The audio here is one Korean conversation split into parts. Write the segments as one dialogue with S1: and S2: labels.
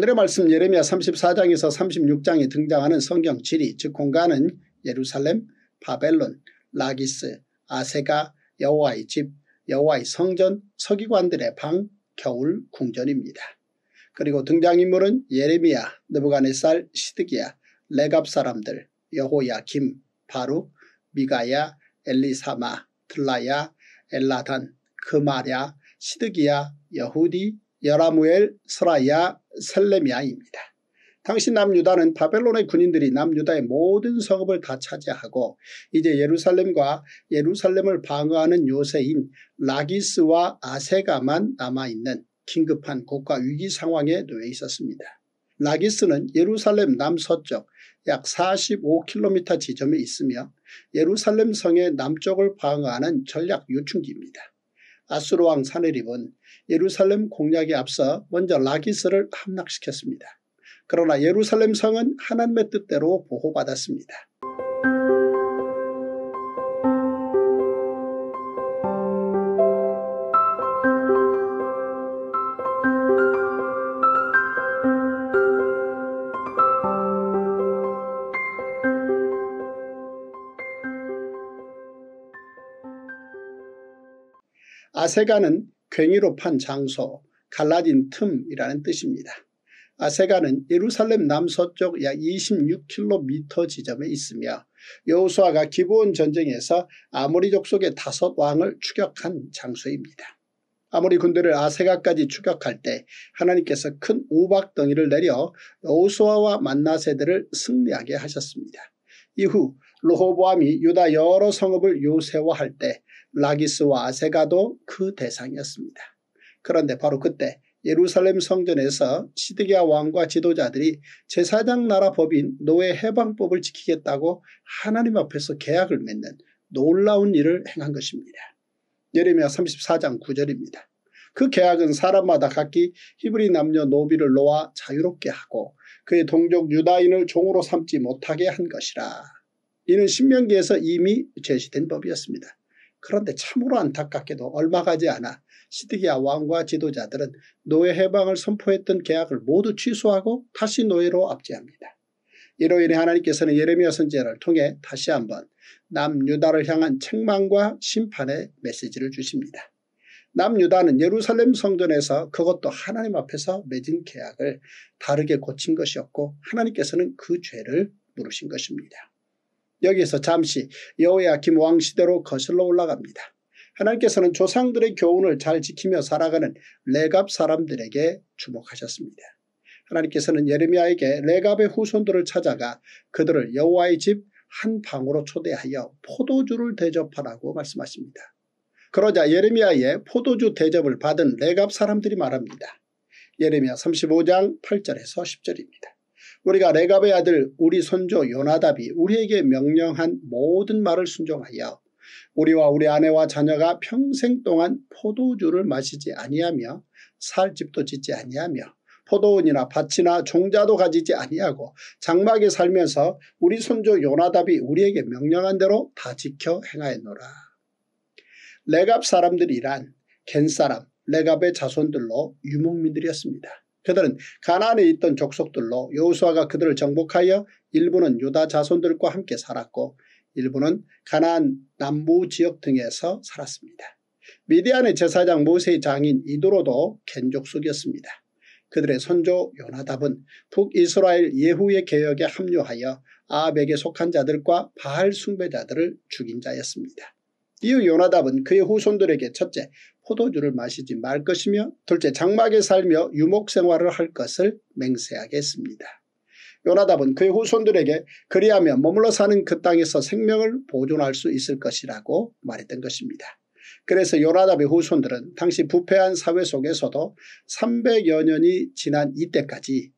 S1: 오늘의 말씀 예레미야 34장에서 36장에 등장하는 성경 지리 즉 공간은 예루살렘, 바벨론, 라기스, 아세가, 여호와의 집, 여호와의 성전, 서기관들의 방, 겨울 궁전입니다. 그리고 등장인물은 예레미야, 느부갓네살, 시드기야, 레갑 사람들, 여호야, 김, 바루, 미가야, 엘리사마, 들라야, 엘라단, 그마랴, 시드기야, 여후디, 여라무엘, 스라야, 셀레미아입니다. 당시 남유다는 바벨론의 군인들이 남유다의 모든 성읍을 다 차지하고 이제 예루살렘과 예루살렘을 방어하는 요새인 라기스와 아세가만 남아있는 긴급한 국가 위기 상황에 놓여 있었습니다. 라기스는 예루살렘 남서쪽 약 45km 지점에 있으며 예루살렘 성의 남쪽을 방어하는 전략 요충지입니다. 아수르 왕 사네립은 예루살렘 공략에 앞서 먼저 라기스를 함락시켰습니다. 그러나 예루살렘 성은 하나님의 뜻대로 보호받았습니다. 아세가는 괭이로 판 장소, 갈라진 틈이라는 뜻입니다. 아세가는 예루살렘 남서쪽 약 26km 지점에 있으며 여호수아가 기브온 전쟁에서 아모리 족속의 다섯 왕을 추격한 장소입니다. 아모리 군대를 아세가까지 추격할 때 하나님께서 큰 우박덩이를 내려 여호수아와 만나세들을 승리하게 하셨습니다. 이후 로호보암이 유다 여러 성읍을 요새화할 때 라기스와 아세가도 그 대상이었습니다. 그런데 바로 그때 예루살렘 성전에서 시드기야 왕과 지도자들이 제사장 나라 법인 노예 해방법을 지키겠다고 하나님 앞에서 계약을 맺는 놀라운 일을 행한 것입니다. 예레미야 34장 9절입니다. 그 계약은 사람마다 각기 히브리 남녀 노비를 놓아 자유롭게 하고 그의 동족 유다인을 종으로 삼지 못하게 한 것이라. 이는 신명기에서 이미 제시된 법이었습니다. 그런데 참으로 안타깝게도 얼마 가지 않아 시드기야 왕과 지도자들은 노예 해방을 선포했던 계약을 모두 취소하고 다시 노예로 압제합니다. 이로 인해 하나님께서는 예레미야 선지를 통해 다시 한번 남유다를 향한 책망과 심판의 메시지를 주십니다. 남유다는 예루살렘 성전에서 그것도 하나님 앞에서 맺은 계약을 다르게 고친 것이었고 하나님께서는 그 죄를 물으신 것입니다. 여기서 잠시 여호야김 왕시대로 거슬러 올라갑니다. 하나님께서는 조상들의 교훈을 잘 지키며 살아가는 레갑 사람들에게 주목하셨습니다. 하나님께서는 예레미야에게 레갑의 후손들을 찾아가 그들을 여호와의 집 한 방으로 초대하여 포도주를 대접하라고 말씀하십니다. 그러자 예레미야의 포도주 대접을 받은 레갑 사람들이 말합니다. 예레미야 35장 8절에서 10절입니다. 우리가 레갑의 아들 우리 손조 요나답이 우리에게 명령한 모든 말을 순종하여 우리와 우리 아내와 자녀가 평생 동안 포도주를 마시지 아니하며 살 집도 짓지 아니하며 포도원이나 밭이나 종자도 가지지 아니하고 장막에 살면서 우리 손조 요나답이 우리에게 명령한 대로 다 지켜 행하였노라. 레갑 사람들이란 겐 사람, 레갑의 자손들로 유목민들이었습니다. 그들은 가나안에 있던 족속들로 여호수아가 그들을 정복하여 일부는 유다 자손들과 함께 살았고 일부는 가나안 남부 지역 등에서 살았습니다. 미디안의 제사장 모세의 장인 이도로도 겐족속이었습니다. 그들의 선조 요나답은 북이스라엘 예후의 개혁에 합류하여 아합에게 속한 자들과 바알 숭배자들을 죽인 자였습니다. 이후 요나답은 그의 후손들에게 첫째 포도주를 마시지 말 것이며 둘째 장막에 살며 유목 생활을 할 것을 맹세하게 했습니다. 요나답은 그의 후손들에게 그리하며 머물러 사는 그 땅에서 생명을 보존할 수 있을 것이라고 말했던 것입니다. 그래서 요나답의 후손들은 당시 부패한 사회 속에서도 300여 년이 지난 이때까지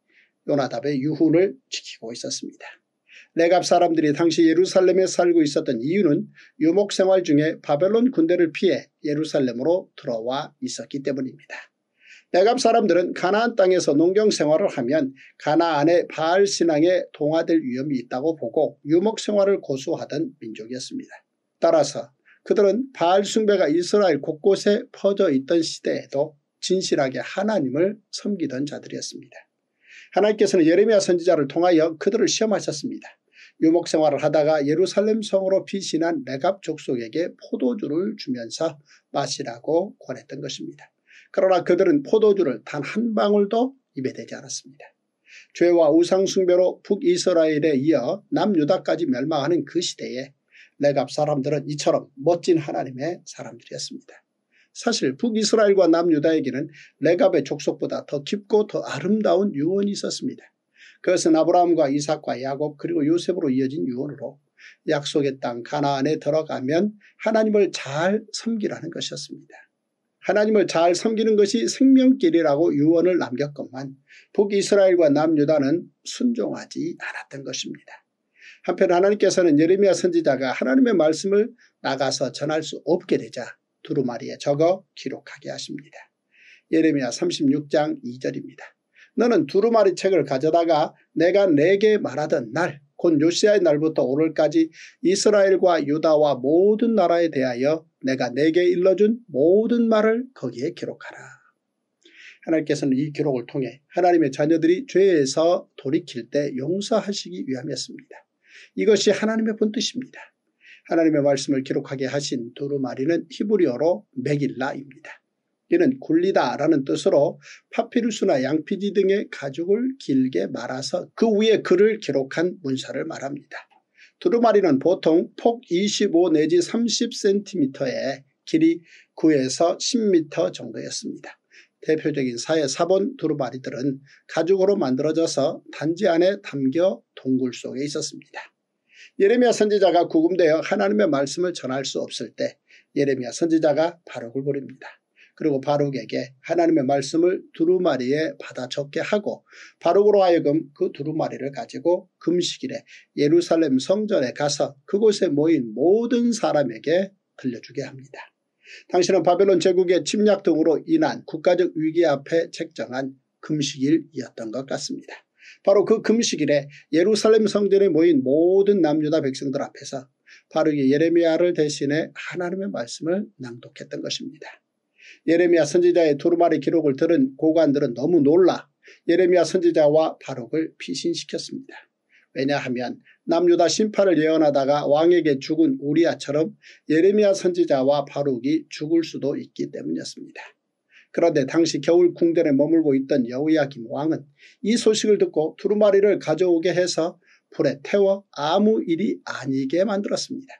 S1: 요나답의 유훈을 지키고 있었습니다. 레갑 사람들이 당시 예루살렘에 살고 있었던 이유는 유목 생활 중에 바벨론 군대를 피해 예루살렘으로 들어와 있었기 때문입니다. 레갑 사람들은 가나안 땅에서 농경 생활을 하면 가나안의 바알 신앙에 동화될 위험이 있다고 보고 유목 생활을 고수하던 민족이었습니다. 따라서 그들은 바알 숭배가 이스라엘 곳곳에 퍼져 있던 시대에도 진실하게 하나님을 섬기던 자들이었습니다. 하나님께서는 예레미야 선지자를 통하여 그들을 시험하셨습니다. 유목 생활을 하다가 예루살렘 성으로 피신한 레갑 족속에게 포도주를 주면서 마시라고 권했던 것입니다. 그러나 그들은 포도주를 단 한 방울도 입에 대지 않았습니다. 죄와 우상숭배로 북이스라엘에 이어 남유다까지 멸망하는 그 시대에 레갑 사람들은 이처럼 멋진 하나님의 사람들이었습니다. 사실 북이스라엘과 남유다에게는 레갑의 족속보다 더 깊고 더 아름다운 유언이 있었습니다. 그것은 아브라함과 이삭과 야곱 그리고 요셉으로 이어진 유언으로 약속의 땅 가나안에 들어가면 하나님을 잘 섬기라는 것이었습니다. 하나님을 잘 섬기는 것이 생명길이라고 유언을 남겼건만 북이스라엘과 남유다는 순종하지 않았던 것입니다. 한편 하나님께서는 예레미야 선지자가 하나님의 말씀을 나가서 전할 수 없게 되자 두루마리에 적어 기록하게 하십니다. 예레미야 36장 2절입니다. 너는 두루마리 책을 가져다가 내가 내게 말하던 날, 곧 요시아의 날부터 오늘까지 이스라엘과 유다와 모든 나라에 대하여 내가 내게 일러준 모든 말을 거기에 기록하라. 하나님께서는 이 기록을 통해 하나님의 자녀들이 죄에서 돌이킬 때 용서하시기 위함이었습니다. 이것이 하나님의 본뜻입니다. 하나님의 말씀을 기록하게 하신 두루마리는 히브리어로 메길라입니다. 이는 굴리다라는 뜻으로 파피루스나 양피지 등의 가죽을 길게 말아서 그 위에 글을 기록한 문서를 말합니다. 두루마리는 보통 폭 25 내지 3 0 c m 의 길이 9에서 10m 정도였습니다. 대표적인 사의 사본 두루마리들은 가죽으로 만들어져서 단지 안에 담겨 동굴 속에 있었습니다. 예레미야 선지자가 구금되어 하나님의 말씀을 전할 수 없을 때 예레미야 선지자가 바악을 부립니다. 그리고 바룩에게 하나님의 말씀을 두루마리에 받아 적게 하고 바룩으로 하여금 그 두루마리를 가지고 금식일에 예루살렘 성전에 가서 그곳에 모인 모든 사람에게 들려주게 합니다. 당신은 바벨론 제국의 침략 등으로 인한 국가적 위기 앞에 책정한 금식일이었던 것 같습니다. 바로 그 금식일에 예루살렘 성전에 모인 모든 남유다 백성들 앞에서 바로 예레미야를 대신해 하나님의 말씀을 낭독했던 것입니다. 예레미야 선지자의 두루마리 기록을 들은 고관들은 너무 놀라 예레미야 선지자와 바룩을 피신시켰습니다. 왜냐하면 남유다 심판을 예언하다가 왕에게 죽은 우리아처럼 예레미야 선지자와 바룩이 죽을 수도 있기 때문이었습니다. 그런데 당시 겨울 궁전에 머물고 있던 여우야김 왕은 이 소식을 듣고 두루마리를 가져오게 해서 불에 태워 아무 일이 아니게 만들었습니다.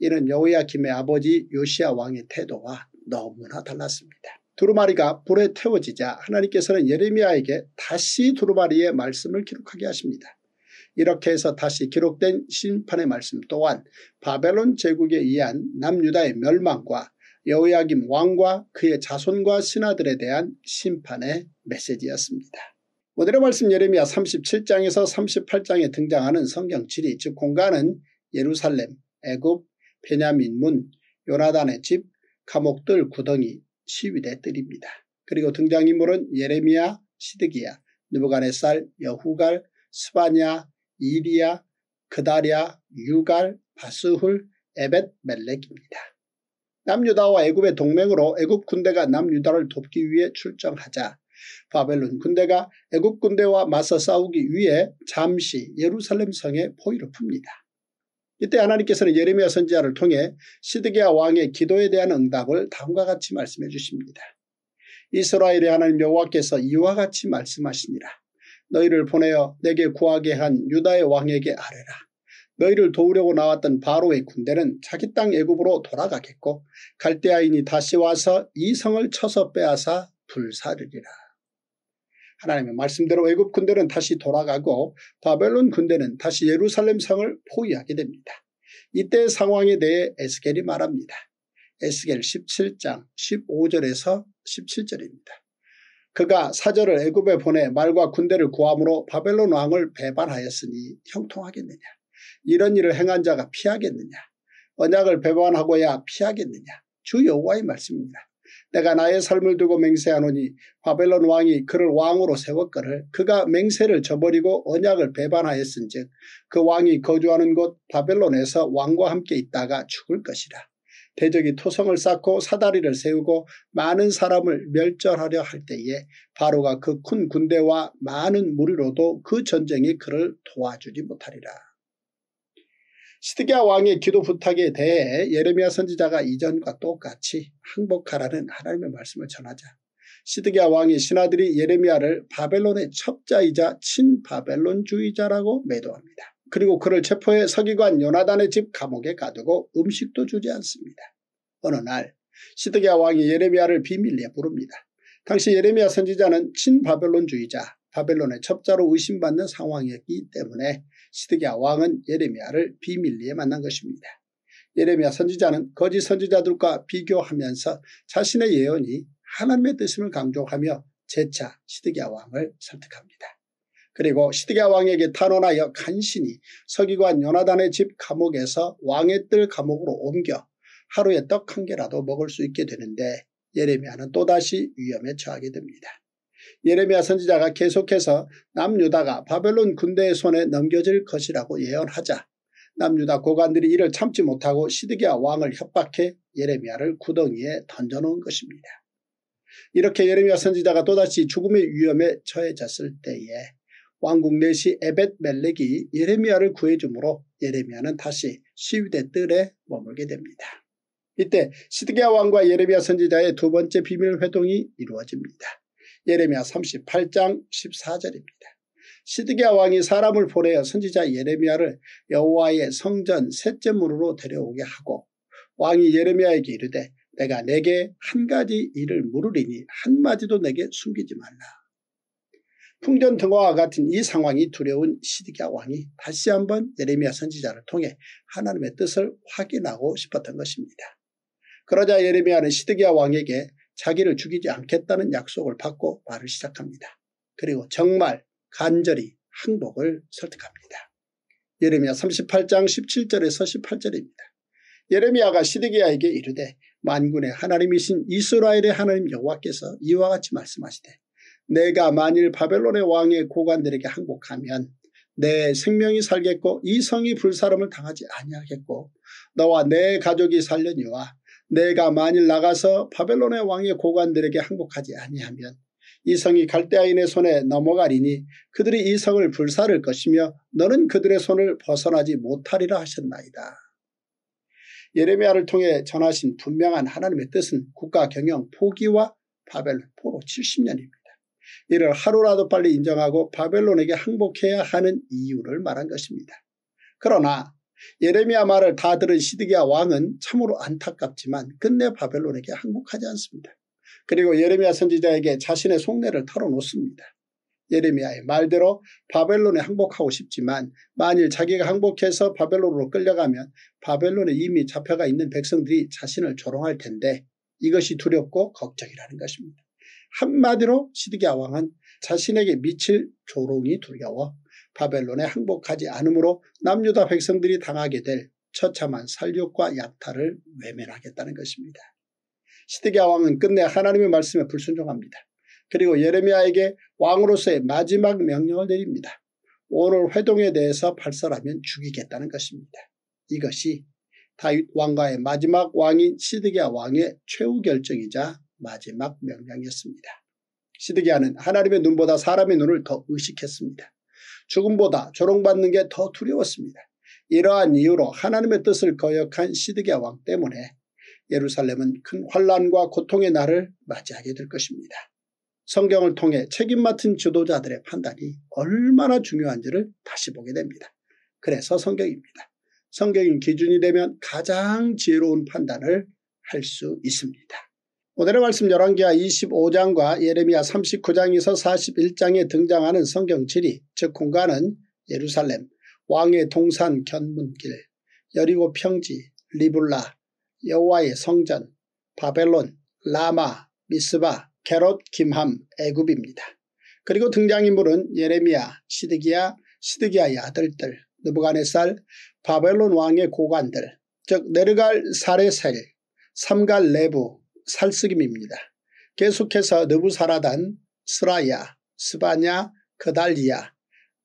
S1: 이는 여우야김의 아버지 요시아 왕의 태도와 너무나 달랐습니다. 두루마리가 불에 태워지자 하나님께서는 예레미야에게 다시 두루마리의 말씀을 기록하게 하십니다. 이렇게 해서 다시 기록된 심판의 말씀 또한 바벨론 제국에 의한 남유다의 멸망과 여우야김 왕과 그의 자손과 신하들에 대한 심판의 메시지였습니다. 오늘의 말씀 예레미야 37장에서 38장에 등장하는 성경 지리 즉 공간은 예루살렘, 애굽, 베냐민문, 요나단의 집, 감옥들 구덩이 시위대 뜰입니다. 그리고 등장인물은 예레미야, 시드기야, 느부가네살 여후갈, 스바냐, 이리야, 그다리야 유갈, 바스훌, 에벳 멜렉입니다. 남유다와 애굽의 동맹으로 애굽 군대가 남유다를 돕기 위해 출정하자 바벨론 군대가 애굽 군대와 맞서 싸우기 위해 잠시 예루살렘 성에 포위를 풉니다. 이때 하나님께서는 예레미야 선지자를 통해 시드기야 왕의 기도에 대한 응답을 다음과 같이 말씀해 주십니다. 이스라엘의 하나님 여호와께서 이와 같이 말씀하시니라. 너희를 보내어 내게 구하게 한 유다의 왕에게 아뢰라. 너희를 도우려고 나왔던 바로의 군대는 자기 땅 애굽으로 돌아가겠고 갈대아인이 다시 와서 이 성을 쳐서 빼앗아 불사르리라. 하나님의 말씀대로 외국 군대는 다시 돌아가고 바벨론 군대는 다시 예루살렘 성을 포위하게 됩니다. 이때 상황에 대해 에스겔이 말합니다. 에스겔 17장 15절에서 17절입니다. 그가 사절을 애굽에 보내 말과 군대를 구함으로 바벨론 왕을 배반하였으니 형통하겠느냐. 이런 일을 행한 자가 피하겠느냐. 언약을 배반하고야 피하겠느냐. 주 여호와의 말씀입니다. 내가 나의 삶을 두고 맹세하노니 바벨론 왕이 그를 왕으로 세웠거를 그가 맹세를 저버리고 언약을 배반하였은즉 그 왕이 거주하는 곳 바벨론에서 왕과 함께 있다가 죽을 것이라. 대적이 토성을 쌓고 사다리를 세우고 많은 사람을 멸절하려 할 때에 바로가 그 큰 군대와 많은 무리로도 그 전쟁이 그를 도와주지 못하리라. 시드기야 왕의 기도 부탁에 대해 예레미야 선지자가 이전과 똑같이 항복하라는 하나님의 말씀을 전하자 시드기야 왕의 신하들이 예레미야를 바벨론의 첩자이자 친바벨론주의자라고 매도합니다. 그리고 그를 체포해 서기관 요나단의 집 감옥에 가두고 음식도 주지 않습니다. 어느 날 시드기야 왕이 예레미야를 비밀리에 부릅니다. 당시 예레미야 선지자는 친바벨론주의자, 바벨론의 첩자로 의심받는 상황이었기 때문에 시드기야 왕은 예레미야를 비밀리에 만난 것입니다. 예레미야 선지자는 거짓 선지자들과 비교하면서 자신의 예언이 하나님의 뜻임을 강조하며 재차 시드기야 왕을 설득합니다. 그리고 시드기야 왕에게 탄원하여 간신히 서기관 요나단의 집 감옥에서 왕의 뜰 감옥으로 옮겨 하루에 떡 한 개라도 먹을 수 있게 되는데 예레미야는 또다시 위험에 처하게 됩니다. 예레미야 선지자가 계속해서 남유다가 바벨론 군대의 손에 넘겨질 것이라고 예언하자 남유다 고관들이 이를 참지 못하고 시드기야 왕을 협박해 예레미야를 구덩이에 던져놓은 것입니다. 이렇게 예레미야 선지자가 또다시 죽음의 위험에 처해졌을 때에 왕국 내시 에벳 멜렉이 예레미야를 구해주므로 예레미야는 다시 시위대 뜰에 머물게 됩니다. 이때 시드기야 왕과 예레미야 선지자의 두 번째 비밀 회동이 이루어집니다. 예레미야 38장 14절입니다. 시드기야 왕이 사람을 보내어 선지자 예레미야를 여호와의 성전 셋째 문으로 데려오게 하고 왕이 예레미야에게 이르되 내가 내게 한 가지 일을 물으리니 한마디도 내게 숨기지 말라. 풍전 등화와 같은 이 상황이 두려운 시드기야 왕이 다시 한번 예레미야 선지자를 통해 하나님의 뜻을 확인하고 싶었던 것입니다. 그러자 예레미야는 시드기야 왕에게 자기를 죽이지 않겠다는 약속을 받고 말을 시작합니다. 그리고 정말 간절히 항복을 설득합니다. 예레미야 38장 17절에서 18절입니다. 예레미야가 시드기야에게 이르되 만군의 하나님이신 이스라엘의 하나님 여호와께서 이와 같이 말씀하시되 내가 만일 바벨론의 왕의 고관들에게 항복하면 내 생명이 살겠고 이 성이 불사름을 당하지 아니하겠고 너와 내 가족이 살려니와 내가 만일 나가서 바벨론의 왕의 고관들에게 항복하지 아니하면 이 성이 갈대아인의 손에 넘어가리니 그들이 이 성을 불사를 것이며 너는 그들의 손을 벗어나지 못하리라 하셨나이다. 예레미야를 통해 전하신 분명한 하나님의 뜻은 국가 경영 포기와 바벨론 포로 70년입니다. 이를 하루라도 빨리 인정하고 바벨론에게 항복해야 하는 이유를 말한 것입니다. 그러나 예레미야 말을 다 들은 시드기야 왕은 참으로 안타깝지만 끝내 바벨론에게 항복하지 않습니다. 그리고 예레미야 선지자에게 자신의 속내를 털어놓습니다. 예레미야의 말대로 바벨론에 항복하고 싶지만 만일 자기가 항복해서 바벨론으로 끌려가면 바벨론에 이미 잡혀가 있는 백성들이 자신을 조롱할 텐데 이것이 두렵고 걱정이라는 것입니다. 한마디로 시드기야 왕은 자신에게 미칠 조롱이 두려워 바벨론에 항복하지 않으므로 남유다 백성들이 당하게 될 처참한 살육과 약탈을 외면하겠다는 것입니다. 시드기야 왕은 끝내 하나님의 말씀에 불순종합니다. 그리고 예레미야에게 왕으로서의 마지막 명령을 내립니다. 오늘 회동에 대해서 발설하면 죽이겠다는 것입니다. 이것이 다윗 왕과의 마지막 왕인 시드기야 왕의 최후 결정이자 마지막 명령이었습니다. 시드기야는 하나님의 눈보다 사람의 눈을 더 의식했습니다. 죽음보다 조롱받는 게 더 두려웠습니다. 이러한 이유로 하나님의 뜻을 거역한 시드기야 왕 때문에 예루살렘은 큰 환란과 고통의 날을 맞이하게 될 것입니다. 성경을 통해 책임 맡은 주도자들의 판단이 얼마나 중요한지를 다시 보게 됩니다. 그래서 성경입니다. 성경인 기준이 되면 가장 지혜로운 판단을 할 수 있습니다. 오늘의 말씀 열왕기하 25장과 예레미야 39장에서 41장에 등장하는 성경 지리 즉 공간은 예루살렘, 왕의 동산 견문길, 여리고 평지, 리블라, 여호와의 성전, 바벨론, 라마, 미스바, 게롯, 김함, 애굽입니다. 그리고 등장인물은 예레미야, 시드기야, 시드기야의 아들들, 느부갓네살, 바벨론 왕의 고관들, 즉 네르갈 사레셀, 삼갈 레부, 살스김입니다. 계속해서 느부사라단, 스라야, 스바냐, 그달리아,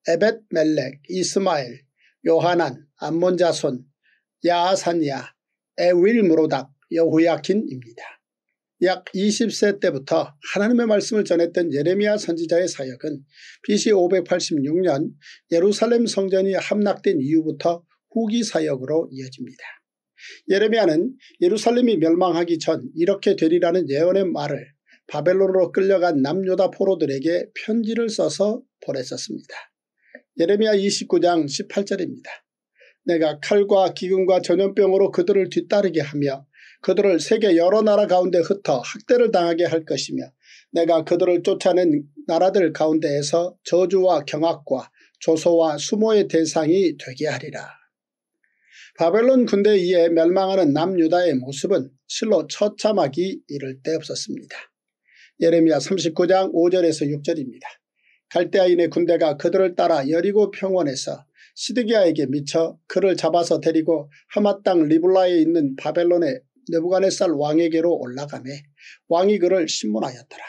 S1: 에벳멜렉, 이스마엘, 요하난, 암몬자손, 야하산야, 에윌무로닥, 여호야킨입니다. 약 20세 때부터 하나님의 말씀을 전했던 예레미야 선지자의 사역은 BC 586년 예루살렘 성전이 함락된 이후부터 후기 사역으로 이어집니다. 예레미야는 예루살렘이 멸망하기 전 이렇게 되리라는 예언의 말을 바벨론으로 끌려간 남유다 포로들에게 편지를 써서 보냈었습니다. 예레미야 29장 18절입니다. 내가 칼과 기근과 전염병으로 그들을 뒤따르게 하며 그들을 세계 여러 나라 가운데 흩어 학대를 당하게 할 것이며 내가 그들을 쫓아낸 나라들 가운데에서 저주와 경악과 조소와 수모의 대상이 되게 하리라. 바벨론 군대 이에 멸망하는 남유다의 모습은 실로 처참하기 이를 데 없었습니다. 예레미야 39장 5절에서 6절입니다. 갈대아인의 군대가 그들을 따라 여리고 평원에서 시드기아에게 미쳐 그를 잡아서 데리고 하마 땅 리블라에 있는 바벨론의 네부간의살 왕에게로 올라가매 왕이 그를 심문하였더라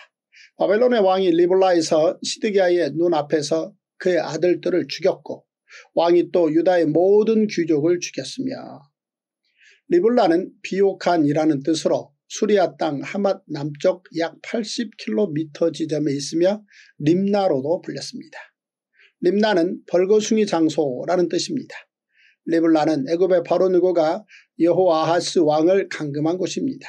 S1: 바벨론의 왕이 리블라에서 시드기아의 눈앞에서 그의 아들들을 죽였고 왕이 또 유다의 모든 귀족을 죽였으며 리블라는 비옥한이라는 뜻으로 수리아 땅 하맛 남쪽 약 80km 지점에 있으며 림나로도 불렸습니다. 림나는 벌거숭이 장소라는 뜻입니다. 리블라는 애굽의 바로누고가 여호아하스 왕을 강금한 곳입니다.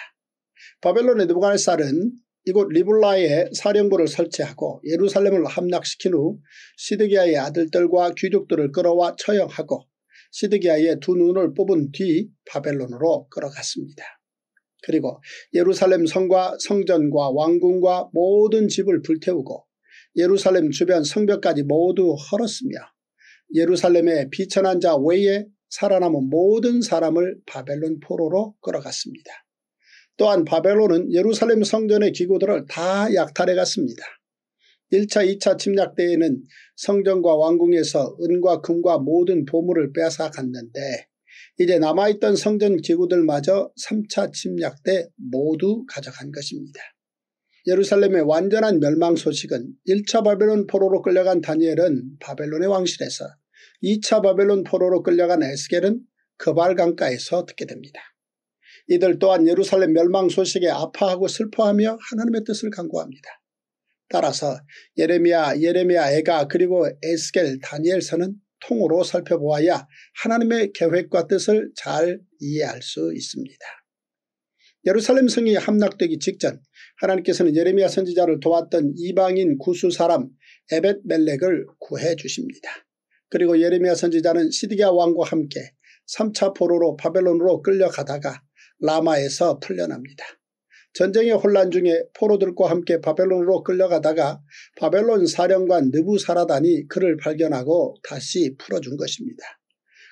S1: 바벨론의 느부갓네살은 이곳 리블라에 사령부를 설치하고 예루살렘을 함락시킨 후 시드기야의 아들들과 귀족들을 끌어와 처형하고 시드기야의 두 눈을 뽑은 뒤 바벨론으로 끌어갔습니다. 그리고 예루살렘 성과 성전과 왕궁과 모든 집을 불태우고 예루살렘 주변 성벽까지 모두 헐었으며 예루살렘의 비천한 자 외에 살아남은 모든 사람을 바벨론 포로로 끌어갔습니다. 또한 바벨론은 예루살렘 성전의 기구들을 다 약탈해 갔습니다. 1차 2차 침략 때에는 성전과 왕궁에서 은과 금과 모든 보물을 빼앗아 갔는데 이제 남아있던 성전 기구들마저 3차 침략 때 모두 가져간 것입니다. 예루살렘의 완전한 멸망 소식은 1차 바벨론 포로로 끌려간 다니엘은 바벨론의 왕실에서 2차 바벨론 포로로 끌려간 에스겔은 그발 강가에서 듣게 됩니다. 이들 또한 예루살렘 멸망 소식에 아파하고 슬퍼하며 하나님의 뜻을 간구합니다. 따라서 예레미야, 예레미야 애가 그리고 에스겔, 다니엘서는 통으로 살펴보아야 하나님의 계획과 뜻을 잘 이해할 수 있습니다. 예루살렘 성이 함락되기 직전 하나님께서는 예레미야 선지자를 도왔던 이방인 구수 사람 에벳멜렉을 구해 주십니다. 그리고 예레미야 선지자는 시디기야 왕과 함께 3차 포로로 바벨론으로 끌려가다가 라마에서 풀려납니다. 전쟁의 혼란 중에 포로들과 함께 바벨론으로 끌려가다가 바벨론 사령관 느부사라단이 그를 발견하고 다시 풀어준 것입니다.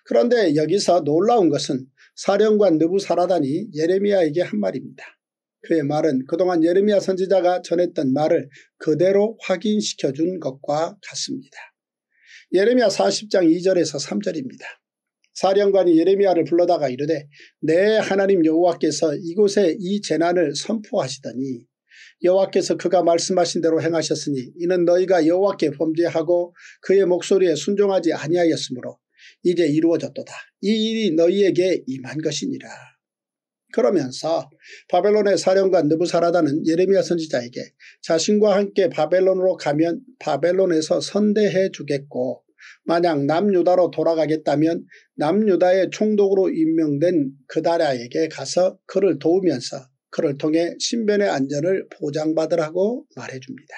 S1: 그런데 여기서 놀라운 것은 사령관 느부사라단이 예레미야에게 한 말입니다. 그의 말은 그동안 예레미야 선지자가 전했던 말을 그대로 확인시켜 준 것과 같습니다. 예레미야 40장 2절에서 3절입니다. 사령관이 예레미야를 불러다가 이르되 내 하나님 여호와께서 이곳에 이 재난을 선포하시더니 여호와께서 그가 말씀하신 대로 행하셨으니 이는 너희가 여호와께 범죄하고 그의 목소리에 순종하지 아니하였으므로 이제 이루어졌도다. 이 일이 너희에게 임한 것이니라. 그러면서 바벨론의 사령관 느부사라다는 예레미야 선지자에게 자신과 함께 바벨론으로 가면 바벨론에서 선대해 주겠고 만약 남유다로 돌아가겠다면 남유다의 총독으로 임명된 그다랴에게 가서 그를 도우면서 그를 통해 신변의 안전을 보장받으라고 말해줍니다.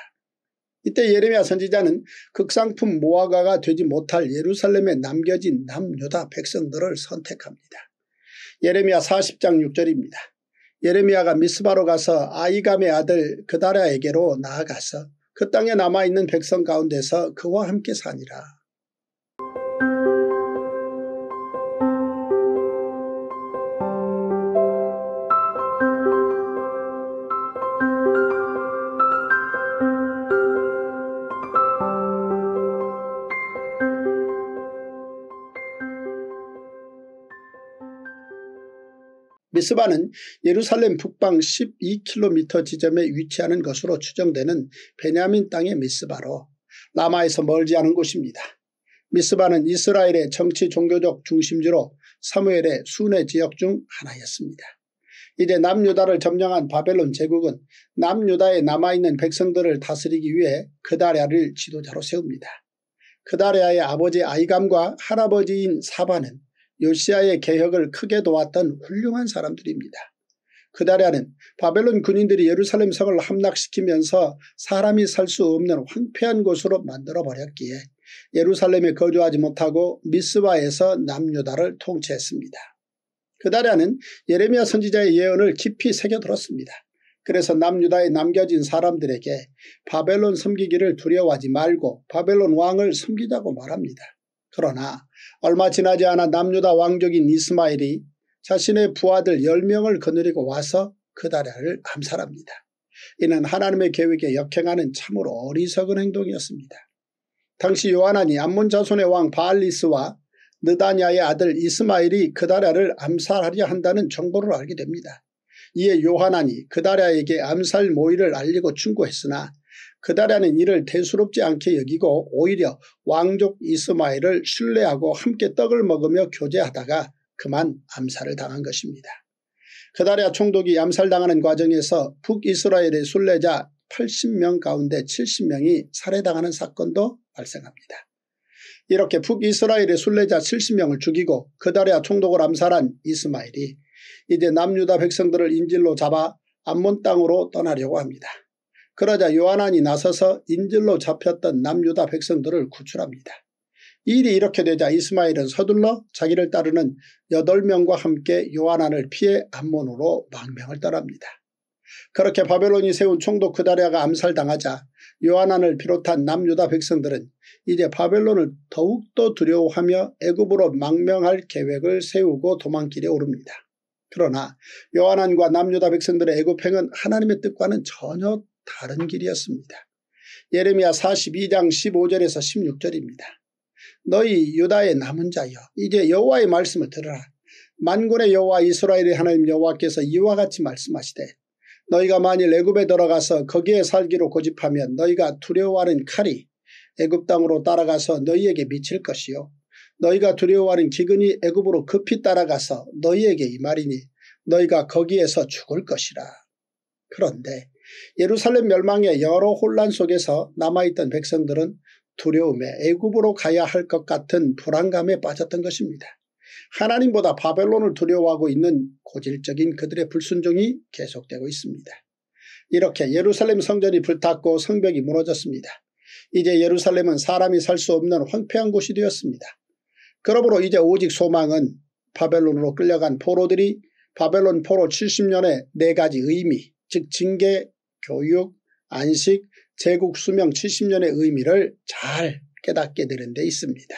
S1: 이때 예레미야 선지자는 극상품 모아가가 되지 못할 예루살렘에 남겨진 남유다 백성들을 선택합니다. 예레미야 40장 6절입니다. 예레미야가 미스바로 가서 아이감의 아들 그다랴에게로 나아가서 그 땅에 남아있는 백성 가운데서 그와 함께 사니라. 미스바는 예루살렘 북방 12km 지점에 위치하는 것으로 추정되는 베냐민 땅의 미스바로 라마에서 멀지 않은 곳입니다. 미스바는 이스라엘의 정치 종교적 중심지로 사무엘의 순회 지역 중 하나였습니다. 이제 남유다를 점령한 바벨론 제국은 남유다에 남아있는 백성들을 다스리기 위해 그다리아를 지도자로 세웁니다. 그다리아의 아버지 아이감과 할아버지인 사바는 요시아의 개혁을 크게 도왔던 훌륭한 사람들입니다. 그달에는 바벨론 군인들이 예루살렘 성을 함락시키면서 사람이 살 수 없는 황폐한 곳으로 만들어버렸기에 예루살렘에 거주하지 못하고 미스바에서 남유다를 통치했습니다. 그달에는 예레미야 선지자의 예언을 깊이 새겨들었습니다. 그래서 남유다에 남겨진 사람들에게 바벨론 섬기기를 두려워하지 말고 바벨론 왕을 섬기자고 말합니다. 그러나 얼마 지나지 않아 남유다 왕족인 이스마일이 자신의 부하들 10명을 거느리고 와서 그다리를 암살합니다. 이는 하나님의 계획에 역행하는 참으로 어리석은 행동이었습니다. 당시 요한안이 암몬 자손의 왕 바알리스와 느다냐의 아들 이스마일이 그다리를 암살하려 한다는 정보를 알게 됩니다. 이에 요한안이 그다리에게 암살 모의를 알리고 충고했으나 그다라는 일을 대수롭지 않게 여기고 오히려 왕족 이스마엘을 신뢰하고 함께 떡을 먹으며 교제하다가 그만 암살을 당한 것입니다. 그다랴 총독이 암살당하는 과정에서 북이스라엘의 순례자 80명 가운데 70명이 살해당하는 사건도 발생합니다. 이렇게 북이스라엘의 순례자 70명을 죽이고 그다랴 총독을 암살한 이스마엘이 이제 남유다 백성들을 인질로 잡아 암몬 땅으로 떠나려고 합니다. 그러자 요한안이 나서서 인질로 잡혔던 남유다 백성들을 구출합니다. 일이 이렇게 되자 이스마일은 서둘러 자기를 따르는 8명과 함께 요한안을 피해 암몬으로 망명을 떠납니다. 그렇게 바벨론이 세운 총독 그다리아가 암살당하자 요한안을 비롯한 남유다 백성들은 이제 바벨론을 더욱더 두려워하며 애굽으로 망명할 계획을 세우고 도망길에 오릅니다. 그러나 요한안과 남유다 백성들의 애굽행은 하나님의 뜻과는 전혀 다른 길이었습니다. 예레미야 42장 15절에서 16절입니다. 너희 유다의 남은 자여 이제 여호와의 말씀을 들으라. 만군의 여호와 이스라엘의 하나님 여호와께서 이와 같이 말씀하시되 너희가 만일 애굽에 들어가서 거기에 살기로 고집하면 너희가 두려워하는 칼이 애굽 땅으로 따라가서 너희에게 미칠 것이요 너희가 두려워하는 기근이 애굽으로 급히 따라가서 너희에게 이 말이니 너희가 거기에서 죽을 것이라. 그런데 예루살렘 멸망의 여러 혼란 속에서 남아있던 백성들은 두려움에 애굽으로 가야 할 것 같은 불안감에 빠졌던 것입니다. 하나님보다 바벨론을 두려워하고 있는 고질적인 그들의 불순종이 계속되고 있습니다. 이렇게 예루살렘 성전이 불탔고 성벽이 무너졌습니다. 이제 예루살렘은 사람이 살 수 없는 황폐한 곳이 되었습니다. 그러므로 이제 오직 소망은 바벨론으로 끌려간 포로들이 바벨론 포로 70년의 네 가지 의미, 즉 징계, 교육, 안식, 제국 수명 70년의 의미를 잘 깨닫게 되는 데 있습니다.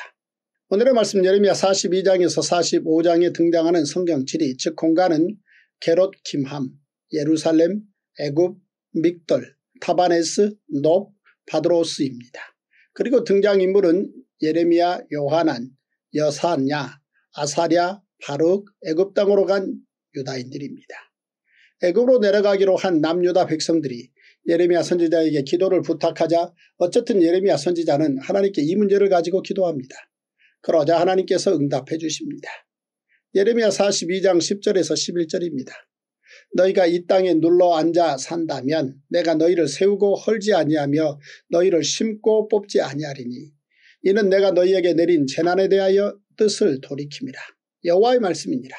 S1: 오늘의 말씀 예레미야 42장에서 45장에 등장하는 성경 지리 즉 공간은 게롯 김함, 예루살렘, 애굽, 믹돌, 타바네스, 높, 바드로스입니다. 그리고 등장인물은 예레미야, 요한안 여사냐, 아사랴, 바룩, 애굽 땅으로 간 유다인들입니다. 애굽으로 내려가기로 한 남유다 백성들이 예레미야 선지자에게 기도를 부탁하자 어쨌든 예레미야 선지자는 하나님께 이 문제를 가지고 기도합니다. 그러자 하나님께서 응답해 주십니다. 예레미야 42장 10절에서 11절입니다. 너희가 이 땅에 눌러 앉아 산다면 내가 너희를 세우고 헐지 아니하며 너희를 심고 뽑지 아니하리니 이는 내가 너희에게 내린 재난에 대하여 뜻을 돌이킵니다 여호와의 말씀이니라.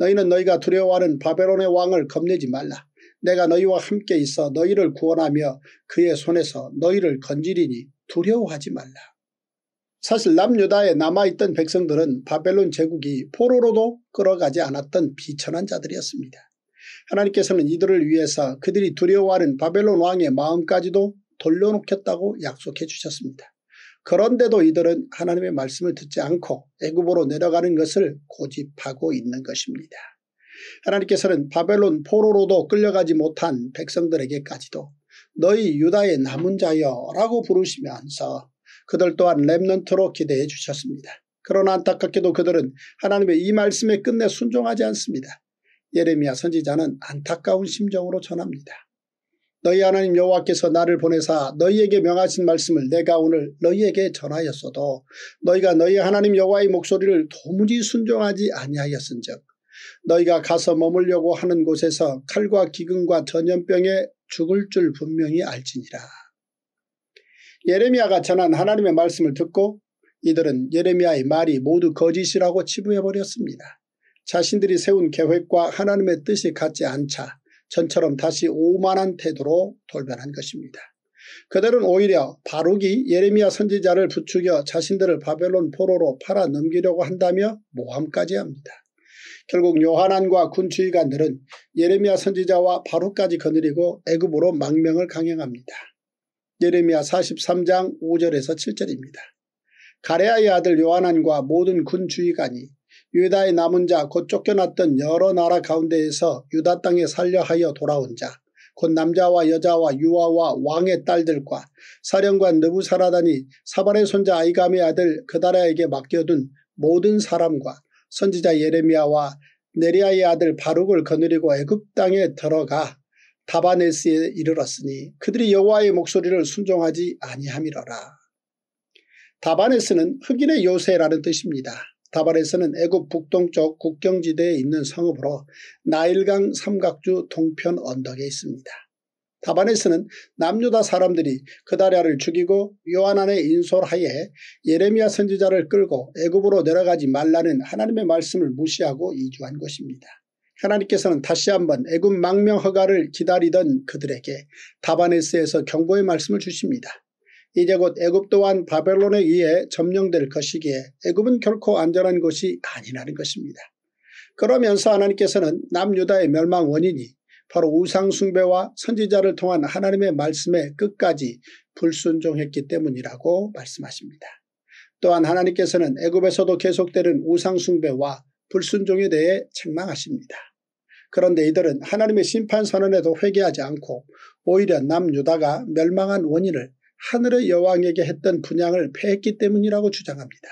S1: 너희는 너희가 두려워하는 바벨론의 왕을 겁내지 말라. 내가 너희와 함께 있어 너희를 구원하며 그의 손에서 너희를 건지리니 두려워하지 말라. 사실 남유다에 남아있던 백성들은 바벨론 제국이 포로로도 끌어가지 않았던 비천한 자들이었습니다. 하나님께서는 이들을 위해서 그들이 두려워하는 바벨론 왕의 마음까지도 돌려놓겠다고 약속해 주셨습니다. 그런데도 이들은 하나님의 말씀을 듣지 않고 애굽으로 내려가는 것을 고집하고 있는 것입니다. 하나님께서는 바벨론 포로로도 끌려가지 못한 백성들에게까지도 너희 유다의 남은 자여 라고 부르시면서 그들 또한 랩넌트로 기대해 주셨습니다. 그러나 안타깝게도 그들은 하나님의 이 말씀에 끝내 순종하지 않습니다. 예레미야 선지자는 안타까운 심정으로 전합니다. 너희 하나님 여호와께서 나를 보내사 너희에게 명하신 말씀을 내가 오늘 너희에게 전하였어도 너희가 너희 하나님 여호와의 목소리를 도무지 순종하지 아니하였은즉 너희가 가서 머물려고 하는 곳에서 칼과 기근과 전염병에 죽을 줄 분명히 알지니라. 예레미야가 전한 하나님의 말씀을 듣고 이들은 예레미야의 말이 모두 거짓이라고 치부해버렸습니다. 자신들이 세운 계획과 하나님의 뜻이 같지 않자 전처럼 다시 오만한 태도로 돌변한 것입니다. 그들은 오히려 바룩이 예레미야 선지자를 부추겨 자신들을 바벨론 포로로 팔아 넘기려고 한다며 모함까지 합니다. 결국 요한안과 군주의관들은 예레미야 선지자와 바룩까지 거느리고 애굽으로 망명을 강행합니다. 예레미야 43장 5절에서 7절입니다. 가레아의 아들 요한안과 모든 군주의관이 유다의 남은 자 곧 쫓겨났던 여러 나라 가운데에서 유다 땅에 살려하여 돌아온 자 곧 남자와 여자와 유아와 왕의 딸들과 사령관 느부사라다니 사발의 손자 아이감의 아들 그다라에게 맡겨둔 모든 사람과 선지자 예레미야와 네리아의 아들 바룩을 거느리고 애굽 땅에 들어가 다바네스에 이르렀으니 그들이 여호와의 목소리를 순종하지 아니함이러라. 다바네스는 흑인의 요새라는 뜻입니다. 다발에서는 애굽 북동쪽 국경지대에 있는 성읍으로 나일강 삼각주 동편 언덕에 있습니다. 다반에서는 남유다 사람들이 그다리아를 죽이고 요한안의 인솔하에 예레미야 선지자를 끌고 애굽으로 내려가지 말라는 하나님의 말씀을 무시하고 이주한 것입니다. 하나님께서는 다시 한번 애굽 망명 허가를 기다리던 그들에게 다바네스에서 경고의 말씀을 주십니다. 이제 곧 애굽 또한 바벨론에 의해 점령될 것이기에 애굽은 결코 안전한 것이 아니라는 것입니다. 그러면서 하나님께서는 남유다의 멸망 원인이 바로 우상숭배와 선지자를 통한 하나님의 말씀에 끝까지 불순종했기 때문이라고 말씀하십니다. 또한 하나님께서는 애굽에서도 계속되는 우상숭배와 불순종에 대해 책망하십니다. 그런데 이들은 하나님의 심판 선언에도 회개하지 않고 오히려 남유다가 멸망한 원인을 하늘의 여왕에게 했던 분양을 패했기 때문이라고 주장합니다.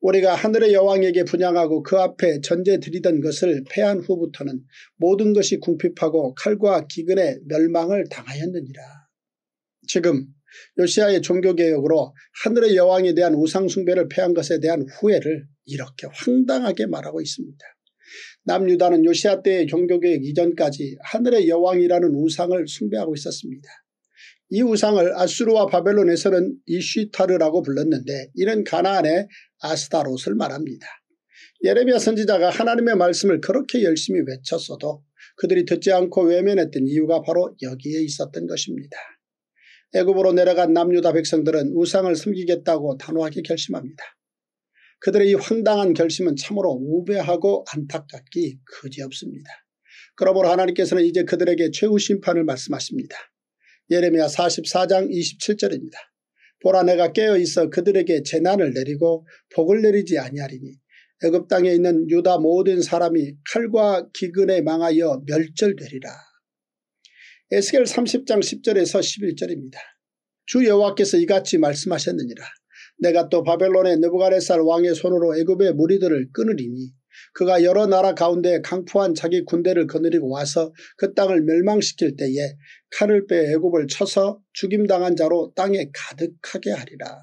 S1: 우리가 하늘의 여왕에게 분양하고 그 앞에 전제 드리던 것을 패한 후부터는 모든 것이 궁핍하고 칼과 기근의 멸망을 당하였느니라. 지금 요시아의 종교개혁으로 하늘의 여왕에 대한 우상숭배를 패한 것에 대한 후회를 이렇게 황당하게 말하고 있습니다. 남유다는 요시아 때의 종교개혁 이전까지 하늘의 여왕이라는 우상을 숭배하고 있었습니다. 이 우상을 아수르와 바벨론에서는 이슈타르라고 불렀는데 이는 가나안의 아스타롯을 말합니다. 예레미야 선지자가 하나님의 말씀을 그렇게 열심히 외쳤어도 그들이 듣지 않고 외면했던 이유가 바로 여기에 있었던 것입니다. 애굽으로 내려간 남유다 백성들은 우상을 섬기겠다고 단호하게 결심합니다. 그들의 이 황당한 결심은 참으로 우배하고 안타깝기 그지없습니다. 그러므로 하나님께서는 이제 그들에게 최후 심판을 말씀하십니다. 예레미야 44장 27절입니다. 보라 내가 깨어 있어 그들에게 재난을 내리고 복을 내리지 아니하리니 애굽 땅에 있는 유다 모든 사람이 칼과 기근에 망하여 멸절되리라. 에스겔 30장 10절에서 11절입니다. 주 여호와께서 이같이 말씀하셨느니라. 내가 또 바벨론의 느부가네살 왕의 손으로 애굽의 무리들을 끊으리니 그가 여러 나라 가운데 강포한 자기 군대를 거느리고 와서 그 땅을 멸망시킬 때에 칼을 빼 애굽을 쳐서 죽임당한 자로 땅에 가득하게 하리라.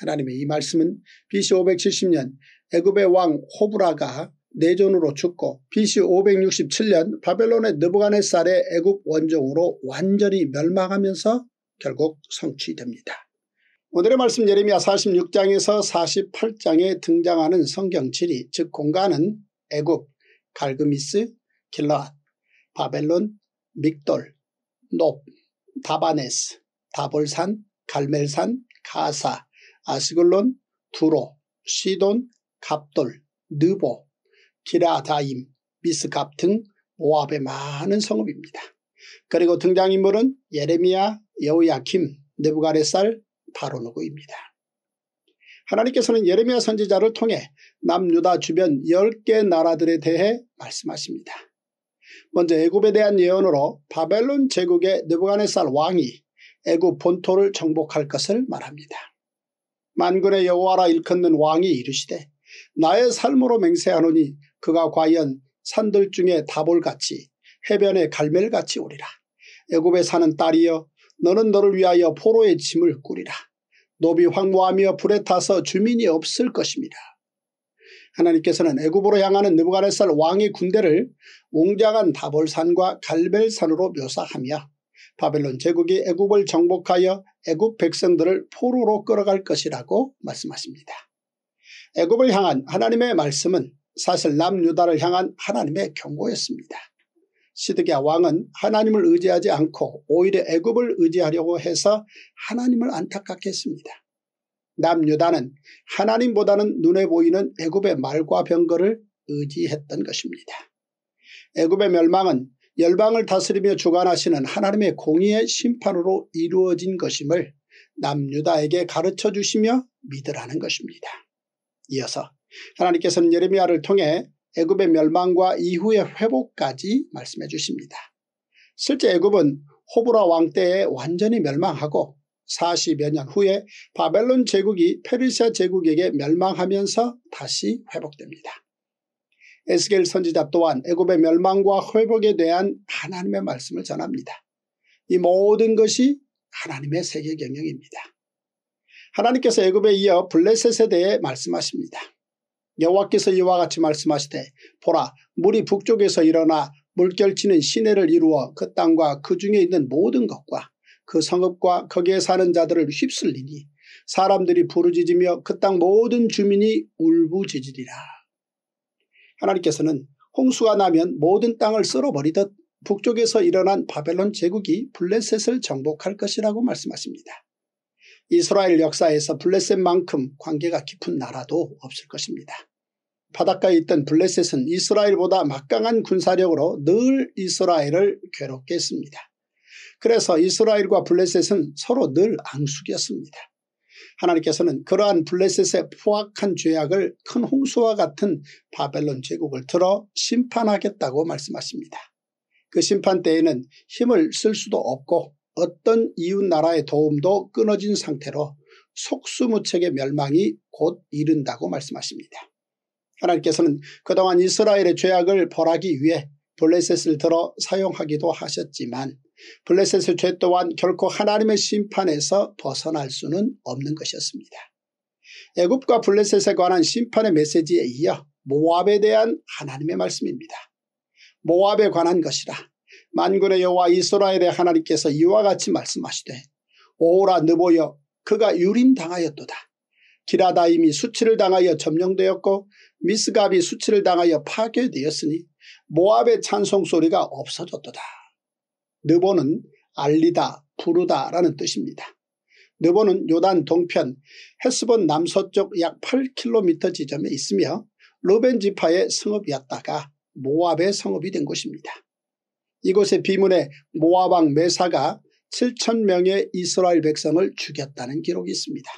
S1: 하나님의 이 말씀은 BC 570년 애굽의 왕 호브라가 내전으로 죽고 BC 567년 바벨론의 느부간의쌀에 애굽 원정으로 완전히 멸망하면서 결국 성취됩니다. 오늘의 말씀 예레미야 46장에서 48장에 등장하는 성경 지리 즉 공간은 애굽, 갈그미스, 길라앗, 바벨론, 믹돌, 높, 다바네스, 다볼산, 갈멜산, 가사, 아스글론, 두로, 시돈, 갑돌, 느보, 기라다임, 미스갑 등 모압의 많은 성읍입니다. 그리고 등장인물은 예레미야, 여우야킴, 느부가레살, 바로누구입니다. 하나님께서는 예레미야 선지자를 통해 남유다 주변 10개 나라들에 대해 말씀하십니다. 먼저 애굽에 대한 예언으로 바벨론 제국의 느부간네살 왕이 애굽 본토를 정복할 것을 말합니다. 만군의 여호와라 일컫는 왕이 이르시되 나의 삶으로 맹세하노니 그가 과연 산들 중에 다볼같이 해변의 갈멜같이 오리라. 애굽에 사는 딸이여 너는 너를 위하여 포로의 짐을 꾸리라. 노비 황무하며 불에 타서 주민이 없을 것입니다. 하나님께서는 애굽으로 향하는 느부갓네살 왕의 군대를 웅장한 다볼산과 갈벨산으로 묘사하며 바벨론 제국이 애굽을 정복하여 애굽 백성들을 포로로 끌어갈 것이라고 말씀하십니다. 애굽을 향한 하나님의 말씀은 사실 남유다를 향한 하나님의 경고였습니다. 시드기야 왕은 하나님을 의지하지 않고 오히려 애굽을 의지하려고 해서 하나님을 안타깝게 했습니다. 남유다는 하나님보다는 눈에 보이는 애굽의 말과 병거를 의지했던 것입니다. 애굽의 멸망은 열방을 다스리며 주관하시는 하나님의 공의의 심판으로 이루어진 것임을 남유다에게 가르쳐 주시며 믿으라는 것입니다. 이어서 하나님께서는 예레미야를 통해 애굽의 멸망과 이후의 회복까지 말씀해 주십니다. 실제 애굽은 호브라 왕 때에 완전히 멸망하고 40여 년 후에 바벨론 제국이 페르시아 제국에게 멸망하면서 다시 회복됩니다. 에스겔 선지자 또한 애굽의 멸망과 회복에 대한 하나님의 말씀을 전합니다. 이 모든 것이 하나님의 세계 경영입니다. 하나님께서 애굽에 이어 블레셋에 대해 말씀하십니다. 여호와께서 이와 같이 말씀하시되 보라 물이 북쪽에서 일어나 물결치는 시내를 이루어 그 땅과 그 중에 있는 모든 것과 그 성읍과 거기에 사는 자들을 휩쓸리니 사람들이 부르짖으며 그 땅 모든 주민이 울부짖으리라. 하나님께서는 홍수가 나면 모든 땅을 쓸어버리듯 북쪽에서 일어난 바벨론 제국이 블레셋을 정복할 것이라고 말씀하십니다. 이스라엘 역사에서 블레셋만큼 관계가 깊은 나라도 없을 것입니다. 바닷가에 있던 블레셋은 이스라엘보다 막강한 군사력으로 늘 이스라엘을 괴롭게 했습니다. 그래서 이스라엘과 블레셋은 서로 늘 앙숙였습니다. 하나님께서는 그러한 블레셋의 포악한 죄악을 큰 홍수와 같은 바벨론 제국을 들어 심판하겠다고 말씀하십니다. 그 심판 때에는 힘을 쓸 수도 없고 어떤 이웃 나라의 도움도 끊어진 상태로 속수무책의 멸망이 곧 이른다고 말씀하십니다. 하나님께서는 그동안 이스라엘의 죄악을 벌하기 위해 블레셋을 들어 사용하기도 하셨지만 블레셋의 죄 또한 결코 하나님의 심판에서 벗어날 수는 없는 것이었습니다. 애굽과 블레셋에 관한 심판의 메시지에 이어 모압에 대한 하나님의 말씀입니다. 모압에 관한 것이라 만군의 여호와 이스라엘의 하나님께서 이와 같이 말씀하시되 오라 느보여 그가 유림당하였도다. 기라다임이 수치를 당하여 점령되었고 미스갑이 수치를 당하여 파괴되었으니 모압의 찬송 소리가 없어졌도다. 느보는 알리다 부르다라는 뜻입니다. 느보는 요단 동편 헤스본 남서쪽 약 8km 지점에 있으며 로벤 지파의 성읍이었다가 모압의 성읍이 된 곳입니다. 이곳의 비문에 모압왕 메사가 7천명의 이스라엘 백성을 죽였다는 기록이 있습니다.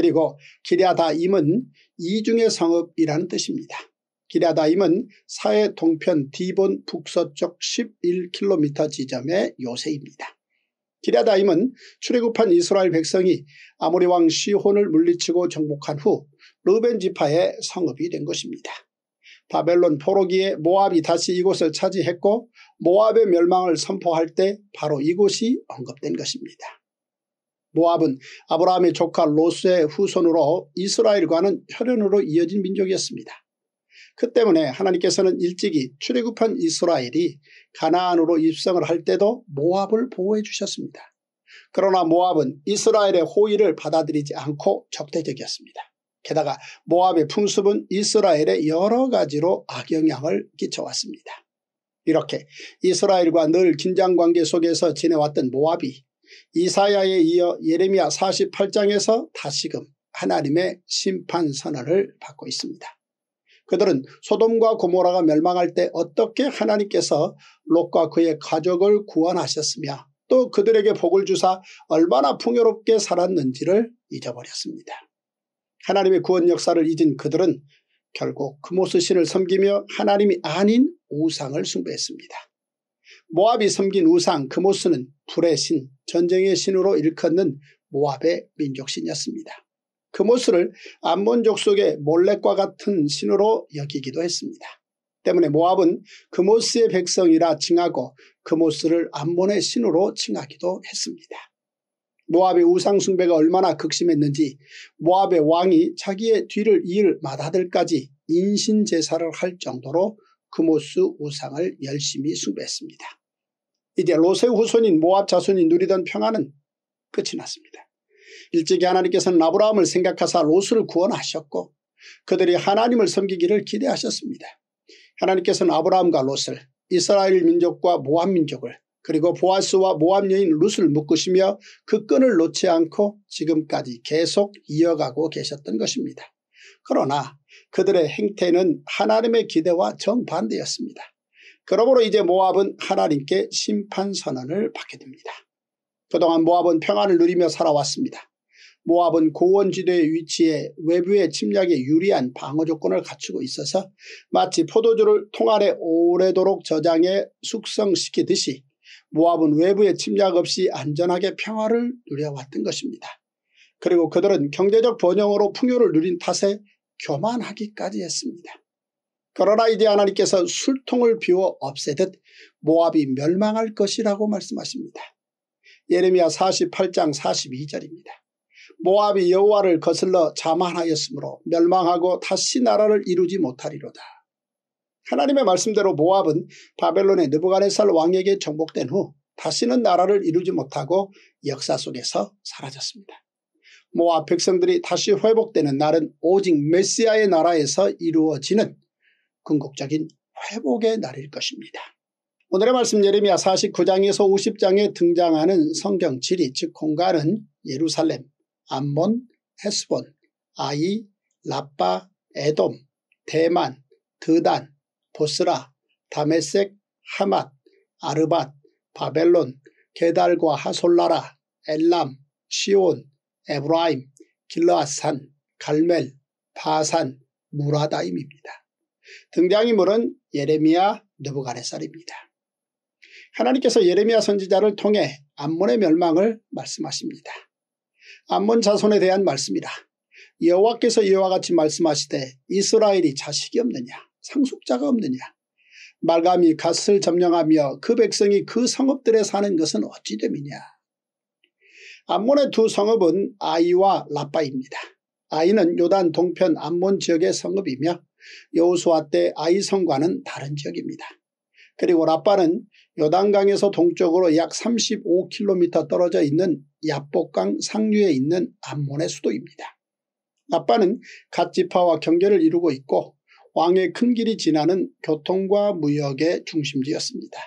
S1: 그리고 기랴다임은 이중의 성읍이라는 뜻입니다. 기랴다임은 사해 동편 디본 북서쪽 11km 지점의 요새입니다. 기랴다임은 출애굽한 이스라엘 백성이 아모리 왕 시혼을 물리치고 정복한 후 르벤 지파의 성읍이 된 것입니다. 바벨론 포로기에 모압이 다시 이곳을 차지했고 모압의 멸망을 선포할 때 바로 이곳이 언급된 것입니다. 모압은 아브라함의 조카 로스의 후손으로 이스라엘과는 혈연으로 이어진 민족이었습니다. 그 때문에 하나님께서는 일찍이 출애굽한 이스라엘이 가나안으로 입성을 할 때도 모압을 보호해 주셨습니다. 그러나 모압은 이스라엘의 호의를 받아들이지 않고 적대적이었습니다. 게다가 모압의 풍습은 이스라엘에 여러 가지로 악영향을 끼쳐왔습니다. 이렇게 이스라엘과 늘 긴장관계 속에서 지내왔던 모압이 이사야에 이어 예레미야 48장에서 다시금 하나님의 심판 선언을 받고 있습니다. 그들은 소돔과 고모라가 멸망할 때 어떻게 하나님께서 롯과 그의 가족을 구원하셨으며 또 그들에게 복을 주사 얼마나 풍요롭게 살았는지를 잊어버렸습니다. 하나님의 구원 역사를 잊은 그들은 결국 그모스 신을 섬기며 하나님이 아닌 우상을 숭배했습니다. 모압이 섬긴 우상 그모스는 불의 신 전쟁의 신으로 일컫는 모압의 민족신이었습니다. 그모습을 암몬 족속의 몰렉과 같은 신으로 여기기도 했습니다. 때문에 모압은 그모스의 백성이라 칭하고 그모스를 암몬의 신으로 칭하기도 했습니다. 모압의 우상숭배가 얼마나 극심했는지 모압의 왕이 자기의 뒤를 이을 마다들까지 인신제사를 할 정도로 그모스 우상을 열심히 숭배했습니다. 이제 로세 후손인 모압 자손이 누리던 평화는 끝이 났습니다. 일찍이 하나님께서는 아브라함을 생각하사 로스를 구원하셨고 그들이 하나님을 섬기기를 기대하셨습니다. 하나님께서는 아브라함과 로스를 이스라엘 민족과 모압 민족을 그리고 보아스와 모압 여인 룻을 묶으시며 그 끈을 놓지 않고 지금까지 계속 이어가고 계셨던 것입니다. 그러나 그들의 행태는 하나님의 기대와 정반대였습니다. 그러므로 이제 모압은 하나님께 심판 선언을 받게 됩니다. 그동안 모압은 평안을 누리며 살아왔습니다. 모압은 고원 지대의 위치에 외부의 침략에 유리한 방어 조건을 갖추고 있어서 마치 포도주를 통알에 오래도록 저장해 숙성시키듯이 모압은 외부의 침략 없이 안전하게 평화를 누려왔던 것입니다. 그리고 그들은 경제적 번영으로 풍요를 누린 탓에 교만하기까지 했습니다. 그러나 이제 하나님께서 술통을 비워 없애듯 모압이 멸망할 것이라고 말씀하십니다. 예레미야 48장 42절입니다. 모압이 여호와를 거슬러 자만하였으므로 멸망하고 다시 나라를 이루지 못하리로다. 하나님의 말씀대로 모압은 바벨론의 느부갓네살 왕에게 정복된 후 다시는 나라를 이루지 못하고 역사 속에서 사라졌습니다. 모압 백성들이 다시 회복되는 날은 오직 메시아의 나라에서 이루어지는 궁극적인 회복의 날일 것입니다. 오늘의 말씀 예레미야 49장에서 50장에 등장하는 성경 지리 즉 공간은 예루살렘, 암몬, 헤스본, 아이, 라빠, 에돔, 대만, 드단, 보스라, 다메섹, 하맛, 아르밧, 바벨론, 게달과 하솔라라, 엘람, 시온, 에브라임, 길라앗산, 갈멜, 바산, 무라다임입니다. 등장인물은 예레미야 느부가네살입니다. 하나님께서 예레미야 선지자를 통해 암몬의 멸망을 말씀하십니다. 암몬 자손에 대한 말씀이라 여호와께서 이와 같이 말씀하시되 이스라엘이 자식이 없느냐 상속자가 없느냐 말감이 갓을 점령하며 그 백성이 그 성읍들에 사는 것은 어찌 됨이냐 암몬의 두 성읍은 아이와 라빠입니다. 아이는 요단 동편 암몬 지역의 성읍이며 여호수아 때 아이 성과는 다른 지역입니다. 그리고 라빠는 요단강에서 동쪽으로 약 35km 떨어져 있는 야복강 상류에 있는 암몬의 수도입니다. 라빠는 갓 지파와 경계를 이루고 있고 왕의 큰 길이 지나는 교통과 무역의 중심지였습니다.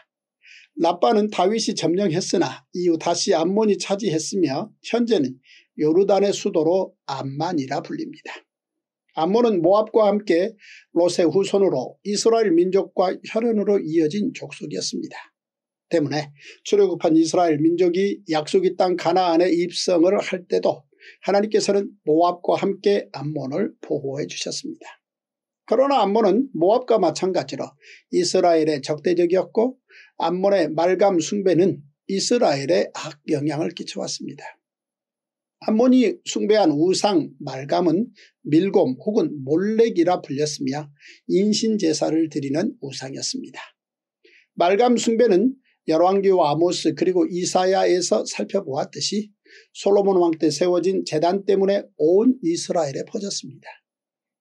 S1: 라빠는 다윗이 점령했으나 이후 다시 암몬이 차지했으며 현재는 요르단의 수도로 암만이라 불립니다. 암몬은 모압과 함께 롯의 후손으로 이스라엘 민족과 혈연으로 이어진 족속이었습니다. 때문에 출애굽한 이스라엘 민족이 약속이땅 가나안에 입성을 할 때도 하나님께서는 모압과 함께 암몬을 보호해 주셨습니다. 그러나 암몬은 모압과 마찬가지로 이스라엘의 적대적이었고 암몬의 말감 숭배는 이스라엘에 악영향을 끼쳐왔습니다. 한문이 숭배한 우상, 말감은 밀곰 혹은 몰렉이라 불렸으며 인신제사를 드리는 우상이었습니다. 말감 숭배는 열왕기와 아모스 그리고 이사야에서 살펴보았듯이 솔로몬 왕 때 세워진 재단 때문에 온 이스라엘에 퍼졌습니다.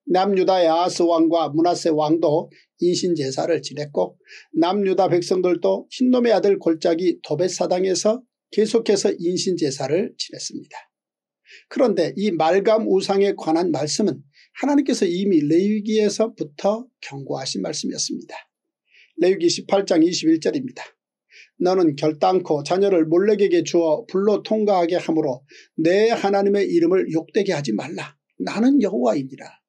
S1: 남유다 야하스 왕과 문하세 왕도 인신제사를 지냈고 남유다 백성들도 흰놈의 아들 골짜기 도벳사당에서 계속해서 인신제사를 지냈습니다. 그런데 이 말감 우상에 관한 말씀은 하나님께서 이미 레위기에서부터 경고하신 말씀이었습니다. 레위기 18장 21절입니다. 너는 결단코 자녀를 몰래에게 주어 불로 통과하게 하므로 내 하나님의 이름을 욕되게 하지 말라. 나는 여호와입니다.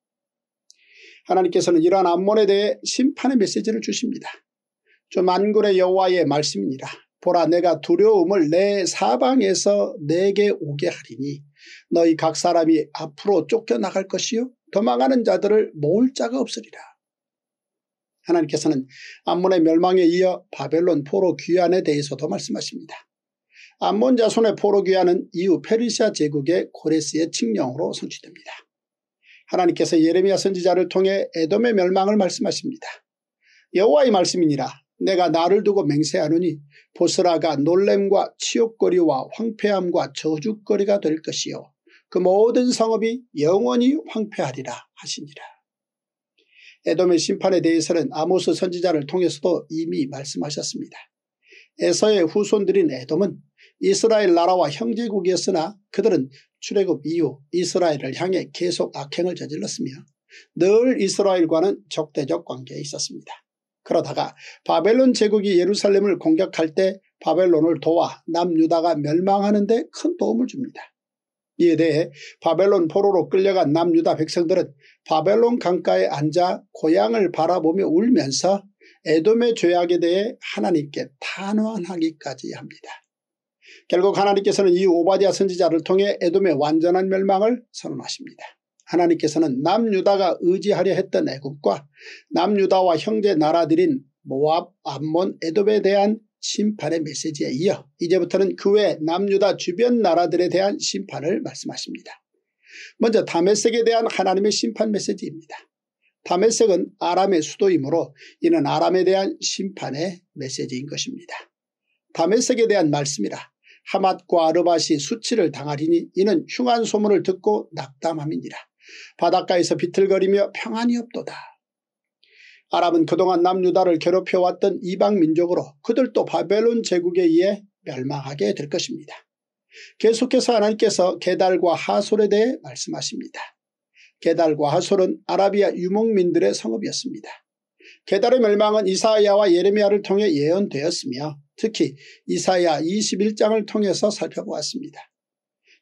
S1: 하나님께서는 이러한 암몬에 대해 심판의 메시지를 주십니다. 저 만군의 여호와의 말씀이니라. 보라 내가 두려움을 내 사방에서 내게 오게 하리니 너희 각 사람이 앞으로 쫓겨나갈 것이요 도망하는 자들을 모을 자가 없으리라. 하나님께서는 암몬의 멸망에 이어 바벨론 포로 귀환에 대해서도 말씀하십니다. 암몬 자손의 포로 귀환은 이후 페르시아 제국의 고레스의 칙령으로 성취됩니다. 하나님께서 예레미야 선지자를 통해 에돔의 멸망을 말씀하십니다. 여호와의 말씀이니라 내가 나를 두고 맹세하노니 보스라가 놀램과 치욕거리와 황폐함과 저주거리가 될 것이요 그 모든 성읍이 영원히 황폐하리라 하시니라. 에돔의 심판에 대해서는 아모스 선지자를 통해서도 이미 말씀하셨습니다. 에서의 후손들인 에돔은 이스라엘 나라와 형제국이었으나 그들은 출애굽 이후 이스라엘을 향해 계속 악행을 저질렀으며 늘 이스라엘과는 적대적 관계에 있었습니다. 그러다가 바벨론 제국이 예루살렘을 공격할 때 바벨론을 도와 남유다가 멸망하는 데 큰 도움을 줍니다. 이에 대해 바벨론 포로로 끌려간 남유다 백성들은 바벨론 강가에 앉아 고향을 바라보며 울면서 에돔의 죄악에 대해 하나님께 탄원하기까지 합니다. 결국 하나님께서는 이 오바디아 선지자를 통해 에돔의 완전한 멸망을 선언하십니다. 하나님께서는 남유다가 의지하려 했던 애굽과 남유다와 형제 나라들인 모압, 암몬, 에돔에 대한 심판의 메시지에 이어 이제부터는 그 외 남유다 주변 나라들에 대한 심판을 말씀하십니다. 먼저 다메섹에 대한 하나님의 심판 메시지입니다. 다메섹은 아람의 수도이므로 이는 아람에 대한 심판의 메시지인 것입니다. 다메섹에 대한 말씀이라 하맛과 아르바시 수치를 당하리니 이는 흉한 소문을 듣고 낙담함이니라. 바닷가에서 비틀거리며 평안이 없도다. 아랍은 그동안 남유다를 괴롭혀왔던 이방 민족으로 그들도 바벨론 제국에 의해 멸망하게 될 것입니다. 계속해서 하나님께서 게달과 하솔에 대해 말씀하십니다. 게달과 하솔은 아라비아 유목민들의 성읍이었습니다. 게달의 멸망은 이사야와 예레미야를 통해 예언되었으며 특히 이사야 21장을 통해서 살펴보았습니다.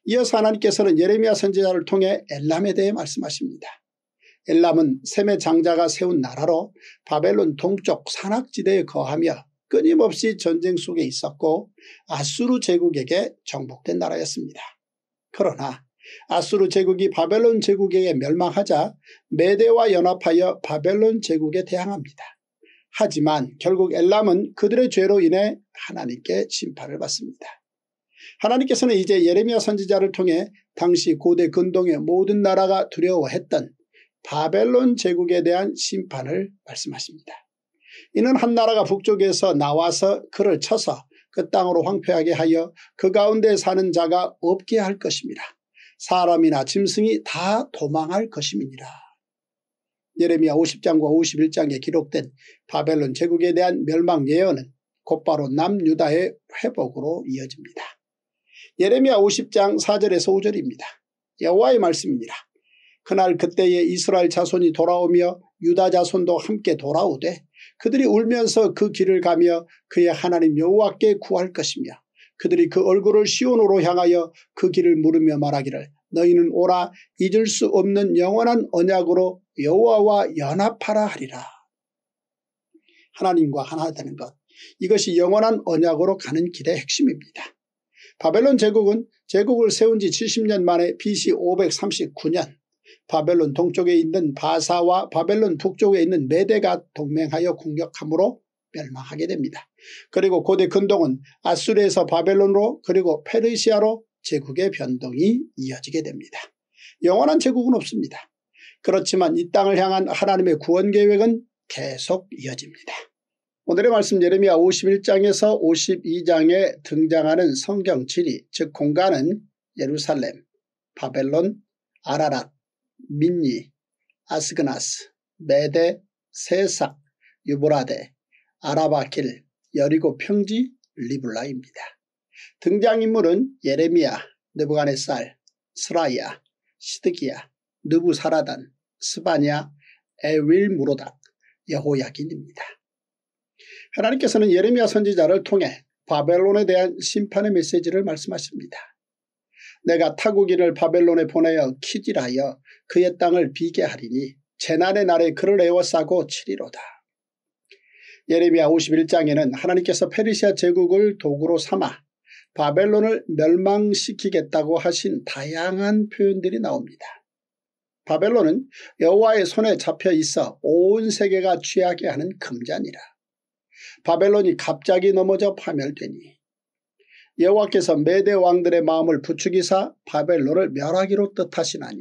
S1: 이어서 하나님께서는 예레미야 선지자를 통해 엘람에 대해 말씀하십니다. 엘람은 셈의 장자가 세운 나라로 바벨론 동쪽 산악지대에 거하며 끊임없이 전쟁 속에 있었고 아수르 제국에게 정복된 나라였습니다. 그러나 아수르 제국이 바벨론 제국에게 멸망하자 메대와 연합하여 바벨론 제국에 대항합니다. 하지만 결국 엘람은 그들의 죄로 인해 하나님께 심판을 받습니다. 하나님께서는 이제 예레미야 선지자를 통해 당시 고대 근동의 모든 나라가 두려워했던 바벨론 제국에 대한 심판을 말씀하십니다. 이는 한 나라가 북쪽에서 나와서 그를 쳐서 그 땅으로 황폐하게 하여 그 가운데 사는 자가 없게 할 것입니다. 사람이나 짐승이 다 도망할 것임이니라. 예레미야 50장과 51장에 기록된 바벨론 제국에 대한 멸망 예언은 곧바로 남유다의 회복으로 이어집니다. 예레미야 50장 4절에서 5절입니다. 여호와의 말씀이니라. 그날 그때에 이스라엘 자손이 돌아오며 유다 자손도 함께 돌아오되 그들이 울면서 그 길을 가며 그의 하나님 여호와께 구할 것이며 그들이 그 얼굴을 시온으로 향하여 그 길을 물으며 말하기를 너희는 오라 잊을 수 없는 영원한 언약으로 여호와와 연합하라 하리라. 하나님과 하나 되는 것 이것이 영원한 언약으로 가는 길의 핵심입니다. 바벨론 제국은 제국을 세운 지 70년 만에 BC 539년 바벨론 동쪽에 있는 바사와 바벨론 북쪽에 있는 메데가 동맹하여 공격함으로 멸망하게 됩니다. 그리고 고대 근동은 아수르에서 바벨론으로 그리고 페르시아로 제국의 변동이 이어지게 됩니다. 영원한 제국은 없습니다. 그렇지만 이 땅을 향한 하나님의 구원 계획은 계속 이어집니다. 오늘의 말씀 예레미야 51장에서 52장에 등장하는 성경 지리 즉 공간은 예루살렘, 바벨론, 아라랏, 민니 아스그나스, 메데 세삭, 유보라데, 아라바길, 여리고 평지, 리블라입니다. 등장인물은 예레미야, 느부간의쌀, 스라이야, 시드기야, 느부사라단, 스바냐, 에윌 무로닥, 여호야긴입니다. 하나님께서는 예레미야 선지자를 통해 바벨론에 대한 심판의 메시지를 말씀하십니다. 내가 타국인을 바벨론에 보내어 키질하여 그의 땅을 비게 하리니 재난의 날에 그를 애워싸고 치리로다. 예레미야 51장에는 하나님께서 페르시아 제국을 도구로 삼아 바벨론을 멸망시키겠다고 하신 다양한 표현들이 나옵니다. 바벨론은 여호와의 손에 잡혀 있어 온 세계가 취하게 하는 금잔이라. 바벨론이 갑자기 넘어져 파멸되니 여호와께서 메대 왕들의 마음을 부추기사 바벨론을 멸하기로 뜻하시나니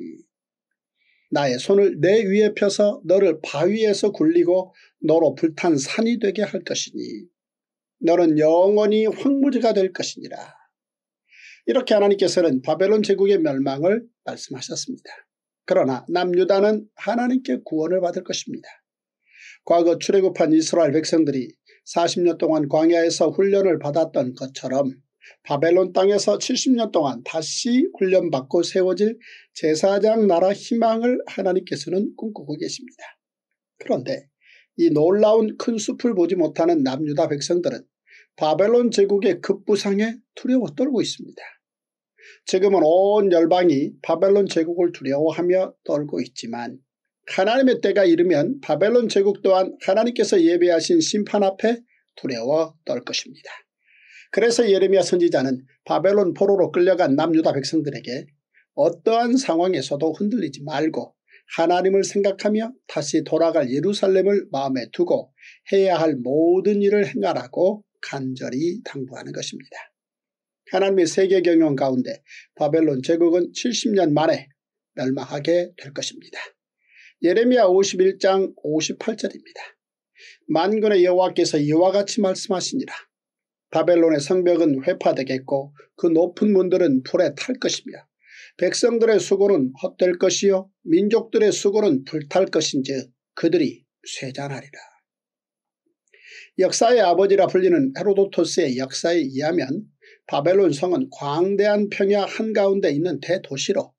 S1: 나의 손을 내 위에 펴서 너를 바위에서 굴리고 너로 불탄 산이 되게 할 것이니 너는 영원히 황무지가 될 것이니라. 이렇게 하나님께서는 바벨론 제국의 멸망을 말씀하셨습니다. 그러나 남유다는 하나님께 구원을 받을 것입니다. 과거 출애굽한 이스라엘 백성들이 40년 동안 광야에서 훈련을 받았던 것처럼 바벨론 땅에서 70년 동안 다시 훈련받고 세워질 제사장 나라 희망을 하나님께서는 꿈꾸고 계십니다. 그런데 이 놀라운 큰 숲을 보지 못하는 남유다 백성들은 바벨론 제국의 급부상에 두려워 떨고 있습니다. 지금은 온 열방이 바벨론 제국을 두려워하며 떨고 있지만 하나님의 때가 이르면 바벨론 제국 또한 하나님께서 예배하신 심판 앞에 두려워 떨 것입니다. 그래서 예레미야 선지자는 바벨론 포로로 끌려간 남유다 백성들에게 어떠한 상황에서도 흔들리지 말고 하나님을 생각하며 다시 돌아갈 예루살렘을 마음에 두고 해야 할 모든 일을 행하라고 간절히 당부하는 것입니다. 하나님의 세계 경영 가운데 바벨론 제국은 70년 만에 멸망하게 될 것입니다. 예레미야 51장 58절입니다. 만군의 여호와께서 이와 같이 말씀하시니라. 바벨론의 성벽은 회파되겠고 그 높은 문들은 불에 탈것이며 백성들의 수고는 헛될 것이요 민족들의 수고는 불탈 것인지 그들이 쇠잔하리라. 역사의 아버지라 불리는 헤로도토스의 역사에 의하면 바벨론 성은 광대한 평야 한가운데 있는 대도시로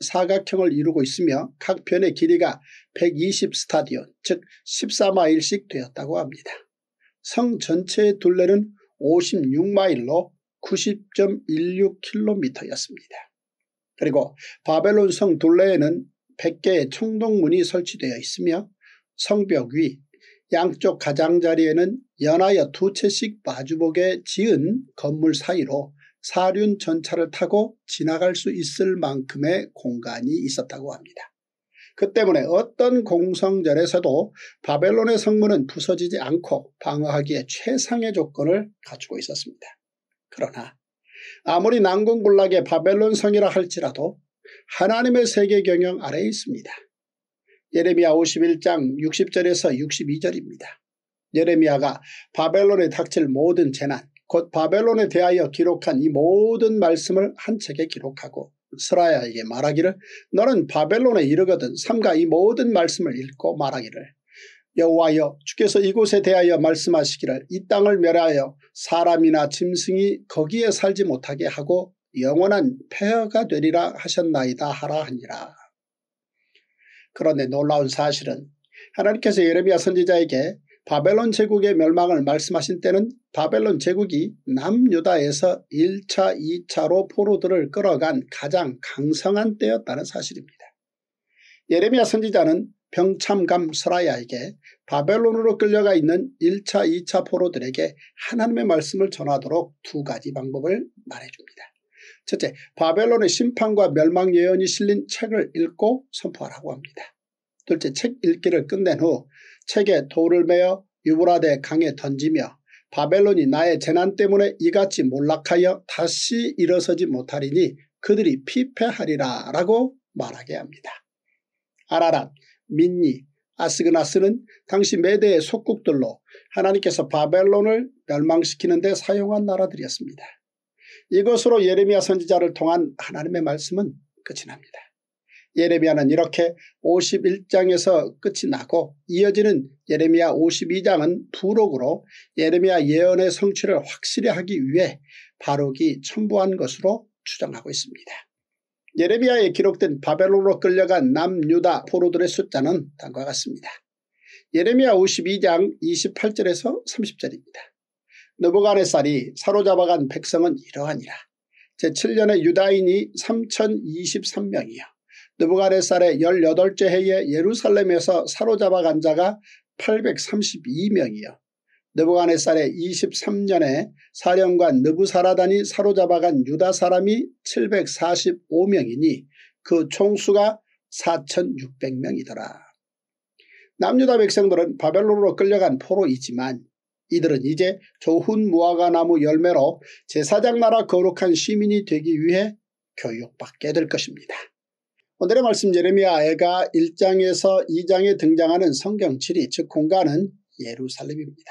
S1: 사각형을 이루고 있으며 각 편의 길이가 120 스타디온 즉 14마일씩 되었다고 합니다. 성 전체의 둘레는 56마일로 90.16km였습니다. 그리고 바벨론 성 둘레에는 100개의 총동문이 설치되어 있으며 성벽 위 양쪽 가장자리에는 연하여 두 채씩 마주보게 지은 건물 사이로 사륜 전차를 타고 지나갈 수 있을 만큼의 공간이 있었다고 합니다. 그 때문에 어떤 공성전에서도 바벨론의 성문은 부서지지 않고 방어하기에 최상의 조건을 갖추고 있었습니다. 그러나 아무리 난공불락의 바벨론 성이라 할지라도 하나님의 세계 경영 아래에 있습니다. 예레미야 51장 60절에서 62절입니다. 예레미야가 바벨론에 닥칠 모든 재난, 곧 바벨론에 대하여 기록한 이 모든 말씀을 한 책에 기록하고 스라야에게 말하기를 너는 바벨론에 이르거든 삼가 이 모든 말씀을 읽고 말하기를 여호와여 주께서 이곳에 대하여 말씀하시기를 이 땅을 멸하여 사람이나 짐승이 거기에 살지 못하게 하고 영원한 폐허가 되리라 하셨나이다 하라 하니라. 그런데 놀라운 사실은 하나님께서 예레미야 선지자에게 바벨론 제국의 멸망을 말씀하신 때는 바벨론 제국이 남유다에서 1차 2차로 포로들을 끌어간 가장 강성한 때였다는 사실입니다. 예레미야 선지자는 병참감 스라야에게 바벨론으로 끌려가 있는 1차 2차 포로들에게 하나님의 말씀을 전하도록 두 가지 방법을 말해줍니다. 첫째, 바벨론의 심판과 멸망 예언이 실린 책을 읽고 선포하라고 합니다. 둘째, 책 읽기를 끝낸 후 책에 돌을 메어 유브라데 강에 던지며 바벨론이 나의 재난 때문에 이같이 몰락하여 다시 일어서지 못하리니 그들이 피폐하리라 라고 말하게 합니다. 아라랏, 민니, 아스그나스는 당시 메대의 속국들로 하나님께서 바벨론을 멸망시키는 데 사용한 나라들이었습니다. 이것으로 예레미야 선지자를 통한 하나님의 말씀은 끝이 납니다. 예레미야는 이렇게 51장에서 끝이 나고 이어지는 예레미야 52장은 부록으로 예레미야 예언의 성취를 확실히 하기 위해 바룩이 첨부한 것으로 추정하고 있습니다. 예레미야에 기록된 바벨론으로 끌려간 남유다 포로들의 숫자는 다음과 같습니다. 예레미야 52장 28절에서 30절입니다. 느보간의 쌀이 사로잡아간 백성은 이러하니라. 제7년의 유다인이 3023명이요. 느부가네살의 18째 해에 예루살렘에서 사로잡아간 자가 832명이요. 느부가네살의 23년에 사령관 느부사라단이 사로잡아간 유다 사람이 745명이니 그 총수가 4600명이더라. 남유다 백성들은 바벨론으로 끌려간 포로이지만 이들은 이제 좋은 무화과 나무 열매로 제사장 나라 거룩한 시민이 되기 위해 교육받게 될 것입니다. 오늘의 말씀 예레미야애가 1장에서 2장에 등장하는 성경칠리즉 공간은 예루살렘입니다.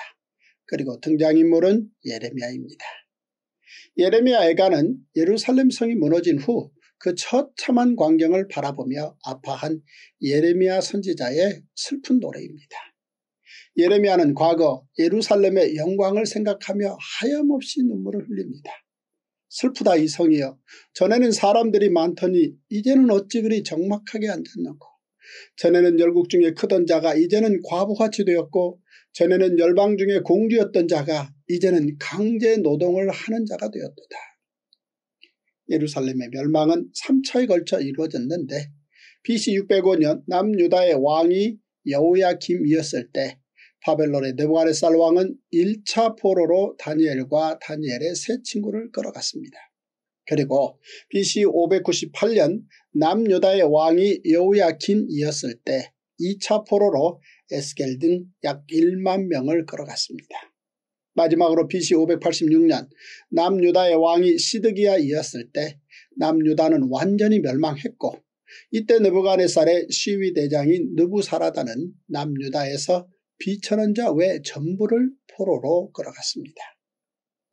S1: 그리고 등장인물은 예레미야입니다. 예레미야 애가는 예루살렘 성이 무너진 후 그 처참한 광경을 바라보며 아파한 예레미야 선지자의 슬픈 노래입니다. 예레미야는 과거 예루살렘의 영광을 생각하며 하염없이 눈물을 흘립니다. 슬프다 이 성이여 전에는 사람들이 많더니 이제는 어찌 그리 적막하게 앉았냐고 전에는 열국 중에 크던 자가 이제는 과부같이 되었고 전에는 열방 중에 공주였던 자가 이제는 강제 노동을 하는 자가 되었도다. 예루살렘의 멸망은 3차에 걸쳐 이루어졌는데 BC 605년 남유다의 왕이 여우야김이었을때 바벨론의 느부가네살 왕은 1차 포로로 다니엘과 다니엘의 세 친구를 끌어갔습니다. 그리고 BC 598년 남유다의 왕이 여우야킨이었을 때 2차 포로로 에스겔 등 약 1만 명을 끌어갔습니다. 마지막으로 BC 586년 남유다의 왕이 시드기야이었을 때 남유다는 완전히 멸망했고 이때 느부가네살의 시위대장인 느부사라다는 남유다에서 비천한 자외 전부를 포로로 끌어갔습니다.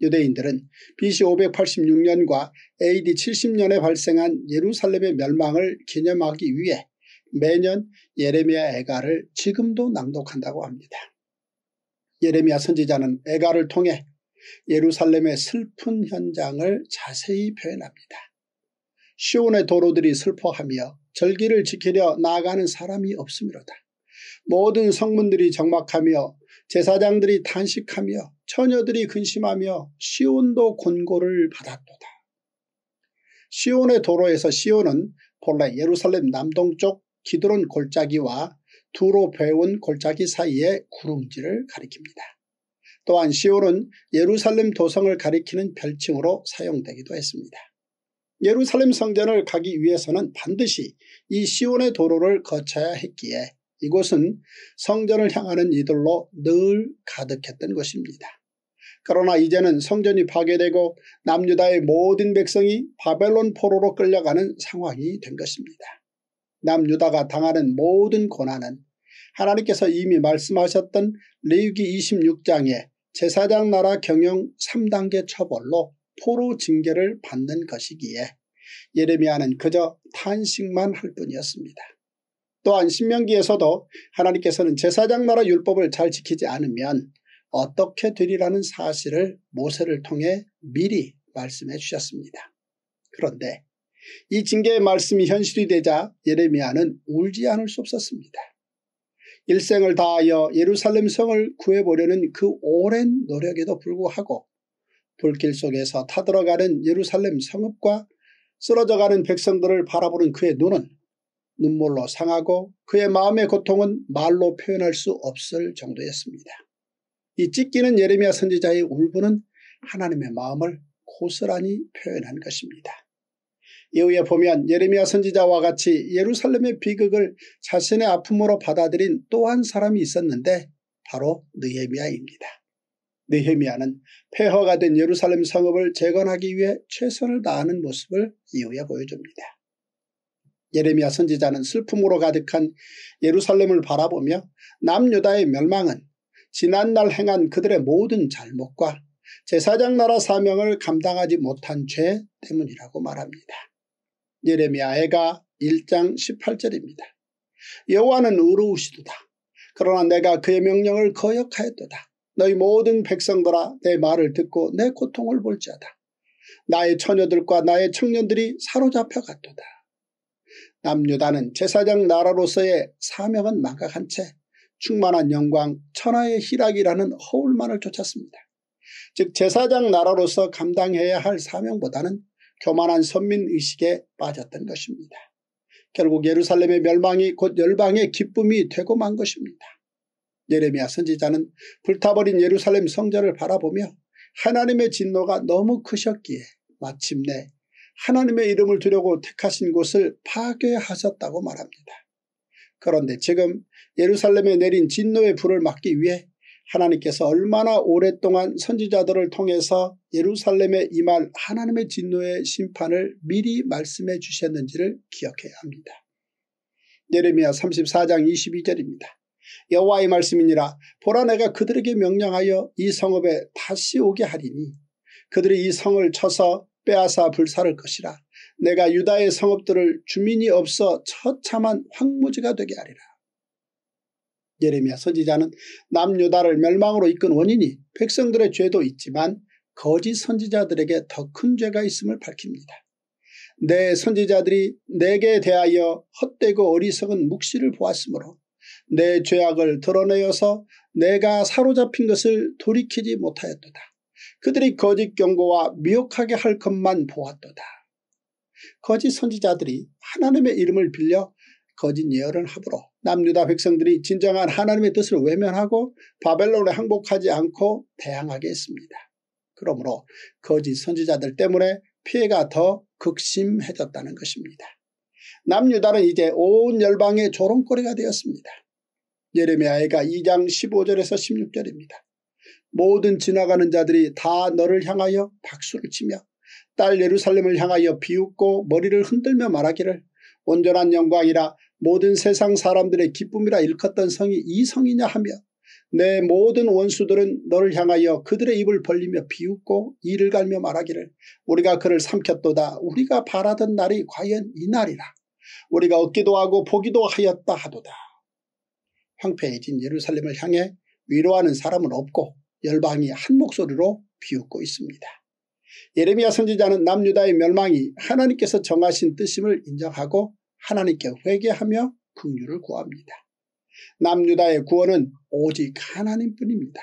S1: 유대인들은 BC 586년과 AD 70년에 발생한 예루살렘의 멸망을 기념하기 위해 매년 예레미야 애가를 지금도 낭독한다고 합니다. 예레미야 선지자는 애가를 통해 예루살렘의 슬픈 현장을 자세히 표현합니다. 시온의 도로들이 슬퍼하며 절기를 지키려 나아가는 사람이 없음이로다. 모든 성문들이 적막하며 제사장들이 탄식하며 처녀들이 근심하며 시온도 권고를 받았도다. 시온의 도로에서 시온은 본래 예루살렘 남동쪽 기드론 골짜기와 두로 배운 골짜기 사이의 구름지를 가리킵니다. 또한 시온은 예루살렘 도성을 가리키는 별칭으로 사용되기도 했습니다. 예루살렘 성전을 가기 위해서는 반드시 이 시온의 도로를 거쳐야 했기에 이곳은 성전을 향하는 이들로 늘 가득했던 것입니다. 그러나 이제는 성전이 파괴되고 남유다의 모든 백성이 바벨론 포로로 끌려가는 상황이 된 것입니다. 남유다가 당하는 모든 고난은 하나님께서 이미 말씀하셨던 레위기 26장의 제사장 나라 경영 3단계 처벌로 포로 징계를 받는 것이기에 예레미야는 그저 탄식만 할 뿐이었습니다. 또한 신명기에서도 하나님께서는 제사장 나라 율법을 잘 지키지 않으면 어떻게 되리라는 사실을 모세를 통해 미리 말씀해 주셨습니다. 그런데 이 징계의 말씀이 현실이 되자 예레미야는 울지 않을 수 없었습니다. 일생을 다하여 예루살렘 성을 구해보려는 그 오랜 노력에도 불구하고 불길 속에서 타들어가는 예루살렘 성읍과 쓰러져가는 백성들을 바라보는 그의 눈은 눈물로 상하고 그의 마음의 고통은 말로 표현할 수 없을 정도였습니다. 이 찢기는 예레미야 선지자의 울분은 하나님의 마음을 고스란히 표현한 것입니다. 이후에 보면 예레미야 선지자와 같이 예루살렘의 비극을 자신의 아픔으로 받아들인 또 한 사람이 있었는데 바로 느헤미야입니다. 느헤미야는 폐허가 된 예루살렘 성읍을 재건하기 위해 최선을 다하는 모습을 이후에 보여줍니다. 예레미야 선지자는 슬픔으로 가득한 예루살렘을 바라보며 남유다의 멸망은 지난날 행한 그들의 모든 잘못과 제사장 나라 사명을 감당하지 못한 죄 때문이라고 말합니다. 예레미야애가 1장 18절입니다. 여호와는 의로우시도다. 그러나 내가 그의 명령을 거역하였도다. 너희 모든 백성들아 내 말을 듣고 내 고통을 볼지어다. 나의 처녀들과 나의 청년들이 사로잡혀 갔도다. 남유다는 제사장 나라로서의 사명은 망각한 채 충만한 영광 천하의 희락이라는 허울만을 쫓았습니다. 즉 제사장 나라로서 감당해야 할 사명보다는 교만한 선민의식에 빠졌던 것입니다. 결국 예루살렘의 멸망이 곧 열방의 기쁨이 되고 만 것입니다. 예레미야 선지자는 불타버린 예루살렘 성전을 바라보며 하나님의 진노가 너무 크셨기에 마침내 하나님의 이름을 두려고 택하신 곳을 파괴하셨다고 말합니다. 그런데 지금 예루살렘에 내린 진노의 불을 막기 위해 하나님께서 얼마나 오랫동안 선지자들을 통해서 예루살렘에 임할 하나님의 진노의 심판을 미리 말씀해 주셨는지를 기억해야 합니다. 예레미야 34장 22절입니다. 여호와의 말씀이니라 보라 내가 그들에게 명령하여 이 성읍에 다시 오게 하리니 그들이 이 성을 쳐서 빼앗아 불살을 것이라 내가 유다의 성읍들을 주민이 없어 처참한 황무지가 되게 하리라. 예레미야 선지자는 남유다를 멸망으로 이끈 원인이 백성들의 죄도 있지만 거짓 선지자들에게 더 큰 죄가 있음을 밝힙니다. 내 선지자들이 내게 대하여 헛되고 어리석은 묵시를 보았으므로 내 죄악을 드러내어서 내가 사로잡힌 것을 돌이키지 못하였도다. 그들이 거짓 경고와 미혹하게 할 것만 보았도다. 거짓 선지자들이 하나님의 이름을 빌려 거짓 예언을 하으로 남유다 백성들이 진정한 하나님의 뜻을 외면하고 바벨론에 항복하지 않고 대항하게 했습니다. 그러므로 거짓 선지자들 때문에 피해가 더 극심해졌다는 것입니다. 남유다는 이제 온 열방의 조롱거리가 되었습니다. 예레미야가 2장 15절에서 16절입니다. 모든 지나가는 자들이 다 너를 향하여 박수를 치며 딸 예루살렘을 향하여 비웃고 머리를 흔들며 말하기를 온전한 영광이라 모든 세상 사람들의 기쁨이라 일컫던 성이 이 성이냐 하며 내 모든 원수들은 너를 향하여 그들의 입을 벌리며 비웃고 이를 갈며 말하기를 우리가 그를 삼켰도다 우리가 바라던 날이 과연 이 날이라 우리가 얻기도 하고 보기도 하였다 하도다. 황폐해진 예루살렘을 향해 위로하는 사람은 없고 열방이 한 목소리로 비웃고 있습니다. 예레미야 선지자는 남유다의 멸망이 하나님께서 정하신 뜻임을 인정하고 하나님께 회개하며 긍휼을 구합니다. 남유다의 구원은 오직 하나님뿐입니다.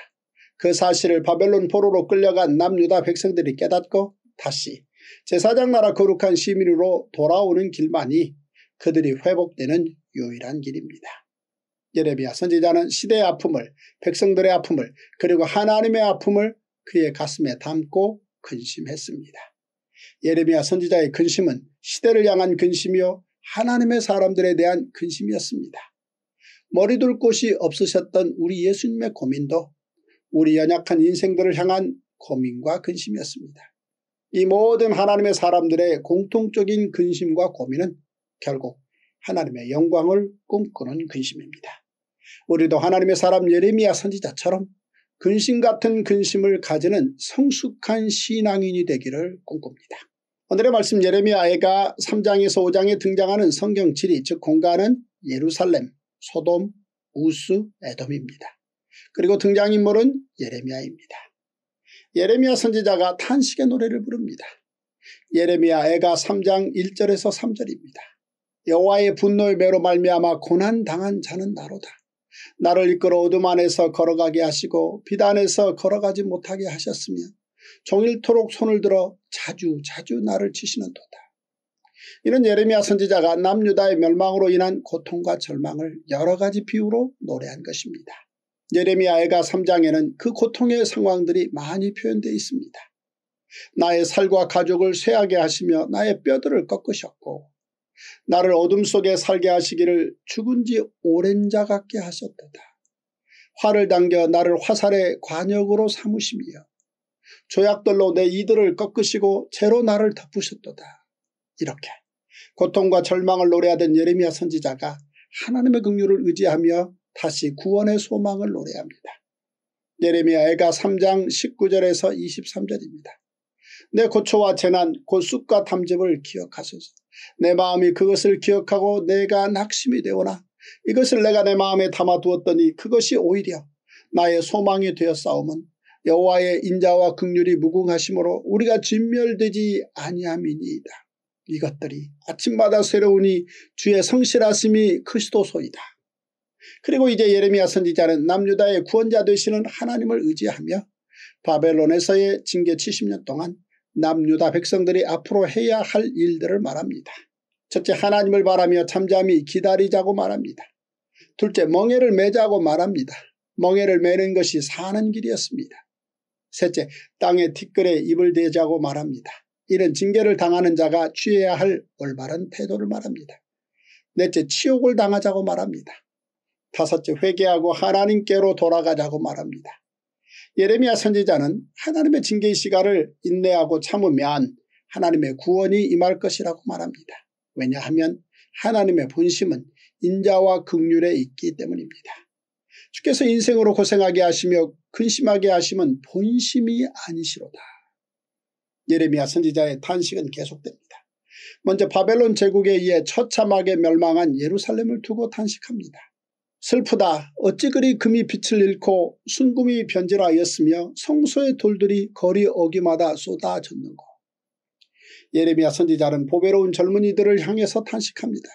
S1: 그 사실을 바벨론 포로로 끌려간 남유다 백성들이 깨닫고 다시 제사장 나라 거룩한 시민으로 돌아오는 길만이 그들이 회복되는 유일한 길입니다. 예레미야 선지자는 시대의 아픔을 백성들의 아픔을 그리고 하나님의 아픔을 그의 가슴에 담고 근심했습니다. 예레미야 선지자의 근심은 시대를 향한 근심이요 하나님의 사람들에 대한 근심이었습니다. 머리둘 곳이 없으셨던 우리 예수님의 고민도 우리 연약한 인생들을 향한 고민과 근심이었습니다. 이 모든 하나님의 사람들의 공통적인 근심과 고민은 결국 하나님의 영광을 꿈꾸는 근심입니다. 우리도 하나님의 사람 예레미야 선지자처럼 근심 같은 근심을 가지는 성숙한 신앙인이 되기를 꿈꿉니다. 오늘의 말씀 예레미야가 3장에서 5장에 등장하는 성경 지리 즉 공간은 예루살렘, 소돔, 우스, 에돔입니다. 그리고 등장인물은 예레미야입니다. 예레미야 선지자가 탄식의 노래를 부릅니다. 예레미야 애가 3장 1절에서 3절입니다. 여호와의 분노의 매로 말미암아 고난당한 자는 나로다. 나를 이끌어 어둠 안에서 걸어가게 하시고 비단에서 걸어가지 못하게 하셨으며 종일토록 손을 들어 자주 자주 나를 치시는 도다. 이는 예레미야 선지자가 남유다의 멸망으로 인한 고통과 절망을 여러 가지 비유로 노래한 것입니다. 예레미야애가 3장에는 그 고통의 상황들이 많이 표현되어 있습니다. 나의 살과 가족을 쇠하게 하시며 나의 뼈들을 꺾으셨고 나를 어둠 속에 살게 하시기를 죽은 지 오랜 자 같게 하셨도다. 화를 당겨 나를 화살의 관역으로 삼으시며 조약들로 내 이들을 꺾으시고 죄로 나를 덮으셨도다. 이렇게 고통과 절망을 노래하던 예레미야 선지자가 하나님의 긍휼을 의지하며 다시 구원의 소망을 노래합니다. 예레미야애가 3장 19절에서 23절입니다. 내 고초와 재난, 곧 쑥과 담즙을 기억하소서. 내 마음이 그것을 기억하고 내가 낙심이 되오나 이것을 내가 내 마음에 담아두었더니 그것이 오히려 나의 소망이 되어 싸움은 여호와의 인자와 극률이 무궁하심으로 우리가 진멸되지 아니함이니이다. 이것들이 아침마다 새로우니 주의 성실하심이 크리스도소이다. 그리고 이제 예레미야 선지자는 남유다의 구원자 되시는 하나님을 의지하며 바벨론에서의 징계 70년 동안 남유다 백성들이 앞으로 해야 할 일들을 말합니다. 첫째 하나님을 바라며 잠잠히 기다리자고 말합니다. 둘째 멍해를 매자고 말합니다. 멍해를 매는 것이 사는 길이었습니다. 셋째 땅의 티끌에 입을 대자고 말합니다. 이런 징계를 당하는 자가 취해야 할 올바른 태도를 말합니다. 넷째 치욕을 당하자고 말합니다. 다섯째 회개하고 하나님께로 돌아가자고 말합니다. 예레미야 선지자는 하나님의 징계의 시간을 인내하고 참으면 하나님의 구원이 임할 것이라고 말합니다. 왜냐하면 하나님의 본심은 인자와 극률에 있기 때문입니다. 주께서 인생으로 고생하게 하시며 근심하게 하심은 본심이 아니시로다. 예레미야 선지자의 탄식은 계속됩니다. 먼저 바벨론 제국에 의해 처참하게 멸망한 예루살렘을 두고 탄식합니다. 슬프다 어찌 그리 금이 빛을 잃고 순금이 변질하였으며 성소의 돌들이 거리 어귀마다 쏟아졌는고. 예레미야 선지자는 보배로운 젊은이들을 향해서 탄식합니다.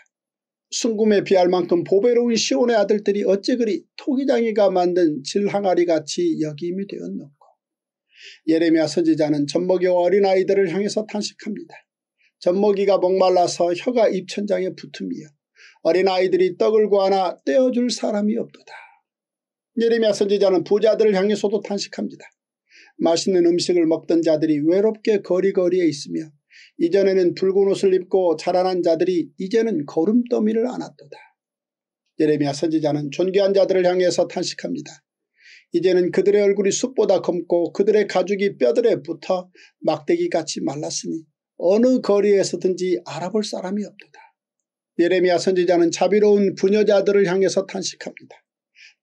S1: 순금에 비할 만큼 보배로운 시온의 아들들이 어찌 그리 토기장이가 만든 질항아리같이 여김이 되었는고. 예레미야 선지자는 젖먹이 어린아이들을 향해서 탄식합니다. 젖먹이가 목말라서 혀가 입천장에 붙음이여 어린아이들이 떡을 구하나 떼어줄 사람이 없도다. 예레미야 선지자는 부자들을 향해서도 탄식합니다. 맛있는 음식을 먹던 자들이 외롭게 거리거리에 있으며 이전에는 붉은 옷을 입고 자라난 자들이 이제는 거름더미를 안았도다. 예레미야 선지자는 존귀한 자들을 향해서 탄식합니다. 이제는 그들의 얼굴이 숲보다 검고 그들의 가죽이 뼈들에 붙어 막대기같이 말랐으니 어느 거리에서든지 알아볼 사람이 없도다. 예레미야 선지자는 자비로운 부녀자들을 향해서 탄식합니다.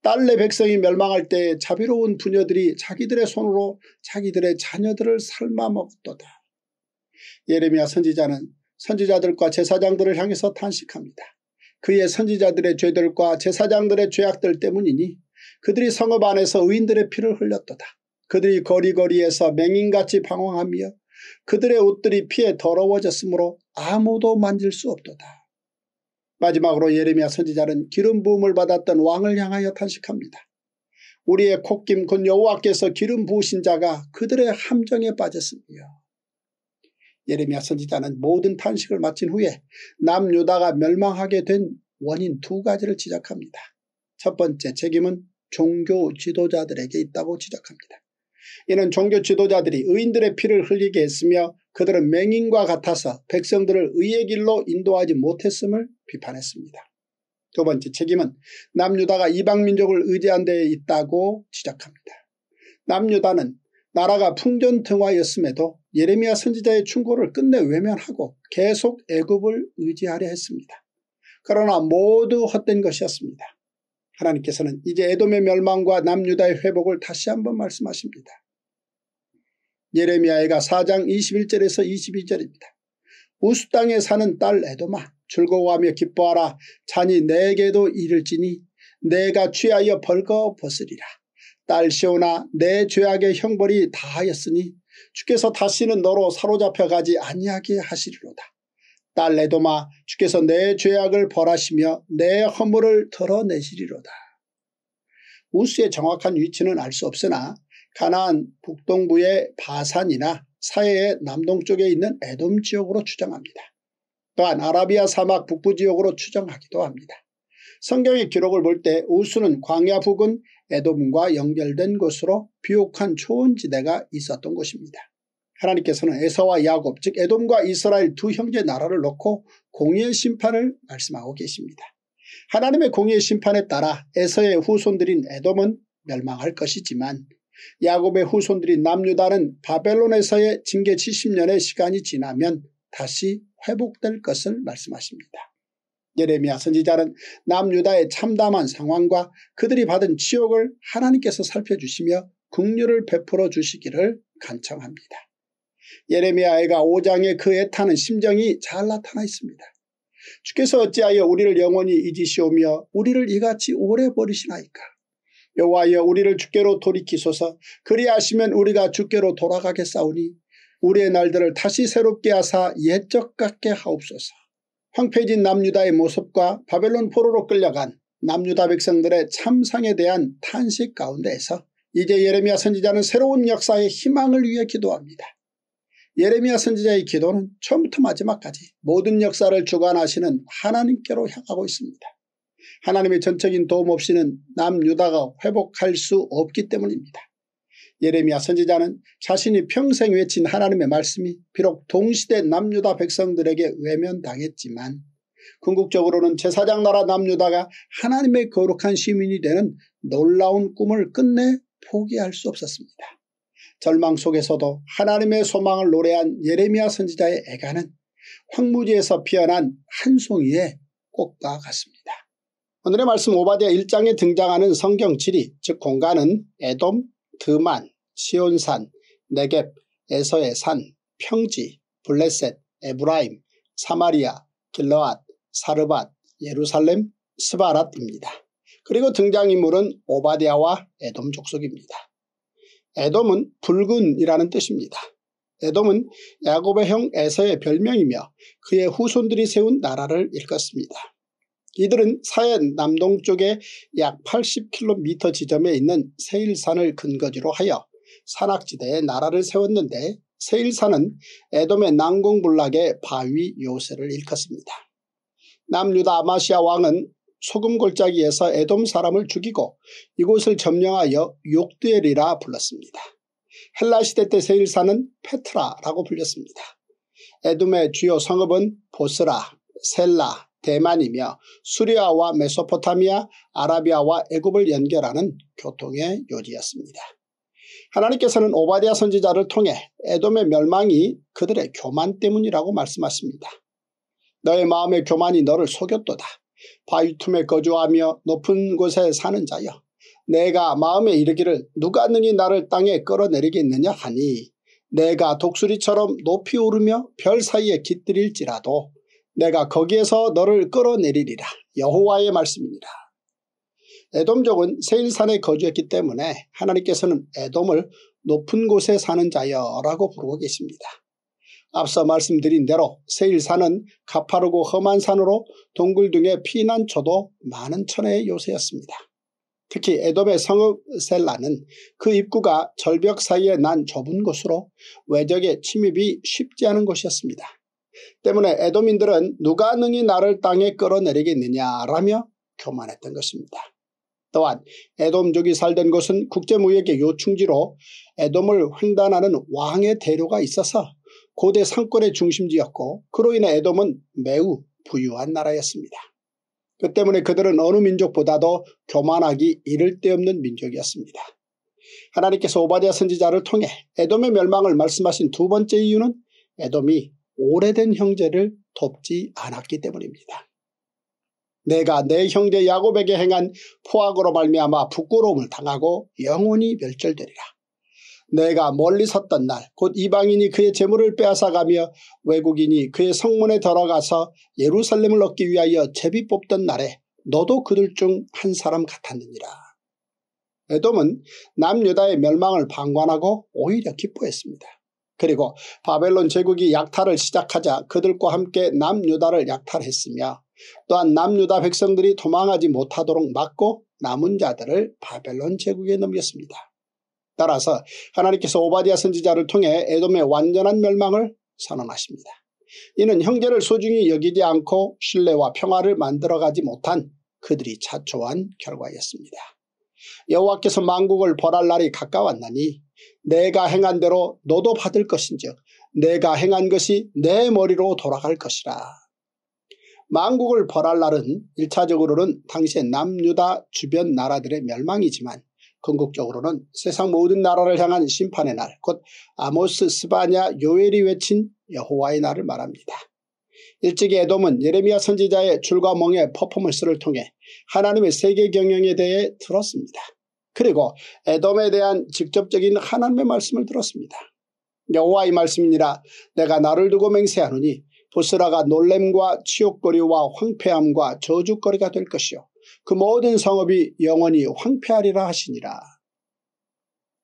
S1: 딸내 백성이 멸망할 때 자비로운 부녀들이 자기들의 손으로 자기들의 자녀들을 삶아먹었도다. 예레미야 선지자는 선지자들과 제사장들을 향해서 탄식합니다. 그의 선지자들의 죄들과 제사장들의 죄악들 때문이니 그들이 성읍 안에서 의인들의 피를 흘렸도다. 그들이 거리거리에서 맹인같이 방황하며 그들의 옷들이 피에 더러워졌으므로 아무도 만질 수 없도다. 마지막으로 예레미야 선지자는 기름 부음을 받았던 왕을 향하여 탄식합니다. 우리의 콧김 곧 여호와께서 기름 부으신 자가 그들의 함정에 빠졌으며 예레미야 선지자는 모든 탄식을 마친 후에 남유다가 멸망하게 된 원인 두 가지를 지적합니다. 첫 번째 책임은 종교 지도자들에게 있다고 지적합니다. 이는 종교 지도자들이 의인들의 피를 흘리게 했으며 그들은 맹인과 같아서 백성들을 의의 길로 인도하지 못했음을 비판했습니다. 두 번째 책임은 남유다가 이방민족을 의지한 데에 있다고 지적합니다. 남유다는 나라가 풍전등화였음에도 예레미야 선지자의 충고를 끝내 외면하고 계속 애굽을 의지하려 했습니다. 그러나 모두 헛된 것이었습니다. 하나님께서는 이제 에돔의 멸망과 남유다의 회복을 다시 한번 말씀하십니다. 예레미야가 애 4장 21절에서 22절입니다. 우수 땅에 사는 딸 에돔아 즐거워하며 기뻐하라 잔이 내게도 이를지니 내가 취하여 벌거 벗으리라. 딸 시오나 내 죄악의 형벌이 다하였으니 주께서 다시는 너로 사로잡혀 가지 아니하게 하시리로다. 딸 레도마 주께서 내 죄악을 벌하시며 내 허물을 드러내시리로다. 우스의 정확한 위치는 알 수 없으나 가나안 북동부의 바산이나 사해의 남동쪽에 있는 에돔 지역으로 추정합니다. 또한 아라비아 사막 북부 지역으로 추정하기도 합니다. 성경의 기록을 볼 때 우수는 광야 부근 에돔과 연결된 곳으로 비옥한 초원지대가 있었던 곳입니다. 하나님께서는 에서와 야곱 즉 에돔과 이스라엘 두 형제 나라를 놓고 공의의 심판을 말씀하고 계십니다. 하나님의 공의의 심판에 따라 에서의 후손들인 에돔은 멸망할 것이지만 야곱의 후손들인 남유다는 바벨론에서의 징계 70년의 시간이 지나면 다시 회복될 것을 말씀하십니다. 예레미야 선지자는 남유다의 참담한 상황과 그들이 받은 치욕을 하나님께서 살펴주시며 긍휼를 베풀어 주시기를 간청합니다. 예레미야가 5장에 그 애타는 심정이 잘 나타나 있습니다. 주께서 어찌하여 우리를 영원히 잊으시오며 우리를 이같이 오래 버리시나이까. 여호와여 우리를 주께로 돌이키소서 그리하시면 우리가 주께로 돌아가겠사오니 우리의 날들을 다시 새롭게 하사 옛적 같게 하옵소서. 황폐진 남유다의 모습과 바벨론 포로로 끌려간 남유다 백성들의 참상에 대한 탄식 가운데에서 이제 예레미야 선지자는 새로운 역사의 희망을 위해 기도합니다. 예레미야 선지자의 기도는 처음부터 마지막까지 모든 역사를 주관하시는 하나님께로 향하고 있습니다. 하나님의 전적인 도움 없이는 남유다가 회복할 수 없기 때문입니다. 예레미야 선지자는 자신이 평생 외친 하나님의 말씀이 비록 동시대 남유다 백성들에게 외면당했지만 궁극적으로는 제사장 나라 남유다가 하나님의 거룩한 시민이 되는 놀라운 꿈을 끝내 포기할 수 없었습니다. 절망 속에서도 하나님의 소망을 노래한 예레미야 선지자의 애가는 황무지에서 피어난 한 송이의 꽃과 같습니다. 오늘의 말씀 오바댜 디 1장에 등장하는 성경 지리 즉 공간은 에돔, 드만, 시온산, 네겝, 에서의 산, 평지, 블레셋, 에브라임, 사마리아, 길러앗, 사르밧, 예루살렘, 스바랏입니다. 그리고 등장인물은 오바디아와 에돔 족속입니다. 에돔은 붉은이라는 뜻입니다. 에돔은 야곱의 형 에서의 별명이며 그의 후손들이 세운 나라를 일컫습니다. 이들은 사해 남동쪽에 약 80km 지점에 있는 세일산을 근거지로 하여 산악지대에 나라를 세웠는데 세일산은 에돔의 난공불락의 바위 요새를 일컫습니다. 남유다 아마시아 왕은 소금 골짜기에서 에돔 사람을 죽이고 이곳을 점령하여 욕드엘이라 불렀습니다. 헬라 시대 때 세일산은 페트라라고 불렸습니다. 에돔의 주요 성읍은 보스라, 셀라, 대만이며 수리아와 메소포타미아, 아라비아와 애굽을 연결하는 교통의 요지였습니다. 하나님께서는 오바디아 선지자를 통해 에돔의 멸망이 그들의 교만 때문이라고 말씀하십니다. 너의 마음의 교만이 너를 속였도다. 바위 틈에 거주하며 높은 곳에 사는 자여 내가 마음에 이르기를 누가 능히 나를 땅에 끌어내리겠느냐 하니 내가 독수리처럼 높이 오르며 별 사이에 깃들일지라도 내가 거기에서 너를 끌어내리리라. 여호와의 말씀입니다. 에돔족은 세일산에 거주했기 때문에 하나님께서는 에돔을 높은 곳에 사는 자여라고 부르고 계십니다. 앞서 말씀드린 대로 세일산은 가파르고 험한 산으로 동굴 등의 피난처도 많은 천의 요새였습니다. 특히 에돔의 성읍 셀라는 그 입구가 절벽 사이에 난 좁은 곳으로 외적의 침입이 쉽지 않은 곳이었습니다. 때문에 에도인들은 누가 능히 나를 땅에 끌어내리겠느냐라며 교만했던 것입니다. 또한 에돔족이 살던 곳은 국제무역의 요충지로 에돔을 횡단하는 왕의 대로가 있어서 고대 상권의 중심지였고 그로 인해 에돔은 매우 부유한 나라였습니다. 그 때문에 그들은 어느 민족보다도 교만하기 이를 데 없는 민족이었습니다. 하나님께서 오바디아 선지자를 통해 에돔의 멸망을 말씀하신 두 번째 이유는 에돔이 오래된 형제를 돕지 않았기 때문입니다. 내가 내 형제 야곱에게 행한 포악으로 말미암아 부끄러움을 당하고 영원히 멸절되리라. 내가 멀리 섰던 날 곧 이방인이 그의 재물을 빼앗아가며 외국인이 그의 성문에 들어가서 예루살렘을 얻기 위하여 제비 뽑던 날에 너도 그들 중 한 사람 같았느니라. 에돔은 남유다의 멸망을 방관하고 오히려 기뻐했습니다. 그리고 바벨론 제국이 약탈을 시작하자 그들과 함께 남유다를 약탈했으며 또한 남유다 백성들이 도망하지 못하도록 막고 남은 자들을 바벨론 제국에 넘겼습니다. 따라서 하나님께서 오바디아 선지자를 통해 에돔의 완전한 멸망을 선언하십니다. 이는 형제를 소중히 여기지 않고 신뢰와 평화를 만들어가지 못한 그들이 자초한 결과였습니다. 여호와께서 만국을 벌할 날이 가까웠나니 내가 행한 대로 너도 받을 것인즉 내가 행한 것이 내 머리로 돌아갈 것이라. 망국을 벌할 날은 1차적으로는 당시의 남유다 주변 나라들의 멸망이지만 궁극적으로는 세상 모든 나라를 향한 심판의 날, 곧 아모스, 스바냐, 요엘이 외친 여호와의 날을 말합니다. 일찍이 에돔은 예레미야 선지자의 줄과 멍의 퍼포먼스를 통해 하나님의 세계 경영에 대해 들었습니다. 그리고 에덤에 대한 직접적인 하나님의 말씀을 들었습니다. 여호와의 말씀이니라 내가 나를 두고 맹세하노니 보스라가 놀램과 치욕거리와 황폐함과 저주거리가 될 것이요 그 모든 성읍이 영원히 황폐하리라 하시니라.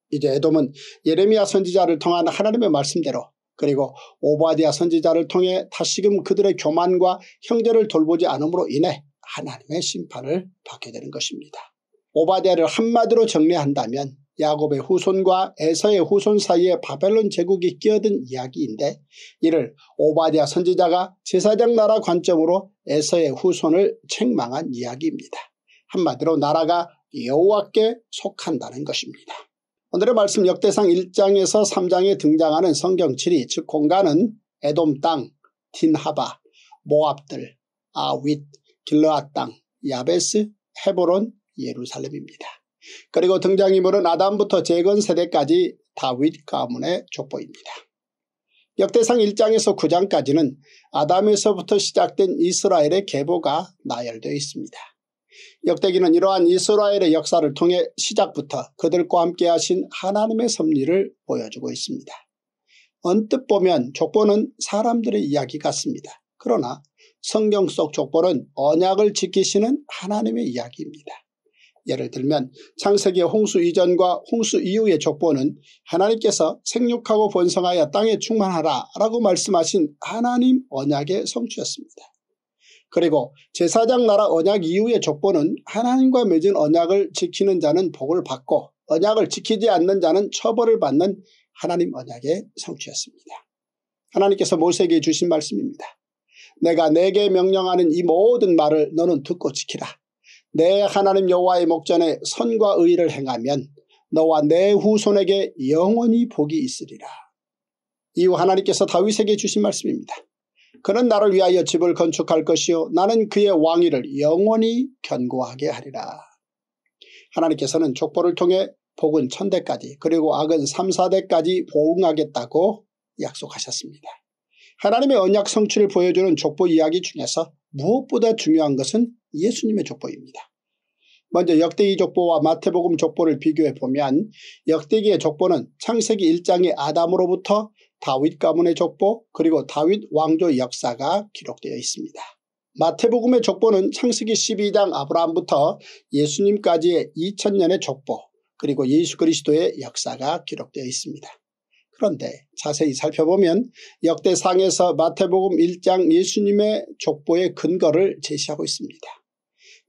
S1: 이제 에돔은 예레미야 선지자를 통한 하나님의 말씀대로 그리고 오바디아 선지자를 통해 다시금 그들의 교만과 형제를 돌보지 않음으로 인해 하나님의 심판을 받게 되는 것입니다. 오바댜를 한마디로 정리한다면 야곱의 후손과 에서의 후손 사이에 바벨론 제국이 끼어든 이야기인데 이를 오바디아 선지자가 제사장 나라 관점으로 에서의 후손을 책망한 이야기입니다. 한마디로 나라가 여호와께 속한다는 것입니다. 오늘의 말씀 역대상 1장에서 3장에 등장하는 성경칠이 즉 공간은 에돔 땅, 딘하바, 모압들, 아윗, 길르앗 땅, 야베스, 헤브론 예루살렘입니다. 그리고 등장인물은 아담부터 재건 세대까지 다윗 가문의 족보입니다. 역대상 1장에서 9장까지는 아담에서부터 시작된 이스라엘의 계보가 나열되어 있습니다. 역대기는 이러한 이스라엘의 역사를 통해 시작부터 그들과 함께 하신 하나님의 섭리를 보여주고 있습니다. 언뜻 보면 족보는 사람들의 이야기 같습니다. 그러나 성경 속 족보는 언약을 지키시는 하나님의 이야기입니다. 예를 들면 창세기 의 홍수 이전과 홍수 이후의 족보는 하나님께서 생육하고 번성하여 땅에 충만하라 라고 말씀하신 하나님 언약의 성취였습니다. 그리고 제사장 나라 언약 이후의 족보는 하나님과 맺은 언약을 지키는 자는 복을 받고 언약을 지키지 않는 자는 처벌을 받는 하나님 언약의 성취였습니다. 하나님께서 모세에게 주신 말씀입니다. 내가 내게 명령하는 이 모든 말을 너는 듣고 지키라. 내 하나님 여호와의 목전에 선과 의를 행하면 너와 내 후손에게 영원히 복이 있으리라. 이후 하나님께서 다윗에게 주신 말씀입니다. 그는 나를 위하여 집을 건축할 것이요 나는 그의 왕위를 영원히 견고하게 하리라. 하나님께서는 족보를 통해 복은 천대까지 그리고 악은 삼사대까지 보응하겠다고 약속하셨습니다. 하나님의 언약 성취를 보여주는 족보 이야기 중에서 무엇보다 중요한 것은 예수님의 족보입니다. 먼저 역대기 족보와 마태복음 족보를 비교해 보면 역대기의 족보는 창세기 1장의 아담으로부터 다윗 가문의 족보 그리고 다윗 왕조 역사가 기록되어 있습니다. 마태복음의 족보는 창세기 12장 아브라함부터 예수님까지의 2000년의 족보 그리고 예수 그리스도의 역사가 기록되어 있습니다. 그런데 자세히 살펴보면 역대상에서 마태복음 1장 예수님의 족보의 근거를 제시하고 있습니다.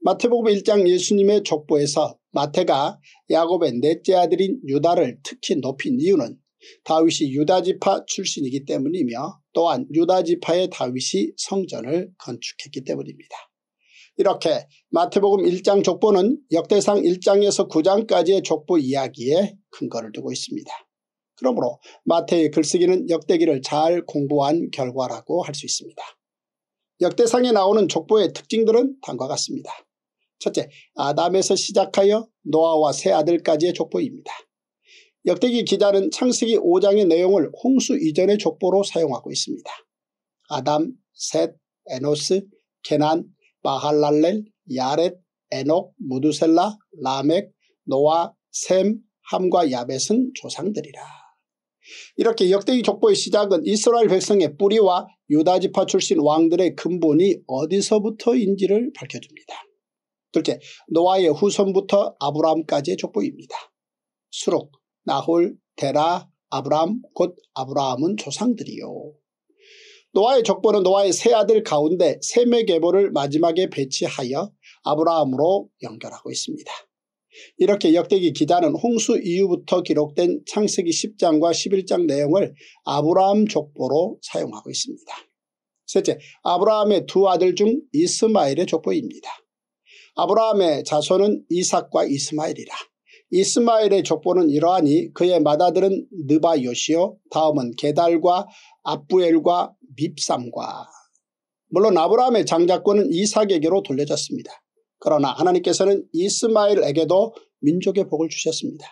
S1: 마태복음 1장 예수님의 족보에서 마태가 야곱의 넷째 아들인 유다를 특히 높인 이유는 다윗이 유다지파 출신이기 때문이며 또한 유다지파의 다윗이 성전을 건축했기 때문입니다. 이렇게 마태복음 1장 족보는 역대상 1장에서 9장까지의 족보 이야기에 근거를 두고 있습니다. 그러므로 마태의 글쓰기는 역대기를 잘 공부한 결과라고 할 수 있습니다. 역대상에 나오는 족보의 특징들은 다음과 같습니다. 첫째, 아담에서 시작하여 노아와 세 아들까지의 족보입니다. 역대기 기자는 창세기 5장의 내용을 홍수 이전의 족보로 사용하고 있습니다. 아담, 셋, 에노스, 케난, 마할랄렐, 야렛, 에녹, 무두셀라, 라멕, 노아, 셈, 함과 야벳은 조상들이라. 이렇게 역대기 족보의 시작은 이스라엘 백성의 뿌리와 유다지파 출신 왕들의 근본이 어디서부터인지를 밝혀줍니다. 둘째, 노아의 후손부터 아브라함까지의 족보입니다. 수록, 나홀, 데라, 아브라함, 곧 아브라함은 조상들이요. 노아의 족보는 노아의 세 아들 가운데 세매계보를 마지막에 배치하여 아브라함으로 연결하고 있습니다. 이렇게 역대기 기자는 홍수 이후부터 기록된 창세기 10장과 11장 내용을 아브라함 족보로 사용하고 있습니다. 셋째, 아브라함의 두 아들 중이스마엘의 족보입니다. 아브라함의 자손은 이삭과 이스마엘이라. 이스마엘의 족보는 이러하니 그의 마다들은 느바요시요 다음은 게달과 압부엘과 밉삼과 물론 아브라함의 장자권은 이삭에게로 돌려졌습니다. 그러나 하나님께서는 이스마엘에게도 민족의 복을 주셨습니다.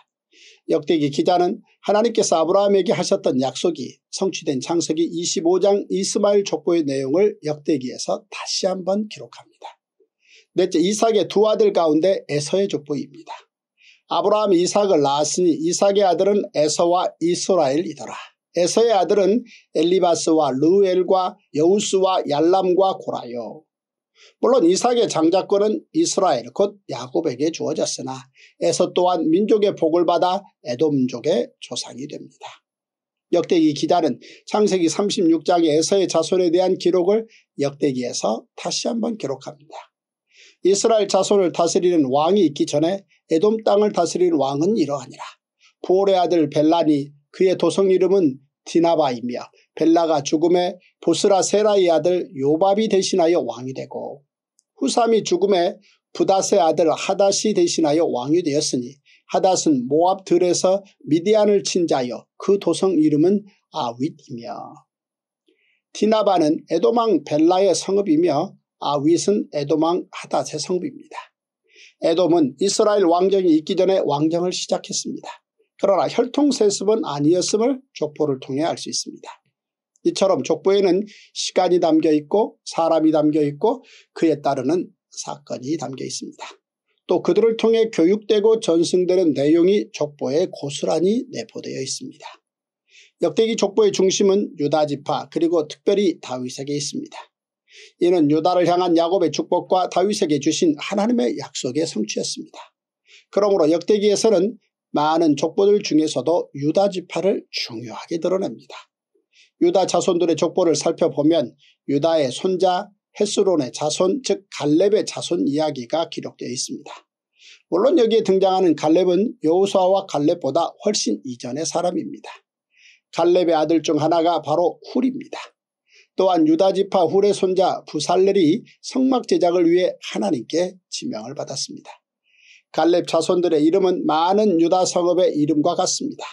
S1: 역대기 기자는 하나님께서 아브라함에게 하셨던 약속이 성취된 창세기 25장 이스마엘 족보의 내용을 역대기에서 다시 한번 기록합니다. 넷째 이삭의 두 아들 가운데 에서의 족보입니다. 아브라함이 이삭을 낳았으니 이삭의 아들은 에서와 이스라엘이더라. 에서의 아들은 엘리바스와 르엘과 여우스와 얄람과 고라요. 물론 이삭의 장자권은 이스라엘 곧 야곱에게 주어졌으나 에서 또한 민족의 복을 받아 에돔족의 조상이 됩니다. 역대기 기자는 창세기 36장의 에서의 자손에 대한 기록을 역대기에서 다시 한번 기록합니다. 이스라엘 자손을 다스리는 왕이 있기 전에 에돔 땅을 다스리는 왕은 이러하니라. 부올의 아들 벨라니 그의 도성 이름은 디나바이며 벨라가 죽음에 보스라 세라의 아들 요밥이 대신하여 왕이 되고 후삼이 죽음에 부다세 아들 하닷이 대신하여 왕이 되었으니 하닷은 모압 들에서 미디안을 친 자여 그 도성 이름은 아윗이며 디나바는 에도망 벨라의 성읍이며 아윗은 에도망 하닷의 성부입니다 에돔은 이스라엘 왕정이 있기 전에 왕정을 시작했습니다. 그러나 혈통세습은 아니었음을 족보를 통해 알 수 있습니다. 이처럼 족보에는 시간이 담겨 있고 사람이 담겨 있고 그에 따르는 사건이 담겨 있습니다. 또 그들을 통해 교육되고 전승되는 내용이 족보에 고스란히 내포되어 있습니다. 역대기 족보의 중심은 유다지파 그리고 특별히 다윗에게 있습니다. 이는 유다를 향한 야곱의 축복과 다윗에게 주신 하나님의 약속의 성취였습니다. 그러므로 역대기에서는 많은 족보들 중에서도 유다 지파를 중요하게 드러냅니다. 유다 자손들의 족보를 살펴보면 유다의 손자 헤스론의 자손 즉 갈렙의 자손 이야기가 기록되어 있습니다. 물론 여기에 등장하는 갈렙은 여호수아와 갈렙보다 훨씬 이전의 사람입니다. 갈렙의 아들 중 하나가 바로 훌입니다. 또한 유다지파 후의 손자 부살렐이 성막 제작을 위해 하나님께 지명을 받았습니다. 갈렙 자손들의 이름은 많은 유다 성읍의 이름과 같습니다.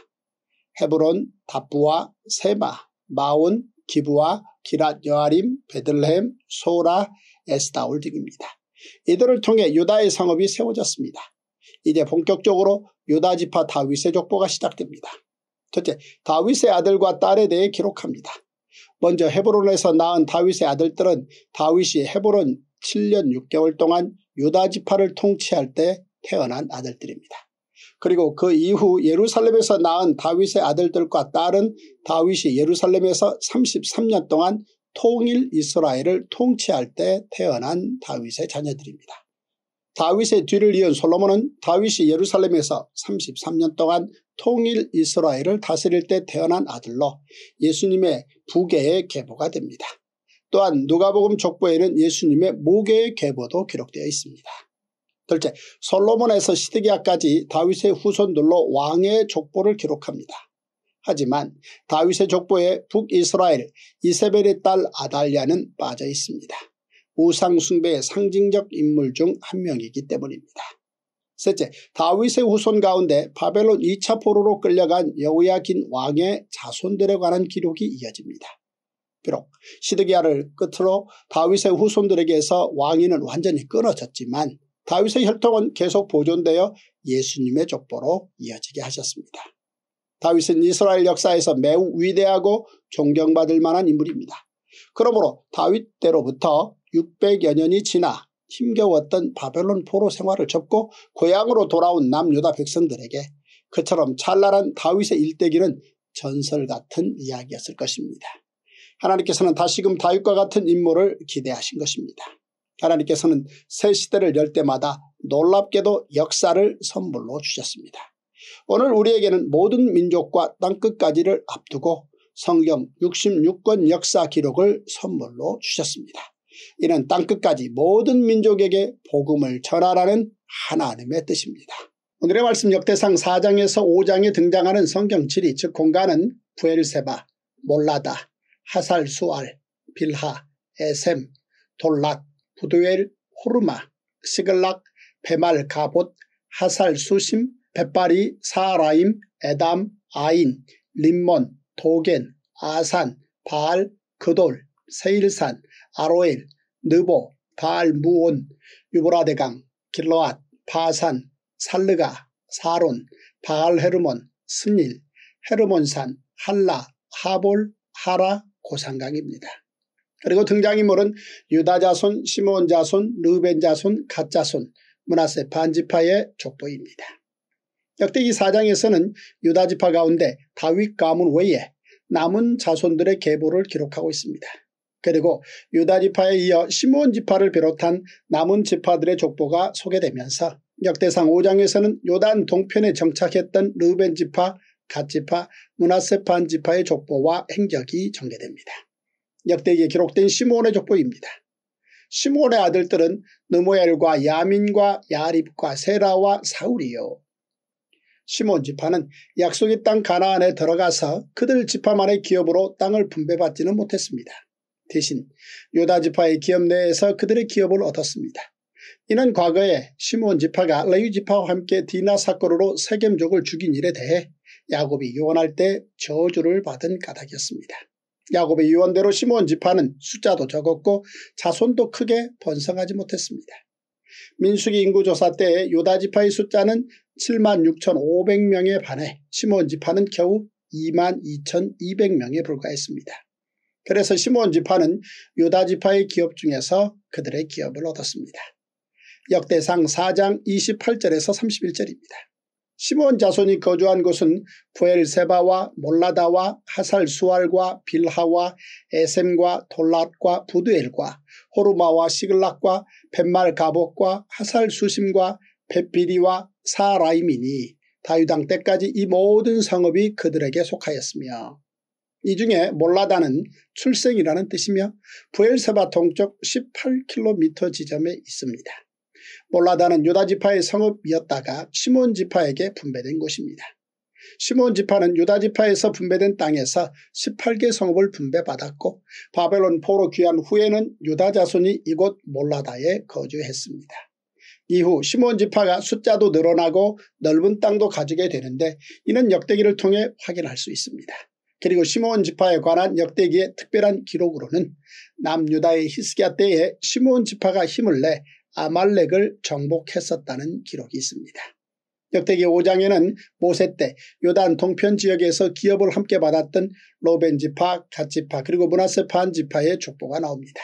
S1: 헤브론, 다부와 세마, 마온, 기부와 기랏 여아림, 베들레헴, 소라, 에스다올 등입니다. 이들을 통해 유다의 성읍이 세워졌습니다. 이제 본격적으로 유다지파 다윗의 족보가 시작됩니다. 첫째, 다윗의 아들과 딸에 대해 기록합니다. 먼저 헤브론에서 낳은 다윗의 아들들은 다윗이 헤브론 7년 6개월 동안 유다 지파를 통치할 때 태어난 아들들입니다. 그리고 그 이후 예루살렘에서 낳은 다윗의 아들들과 딸은 다윗이 예루살렘에서 33년 동안 통일 이스라엘을 통치할 때 태어난 다윗의 자녀들입니다. 다윗의 뒤를 이은 솔로몬은 다윗이 예루살렘에서 33년 동안 통일 이스라엘을 다스릴 때 태어난 아들로 예수님의 부계의 계보가 됩니다. 또한 누가복음 족보에는 예수님의 모계의 계보도 기록되어 있습니다. 둘째, 솔로몬에서 시드기아까지 다윗의 후손들로 왕의 족보를 기록합니다. 하지만 다윗의 족보에 북이스라엘 이세벨의 딸아달리아는 빠져 있습니다. 우상숭배의 상징적 인물 중 한 명이기 때문입니다. 셋째, 다윗의 후손 가운데 바벨론 2차 포로로 끌려간 여우야긴 왕의 자손들에 관한 기록이 이어집니다. 비록 시드기야를 끝으로 다윗의 후손들에게서 왕위는 완전히 끊어졌지만 다윗의 혈통은 계속 보존되어 예수님의 족보로 이어지게 하셨습니다. 다윗은 이스라엘 역사에서 매우 위대하고 존경받을 만한 인물입니다. 그러므로 다윗대로부터 600여 년이 지나 힘겨웠던 바벨론 포로 생활을 접고 고향으로 돌아온 남유다 백성들에게 그처럼 찬란한 다윗의 일대기는 전설 같은 이야기였을 것입니다. 하나님께서는 다시금 다윗과 같은 인물을 기대하신 것입니다. 하나님께서는 새 시대를 열 때마다 놀랍게도 역사를 선물로 주셨습니다. 오늘 우리에게는 모든 민족과 땅끝까지를 앞두고 성경 66권 역사 기록을 선물로 주셨습니다. 이는 땅끝까지 모든 민족에게 복음을 전하라는 하나님의 뜻입니다. 오늘의 말씀 역대상 4장에서 5장에 등장하는 성경 지리 즉 공간은 부엘세바, 몰라다, 하살수알, 빌하, 에셈, 돌락, 부두엘, 호르마, 시글락, 베말, 가봇, 하살, 수심, 베파리, 사라임, 에담, 아인, 림몬, 도겐, 아산, 바알, 그돌, 세일산, 아로엘, 느보, 바알무온 유브라데강, 길로앗, 파산, 살르가, 사론, 바알헤르몬, 스닐, 헤르몬산, 할라, 하볼, 하라, 고산강입니다. 그리고 등장인물은 유다자손, 시몬자손, 르벤자손, 갓자손, 문하세 반지파의 족보입니다. 역대기 4장에서는 유다지파 가운데 다윗 가문 외에 남은 자손들의 계보를 기록하고 있습니다. 그리고 유다 지파에 이어 시몬 지파를 비롯한 남은 지파들의 족보가 소개되면서 역대상 5장에서는 요단 동편에 정착했던 르벤 지파, 갓 지파, 문하세판 지파의 족보와 행적이 전개됩니다. 역대기에 기록된 시몬의 족보입니다. 시몬의 아들들은 느모엘과 야민과 야립과 세라와 사울이요. 시몬 지파는 약속의 땅 가나안에 들어가서 그들 지파만의 기업으로 땅을 분배받지는 못했습니다. 대신 유다 지파의 기업 내에서 그들의 기업을 얻었습니다. 이는 과거에 시므온 지파가 레위 지파와 함께 디나 사건으로 세겜족을 죽인 일에 대해 야곱이 유언할 때 저주를 받은 가닥이었습니다 야곱의 유언대로 시므온 지파는 숫자도 적었고 자손도 크게 번성하지 못했습니다. 민수기 인구조사 때 유다 지파의 숫자는 7만 6,500명에 반해 시므온 지파는 겨우 2만 2,200명에 불과했습니다. 그래서 시몬 지파는 유다 지파의 기업 중에서 그들의 기업을 얻었습니다. 역대상 4장 28절에서 31절입니다. 시몬 자손이 거주한 곳은 부엘세바와 몰라다와 하살수알과 빌하와 에셈과 돌랏과 부두엘과 호르마와 시글락과 벳말가복과 하살수심과 벳비리와 사라이미니 다유당 때까지 이 모든 성읍이 그들에게 속하였으며 이 중에 몰라다는 출생이라는 뜻이며 부엘세바 동쪽 18km 지점에 있습니다. 몰라다는 유다지파의 성읍이었다가 시몬지파에게 분배된 곳입니다. 시몬지파는 유다지파에서 분배된 땅에서 18개 성읍을 분배받았고 바벨론 포로 귀환 후에는 유다 자손이 이곳 몰라다에 거주했습니다. 이후 시몬지파가 숫자도 늘어나고 넓은 땅도 가지게 되는데 이는 역대기를 통해 확인할 수 있습니다. 그리고 시몬 지파에 관한 역대기의 특별한 기록으로는 남유다의 히스기야 때에 시몬 지파가 힘을 내 아말렉을 정복했었다는 기록이 있습니다. 역대기 5장에는 모세 때 요단 동편 지역에서 기업을 함께 받았던 로벤 지파, 갓 지파 그리고 문하세 반 지파의 족보가 나옵니다.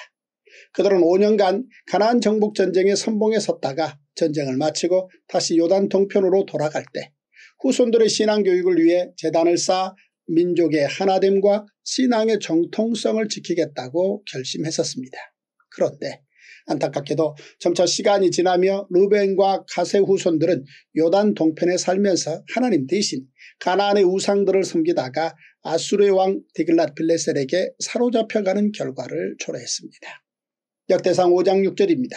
S1: 그들은 5년간 가나안 정복 전쟁의 선봉에 섰다가 전쟁을 마치고 다시 요단 동편으로 돌아갈 때 후손들의 신앙 교육을 위해 재단을 쌓아 민족의 하나됨과 신앙의 정통성을 지키겠다고 결심했었습니다. 그런데 안타깝게도 점차 시간이 지나며 루벤과 가세 후손들은 요단 동편에 살면서 하나님 대신 가나안의 우상들을 섬기다가 아수르의 왕 디글랏 빌레셀에게 사로잡혀가는 결과를 초래했습니다. 역대상 5장 6절입니다.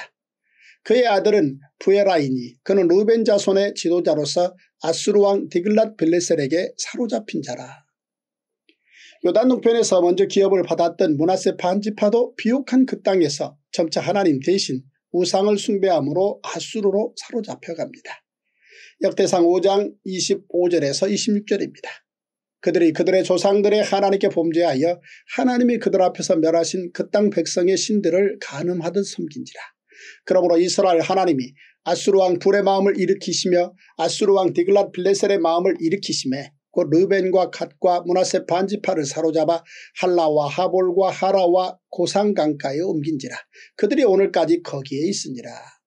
S1: 그의 아들은 부에라이니 그는 루벤 자손의 지도자로서 아수르 왕 디글랏 빌레셀에게 사로잡힌 자라 요단 동편에서 먼저 기업을 받았던 문하세 반지파도 비옥한 그 땅에서 점차 하나님 대신 우상을 숭배함으로 아수르로 사로잡혀갑니다. 역대상 5장 25절에서 26절입니다. 그들이 그들의 조상들의 하나님께 범죄하여 하나님이 그들 앞에서 멸하신 그 땅 백성의 신들을 가늠하듯 섬긴지라. 그러므로 이스라엘 하나님이 아수르 왕 불의 마음을 일으키시며 아수르 왕 디글랏 블레셀의 마음을 일으키시에 곧 르벤과 갓과 문하세 반지파를 사로잡아 할라와 하볼과 하라와 고상강가에 옮긴지라 그들이 오늘까지 거기에 있습니다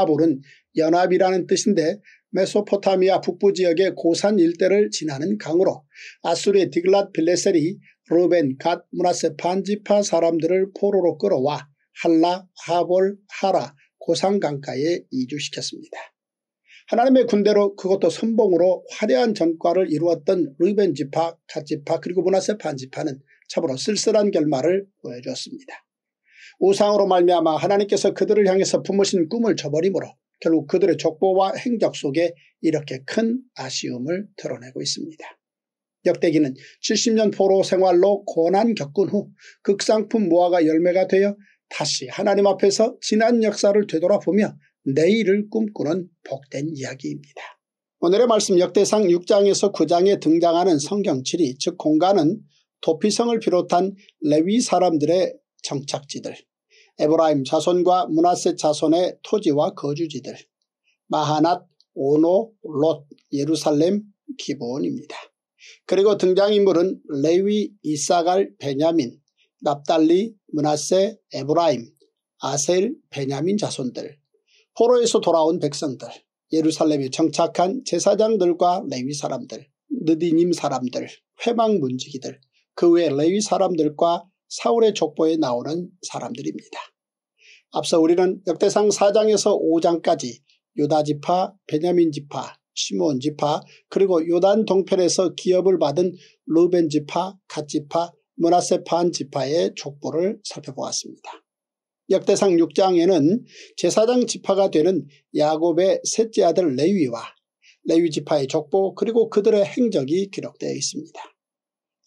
S1: 하볼은 연합이라는 뜻인데 메소포타미아 북부 지역의 고산 일대를 지나는 강으로 아수르의 디글랏 빌레셀이 루벤, 갓, 문하세, 판지파 사람들을 포로로 끌어와 할라, 하볼, 하라, 고산강가에 이주시켰습니다. 하나님의 군대로 그것도 선봉으로 화려한 전과를 이루었던 루벤 지파, 갓 지파 그리고 문하세 판지파는 참으로 쓸쓸한 결말을 보여주었습니다. 우상으로 말미암아 하나님께서 그들을 향해서 품으신 꿈을 저버림으로 결국 그들의 족보와 행적 속에 이렇게 큰 아쉬움을 드러내고 있습니다. 역대기는 70년 포로 생활로 고난 겪은 후 극상품 무화가 열매가 되어 다시 하나님 앞에서 지난 역사를 되돌아보며 내일을 꿈꾸는 복된 이야기입니다. 오늘의 말씀 역대상 6장에서 9장에 등장하는 성경 지리 즉 공간은 도피성을 비롯한 레위 사람들의 정착지들 에브라임 자손과 문하세 자손의 토지와 거주지들 마하낫, 오노, 롯, 예루살렘, 기본입니다. 그리고 등장인물은 레위, 이사갈, 베냐민, 납달리, 문하세, 에브라임, 아셀, 베냐민 자손들, 포로에서 돌아온 백성들, 예루살렘에 정착한 제사장들과 레위 사람들, 느디님 사람들, 회방 문지기들, 그 외 레위 사람들과 사울의 족보에 나오는 사람들입니다. 앞서 우리는 역대상 4장에서 5장까지 유다지파, 베냐민지파, 시몬지파 그리고 요단 동편에서 기업을 받은 루벤지파, 갓지파, 문하세판 지파의 족보를 살펴보았습니다. 역대상 6장에는 제사장 지파가 되는 야곱의 셋째 아들 레위와 레위 지파의 족보 그리고 그들의 행적이 기록되어 있습니다.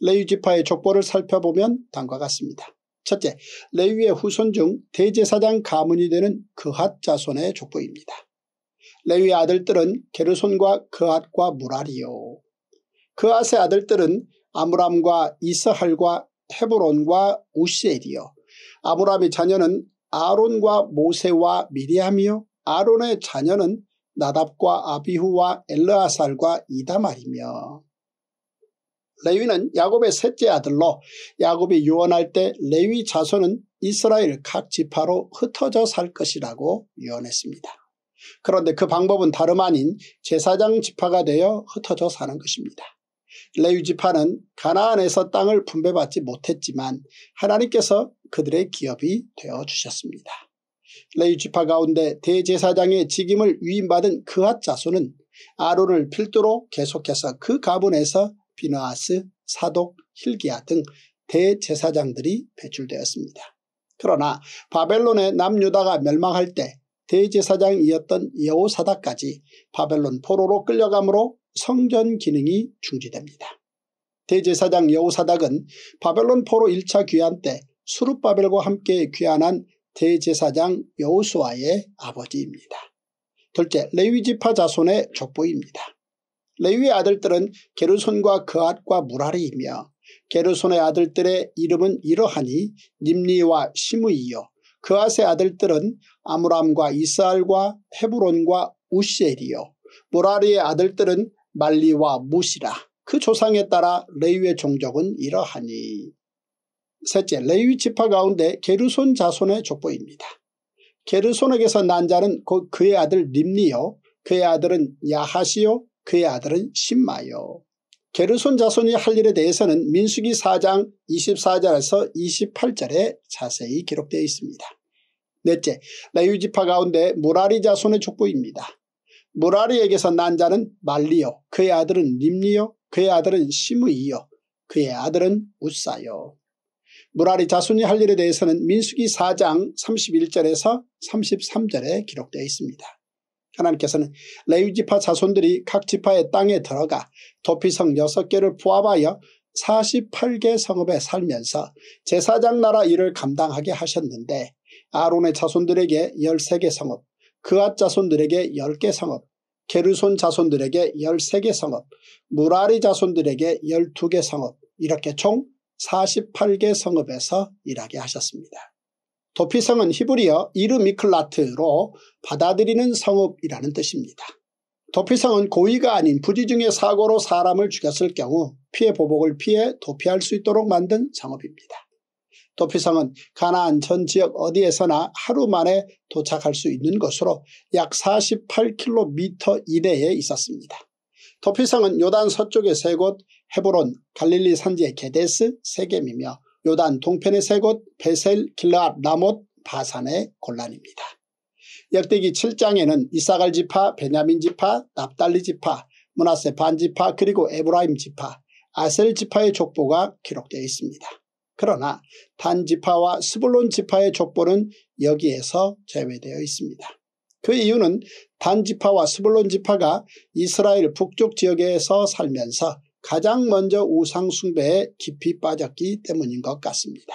S1: 레위 지파의 족보를 살펴보면 다음과 같습니다. 첫째, 레위의 후손 중 대제사장 가문이 되는 그핫 자손의 족보입니다. 레위의 아들들은 게르손과 그핫과 무라리요. 그핫의 아들들은 아므람과 이스할과 헤브론과 우시엘이요. 아므람의 자녀는 아론과 모세와 미리함이요. 아론의 자녀는 나답과 아비후와 엘르아살과 이다말이며 레위는 야곱의 셋째 아들로 야곱이 유언할 때 레위 자손은 이스라엘 각 지파로 흩어져 살 것이라고 유언했습니다. 그런데 그 방법은 다름 아닌 제사장 지파가 되어 흩어져 사는 것입니다. 레위 지파는 가나안에서 땅을 분배받지 못했지만 하나님께서 그들의 기업이 되어 주셨습니다. 레위 지파 가운데 대제사장의 직임을 위임받은 그앗 자손은 아론을 필두로 계속해서 그 가문에서 비누아스, 사독, 힐기야 등 대제사장들이 배출되었습니다. 그러나 바벨론의 남유다가 멸망할 때 대제사장이었던 여호사닥까지 바벨론 포로로 끌려가므로 성전 기능이 중지됩니다. 대제사장 여호사닥은 바벨론 포로 1차 귀환 때수룻바벨과 함께 귀환한 대제사장 여호수아의 아버지입니다. 둘째 레위지파 자손의 족보입니다. 레위의 아들들은 게르손과 그앗과 무라리이며 게르손의 아들들의 이름은 이러하니 님리와 시므이요 그앗의 아들들은 아므람과 이스알과 헤브론과 우셀이요 무라리의 아들들은 말리와 무시라 그 조상에 따라 레위의 종족은 이러하니 셋째 레위 지파 가운데 게르손 자손의 족보입니다. 게르손에게서 난 자는 곧 그의 아들 림니요 그의 아들은 야하시요 그의 아들은 심마요 게르손 자손이 할 일에 대해서는 민수기 4장 24절에서 28절에 자세히 기록되어 있습니다. 넷째, 레유지파 가운데 무라리 자손의 족보입니다. 무라리에게서 난 자는 말리요, 그의 아들은 림리요, 그의 아들은 시므이요, 그의 아들은 우사요. 무라리 자손이 할 일에 대해서는 민수기 4장 31절에서 33절에 기록되어 있습니다. 하나님께서는 레위 지파 자손들이 각 지파의 땅에 들어가 도피성 6개를 포함하여 48개 성읍에 살면서 제사장 나라 일을 감당하게 하셨는데 아론의 자손들에게 13개 성읍, 그앗 자손들에게 10개 성읍, 게르손 자손들에게 13개 성읍, 무라리 자손들에게 12개 성읍 이렇게 총 48개 성읍에서 일하게 하셨습니다. 도피성은 히브리어 이르미클라트로 받아들이는 성읍이라는 뜻입니다. 도피성은 고의가 아닌 부지중의 사고로 사람을 죽였을 경우 피해 보복을 피해 도피할 수 있도록 만든 성읍입니다. 도피성은 가나안 전 지역 어디에서나 하루 만에 도착할 수 있는 것으로 약 48km 이내에 있었습니다. 도피성은 요단 서쪽의 세 곳 헤브론, 갈릴리 산지의 게데스, 세겜이며 요단 동편의 세 곳 베셀, 길라앗, 나못, 바산의 곤란입니다. 역대기 7장에는 이사갈 지파, 베냐민 지파, 납달리 지파, 문하세 반 지파 그리고 에브라임 지파, 아셀 지파의 족보가 기록되어 있습니다. 그러나 단 지파와 스불론 지파의 족보는 여기에서 제외되어 있습니다. 그 이유는 단 지파와 스불론 지파가 이스라엘 북쪽 지역에서 살면서 가장 먼저 우상 숭배에 깊이 빠졌기 때문인 것 같습니다.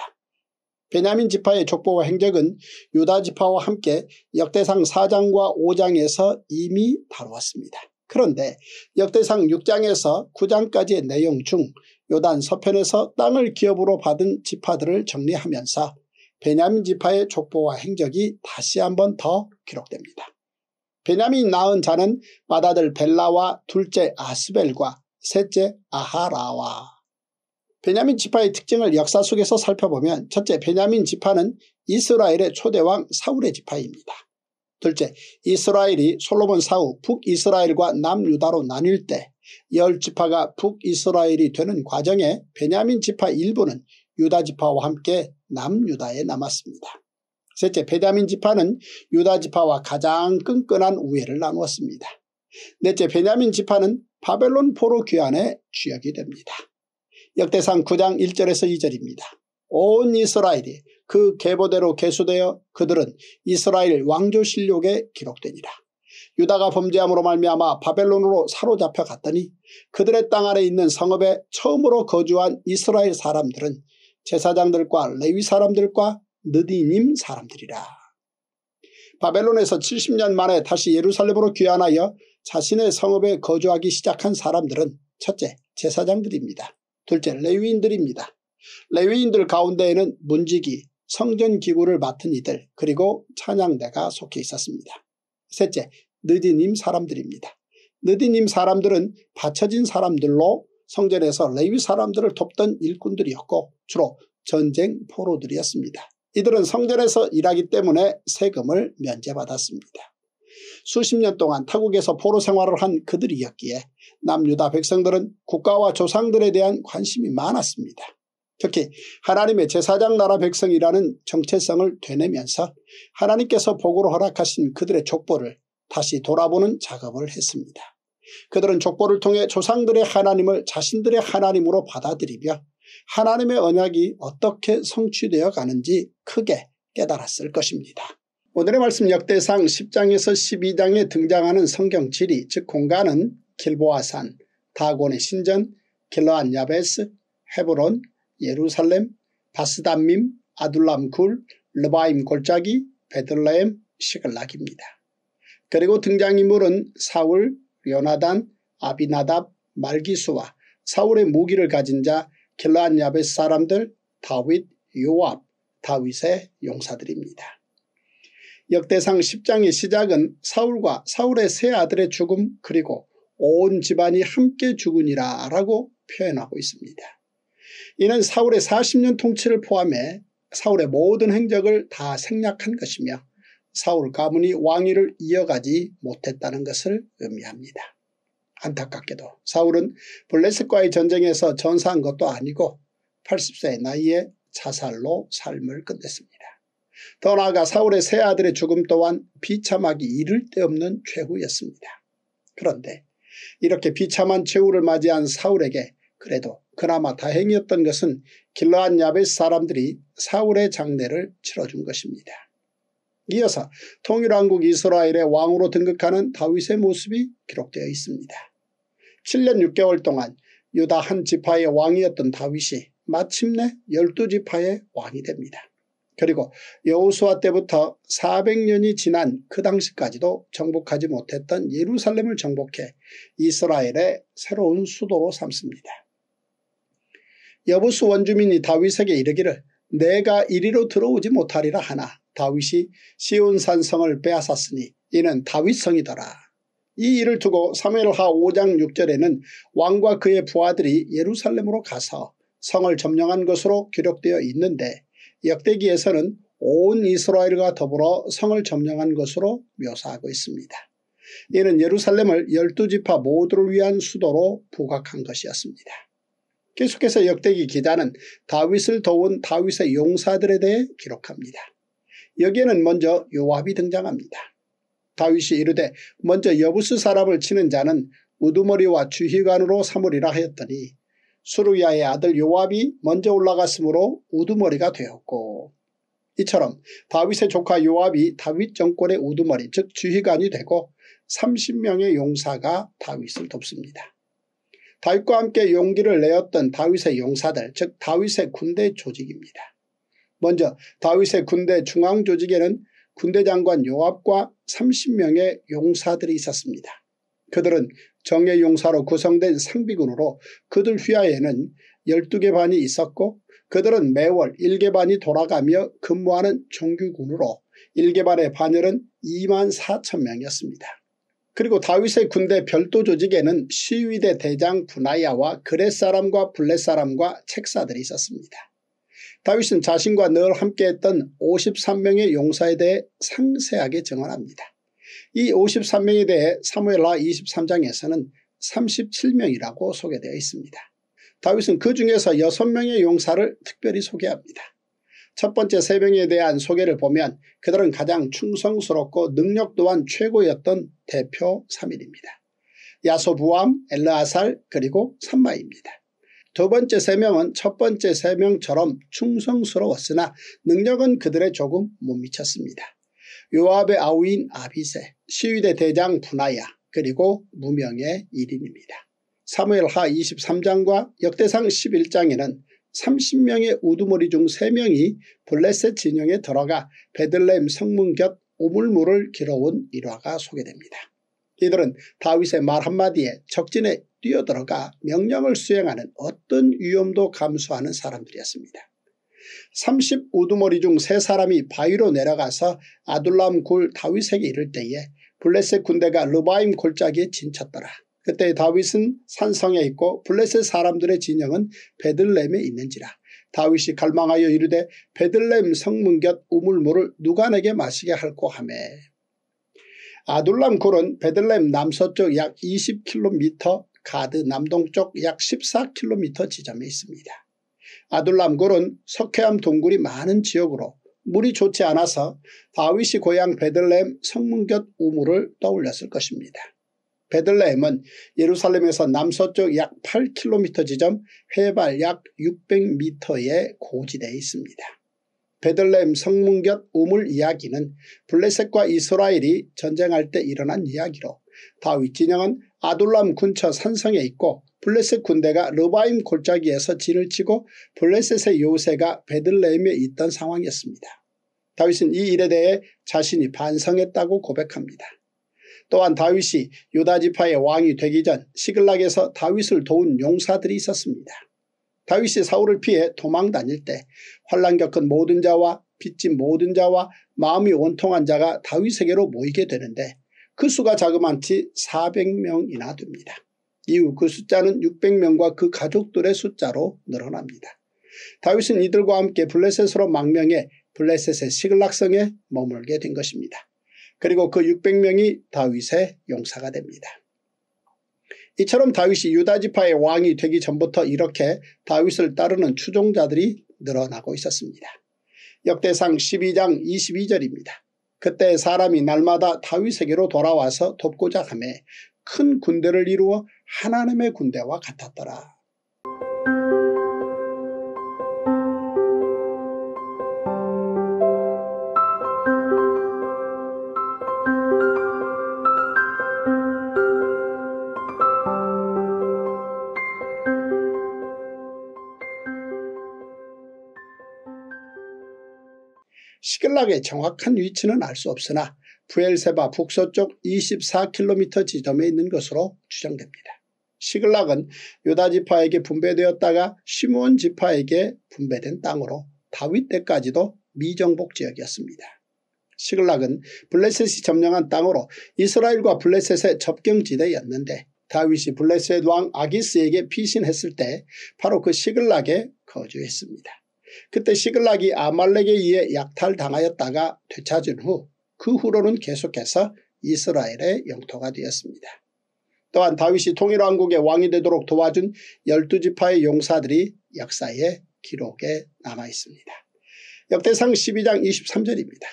S1: 베냐민 지파의 족보와 행적은 유다 지파와 함께 역대상 4장과 5장에서 이미 다루었습니다. 그런데 역대상 6장에서 9장까지의 내용 중 요단 서편에서 땅을 기업으로 받은 지파들을 정리하면서 베냐민 지파의 족보와 행적이 다시 한번 더 기록됩니다. 베냐민이 낳은 자는 맏아들 벨라와 둘째 아스벨과 셋째 아하라와 베냐민 지파의 특징을 역사 속에서 살펴보면 첫째 베냐민 지파는 이스라엘의 초대왕 사울의 지파입니다. 둘째 이스라엘이 솔로몬 사후 북이스라엘과 남유다로 나뉠 때 열 지파가 북이스라엘이 되는 과정에 베냐민 지파 일부는 유다 지파와 함께 남유다에 남았습니다. 셋째 베냐민 지파는 유다 지파와 가장 끈끈한 우애를 나누었습니다. 넷째 베냐민 지파는 바벨론 포로 귀환에 취약이 됩니다. 역대상 9장 1절에서 2절입니다. 온 이스라엘이 그 계보대로 개수되어 그들은 이스라엘 왕조 실록에 기록되니라. 유다가 범죄함으로 말미암아 바벨론으로 사로잡혀 갔더니 그들의 땅 아래 있는 성읍에 처음으로 거주한 이스라엘 사람들은 제사장들과 레위 사람들과 느디님 사람들이라. 바벨론에서 70년 만에 다시 예루살렘으로 귀환하여 자신의 성읍에 거주하기 시작한 사람들은 첫째 제사장들입니다. 둘째 레위인들입니다. 레위인들 가운데에는 문지기, 성전 기구를 맡은 이들 그리고 찬양대가 속해 있었습니다. 셋째 느디님 사람들입니다. 느디님 사람들은 바쳐진 사람들로 성전에서 레위 사람들을 돕던 일꾼들이었고 주로 전쟁 포로들이었습니다. 이들은 성전에서 일하기 때문에 세금을 면제받았습니다. 수십 년 동안 타국에서 포로 생활을 한 그들이었기에 남유다 백성들은 국가와 조상들에 대한 관심이 많았습니다. 특히 하나님의 제사장 나라 백성이라는 정체성을 되내면서 하나님께서 복으로 허락하신 그들의 족보를 다시 돌아보는 작업을 했습니다. 그들은 족보를 통해 조상들의 하나님을 자신들의 하나님으로 받아들이며 하나님의 언약이 어떻게 성취되어 가는지 크게 깨달았을 것입니다. 오늘의 말씀 역대상 10장에서 12장에 등장하는 성경 지리 즉 공간은 길보아산, 다곤의 신전, 길라안 야베스, 헤브론, 예루살렘, 바스담밈, 아둘람 굴, 르바임 골짜기, 베들레헴, 시글락입니다. 그리고 등장인물은 사울, 요나단, 아비나답, 말기수와 사울의 무기를 가진 자 길라안 야베스 사람들 다윗, 요압, 다윗의 용사들입니다. 역대상 10장의 시작은 사울과 사울의 세 아들의 죽음 그리고 온 집안이 함께 죽으니라 라고 표현하고 있습니다. 이는 사울의 40년 통치를 포함해 사울의 모든 행적을 다 생략한 것이며 사울 가문이 왕위를 이어가지 못했다는 것을 의미합니다. 안타깝게도 사울은 블레셋과의 전쟁에서 전사한 것도 아니고 80세의 나이에 자살로 삶을 끝냈습니다. 더 나아가 사울의 세 아들의 죽음 또한 비참하기 이를 데 없는 최후였습니다. 그런데 이렇게 비참한 최후를 맞이한 사울에게 그래도 그나마 다행이었던 것은 길러한 야벳 사람들이 사울의 장례를 치러준 것입니다. 이어서 통일왕국 이스라엘의 왕으로 등극하는 다윗의 모습이 기록되어 있습니다. 7년 6개월 동안 유다 한 지파의 왕이었던 다윗이 마침내 12지파의 왕이 됩니다. 그리고 여호수아 때부터 400년이 지난 그 당시까지도 정복하지 못했던 예루살렘을 정복해 이스라엘의 새로운 수도로 삼습니다. 여부수 원주민이 다윗에게 이르기를 내가 이리로 들어오지 못하리라 하나 다윗이 시온산성을 빼앗았으니 이는 다윗성이더라. 이 일을 두고 사무엘하 5장 6절에는 왕과 그의 부하들이 예루살렘으로 가서 성을 점령한 것으로 기록되어 있는데 역대기에서는 온 이스라엘과 더불어 성을 점령한 것으로 묘사하고 있습니다. 이는 예루살렘을 열두 지파 모두를 위한 수도로 부각한 것이었습니다. 계속해서 역대기 기자는 다윗을 도운 다윗의 용사들에 대해 기록합니다. 여기에는 먼저 요압이 등장합니다. 다윗이 이르되 먼저 여부스 사람을 치는 자는 우두머리와 주희관으로 삼으리라 하였더니 수루야의 아들 요압이 먼저 올라갔으므로 우두머리가 되었고 이처럼 다윗의 조카 요압이 다윗 정권의 우두머리 즉 지휘관이 되고 30명의 용사가 다윗을 돕습니다. 다윗과 함께 용기를 내었던 다윗의 용사들 즉 다윗의 군대 조직입니다. 먼저 다윗의 군대 중앙 조직에는 군대 장관 요압과 30명의 용사들이 있었습니다. 그들은 정예 용사로 구성된 상비군으로 그들 휘하에는 12개 반이 있었고 그들은 매월 1개 반이 돌아가며 근무하는 종규군으로 1개 반의 반열은 2만 4천 명이었습니다. 그리고 다윗의 군대 별도 조직에는 시위대 대장 분하야와 그렛사람과 블렛사람과 책사들이 있었습니다. 다윗은 자신과 늘 함께했던 53명의 용사에 대해 상세하게 증언합니다. 이 53명에 대해 사무엘라 23장에서는 37명이라고 소개되어 있습니다. 다윗은 그 중에서 6명의 용사를 특별히 소개합니다. 첫 번째 3 명에 대한 소개를 보면 그들은 가장 충성스럽고 능력 또한 최고였던 대표 3인입니다. 야소부암, 엘라아살 그리고 산마입니다. 두 번째 3 명은 첫 번째 3 명처럼 충성스러웠으나 능력은 그들의 조금 못 미쳤습니다. 요압의 아우인 아비세, 시위대 대장 분하야, 그리고 무명의 1인입니다. 사무엘하 23장과 역대상 11장에는 30명의 우두머리 중 3명이 블레셋 진영에 들어가 베들레헴 성문 곁 오물물을 길어온 일화가 소개됩니다. 이들은 다윗의 말 한마디에 적진에 뛰어들어가 명령을 수행하는 어떤 위험도 감수하는 사람들이었습니다. 35두머리 중 세 사람이 바위로 내려가서 아둘람 굴 다윗에게 이를 때에 블레셋 군대가 르바임 골짜기에 진쳤더라. 그때 다윗은 산성에 있고 블레셋 사람들의 진영은 베들렘에 있는지라. 다윗이 갈망하여 이르되 베들렘 성문 곁 우물물을 누가 내게 마시게 할꼬 하매. 아둘람 굴은 베들렘 남서쪽 약 20km 가드 남동쪽 약 14km 지점에 있습니다. 아둘람골은 석회암 동굴이 많은 지역으로 물이 좋지 않아서 다윗이 고향 베들렘 성문 곁 우물을 떠올렸을 것입니다. 베들레헴은 예루살렘에서 남서쪽 약 8km 지점 해발 약 600m의 고지대에 있습니다. 베들레헴 성문 곁 우물 이야기는 블레셋과 이스라엘이 전쟁할 때 일어난 이야기로 다윗 진영은 아둘람 근처 산성에 있고 블레셋 군대가 르바임 골짜기에서 진을 치고 블레셋의 요새가 베들레헴에 있던 상황이었습니다. 다윗은 이 일에 대해 자신이 반성했다고 고백합니다. 또한 다윗이 유다지파의 왕이 되기 전 시글락에서 다윗을 도운 용사들이 있었습니다. 다윗이 사울을 피해 도망 다닐 때 환란 겪은 모든 자와 빚진 모든 자와 마음이 원통한 자가 다윗에게로 모이게 되는데 그 수가 자그만치 400명이나 됩니다. 이후 그 숫자는 600명과 그 가족들의 숫자로 늘어납니다. 다윗은 이들과 함께 블레셋으로 망명해 블레셋의 시글락성에 머물게 된 것입니다. 그리고 그 600명이 다윗의 용사가 됩니다. 이처럼 다윗이 유다지파의 왕이 되기 전부터 이렇게 다윗을 따르는 추종자들이 늘어나고 있었습니다. 역대상 12장 22절입니다. 그때 사람이 날마다 다윗에게로 돌아와서 돕고자 하며 큰 군대를 이루어 하나님의 군대와 같았더라. 시글락의 정확한 위치는 알 수 없으나 부엘세바 북서쪽 24km 지점에 있는 것으로 추정됩니다. 시글락은 유다 지파에게 분배되었다가 시몬 지파에게 분배된 땅으로 다윗 때까지도 미정복 지역이었습니다. 시글락은 블레셋이 점령한 땅으로 이스라엘과 블레셋의 접경지대였는데 다윗이 블레셋 왕 아기스에게 피신했을 때 바로 그 시글락에 거주했습니다. 그때 시글락이 아말렉에 의해 약탈당하였다가 되찾은 후 그 후로는 계속해서 이스라엘의 영토가 되었습니다. 또한 다윗이 통일왕국의 왕이 되도록 도와준 12지파의 용사들이 역사의 기록에 남아있습니다. 역대상 12장 23절입니다.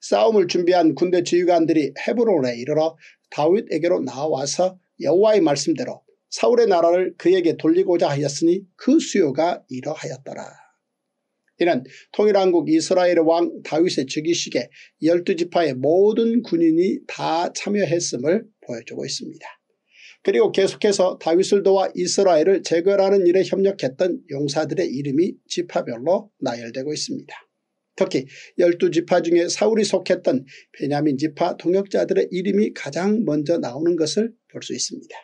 S1: 싸움을 준비한 군대 지휘관들이 헤브론에 이르러 다윗에게로 나와서 여호와의 말씀대로 사울의 나라를 그에게 돌리고자 하였으니 그 수요가 이러하였더라. 이는 통일왕국 이스라엘의 왕 다윗의 즉위식에 열두 지파의 모든 군인이 다 참여했음을 보여주고 있습니다. 그리고 계속해서 다윗을 도와 이스라엘을 제거하는 일에 협력했던 용사들의 이름이 지파별로 나열되고 있습니다. 특히 12지파 중에 사울이 속했던 베냐민 지파 동역자들의 이름이 가장 먼저 나오는 것을 볼 수 있습니다.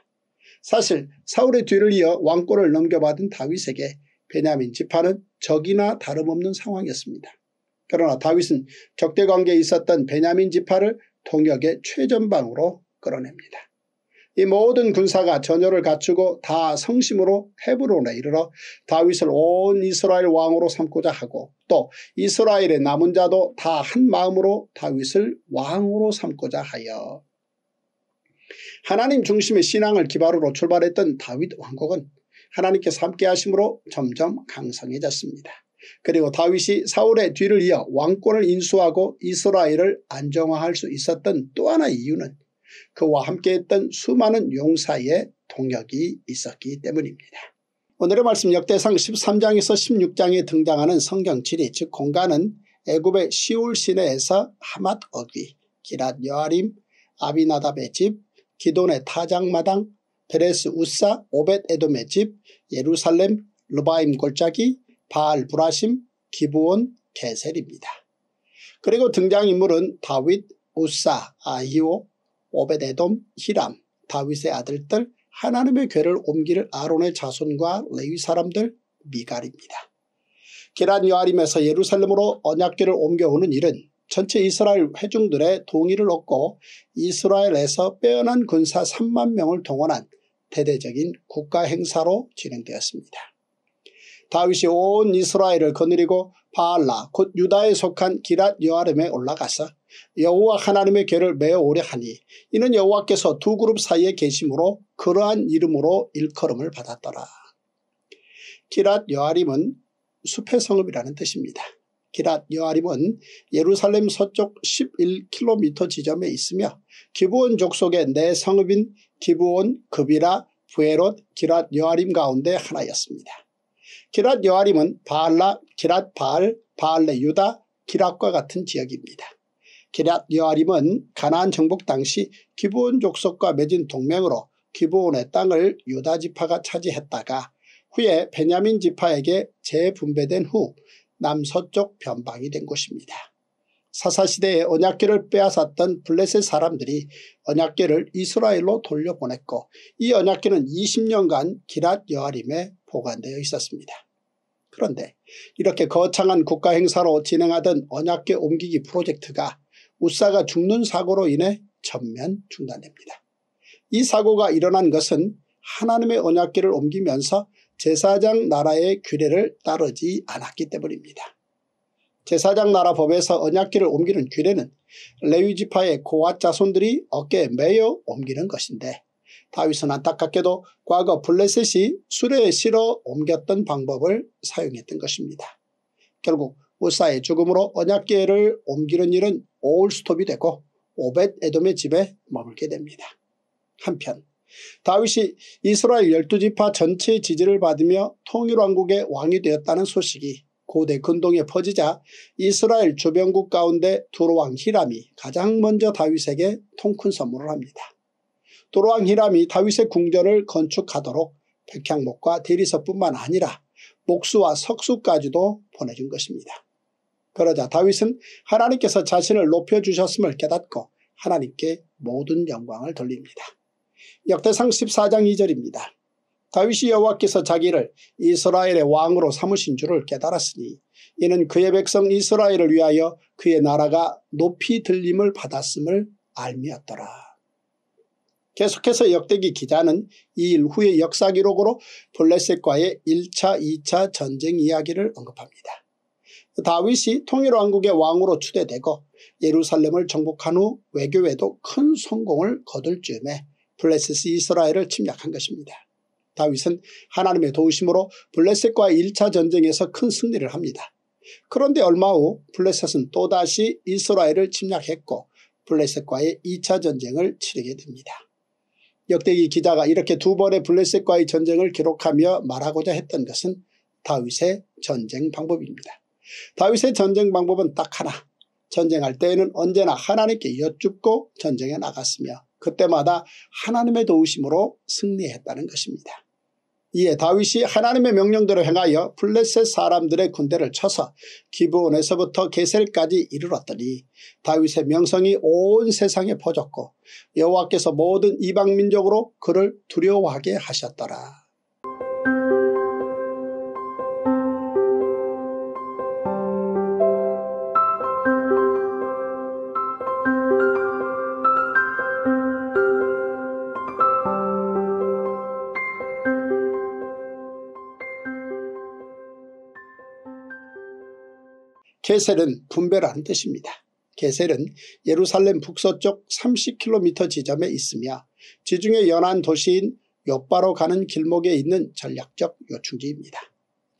S1: 사실 사울의 뒤를 이어 왕권을 넘겨받은 다윗에게 베냐민 지파는 적이나 다름없는 상황이었습니다. 그러나 다윗은 적대관계에 있었던 베냐민 지파를 동역의 최전방으로 끌어냅니다. 이 모든 군사가 전열을 갖추고 다 성심으로 헤브론에 이르러 다윗을 온 이스라엘 왕으로 삼고자 하고 또 이스라엘의 남은 자도 다 한 마음으로 다윗을 왕으로 삼고자 하여 하나님 중심의 신앙을 기발으로 출발했던 다윗 왕국은 하나님께서 함께 하심으로 점점 강성해졌습니다. 그리고 다윗이 사울의 뒤를 이어 왕권을 인수하고 이스라엘을 안정화할 수 있었던 또 하나의 이유는 그와 함께했던 수많은 용사의 동역이 있었기 때문입니다. 오늘의 말씀 역대상 13장에서 16장에 등장하는 성경지리 즉 공간은 애굽의 시울 시내에서 하맛 어귀, 기랏 여아림, 아비나답의 집, 기돈의 타장마당, 베레스 우사 오벳 에돔의 집, 예루살렘 르바임 골짜기, 바알 브라심, 기부온 게셀입니다. 그리고 등장인물은 다윗, 우사, 아히오, 오베데돔, 히람, 다윗의 아들들, 하나님의 괴를 옮길 아론의 자손과 레위 사람들 미갈입니다. 기란 여아림에서 예루살렘으로 언약궤를 옮겨오는 일은 전체 이스라엘 회중들의 동의를 얻고 이스라엘에서 빼어난 군사 3만 명을 동원한 대대적인 국가 행사로 진행되었습니다. 다윗이 온 이스라엘을 거느리고 바알라 곧 유다에 속한 기랏 여아름에 올라가서 여호와 하나님의 괴를 매우 오래 하니 이는 여호와께서 두 그룹 사이에 계심으로 그러한 이름으로 일컬음을 받았더라. 기랏 여아림은 숲의 성읍이라는 뜻입니다. 기랏 여아림은 예루살렘 서쪽 11km 지점에 있으며 기부온 족속의 내 네 성읍인 기부온 급이라 부에롯 기랏 여아림 가운데 하나였습니다. 기랏 여아림은 바알라, 기랏 바알, 바알레 유다, 기랏과 같은 지역입니다. 기랏 여아림은 가나안 정복 당시 기브온 족속과 맺은 동맹으로 기브온의 땅을 유다 지파가 차지했다가 후에 베냐민 지파에게 재분배된 후 남서쪽 변방이 된 곳입니다. 사사시대에 언약계를 빼앗았던 블레셋 사람들이 언약계를 이스라엘로 돌려보냈고 이 언약계는 20년간 기랏 여아림에 보관되어 있었습니다. 그런데 이렇게 거창한 국가 행사로 진행하던 언약계 옮기기 프로젝트가 우사가 죽는 사고로 인해 전면 중단됩니다. 이 사고가 일어난 것은 하나님의 언약궤를 옮기면서 제사장 나라의 규례를 따르지 않았기 때문입니다. 제사장 나라 법에서 언약궤를 옮기는 규례는 레위지파의 고아 자손들이 어깨에 매여 옮기는 것인데 다윗은 안타깝게도 과거 블레셋이 수레에 실어 옮겼던 방법을 사용했던 것입니다. 결국 우사의 죽음으로 언약계를 옮기는 일은 올스톱이 되고 오벳 에돔의 집에 머물게 됩니다. 한편 다윗이 이스라엘 열두 지파 전체의 지지를 받으며 통일왕국의 왕이 되었다는 소식이 고대 근동에 퍼지자 이스라엘 주변국 가운데 두로왕 히람이 가장 먼저 다윗에게 통 큰 선물을 합니다. 두로왕 히람이 다윗의 궁전을 건축하도록 백향목과 대리석뿐만 아니라 목수와 석수까지도 보내준 것입니다. 그러자 다윗은 하나님께서 자신을 높여주셨음을 깨닫고 하나님께 모든 영광을 돌립니다. 역대상 14장 2절입니다. 다윗이 여호와께서 자기를 이스라엘의 왕으로 삼으신 줄을 깨달았으니 이는 그의 백성 이스라엘을 위하여 그의 나라가 높이 들림을 받았음을 알미었더라. 계속해서 역대기 기자는 이 일 후의 역사 기록으로 블레셋과의 1차 2차 전쟁 이야기를 언급합니다. 다윗이 통일왕국의 왕으로 추대되고 예루살렘을 정복한 후 외교에도 큰 성공을 거둘 즈음에 블레셋이 이스라엘을 침략한 것입니다. 다윗은 하나님의 도우심으로 블레셋과 1차 전쟁에서 큰 승리를 합니다. 그런데 얼마 후 블레셋은 또다시 이스라엘을 침략했고 블레셋과의 2차 전쟁을 치르게 됩니다. 역대기 기자가 이렇게 두 번의 블레셋과의 전쟁을 기록하며 말하고자 했던 것은 다윗의 전쟁 방법입니다. 다윗의 전쟁 방법은 딱 하나. 전쟁할 때에는 언제나 하나님께 여쭙고 전쟁에 나갔으며 그때마다 하나님의 도우심으로 승리했다는 것입니다. 이에 다윗이 하나님의 명령대로 행하여 블레셋 사람들의 군대를 쳐서 기브온에서부터 게셀까지 이르렀더니 다윗의 명성이 온 세상에 퍼졌고 여호와께서 모든 이방 민족으로 그를 두려워하게 하셨더라. 게셀은 분별한 뜻입니다. 게셀은 예루살렘 북서쪽 30km 지점에 있으며 지중해 연안 도시인 옆바로 가는 길목에 있는 전략적 요충지입니다.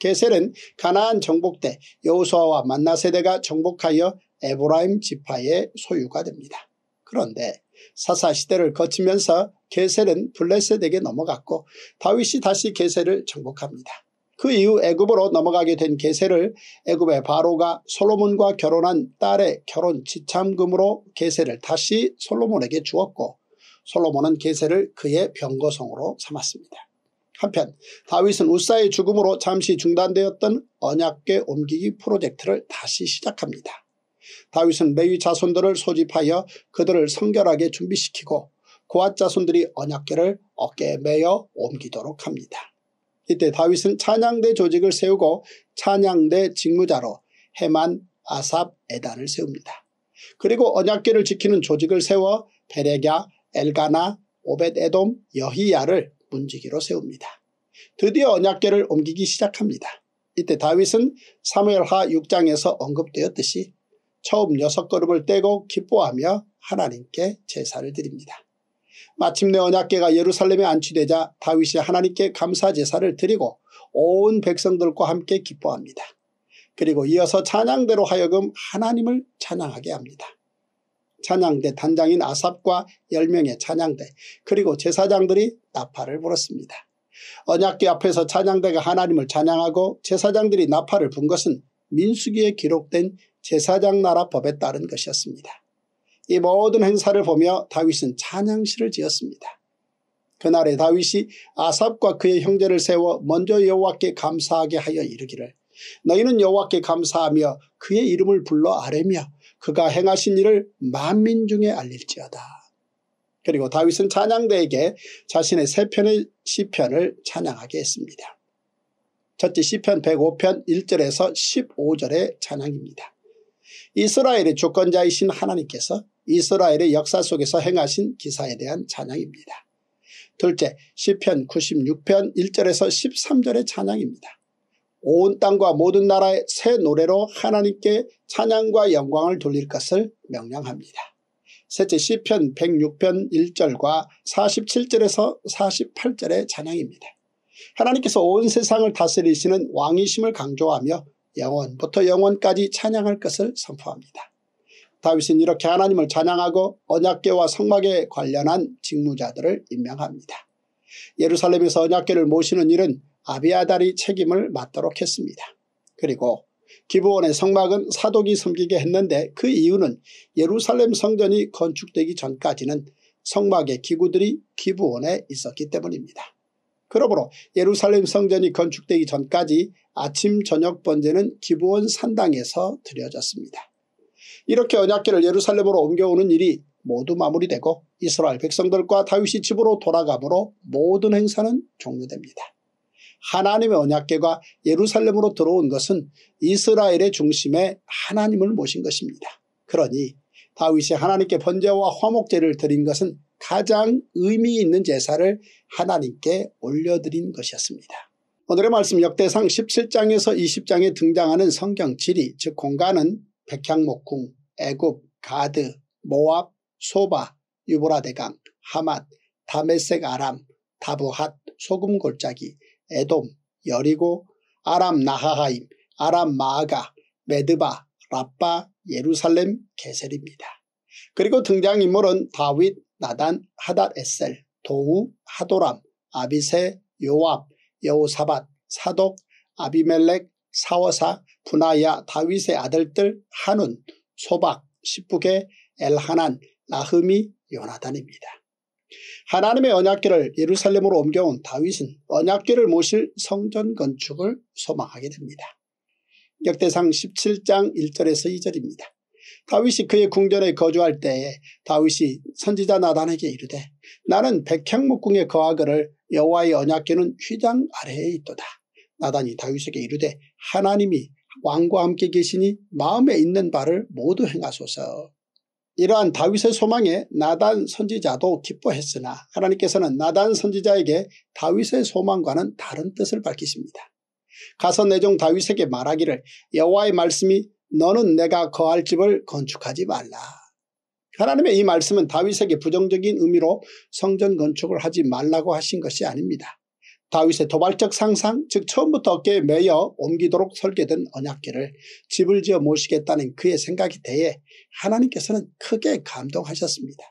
S1: 게셀은 가나안 정복 때 여호수아와 만나세대가 정복하여 에브라임 지파의 소유가 됩니다. 그런데 사사 시대를 거치면서 게셀은 블레셋에게 넘어갔고 다윗이 다시 게셀을 정복합니다. 그 이후 애굽으로 넘어가게 된 게세를 애굽의 바로가 솔로몬과 결혼한 딸의 결혼 지참금으로 게세를 다시 솔로몬에게 주었고 솔로몬은 게세를 그의 병거성으로 삼았습니다. 한편 다윗은 우사의 죽음으로 잠시 중단되었던 언약궤 옮기기 프로젝트를 다시 시작합니다. 다윗은 레위 자손들을 소집하여 그들을 성결하게 준비시키고 고아 자손들이 언약궤를 어깨에 메어 옮기도록 합니다. 이때 다윗은 찬양대 조직을 세우고 찬양대 직무자로 해만, 아삽, 에단을 세웁니다. 그리고 언약계를 지키는 조직을 세워 베레갸, 엘가나, 오벳 에돔, 여희야를 문지기로 세웁니다. 드디어 언약계를 옮기기 시작합니다. 이때 다윗은 사무엘하 6장에서 언급되었듯이 처음 여섯 걸음을 떼고 기뻐하며 하나님께 제사를 드립니다. 마침내 언약계가 예루살렘에 안치되자 다윗이 하나님께 감사 제사를 드리고 온 백성들과 함께 기뻐합니다. 그리고 이어서 찬양대로 하여금 하나님을 찬양하게 합니다. 찬양대 단장인 아삽과 10명의 찬양대 그리고 제사장들이 나팔을 불었습니다. 언약계 앞에서 찬양대가 하나님을 찬양하고 제사장들이 나팔을 분 것은 민수기에 기록된 제사장 나라법에 따른 것이었습니다. 이 모든 행사를 보며 다윗은 찬양시를 지었습니다. 그날에 다윗이 아삽과 그의 형제를 세워 먼저 여호와께 감사하게 하여 이르기를 너희는 여호와께 감사하며 그의 이름을 불러 아뢰며 그가 행하신 일을 만민 중에 알릴지어다. 그리고 다윗은 찬양대에게 자신의 세 편의 시편을 찬양하게 했습니다. 첫째 시편 105편 1절에서 15절의 찬양입니다. 이스라엘의 주권자이신 하나님께서 이스라엘의 역사 속에서 행하신 기사에 대한 찬양입니다. 둘째 시편 96편 1절에서 13절의 찬양입니다. 온 땅과 모든 나라의 새 노래로 하나님께 찬양과 영광을 돌릴 것을 명령합니다. 셋째 시편 106편 1절과 47절에서 48절의 찬양입니다. 하나님께서 온 세상을 다스리시는 왕이심을 강조하며 영원부터 영원까지 찬양할 것을 선포합니다. 다윗은 이렇게 하나님을 찬양하고 언약계와 성막에 관련한 직무자들을 임명합니다. 예루살렘에서 언약계를 모시는 일은 아비아달이 책임을 맡도록 했습니다. 그리고 기부원의 성막은 사독이 섬기게 했는데 그 이유는 예루살렘 성전이 건축되기 전까지는 성막의 기구들이 기부원에 있었기 때문입니다. 그러므로 예루살렘 성전이 건축되기 전까지 아침 저녁 번제는 기부원 산당에서 드려졌습니다. 이렇게 언약계를 예루살렘으로 옮겨오는 일이 모두 마무리되고 이스라엘 백성들과 다윗이 집으로 돌아가므로 모든 행사는 종료됩니다. 하나님의 언약계가 예루살렘으로 들어온 것은 이스라엘의 중심에 하나님을 모신 것입니다. 그러니 다윗이 하나님께 번제와 화목제를 드린 것은 가장 의미 있는 제사를 하나님께 올려드린 것이었습니다. 오늘의 말씀 역대상 17장에서 20장에 등장하는 성경 지리 즉 공간은 백향목궁 애굽, 가드, 모압, 소바, 유보라대강, 하맛, 다메섹 아람, 다브핫, 소금 골짜기, 에돔, 여리고, 아람 나하하임, 아람 마아가, 메드바, 라빠, 예루살렘, 게셀입니다. 그리고 등장인물은 다윗, 나단, 하닷 에셀, 도우, 하도람, 아비세, 요압, 여우사밧 사독, 아비멜렉, 사워사, 분하야, 다윗의 아들들, 한운, 소박, 시북의 엘하난, 나흠이 요나단입니다. 하나님의 언약궤를 예루살렘으로 옮겨온 다윗은 언약궤를 모실 성전 건축을 소망하게 됩니다. 역대상 17장 1절에서 2절입니다. 다윗이 그의 궁전에 거주할 때에 다윗이 선지자 나단에게 이르되 나는 백향목궁의 거하거를 여호와의 언약궤는 휘장 아래에 있도다. 나단이 다윗에게 이르되 하나님이 왕과 함께 계시니 마음에 있는 바를 모두 행하소서. 이러한 다윗의 소망에 나단 선지자도 기뻐했으나 하나님께서는 나단 선지자에게 다윗의 소망과는 다른 뜻을 밝히십니다. 가서 내종 다윗에게 말하기를 여호와의 말씀이 너는 내가 거할 집을 건축하지 말라. 하나님의 이 말씀은 다윗에게 부정적인 의미로 성전 건축을 하지 말라고 하신 것이 아닙니다. 다윗의 도발적 상상 즉 처음부터 어깨에 매여 옮기도록 설계된 언약궤를 집을 지어 모시겠다는 그의 생각에 대해 하나님께서는 크게 감동하셨습니다.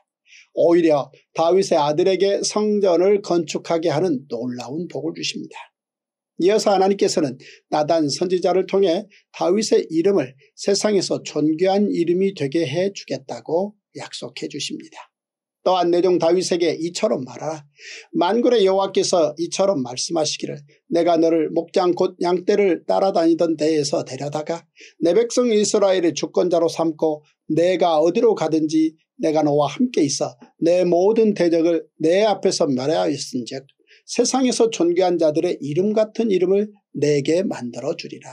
S1: 오히려 다윗의 아들에게 성전을 건축하게 하는 놀라운 복을 주십니다. 이어서 하나님께서는 나단 선지자를 통해 다윗의 이름을 세상에서 존귀한 이름이 되게 해주겠다고 약속해 주십니다. 또한 내종 다윗에게 이처럼 말하라. 만군의 여호와께서 이처럼 말씀하시기를 내가 너를 목장 곧 양떼를 따라다니던 데에서 데려다가 내 백성 이스라엘의 주권자로 삼고 내가 어디로 가든지 내가 너와 함께 있어 내 모든 대적을 내 앞에서 멸하였은즉 세상에서 존귀한 자들의 이름 같은 이름을 내게 만들어 주리라.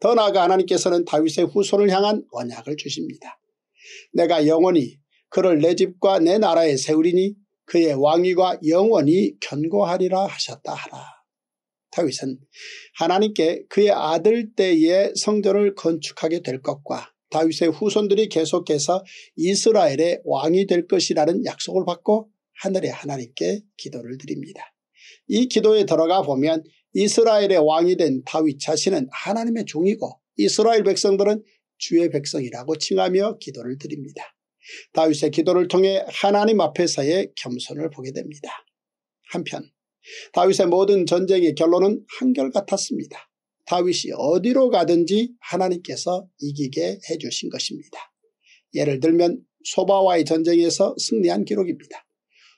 S1: 더 나아가 하나님께서는 다윗의 후손을 향한 원약을 주십니다. 내가 영원히 그를 내 집과 내 나라에 세우리니 그의 왕위가 영원히 견고하리라 하셨다 하라. 다윗은 하나님께 그의 아들 때에 성전을 건축하게 될 것과 다윗의 후손들이 계속해서 이스라엘의 왕이 될 것이라는 약속을 받고 하늘의 하나님께 기도를 드립니다. 이 기도에 들어가 보면 이스라엘의 왕이 된 다윗 자신은 하나님의 종이고 이스라엘 백성들은 주의 백성이라고 칭하며 기도를 드립니다. 다윗의 기도를 통해 하나님 앞에서의 겸손을 보게 됩니다. 한편 다윗의 모든 전쟁의 결론은 한결같았습니다. 다윗이 어디로 가든지 하나님께서 이기게 해주신 것입니다. 예를 들면 소바와의 전쟁에서 승리한 기록입니다.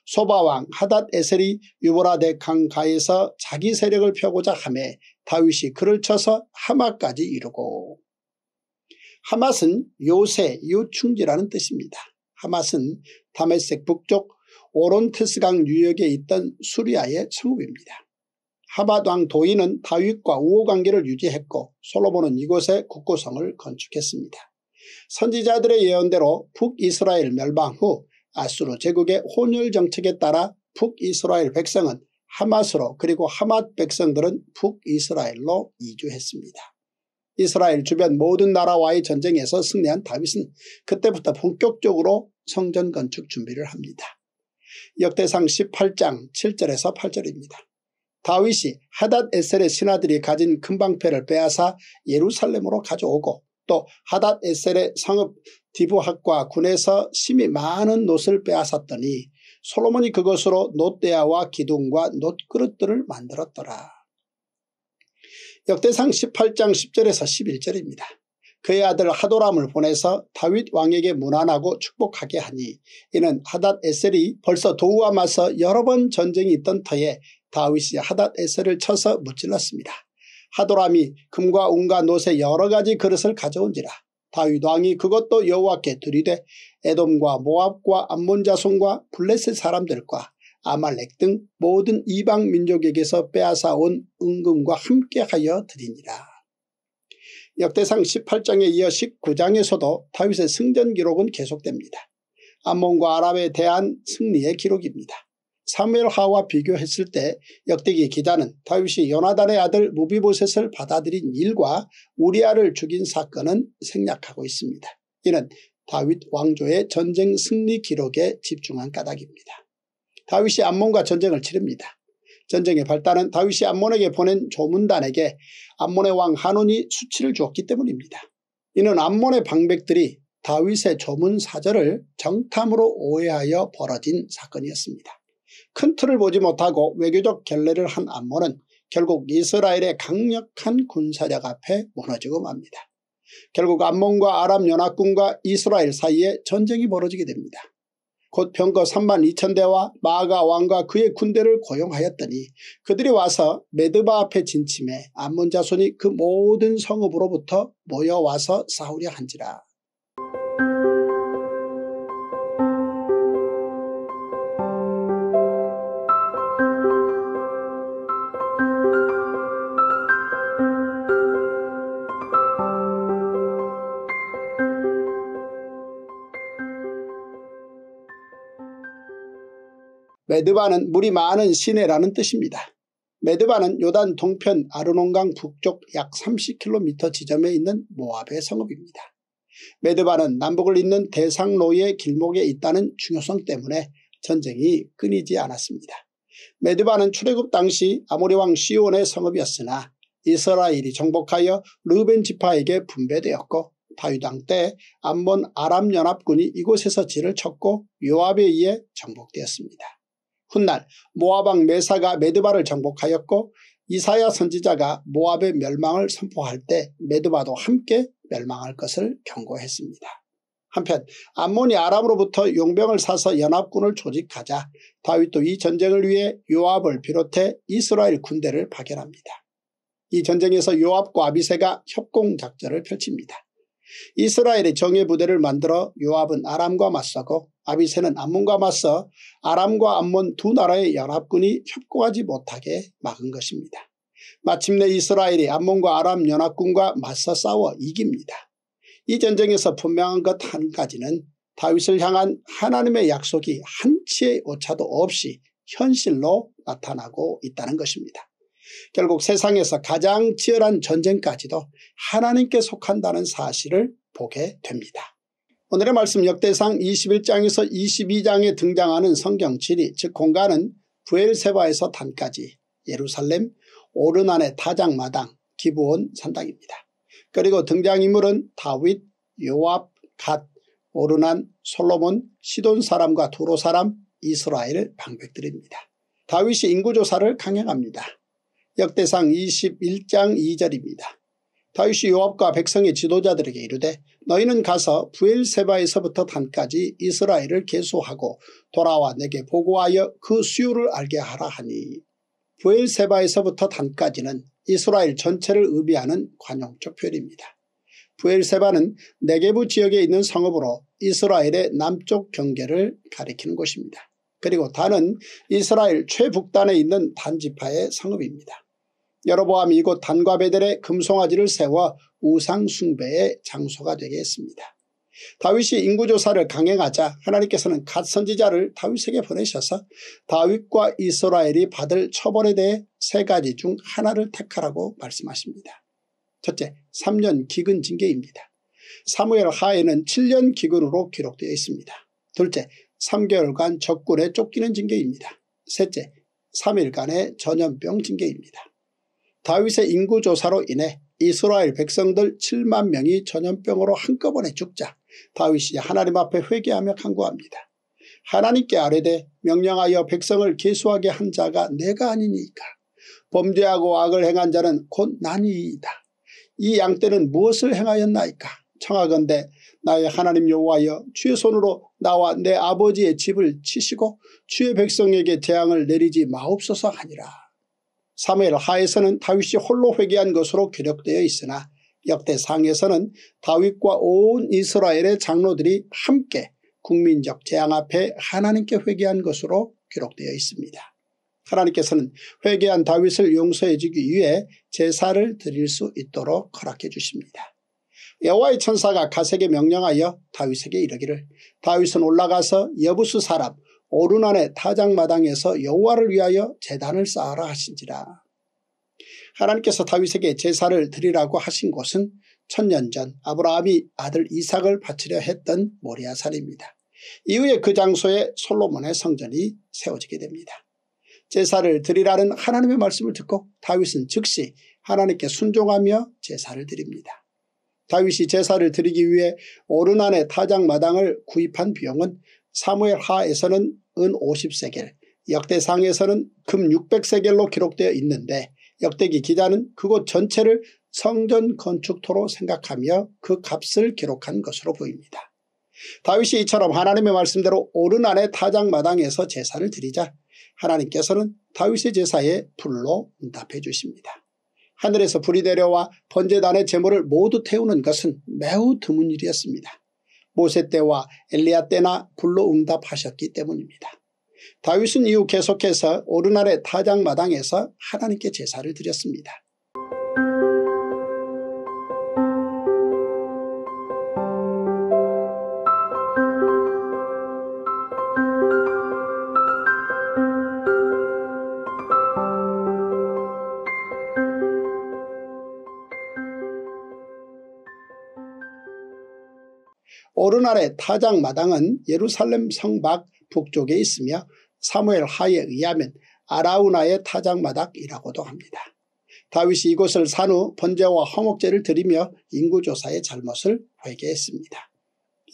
S1: 소바왕 하닷 에셀이 유보라데 강가에서 자기 세력을 펴고자 함에 다윗이 그를 쳐서 하마까지 이루고 하맛은 요새 요충지라는 뜻입니다. 하맛은 다메섹 북쪽 오론테스강 유역에 있던 수리아의 성읍입니다. 하바왕 도인은 다윗과 우호관계를 유지했고 솔로몬은 이곳에 국고성을 건축했습니다. 선지자들의 예언대로 북이스라엘 멸망 후 아수르 제국의 혼혈 정책에 따라 북이스라엘 백성은 하마스로 그리고 하맛 백성들은 북이스라엘로 이주했습니다. 이스라엘 주변 모든 나라와의 전쟁에서 승리한 다윗은 그때부터 본격적으로 성전 건축 준비를 합니다. 역대상 18장 7절에서 8절입니다. 다윗이 하닷 에셀의 신하들이 가진 금방패를 빼앗아 예루살렘으로 가져오고 또 하닷 에셀의 상업 디브학과 군에서 심히 많은 놋을 빼앗았더니 솔로몬이 그것으로 놋대야와 기둥과 놋그릇들을 만들었더라. 역대상 18장 10절에서 11절입니다. 그의 아들 하도람을 보내서 다윗 왕에게 무난하고 축복하게 하니 이는 하닷 에셀이 벌써 도우와 맞서 여러 번 전쟁이 있던 터에 다윗이 하닷 에셀을 쳐서 무찔렀습니다. 하도람이 금과 운과 노새 여러 가지 그릇을 가져온지라 다윗 왕이 그것도 여호와께 들이되 에돔과 모압과 암몬 자손과 블레셋 사람들과 아말렉 등 모든 이방 민족에게서 빼앗아온 은금과 함께하여 드리니라. 역대상 18장에 이어 19장에서도 다윗의 승전 기록은 계속됩니다. 암몬과 아랍에 대한 승리의 기록입니다. 사무엘하와 비교했을 때 역대기 기자는 다윗이 연하단의 아들 무비보셋을 받아들인 일과 우리아를 죽인 사건은 생략하고 있습니다. 이는 다윗 왕조의 전쟁 승리 기록에 집중한 까닭입니다. 다윗이 암몬과 전쟁을 치릅니다. 전쟁의 발단은 다윗이 암몬에게 보낸 조문단에게 암몬의 왕 한온이 수치를 주었기 때문입니다. 이는 암몬의 방백들이 다윗의 조문 사절을 정탐으로 오해하여 벌어진 사건이었습니다. 큰 틀을 보지 못하고 외교적 결례를 한 암몬은 결국 이스라엘의 강력한 군사력 앞에 무너지고 맙니다. 결국 암몬과 아람 연합군과 이스라엘 사이에 전쟁이 벌어지게 됩니다. 곧 병거 3만 2천 대와 마가 왕과 그의 군대를 고용하였더니 그들이 와서 메드바 앞에 진침해 암몬 자손이 그 모든 성읍으로부터 모여와서 싸우려 한지라. 메드바는 물이 많은 시내라는 뜻입니다. 메드바는 요단 동편 아르논강 북쪽 약 30km 지점에 있는 모압의 성읍입니다. 메드바는 남북을 잇는 대상로의 길목에 있다는 중요성 때문에 전쟁이 끊이지 않았습니다. 메드바는 출애굽 당시 아모리왕 시온의 성읍이었으나 이스라엘이 정복하여 르벤 지파에게 분배되었고 다윗당때 암몬 아람연합군이 이곳에서 진을 쳤고 요압에 의해 정복되었습니다. 훗날 모압왕 메사가 메드바를 정복하였고 이사야 선지자가 모압의 멸망을 선포할 때 메드바도 함께 멸망할 것을 경고했습니다. 한편 암몬이 아람으로부터 용병을 사서 연합군을 조직하자 다윗도 이 전쟁을 위해 요압을 비롯해 이스라엘 군대를 파견합니다. 이 전쟁에서 요압과 아비세가 협공작전을 펼칩니다. 이스라엘의 정예 부대를 만들어 요압은 아람과 맞서고 아비세는 암몬과 맞서 아람과 암몬 두 나라의 연합군이 협공하지 못하게 막은 것입니다. 마침내 이스라엘이 암몬과 아람 연합군과 맞서 싸워 이깁니다. 이 전쟁에서 분명한 것 한 가지는 다윗을 향한 하나님의 약속이 한치의 오차도 없이 현실로 나타나고 있다는 것입니다. 결국 세상에서 가장 치열한 전쟁까지도 하나님께 속한다는 사실을 보게 됩니다. 오늘의 말씀 역대상 21장에서 22장에 등장하는 성경 지리 즉 공간은 부엘세바에서 단까지 예루살렘 오르난의 타장마당기부원 산당입니다. 그리고 등장인물은 다윗, 요압, 갓, 오르난, 솔로몬, 시돈 사람과 도로 사람, 이스라엘 방백들입니다. 다윗이 인구조사를 강행합니다. 역대상 21장 2절입니다. 다윗이 요압과 백성의 지도자들에게 이르되 너희는 가서 부엘세바에서부터 단까지 이스라엘을 계수하고 돌아와 내게 보고하여 그 수요를 알게 하라 하니 부엘세바에서부터 단까지는 이스라엘 전체를 의미하는 관용적 표현입니다. 부엘세바는 내게부 지역에 있는 성읍으로 이스라엘의 남쪽 경계를 가리키는 곳입니다. 그리고 단은 이스라엘 최북단에 있는 단지파의 성읍입니다. 여러보암이 이곳 단과 베델에 금송아지를 세워 우상 숭배의 장소가 되게 했습니다. 다윗이 인구조사를 강행하자 하나님께서는 갓 선지자를 다윗에게 보내셔서 다윗과 이스라엘이 받을 처벌에 대해 세 가지 중 하나를 택하라고 말씀하십니다. 첫째, 3년 기근 징계입니다. 사무엘 하에는 7년 기근으로 기록되어 있습니다. 둘째, 3개월간 적군에 쫓기는 징계입니다. 셋째, 3일간의 전염병 징계입니다. 다윗의 인구조사로 인해 이스라엘 백성들 7만 명이 전염병으로 한꺼번에 죽자 다윗이 하나님 앞에 회개하며 간구합니다. 하나님께 아뢰되 명령하여 백성을 계수하게 한 자가 내가 아니니까 범죄하고 악을 행한 자는 곧난이이다이 양떼는 무엇을 행하였나이까 청하건대 나의 하나님 여호와여 주의 손으로 나와 내 아버지의 집을 치시고 주의 백성에게 재앙을 내리지 마옵소서 하니라. 사무엘 하에서는 다윗이 홀로 회개한 것으로 기록되어 있으나 역대 상에서는 다윗과 온 이스라엘의 장로들이 함께 국민적 재앙 앞에 하나님께 회개한 것으로 기록되어 있습니다. 하나님께서는 회개한 다윗을 용서해 주기 위해 제사를 드릴 수 있도록 허락해 주십니다. 여호와의 천사가 가세에게 명령하여 다윗에게 이르기를 다윗은 올라가서 여부수 사람 오르난의 타작마당에서 여호와를 위하여 재단을 쌓아라 하신지라. 하나님께서 다윗에게 제사를 드리라고 하신 곳은 천년 전 아브라함이 아들 이삭을 바치려 했던 모리아산입니다. 이후에 그 장소에 솔로몬의 성전이 세워지게 됩니다. 제사를 드리라는 하나님의 말씀을 듣고 다윗은 즉시 하나님께 순종하며 제사를 드립니다. 다윗이 제사를 드리기 위해 오르난의 타작마당을 구입한 비용은 사무엘 하에서는 은 50세겔, 역대상에서는 금 600세겔로 기록되어 있는데 역대기 기자는 그곳 전체를 성전 건축토로 생각하며 그 값을 기록한 것으로 보입니다. 다윗이 이처럼 하나님의 말씀대로 오른 안에 타작마당에서 제사를 드리자 하나님께서는 다윗의 제사에 불로 응답해 주십니다. 하늘에서 불이 내려와 번제단의 제물을 모두 태우는 것은 매우 드문 일이었습니다. 모세 때와 엘리야 때나 불로 응답하셨기 때문입니다. 다윗은 이후 계속해서 오르날의 타작마당에서 하나님께 제사를 드렸습니다. 오르날의 타작 마당은 예루살렘 성밖 북쪽에 있으며 사무엘 하에 의하면 아라우나의 타작 마당이라고도 합니다. 다윗이 이곳을 산 후 번제와 허목제를 드리며 인구조사의 잘못을 회개했습니다.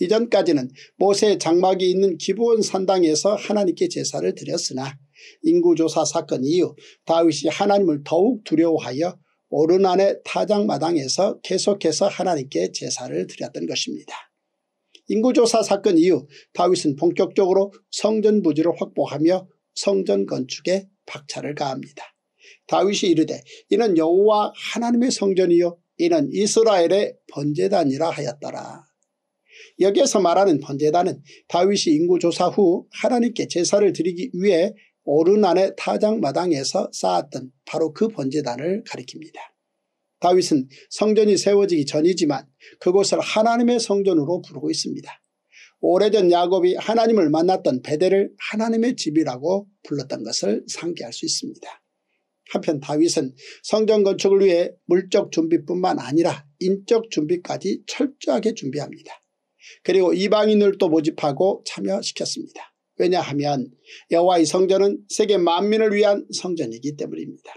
S1: 이전까지는 모세의 장막이 있는 기부원 산당에서 하나님께 제사를 드렸으나 인구조사 사건 이후 다윗이 하나님을 더욱 두려워하여 오르난의 타장마당에서 계속해서 하나님께 제사를 드렸던 것입니다. 인구조사 사건 이후 다윗은 본격적으로 성전 부지를 확보하며 성전 건축에 박차를 가합니다. 다윗이 이르되 이는 여호와 하나님의 성전이요 이는 이스라엘의 번제단이라 하였더라. 여기에서 말하는 번제단은 다윗이 인구조사 후 하나님께 제사를 드리기 위해 오른 안의 타작마당에서 쌓았던 바로 그 번제단을 가리킵니다. 다윗은 성전이 세워지기 전이지만 그곳을 하나님의 성전으로 부르고 있습니다. 오래전 야곱이 하나님을 만났던 베델을 하나님의 집이라고 불렀던 것을 상기할 수 있습니다. 한편 다윗은 성전 건축을 위해 물적 준비뿐만 아니라 인적 준비까지 철저하게 준비합니다. 그리고 이방인을 또 모집하고 참여시켰습니다. 왜냐하면 여호와의 성전은 세계 만민을 위한 성전이기 때문입니다.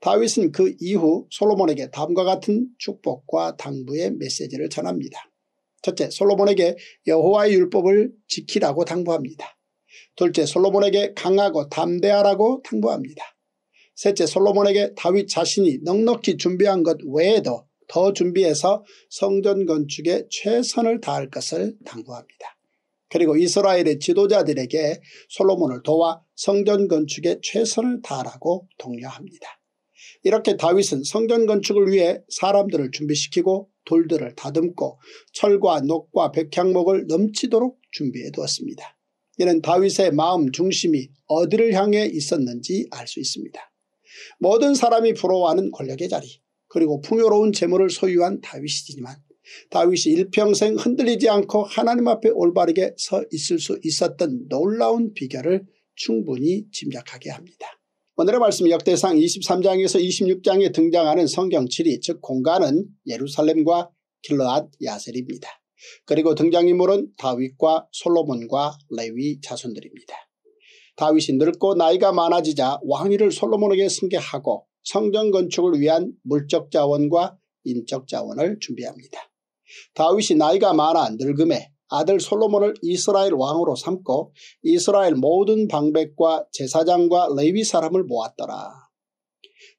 S1: 다윗은 그 이후 솔로몬에게 다음과 같은 축복과 당부의 메시지를 전합니다. 첫째, 솔로몬에게 여호와의 율법을 지키라고 당부합니다. 둘째, 솔로몬에게 강하고 담대하라고 당부합니다. 셋째, 솔로몬에게 다윗 자신이 넉넉히 준비한 것 외에도 더 준비해서 성전 건축에 최선을 다할 것을 당부합니다. 그리고 이스라엘의 지도자들에게 솔로몬을 도와 성전 건축에 최선을 다하라고 독려합니다. 이렇게 다윗은 성전 건축을 위해 사람들을 준비시키고 돌들을 다듬고 철과 녹과 백향목을 넘치도록 준비해 두었습니다. 이는 다윗의 마음 중심이 어디를 향해 있었는지 알 수 있습니다. 모든 사람이 부러워하는 권력의 자리 그리고 풍요로운 재물을 소유한 다윗이지만 다윗이 일평생 흔들리지 않고 하나님 앞에 올바르게 서 있을 수 있었던 놀라운 비결을 충분히 짐작하게 합니다. 오늘의 말씀 역대상 23장에서 26장에 등장하는 성경 7위 즉 공간은 예루살렘과 길러앗 야셀입니다. 그리고 등장인물은 다윗과 솔로몬과 레위 자손들입니다. 다윗이 늙고 나이가 많아지자 왕위를 솔로몬에게 승계하고 성전 건축을 위한 물적 자원과 인적 자원을 준비합니다. 다윗이 나이가 많아 늙음에 아들 솔로몬을 이스라엘 왕으로 삼고 이스라엘 모든 방백과 제사장과 레위 사람을 모았더라.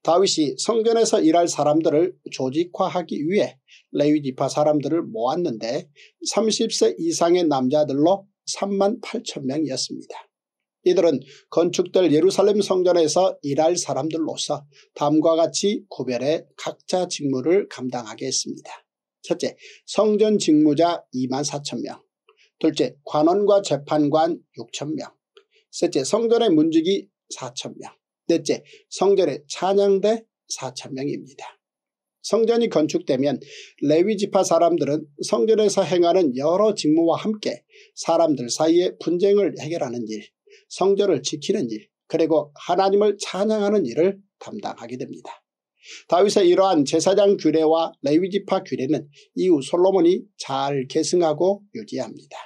S1: 다윗이 성전에서 일할 사람들을 조직화하기 위해 레위지파 사람들을 모았는데 30세 이상의 남자들로 3만 8천 명이었습니다. 이들은 건축될 예루살렘 성전에서 일할 사람들로서 다음과 같이 구별해 각자 직무를 감당하게 했습니다. 첫째, 성전 직무자 2만 4천 명. 둘째, 관원과 재판관 6천 명. 셋째, 성전의 문지기 4천 명. 넷째, 성전의 찬양대 4천 명입니다. 성전이 건축되면 레위지파 사람들은 성전에서 행하는 여러 직무와 함께 사람들 사이의 분쟁을 해결하는 일, 성전을 지키는 일, 그리고 하나님을 찬양하는 일을 담당하게 됩니다. 다윗의 이러한 제사장 규례와 레위지파 규례는 이후 솔로몬이 잘 계승하고 유지합니다.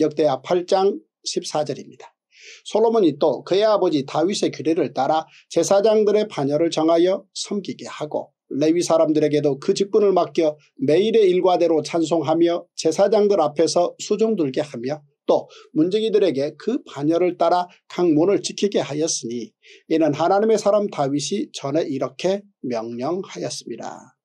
S1: 역대하 8장 14절입니다. 솔로몬이 또 그의 아버지 다윗의 규례를 따라 제사장들의 반열을 정하여 섬기게 하고 레위 사람들에게도 그 직분을 맡겨 매일의 일과대로 찬송하며 제사장들 앞에서 수종 들게 하며 또문정기들에게그 반열을 따라 각 문을 지키게 하였으니 이는 하나님의 사람 다윗이 전에 이렇게 명령하였습니다.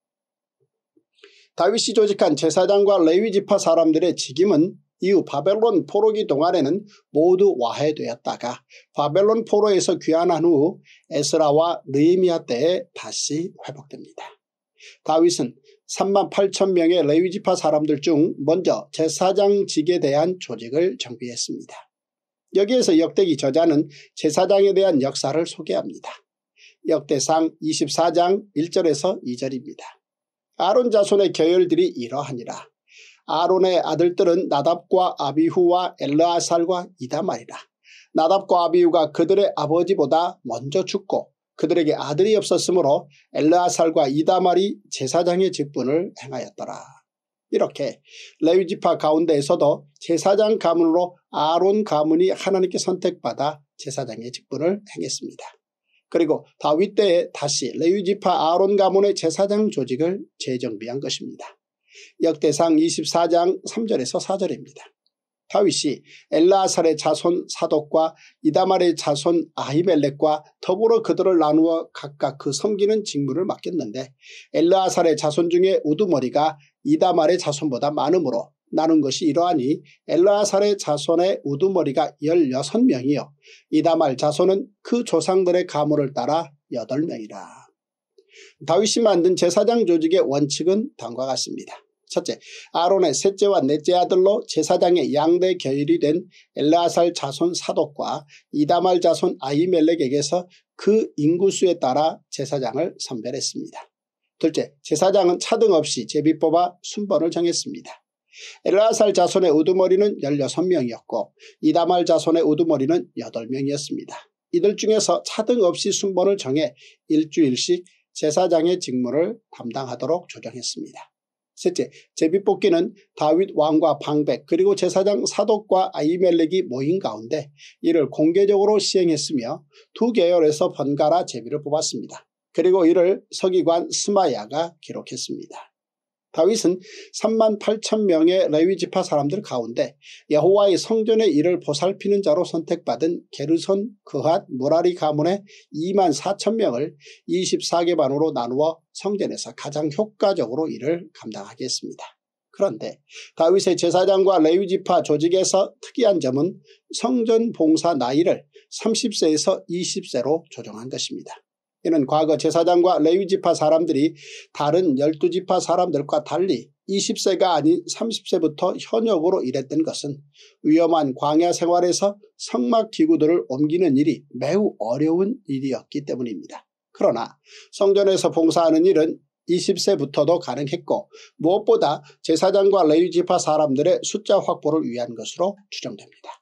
S1: 다윗이 조직한 제사장과 레위지파 사람들의 직임은 이후 바벨론 포로기 동안에는 모두 와해되었다가 바벨론 포로에서 귀환한 후 에스라와 느이미아 때에 다시 회복됩니다. 다윗은 3만 8천 명의 레위지파 사람들 중 먼저 제사장직에 대한 조직을 정비했습니다. 여기에서 역대기 저자는 제사장에 대한 역사를 소개합니다. 역대상 24장 1절에서 2절입니다. 아론 자손의 계열들이 이러하니라. 아론의 아들들은 나답과 아비후와 엘르아살과 이다말이라. 나답과 아비후가 그들의 아버지보다 먼저 죽고 그들에게 아들이 없었으므로 엘라살과 이다말이 제사장의 직분을 행하였더라. 이렇게 레위지파 가운데에서도 제사장 가문으로 아론 가문이 하나님께 선택받아 제사장의 직분을 행했습니다. 그리고 다윗 때에 다시 레위지파 아론 가문의 제사장 조직을 재정비한 것입니다. 역대상 24장 3절에서 4절입니다. 다윗이 엘라살의 자손 사독과 이다말의 자손 아히멜렉과 더불어 그들을 나누어 각각 그 섬기는 직무를 맡겼는데 엘라살의 자손 중에 우두머리가 이다말의 자손보다 많으므로 나눈 것이 이러하니 엘라살의 자손의 우두머리가 16명이요 이다말 자손은 그 조상들의 가문을 따라 8명이라. 다윗이 만든 제사장 조직의 원칙은 다음과 같습니다. 첫째, 아론의 셋째와 넷째 아들로 제사장의 양대 계율이 된 엘라살 자손 사독과 이다말 자손 아이멜렉에게서그 인구수에 따라 제사장을 선별했습니다. 둘째, 제사장은 차등 없이 제비 뽑아 순번을 정했습니다. 엘라살 자손의 우두머리는 16명이었고 이다말 자손의 우두머리는 8명이었습니다. 이들 중에서 차등 없이 순번을 정해 일주일씩 제사장의 직무를 담당하도록 조정했습니다. 셋째, 제비뽑기는 다윗 왕과 방백 그리고 제사장 사독과 아이멜렉이 모인 가운데 이를 공개적으로 시행했으며 두 계열에서 번갈아 제비를 뽑았습니다. 그리고 이를 서기관 스마야가 기록했습니다. 다윗은 3만 8천 명의 레위 지파 사람들 가운데 여호와의 성전의 일을 보살피는 자로 선택받은 게르손, 그핫, 모라리 가문의 2만 4천 명을 24개 반으로 나누어 성전에서 가장 효과적으로 일을 감당하게 했습니다. 그런데 다윗의 제사장과 레위 지파 조직에서 특이한 점은 성전 봉사 나이를 30세에서 20세로 조정한 것입니다. 이는 과거 제사장과 레위지파 사람들이 다른 12지파 사람들과 달리 20세가 아닌 30세부터 현역으로 일했던 것은 위험한 광야 생활에서 성막 기구들을 옮기는 일이 매우 어려운 일이었기 때문입니다. 그러나 성전에서 봉사하는 일은 20세부터도 가능했고 무엇보다 제사장과 레위지파 사람들의 숫자 확보를 위한 것으로 추정됩니다.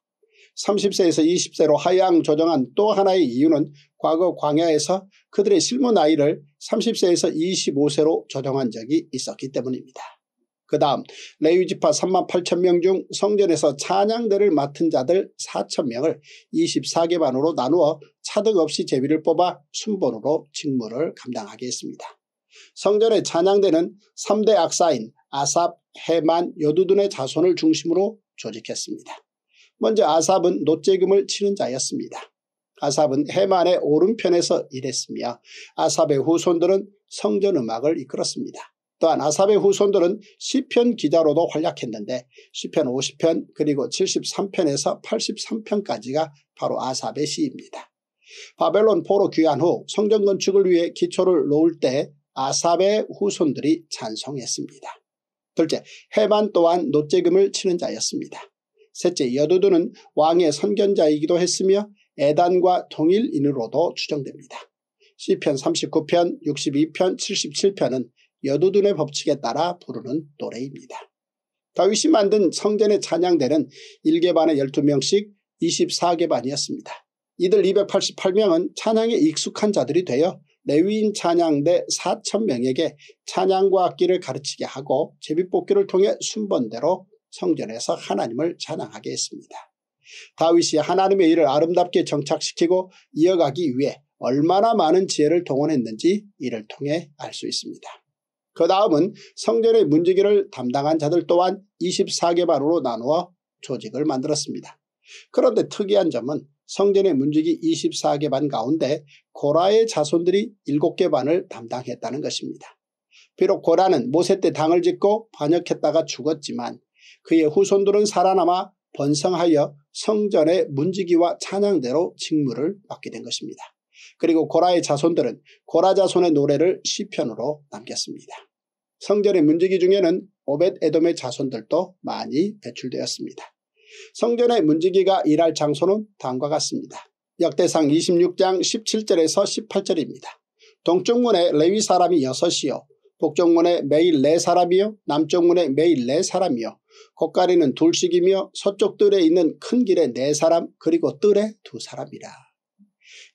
S1: 30세에서 20세로 하향 조정한 또 하나의 이유는 과거 광야에서 그들의 실무 나이를 30세에서 25세로 조정한 적이 있었기 때문입니다. 그 다음 레위지파 3만 8천 명 중 성전에서 찬양대를 맡은 자들 4천 명을 24개 반으로 나누어 차등 없이 제비를 뽑아 순번으로 직무를 감당하게 했습니다. 성전의 찬양대는 3대 악사인 아삽, 해만, 여두둔의 자손을 중심으로 조직했습니다. 먼저 아삽은 노재금을 치는 자였습니다. 아삽은 해만의 오른편에서 일했으며 아삽의 후손들은 성전 음악을 이끌었습니다. 또한 아삽의 후손들은 시편 기자로도 활약했는데 시편 50편 그리고 73편에서 83편까지가 바로 아삽의 시입니다. 바벨론 포로 귀환 후 성전 건축을 위해 기초를 놓을 때 아삽의 후손들이 찬성했습니다 둘째, 해만 또한 노재금을 치는 자였습니다. 셋째 여도두는 왕의 선견자이기도 했으며 에단과 동일인으로도 추정됩니다. 시편 39편, 62편, 77편은 여도둔의 법칙에 따라 부르는 노래입니다. 다윗이 만든 성전의 찬양대는 1개반에 12명씩 24개반이었습니다. 이들 288명은 찬양에 익숙한 자들이 되어 레위인 찬양대 4천명에게 찬양과 악기를 가르치게 하고 제비뽑기를 통해 순번대로 성전에서 하나님을 찬양하게 했습니다. 다윗이 하나님의 일을 아름답게 정착시키고 이어가기 위해 얼마나 많은 지혜를 동원했는지 이를 통해 알 수 있습니다. 그 다음은 성전의 문지기를 담당한 자들 또한 24개 반으로 나누어 조직을 만들었습니다. 그런데 특이한 점은 성전의 문지기 24개 반 가운데 고라의 자손들이 7개 반을 담당했다는 것입니다. 비록 고라는 모세 때 당을 짓고 반역했다가 죽었지만 그의 후손들은 살아남아 번성하여 성전의 문지기와 찬양대로 직무를 맡게 된 것입니다. 그리고 고라의 자손들은 고라 자손의 노래를 시편으로 남겼습니다. 성전의 문지기 중에는 오벳 에돔의 자손들도 많이 배출되었습니다. 성전의 문지기가 일할 장소는 다음과 같습니다. 역대상 26장 17절에서 18절입니다. 동쪽문에 레위 사람이 6이요. 북쪽문에 매일 4사람이요. 남쪽문에 매일 4사람이요. 고가리는 둘씩이며 서쪽 뜰에 있는 큰 길에 네 사람 그리고 뜰에 두 사람이라.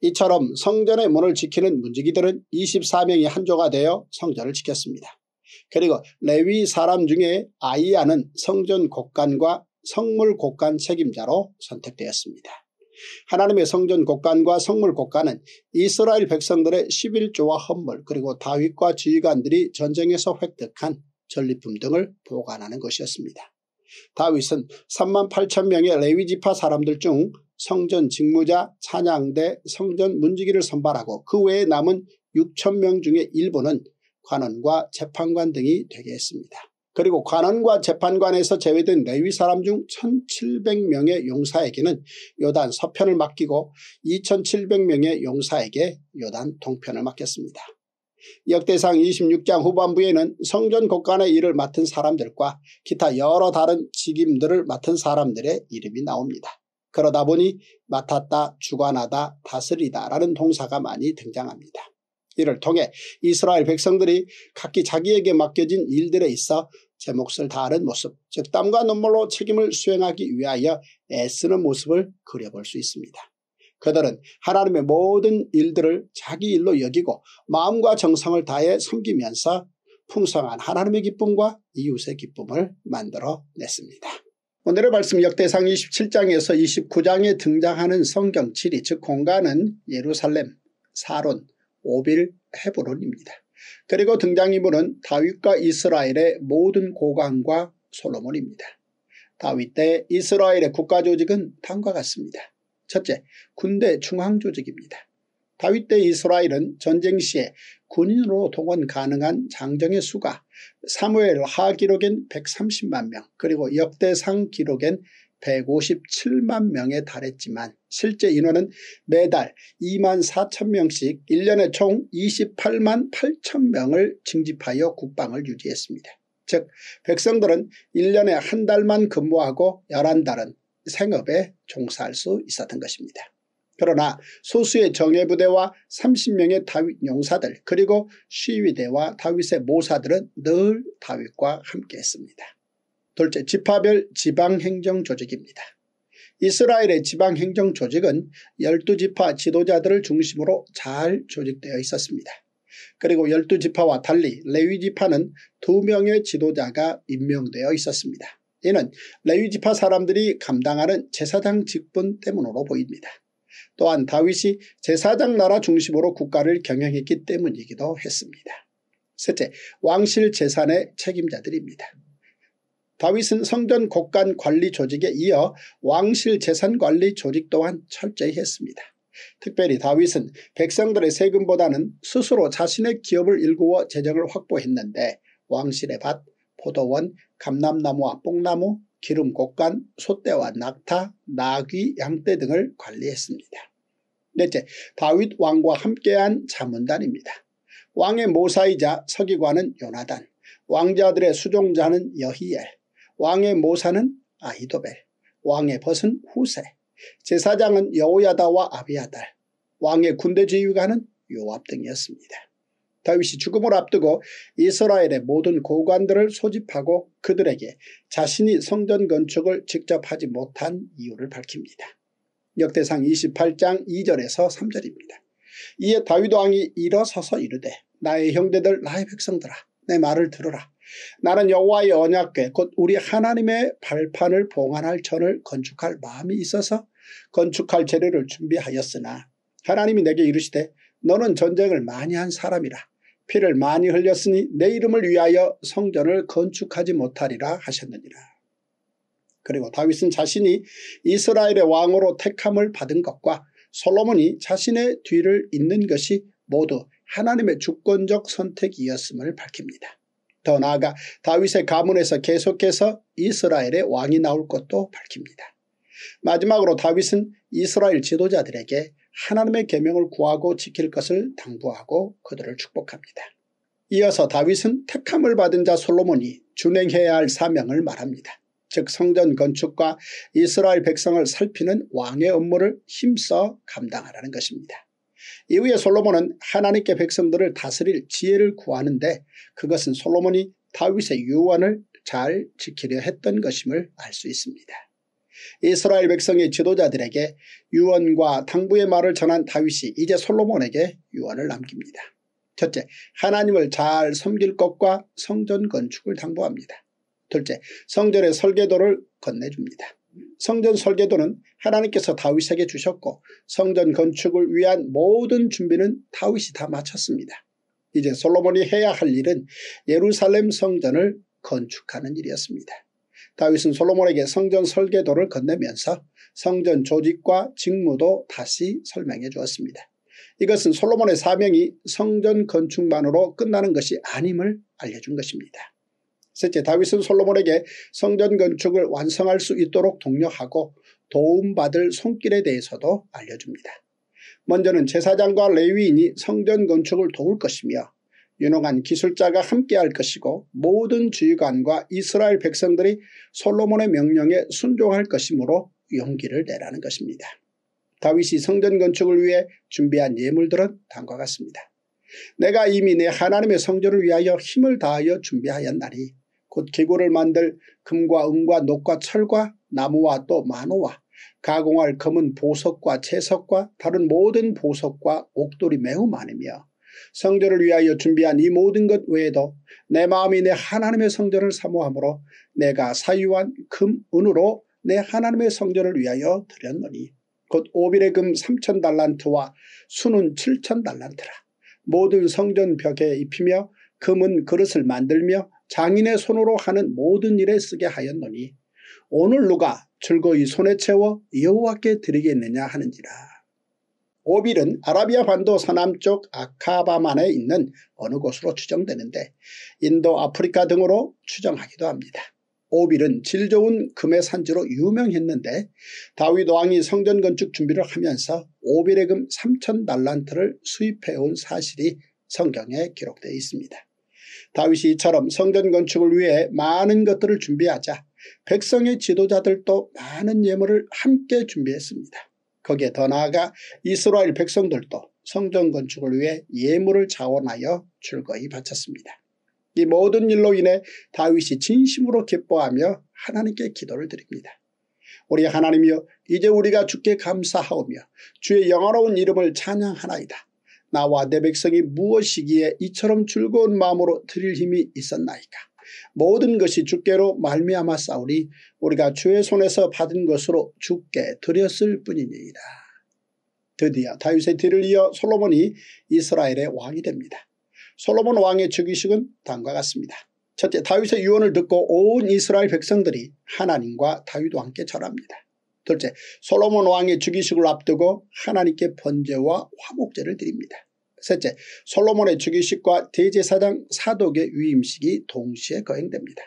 S1: 이처럼 성전의 문을 지키는 문지기들은 24명이 한조가 되어 성전을 지켰습니다. 그리고 레위 사람 중에 아이야는 성전 곡간과 성물 곡간 책임자로 선택되었습니다. 하나님의 성전 곡간과 성물 곡간은 이스라엘 백성들의 11조와 헌물 그리고 다윗과 지휘관들이 전쟁에서 획득한 전리품 등을 보관하는 것이었습니다. 다윗은 3만 8천 명의 레위지파 사람들 중 성전 직무자, 찬양대, 성전 문지기를 선발하고 그 외에 남은 6천 명 중에 일부는 관원과 재판관 등이 되게 했습니다. 그리고 관원과 재판관에서 제외된 레위 사람 중 1,700명의 용사에게는 요단 서편을 맡기고 2,700명의 용사에게 요단 동편을 맡겼습니다. 역대상 26장 후반부에는 성전 곳간의 일을 맡은 사람들과 기타 여러 다른 직임들을 맡은 사람들의 이름이 나옵니다. 그러다 보니 맡았다, 주관하다, 다스리다 라는 동사가 많이 등장합니다. 이를 통해 이스라엘 백성들이 각기 자기에게 맡겨진 일들에 있어 제 몫을 다하는 모습, 즉 땀과 눈물로 책임을 수행하기 위하여 애쓰는 모습을 그려볼 수 있습니다. 그들은 하나님의 모든 일들을 자기 일로 여기고 마음과 정성을 다해 섬기면서 풍성한 하나님의 기쁨과 이웃의 기쁨을 만들어냈습니다. 오늘의 말씀 역대상 27장에서 29장에 등장하는 성경 7위 즉 공간은 예루살렘, 사론, 오빌, 헤브론입니다. 그리고 등장인물은 다윗과 이스라엘의 모든 고관과 솔로몬입니다. 다윗 때 이스라엘의 국가조직은 다음과 같습니다. 첫째, 군대 중앙조직입니다. 다윗 때 이스라엘은 전쟁 시에 군인으로 동원 가능한 장정의 수가 사무엘 하기록엔 130만 명 그리고 역대상 기록엔 157만 명에 달했지만 실제 인원은 매달 2만 4천 명씩 1년에 총 28만 8천 명을 징집하여 국방을 유지했습니다. 즉 백성들은 1년에 한 달만 근무하고 11달은 생업에 종사할 수 있었던 것입니다. 그러나 소수의 정예부대와 30명의 다윗 용사들 그리고 시위대와 다윗의 모사들은 늘 다윗과 함께했습니다. 둘째 지파별 지방행정조직입니다. 이스라엘의 지방행정조직은 12지파 지도자들을 중심으로 잘 조직되어 있었습니다. 그리고 12지파와 달리 레위지파는 2명의 지도자가 임명되어 있었습니다. 이는 레위지파 사람들이 감당하는 제사장 직분 때문으로 보입니다. 또한 다윗이 제사장 나라 중심으로 국가를 경영했기 때문이기도 했습니다. 셋째, 왕실 재산의 책임자들입니다. 다윗은 성전 곳간 관리 조직에 이어 왕실 재산 관리 조직 또한 철저히 했습니다. 특별히 다윗은 백성들의 세금보다는 스스로 자신의 기업을 일구어 재정을 확보했는데 왕실의 밭, 포도원, 감람나무와 뽕나무, 기름곡간, 소떼와 낙타, 나귀, 양떼 등을 관리했습니다. 넷째, 다윗 왕과 함께한 자문단입니다. 왕의 모사이자 서기관은 요나단, 왕자들의 수종자는 여희엘 왕의 모사는 아히도벨, 왕의 벗은 후세, 제사장은 여호야다와 아비아달, 왕의 군대 지휘관은 요압 등이었습니다. 다윗이 죽음을 앞두고 이스라엘의 모든 고관들을 소집하고 그들에게 자신이 성전 건축을 직접 하지 못한 이유를 밝힙니다. 역대상 28장 2절에서 3절입니다. 이에 다윗 왕이 일어서서 이르되 나의 형제들 나의 백성들아 내 말을 들어라 나는 여호와의 언약궤 곧 우리 하나님의 발판을 봉안할 전을 건축할 마음이 있어서 건축할 재료를 준비하였으나 하나님이 내게 이르시되 너는 전쟁을 많이 한 사람이라 피를 많이 흘렸으니 내 이름을 위하여 성전을 건축하지 못하리라 하셨느니라. 그리고 다윗은 자신이 이스라엘의 왕으로 택함을 받은 것과 솔로몬이 자신의 뒤를 잇는 것이 모두 하나님의 주권적 선택이었음을 밝힙니다. 더 나아가 다윗의 가문에서 계속해서 이스라엘의 왕이 나올 것도 밝힙니다. 마지막으로 다윗은 이스라엘 지도자들에게 하나님의 계명을 구하고 지킬 것을 당부하고 그들을 축복합니다. 이어서 다윗은 택함을 받은 자 솔로몬이 준행해야 할 사명을 말합니다. 즉 성전 건축과 이스라엘 백성을 살피는 왕의 업무를 힘써 감당하라는 것입니다. 이후에 솔로몬은 하나님께 백성들을 다스릴 지혜를 구하는데 그것은 솔로몬이 다윗의 유언을 잘 지키려 했던 것임을 알 수 있습니다. 이스라엘 백성의 지도자들에게 유언과 당부의 말을 전한 다윗이 이제 솔로몬에게 유언을 남깁니다. 첫째, 하나님을 잘 섬길 것과 성전 건축을 당부합니다. 둘째, 성전의 설계도를 건네줍니다. 성전 설계도는 하나님께서 다윗에게 주셨고 성전 건축을 위한 모든 준비는 다윗이 다 마쳤습니다. 이제 솔로몬이 해야 할 일은 예루살렘 성전을 건축하는 일이었습니다. 다윗은 솔로몬에게 성전 설계도를 건네면서 성전 조직과 직무도 다시 설명해 주었습니다. 이것은 솔로몬의 사명이 성전 건축만으로 끝나는 것이 아님을 알려준 것입니다. 셋째 다윗은 솔로몬에게 성전 건축을 완성할 수 있도록 독려하고 도움받을 손길에 대해서도 알려줍니다. 먼저는 제사장과 레위인이 성전 건축을 도울 것이며 유능한 기술자가 함께할 것이고 모든 주의관과 이스라엘 백성들이 솔로몬의 명령에 순종할 것이므로 용기를 내라는 것입니다. 다윗이 성전 건축을 위해 준비한 예물들은 다음과 같습니다. 내가 이미 내 하나님의 성전을 위하여 힘을 다하여 준비하였나니 곧 기구를 만들 금과 은과 녹과 철과 나무와 또만호와 가공할 검은 보석과 채석과 다른 모든 보석과 옥돌이 매우 많으며 성전을 위하여 준비한 이 모든 것 외에도 내 마음이 내 하나님의 성전을 사모하므로 내가 사유한 금 은으로 내 하나님의 성전을 위하여 드렸노니 곧 오빌의 금 3천 달란트와 수는 7천 달란트라 모든 성전 벽에 입히며 금은 그릇을 만들며 장인의 손으로 하는 모든 일에 쓰게 하였노니 오늘 누가 즐거이 손에 채워 여호와께 드리겠느냐 하는지라 오빌은 아라비아 반도 서남쪽 아카바만에 있는 어느 곳으로 추정되는데 인도 아프리카 등으로 추정하기도 합니다. 오빌은 질 좋은 금의 산지로 유명했는데 다윗 왕이 성전 건축 준비를 하면서 오빌의 금 3천 달란트를 수입해온 사실이 성경에 기록되어 있습니다. 다윗이 이처럼 성전 건축을 위해 많은 것들을 준비하자 백성의 지도자들도 많은 예물을 함께 준비했습니다. 거기에 더 나아가 이스라엘 백성들도 성전 건축을 위해 예물을 자원하여 즐거이 바쳤습니다. 이 모든 일로 인해 다윗이 진심으로 기뻐하며 하나님께 기도를 드립니다. 우리 하나님이여 이제 우리가 주께 감사하오며 주의 영화로운 이름을 찬양하나이다. 나와 내 백성이 무엇이기에 이처럼 즐거운 마음으로 드릴 힘이 있었나이까. 모든 것이 주께로 말미암아 싸우니 우리가 주의 손에서 받은 것으로 주께 드렸을 뿐이니이다. 드디어 다윗의 뒤를 이어 솔로몬이 이스라엘의 왕이 됩니다. 솔로몬 왕의 즉위식은 다음과 같습니다. 첫째 다윗의 유언을 듣고 온 이스라엘 백성들이 하나님과 다윗와 함께 절합니다. 둘째 솔로몬 왕의 즉위식을 앞두고 하나님께 번제와 화목제를 드립니다. 셋째, 솔로몬의 즉위식과 대제사장 사독의 위임식이 동시에 거행됩니다.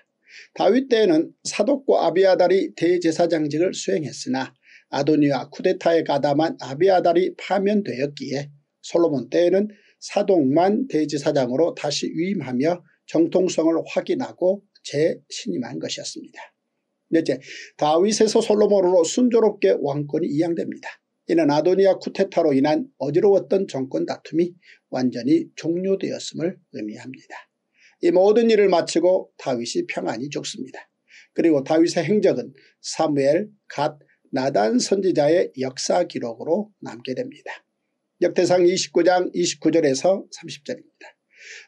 S1: 다윗 때에는 사독과 아비아달이 대제사장직을 수행했으나 아도니와 쿠데타에 가담한 아비아달이 파면되었기에 솔로몬 때에는 사독만 대제사장으로 다시 위임하며 정통성을 확인하고 재신임한 것이었습니다. 넷째, 다윗에서 솔로몬으로 순조롭게 왕권이 이양됩니다. 이는 아도니아 쿠테타로 인한 어지러웠던 정권 다툼이 완전히 종료되었음을 의미합니다. 이 모든 일을 마치고 다윗이 평안히 죽습니다. 그리고 다윗의 행적은 사무엘, 갓, 나단 선지자의 역사 기록으로 남게 됩니다. 역대상 29장 29절에서 30절입니다.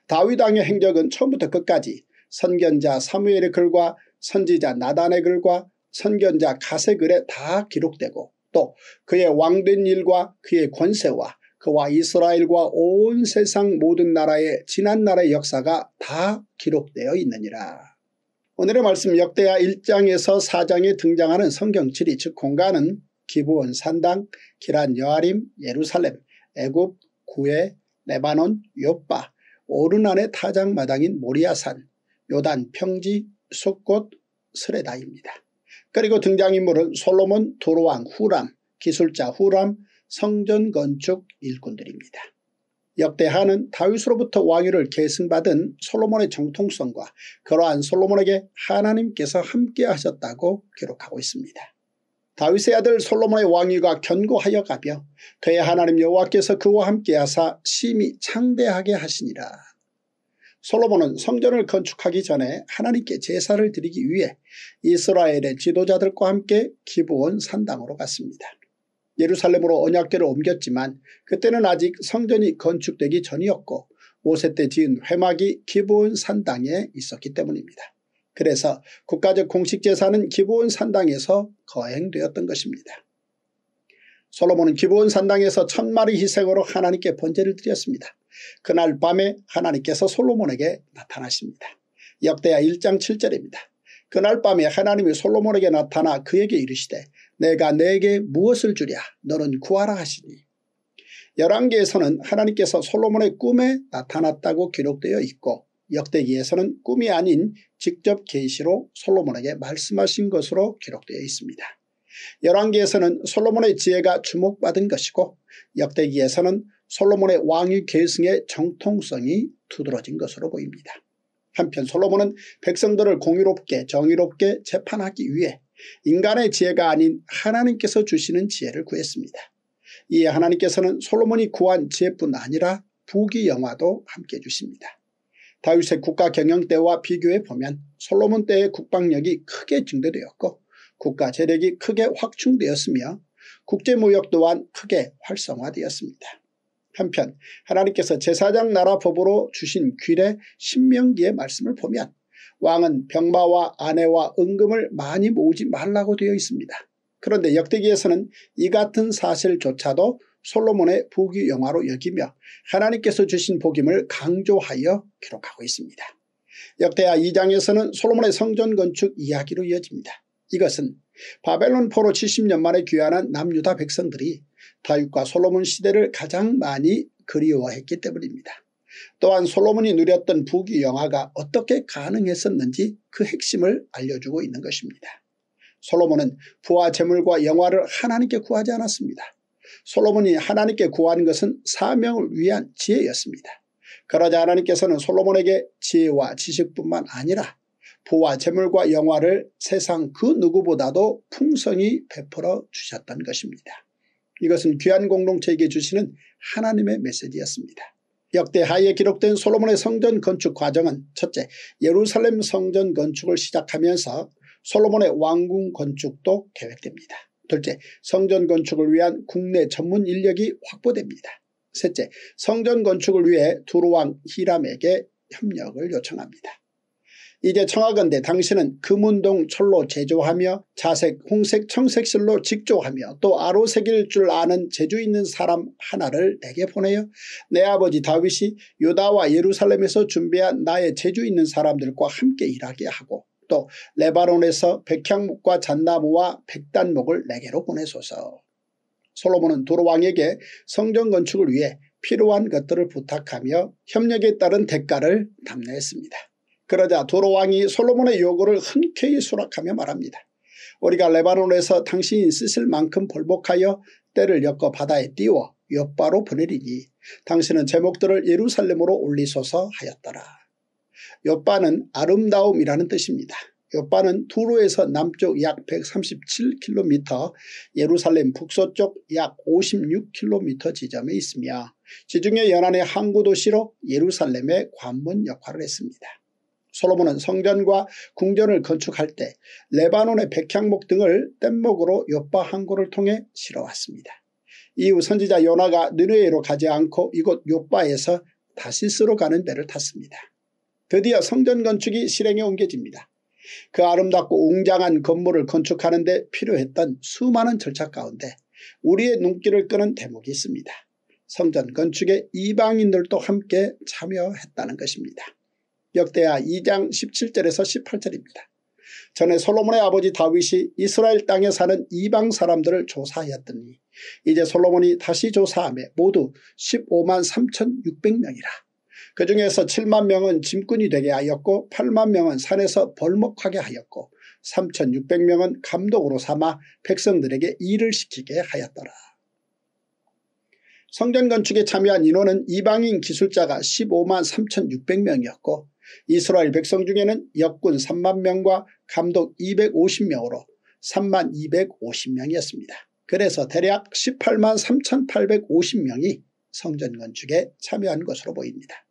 S1: 다윗왕의 행적은 처음부터 끝까지 선견자 사무엘의 글과 선지자 나단의 글과 선견자 가세 글에 다 기록되고 또 그의 왕된 일과 그의 권세와 그와 이스라엘과 온 세상 모든 나라의 지난 나라의 역사가 다 기록되어 있느니라. 오늘의 말씀 역대하 1장에서 4장에 등장하는 성경지리 즉 공간은 기부원 산당, 기란 여아림, 예루살렘, 애굽, 구에, 레바논, 요빠, 오르난의 타장마당인 모리아산, 요단 평지, 속곳, 스레다입니다. 그리고 등장인물은 솔로몬, 도로왕, 후람, 기술자 후람, 성전 건축 일꾼들입니다. 역대하는 다윗으로부터 왕위를 계승받은 솔로몬의 정통성과 그러한 솔로몬에게 하나님께서 함께 하셨다고 기록하고 있습니다. 다윗의 아들 솔로몬의 왕위가 견고하여 가며 되에 하나님 여호와께서 그와 함께 하사 심히 창대하게 하시니라 솔로몬은 성전을 건축하기 전에 하나님께 제사를 드리기 위해 이스라엘의 지도자들과 함께 기부온 산당으로 갔습니다. 예루살렘으로 언약궤를 옮겼지만 그때는 아직 성전이 건축되기 전이었고 5세 때 지은 회막이 기부온 산당에 있었기 때문입니다. 그래서 국가적 공식 제사는 기부온 산당에서 거행되었던 것입니다. 솔로몬은 기부온 산당에서 천 마리 희생으로 하나님께 번제를 드렸습니다. 그날 밤에 하나님께서 솔로몬에게 나타나십니다. 역대하 1장 7절입니다. 그날 밤에 하나님이 솔로몬에게 나타나 그에게 이르시되 내가 내게 무엇을 주랴 너는 구하라 하시니 1 1기에서는 하나님께서 솔로몬의 꿈에 나타났다고 기록되어 있고 역대기에서는 꿈이 아닌 직접 계시로 솔로몬에게 말씀하신 것으로 기록되어 있습니다. 열왕기에서는 솔로몬의 지혜가 주목받은 것이고 역대기에서는 솔로몬의 왕위 계승의 정통성이 두드러진 것으로 보입니다. 한편 솔로몬은 백성들을 공유롭게 정의롭게 재판하기 위해 인간의 지혜가 아닌 하나님께서 주시는 지혜를 구했습니다. 이에 하나님께서는 솔로몬이 구한 지혜뿐 아니라 부귀 영화도 함께 주십니다. 다윗의 국가 경영 때와 비교해 보면 솔로몬 때의 국방력이 크게 증대되었고 국가 재력이 크게 확충되었으며 국제무역 또한 크게 활성화되었습니다. 한편 하나님께서 제사장 나라 법으로 주신 귀례 신명기의 말씀을 보면 왕은 병마와 아내와 은금을 많이 모으지 말라고 되어 있습니다. 그런데 역대기에서는 이 같은 사실조차도 솔로몬의 부귀 영화로 여기며 하나님께서 주신 복임을 강조하여 기록하고 있습니다. 역대하 2장에서는 솔로몬의 성전 건축 이야기로 이어집니다. 이것은 바벨론 포로 70년 만에 귀환한 남유다 백성들이 다윗과 솔로몬 시대를 가장 많이 그리워했기 때문입니다. 또한 솔로몬이 누렸던 부귀 영화가 어떻게 가능했었는지 그 핵심을 알려주고 있는 것입니다. 솔로몬은 부와 재물과 영화를 하나님께 구하지 않았습니다. 솔로몬이 하나님께 구한 것은 사명을 위한 지혜였습니다. 그러자 하나님께서는 솔로몬에게 지혜와 지식뿐만 아니라 부와 재물과 영화를 세상 그 누구보다도 풍성히 베풀어 주셨던 것입니다. 이것은 귀한 공동체에게 주시는 하나님의 메시지였습니다. 역대하에 기록된 솔로몬의 성전 건축 과정은 첫째 예루살렘 성전 건축을 시작하면서 솔로몬의 왕궁 건축도 계획됩니다. 둘째 성전 건축을 위한 국내 전문 인력이 확보됩니다. 셋째 성전 건축을 위해 두루왕 히람에게 협력을 요청합니다. 이제 청하건대 당신은 금운동 철로 제조하며 자색 홍색 청색실로 직조하며 또 아로색일 줄 아는 제주 있는 사람 하나를 내게 보내요. 내 아버지 다윗이 유다와 예루살렘에서 준비한 나의 제주 있는 사람들과 함께 일하게 하고 또 레바논에서 백향목과 잔나무와 백단목을 내게로 보내소서. 솔로몬은 도로왕에게 성전 건축을 위해 필요한 것들을 부탁하며 협력에 따른 대가를 담내했습니다. 그러자 도로왕이 솔로몬의 요구를 흔쾌히 수락하며 말합니다. 우리가 레바논에서 당신이 쓰실 만큼 벌복하여 때를 엮어 바다에 띄워 옆바로 보내리니 당신은 제목들을 예루살렘으로 올리소서 하였더라. 옆바는 아름다움이라는 뜻입니다. 옆바는 두루에서 남쪽 약 137km, 예루살렘 북서쪽 약 56km 지점에 있으며 지중해 연안의 항구도시로 예루살렘의 관문 역할을 했습니다. 솔로몬은 성전과 궁전을 건축할 때 레바논의 백향목 등을 뗏목으로 옆바 항구를 통해 실어왔습니다. 이후 선지자 요나가 느네웨로 가지 않고 이곳 요바에서 다시스로 가는 배를 탔습니다. 드디어 성전 건축이 실행에 옮겨집니다. 그 아름답고 웅장한 건물을 건축하는 데 필요했던 수많은 절차 가운데 우리의 눈길을 끄는 대목이 있습니다. 성전 건축에 이방인들도 함께 참여했다는 것입니다. 역대하 2장 17절에서 18절입니다. 전에 솔로몬의 아버지 다윗이 이스라엘 땅에 사는 이방 사람들을 조사하였더니 이제 솔로몬이 다시 조사함에 모두 15만 3600명이라 그 중에서 7만 명은 짐꾼이 되게 하였고 8만 명은 산에서 벌목하게 하였고 3600명은 감독으로 삼아 백성들에게 일을 시키게 하였더라. 성전 건축에 참여한 인원은 이방인 기술자가 15만 3600명이었고 이스라엘 백성 중에는 역군 3만 명과 감독 250명으로 3만 250명이었습니다. 그래서 대략 18만 3850명이 성전 건축에 참여한 것으로 보입니다.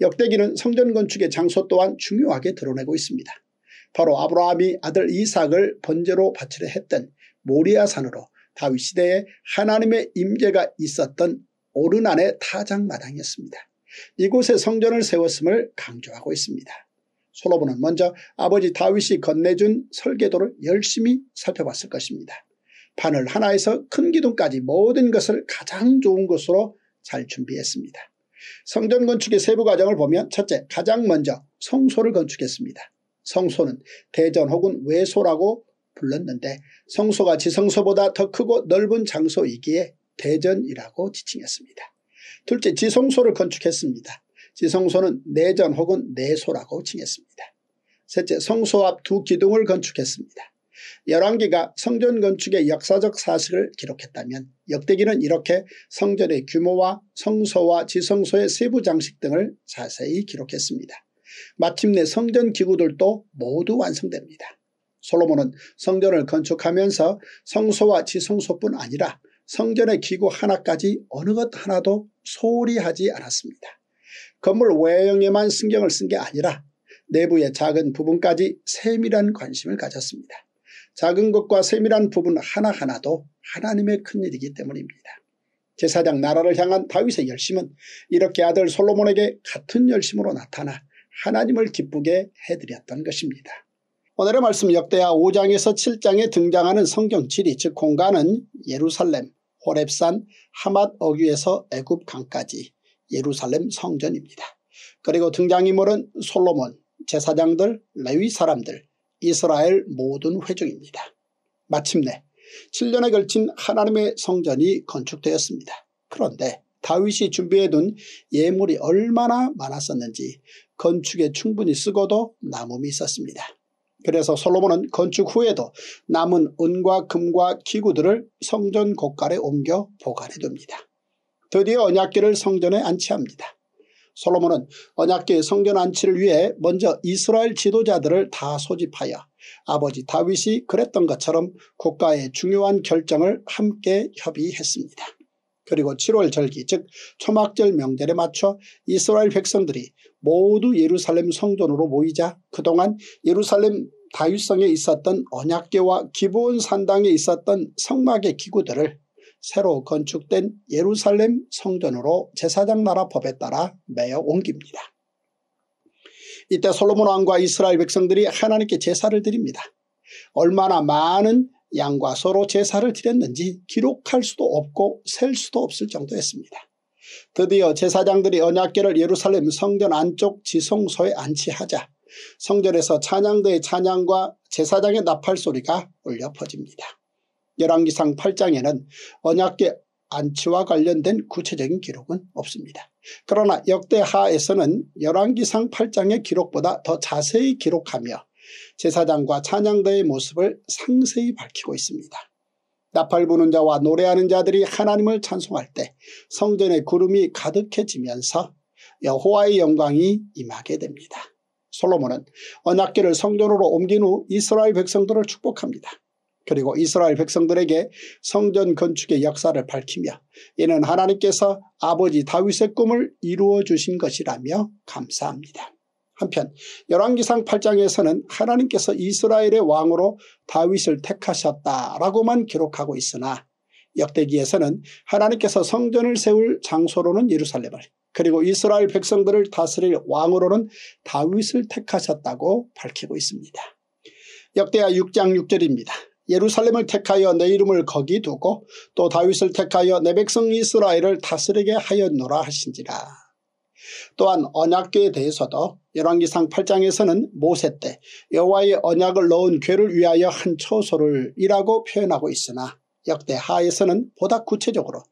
S1: 역대기는 성전 건축의 장소 또한 중요하게 드러내고 있습니다. 바로 아브라함이 아들 이삭을 번제로 바치려 했던 모리아산으로 다윗 시대에 하나님의 임재가 있었던 오르난의 타작마당이었습니다. 이곳에 성전을 세웠음을 강조하고 있습니다. 솔로몬은 먼저 아버지 다윗이 건네준 설계도를 열심히 살펴봤을 것입니다. 바늘 하나에서 큰 기둥까지 모든 것을 가장 좋은 것으로 잘 준비했습니다. 성전 건축의 세부 과정을 보면 첫째 가장 먼저 성소를 건축했습니다. 성소는 대전 혹은 외소라고 불렀는데 성소가 지성소보다 더 크고 넓은 장소이기에 대전이라고 지칭했습니다. 둘째 지성소를 건축했습니다. 지성소는 내전 혹은 내소라고 칭했습니다. 셋째 성소 앞 두 기둥을 건축했습니다. 열왕기가 성전 건축의 역사적 사실을 기록했다면 역대기는 이렇게 성전의 규모와 성소와 지성소의 세부 장식 등을 자세히 기록했습니다. 마침내 성전 기구들도 모두 완성됩니다. 솔로몬은 성전을 건축하면서 성소와 지성소뿐 아니라 성전의 기구 하나까지 어느 것 하나도 소홀히 하지 않았습니다. 건물 외형에만 신경을 쓴 게 아니라 내부의 작은 부분까지 세밀한 관심을 가졌습니다. 작은 것과 세밀한 부분 하나하나도 하나님의 큰일이기 때문입니다. 제사장 나라를 향한 다윗의 열심은 이렇게 아들 솔로몬에게 같은 열심으로 나타나 하나님을 기쁘게 해드렸던 것입니다. 오늘의 말씀 역대하 5장에서 7장에 등장하는 성경 지리 즉 공간은 예루살렘, 호랩산 하맛 어귀에서 애굽 강까지 예루살렘 성전입니다. 그리고 등장인물은 솔로몬, 제사장들, 레위 사람들, 이스라엘 모든 회중입니다. 마침내 7년에 걸친 하나님의 성전이 건축되었습니다. 그런데 다윗이 준비해둔 예물이 얼마나 많았었는지 건축에 충분히 쓰고도 남음이 있었습니다. 그래서 솔로몬은 건축 후에도 남은 은과 금과 기구들을 성전 곳간에 옮겨 보관해둡니다. 드디어 언약궤를 성전에 안치합니다. 솔로몬은 언약의 성전 안치를 위해 먼저 이스라엘 지도자들을 다 소집하여 아버지 다윗이 그랬던 것처럼 국가의 중요한 결정을 함께 협의했습니다. 그리고 7월 절기 즉 초막절 명절에 맞춰 이스라엘 백성들이 모두 예루살렘 성전으로 모이자 그동안 예루살렘 다윗성에 있었던 언약계와 기브온 산당에 있었던 성막의 기구들을 새로 건축된 예루살렘 성전으로 제사장 나라 법에 따라 매어 옮깁니다. 이때 솔로몬 왕과 이스라엘 백성들이 하나님께 제사를 드립니다. 얼마나 많은 양과 서로 제사를 드렸는지 기록할 수도 없고 셀 수도 없을 정도였습니다. 드디어 제사장들이 언약계를 예루살렘 성전 안쪽 지성소에 안치하자 성전에서 찬양대의 찬양과 제사장의 나팔 소리가 울려 퍼집니다. 열왕기상 8장에는 언약계 안치와 관련된 구체적인 기록은 없습니다. 그러나 역대하에서는 열왕기상 8장의 기록보다 더 자세히 기록하며 제사장과 찬양대의 모습을 상세히 밝히고 있습니다. 나팔 부는 자와 노래하는 자들이 하나님을 찬송할 때 성전의 구름이 가득해지면서 여호와의 영광이 임하게 됩니다. 솔로몬은 언약계를 성전으로 옮긴 후 이스라엘 백성들을 축복합니다. 그리고 이스라엘 백성들에게 성전 건축의 역사를 밝히며 이는 하나님께서 아버지 다윗의 꿈을 이루어 주신 것이라며 감사합니다. 한편 열왕기상 8장에서는 하나님께서 이스라엘의 왕으로 다윗을 택하셨다라고만 기록하고 있으나 역대기에서는 하나님께서 성전을 세울 장소로는 예루살렘을 그리고 이스라엘 백성들을 다스릴 왕으로는 다윗을 택하셨다고 밝히고 있습니다. 역대하 6장 6절입니다. 예루살렘을 택하여 내 이름을 거기 두고 또 다윗을 택하여 내 백성 이스라엘을 다스리게 하였노라 하신지라. 또한 언약궤에 대해서도 열왕기상 8장에서는 모세 때 여호와의 언약을 넣은 궤를 위하여 한 초소를 이라고 표현하고 있으나 역대 하에서는 보다 구체적으로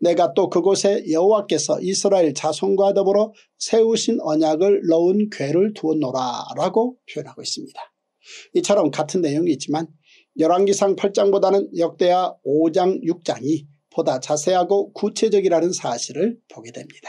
S1: 내가 또 그곳에 여호와께서 이스라엘 자손과 더불어 세우신 언약을 넣은 궤를 두었노라 라고 표현하고 있습니다. 이처럼 같은 내용이 있지만 열왕기상 8장보다는 역대하 5장 6장이 보다 자세하고 구체적이라는 사실을 보게 됩니다.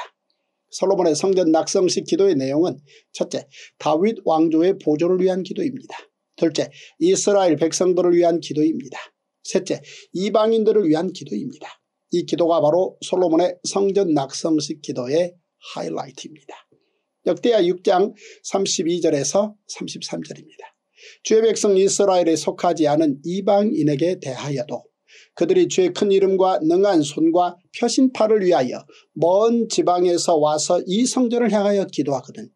S1: 솔로몬의 성전 낙성식 기도의 내용은 첫째, 다윗 왕조의 보조를 위한 기도입니다. 둘째, 이스라엘 백성들을 위한 기도입니다. 셋째, 이방인들을 위한 기도입니다. 이 기도가 바로 솔로몬의 성전 낙성식 기도의 하이라이트입니다. 역대하 6장 32절에서 33절입니다. 주의 백성 이스라엘에 속하지 않은 이방인에게 대하여도 그들이 주의 큰 이름과 능한 손과 펴신 팔을 위하여 먼 지방에서 와서 이 성전을 향하여 기도하거든.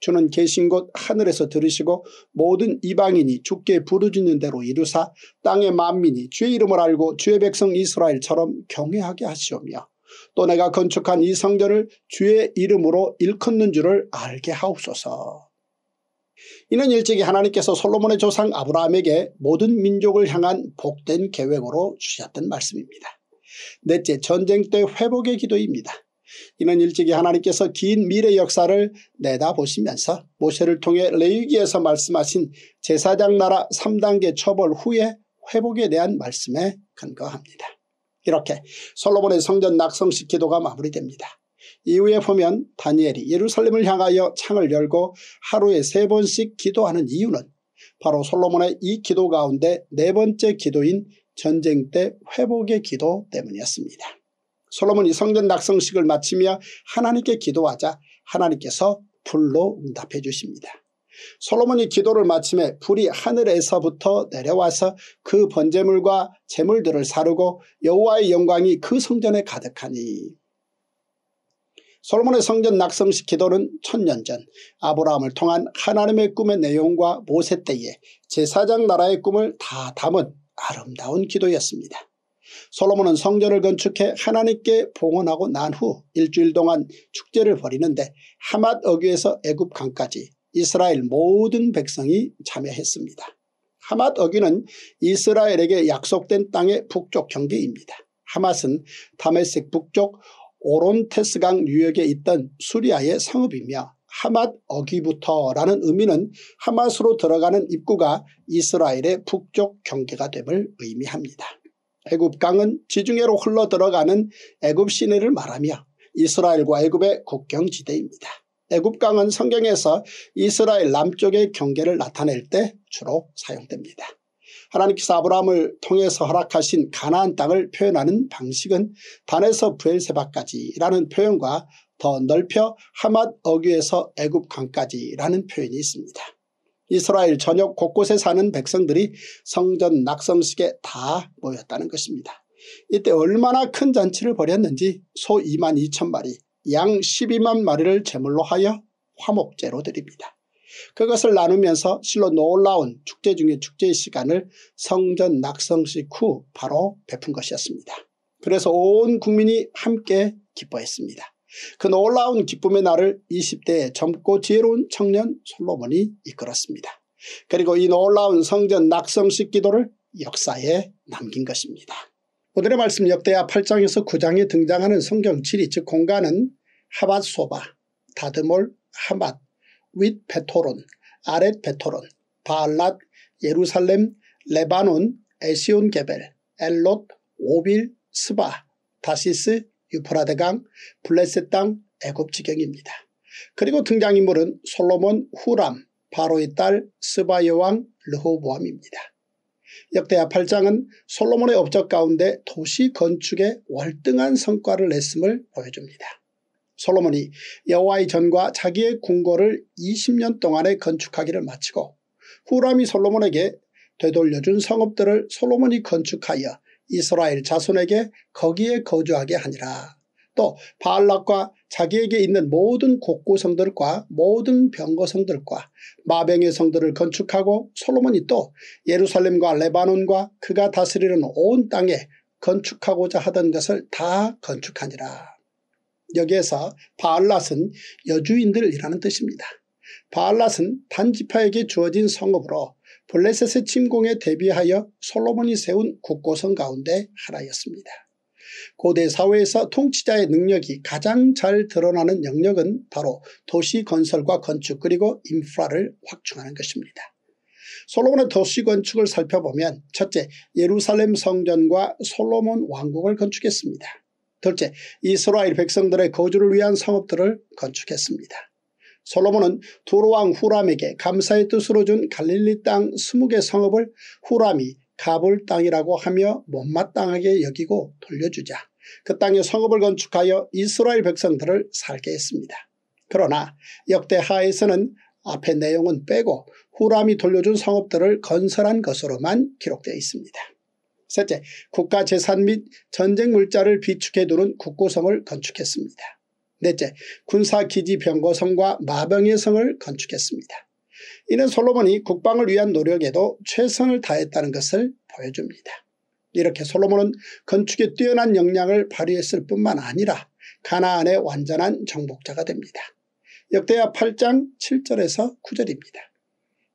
S1: 주는 계신 곳 하늘에서 들으시고 모든 이방인이 죽게 부르짖는 대로 이루사 땅의 만민이 주의 이름을 알고 주의 백성 이스라엘처럼 경외하게 하시오며 또 내가 건축한 이 성전을 주의 이름으로 일컫는 줄을 알게 하옵소서. 이는 일찍이 하나님께서 솔로몬의 조상 아브라함에게 모든 민족을 향한 복된 계획으로 주셨던 말씀입니다. 넷째, 전쟁 때 회복의 기도입니다. 이는 일찍이 하나님께서 긴 미래 역사를 내다보시면서 모세를 통해 레위기에서 말씀하신 제사장 나라 3단계 처벌 후에 회복에 대한 말씀에 근거합니다. 이렇게 솔로몬의 성전 낙성식 기도가 마무리됩니다. 이후에 보면 다니엘이 예루살렘을 향하여 창을 열고 하루에 세 번씩 기도하는 이유는 바로 솔로몬의 이 기도 가운데 네 번째 기도인 전쟁 때 회복의 기도 때문이었습니다. 솔로몬이 성전 낙성식을 마치며 하나님께 기도하자 하나님께서 불로 응답해 주십니다. 솔로몬이 기도를 마침에 불이 하늘에서부터 내려와서 그 번제물과 제물들을 사르고 여호와의 영광이 그 성전에 가득하니 솔몬의 로 성전 낙성시 기도는 천년 전 아브라함을 통한 하나님의 꿈의 내용과 모세 때에 제사장 나라의 꿈을 다 담은 아름다운 기도였습니다. 솔로몬은 성전을 건축해 하나님께 봉헌하고 난 후 일주일 동안 축제를 벌이는데 하맛 어귀에서 애굽 강까지 이스라엘 모든 백성이 참여했습니다. 하맛 어귀는 이스라엘에게 약속된 땅의 북쪽 경계입니다. 하맛은 다메섹 북쪽 오론테스강 유역에 있던 수리아의 상업이며 하맛 어귀부터라는 의미는 하맛으로 들어가는 입구가 이스라엘의 북쪽 경계가 됨을 의미합니다. 애굽강은 지중해로 흘러 들어가는 애굽 시내를 말하며 이스라엘과 애굽의 국경지대입니다. 애굽강은 성경에서 이스라엘 남쪽의 경계를 나타낼 때 주로 사용됩니다. 하나님께서 아브라함을 통해서 허락하신 가나안 땅을 표현하는 방식은 단에서 부엘세바까지라는 표현과 더 넓혀 하맛 어귀에서 애굽강까지라는 표현이 있습니다. 이스라엘 전역 곳곳에 사는 백성들이 성전 낙성식에 다 모였다는 것입니다. 이때 얼마나 큰 잔치를 벌였는지 소 2만 2천 마리, 양 12만 마리를 제물로 하여 화목제로 드립니다. 그것을 나누면서 실로 놀라운 축제 중의 축제의 시간을 성전 낙성식 후 바로 베푼 것이었습니다. 그래서 온 국민이 함께 기뻐했습니다. 그 놀라운 기쁨의 날을 20대의 젊고 지혜로운 청년 솔로몬이 이끌었습니다. 그리고 이 놀라운 성전 낙성식 기도를 역사에 남긴 것입니다. 오늘의 말씀 역대하 8장에서 9장에 등장하는 성경 지리 즉 공간은 하맛소바, 다드몰, 하맛, 윗 베토론, 아랫 베토론, 바알랏, 예루살렘, 레바논, 에시온 게벨, 엘롯, 오빌, 스바, 다시스, 유프라데강, 블레셋 땅, 애굽 지경입니다. 그리고 등장인물은 솔로몬 후람, 바로의 딸 스바 여왕 르호보암입니다. 역대하 8장은 솔로몬의 업적 가운데 도시 건축에 월등한 성과를 냈음을 보여줍니다. 솔로몬이 여호와의 전과 자기의 궁궐을 20년 동안에 건축하기를 마치고 후람이 솔로몬에게 되돌려준 성읍들을 솔로몬이 건축하여 이스라엘 자손에게 거기에 거주하게 하니라. 또 바알락과 자기에게 있는 모든 곡구성들과 모든 병거성들과 마병의 성들을 건축하고 솔로몬이 또 예루살렘과 레바논과 그가 다스리는 온 땅에 건축하고자 하던 것을 다 건축하니라. 여기에서 바알랏은 여주인들이라는 뜻입니다. 바알랏은 단지파에게 주어진 성읍으로 블레셋의 침공에 대비하여 솔로몬이 세운 국고성 가운데 하나였습니다. 고대 사회에서 통치자의 능력이 가장 잘 드러나는 영역은 바로 도시 건설과 건축 그리고 인프라를 확충하는 것입니다. 솔로몬의 도시 건축을 살펴보면 첫째 예루살렘 성전과 솔로몬 왕국을 건축했습니다. 둘째, 이스라엘 백성들의 거주를 위한 성읍들을 건축했습니다. 솔로몬은 두로왕 후람에게 감사의 뜻으로 준 갈릴리 땅 20개 성읍을 후람이 가불 땅이라고 하며 못마땅하게 여기고 돌려주자 그 땅에 성읍을 건축하여 이스라엘 백성들을 살게 했습니다. 그러나 역대하에서는 앞의 내용은 빼고 후람이 돌려준 성읍들을 건설한 것으로만 기록되어 있습니다. 셋째, 국가 재산 및 전쟁 물자를 비축해 두는 국고성을 건축했습니다. 넷째, 군사기지 병거성과 마병의 성을 건축했습니다. 이는 솔로몬이 국방을 위한 노력에도 최선을 다했다는 것을 보여줍니다. 이렇게 솔로몬은 건축에 뛰어난 역량을 발휘했을 뿐만 아니라 가나안의 완전한 정복자가 됩니다. 역대하 8장 7절에서 9절입니다.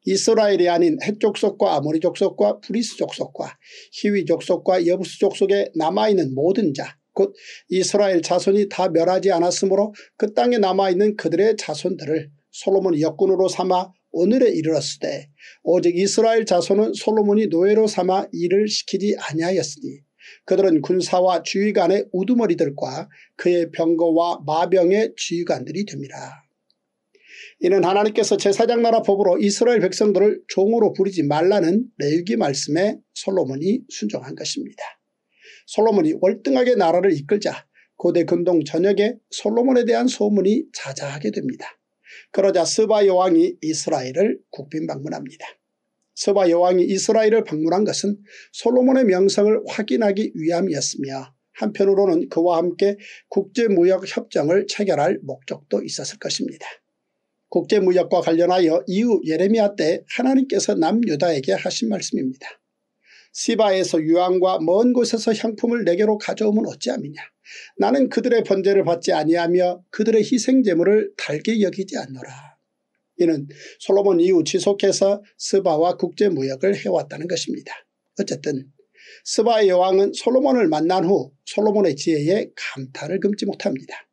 S1: 이스라엘이 아닌 핵족속과 아모리 족속과 브리스 족속과 히위 족속과 여부스 족속에 남아있는 모든 자, 곧 이스라엘 자손이 다 멸하지 않았으므로 그 땅에 남아있는 그들의 자손들을 솔로몬이 역군으로 삼아 오늘에 이르렀으되 오직 이스라엘 자손은 솔로몬이 노예로 삼아 일을 시키지 아니하였으니 그들은 군사와 주의관의 우두머리들과 그의 병거와 마병의 주의관들이 됩니다. 이는 하나님께서 제사장 나라 법으로 이스라엘 백성들을 종으로 부리지 말라는 레위기 말씀에 솔로몬이 순종한 것입니다. 솔로몬이 월등하게 나라를 이끌자 고대 근동 전역에 솔로몬에 대한 소문이 자자하게 됩니다. 그러자 스바 여왕이 이스라엘을 국빈 방문합니다. 스바 여왕이 이스라엘을 방문한 것은 솔로몬의 명성을 확인하기 위함이었으며 한편으로는 그와 함께 국제무역협정을 체결할 목적도 있었을 것입니다. 국제무역과 관련하여 이후 예레미야 때 하나님께서 남유다에게 하신 말씀입니다. 시바에서 유황과 먼 곳에서 향품을 내게로 가져오면 어찌함이냐. 나는 그들의 번제를 받지 아니하며 그들의 희생제물을 달게 여기지 않노라. 이는 솔로몬 이후 지속해서 스바와 국제무역을 해왔다는 것입니다. 어쨌든 스바의 여왕은 솔로몬을 만난 후 솔로몬의 지혜에 감탄을 금치 못합니다.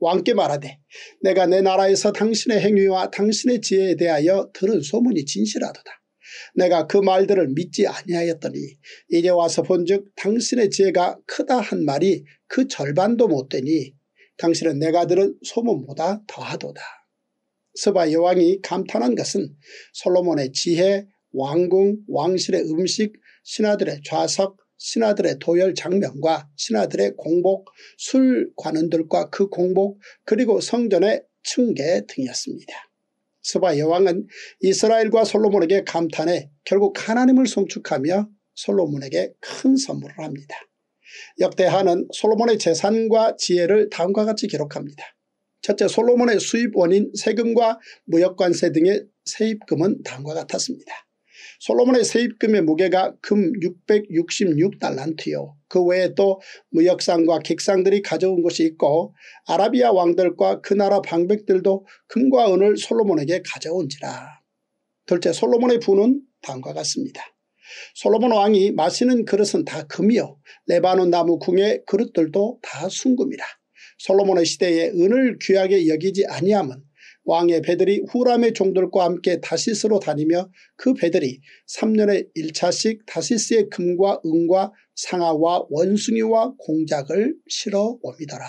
S1: 왕께 말하되 내가 내 나라에서 당신의 행위와 당신의 지혜에 대하여 들은 소문이 진실하도다. 내가 그 말들을 믿지 아니하였더니 이제 와서 본즉 당신의 지혜가 크다 한 말이 그 절반도 못되니 당신은 내가 들은 소문보다 더하도다. 스바 여왕이 감탄한 것은 솔로몬의 지혜, 왕궁, 왕실의 음식, 신하들의 좌석, 신하들의 도열 장면과 신하들의 공복, 술 관원들과 그 공복, 그리고 성전의 층계 등이었습니다. 스바 여왕은 이스라엘과 솔로몬에게 감탄해 결국 하나님을 송축하며 솔로몬에게 큰 선물을 합니다. 역대하는 솔로몬의 재산과 지혜를 다음과 같이 기록합니다. 첫째 솔로몬의 수입원인 세금과 무역관세 등의 세입금은 다음과 같았습니다. 솔로몬의 세입금의 무게가 금 666달란트요. 그 외에 또 무역상과 객상들이 가져온 것이 있고 아라비아 왕들과 그 나라 방백들도 금과 은을 솔로몬에게 가져온지라. 둘째 솔로몬의 부는 다음과 같습니다. 솔로몬 왕이 마시는 그릇은 다 금이요. 레바논 나무 궁의 그릇들도 다 순금이라. 솔로몬의 시대에 은을 귀하게 여기지 아니함은 왕의 배들이 후람의 종들과 함께 다시스로 다니며 그 배들이 3년에 1차씩 다시스의 금과 은과 상아와 원숭이와 공작을 실어 옵니다라.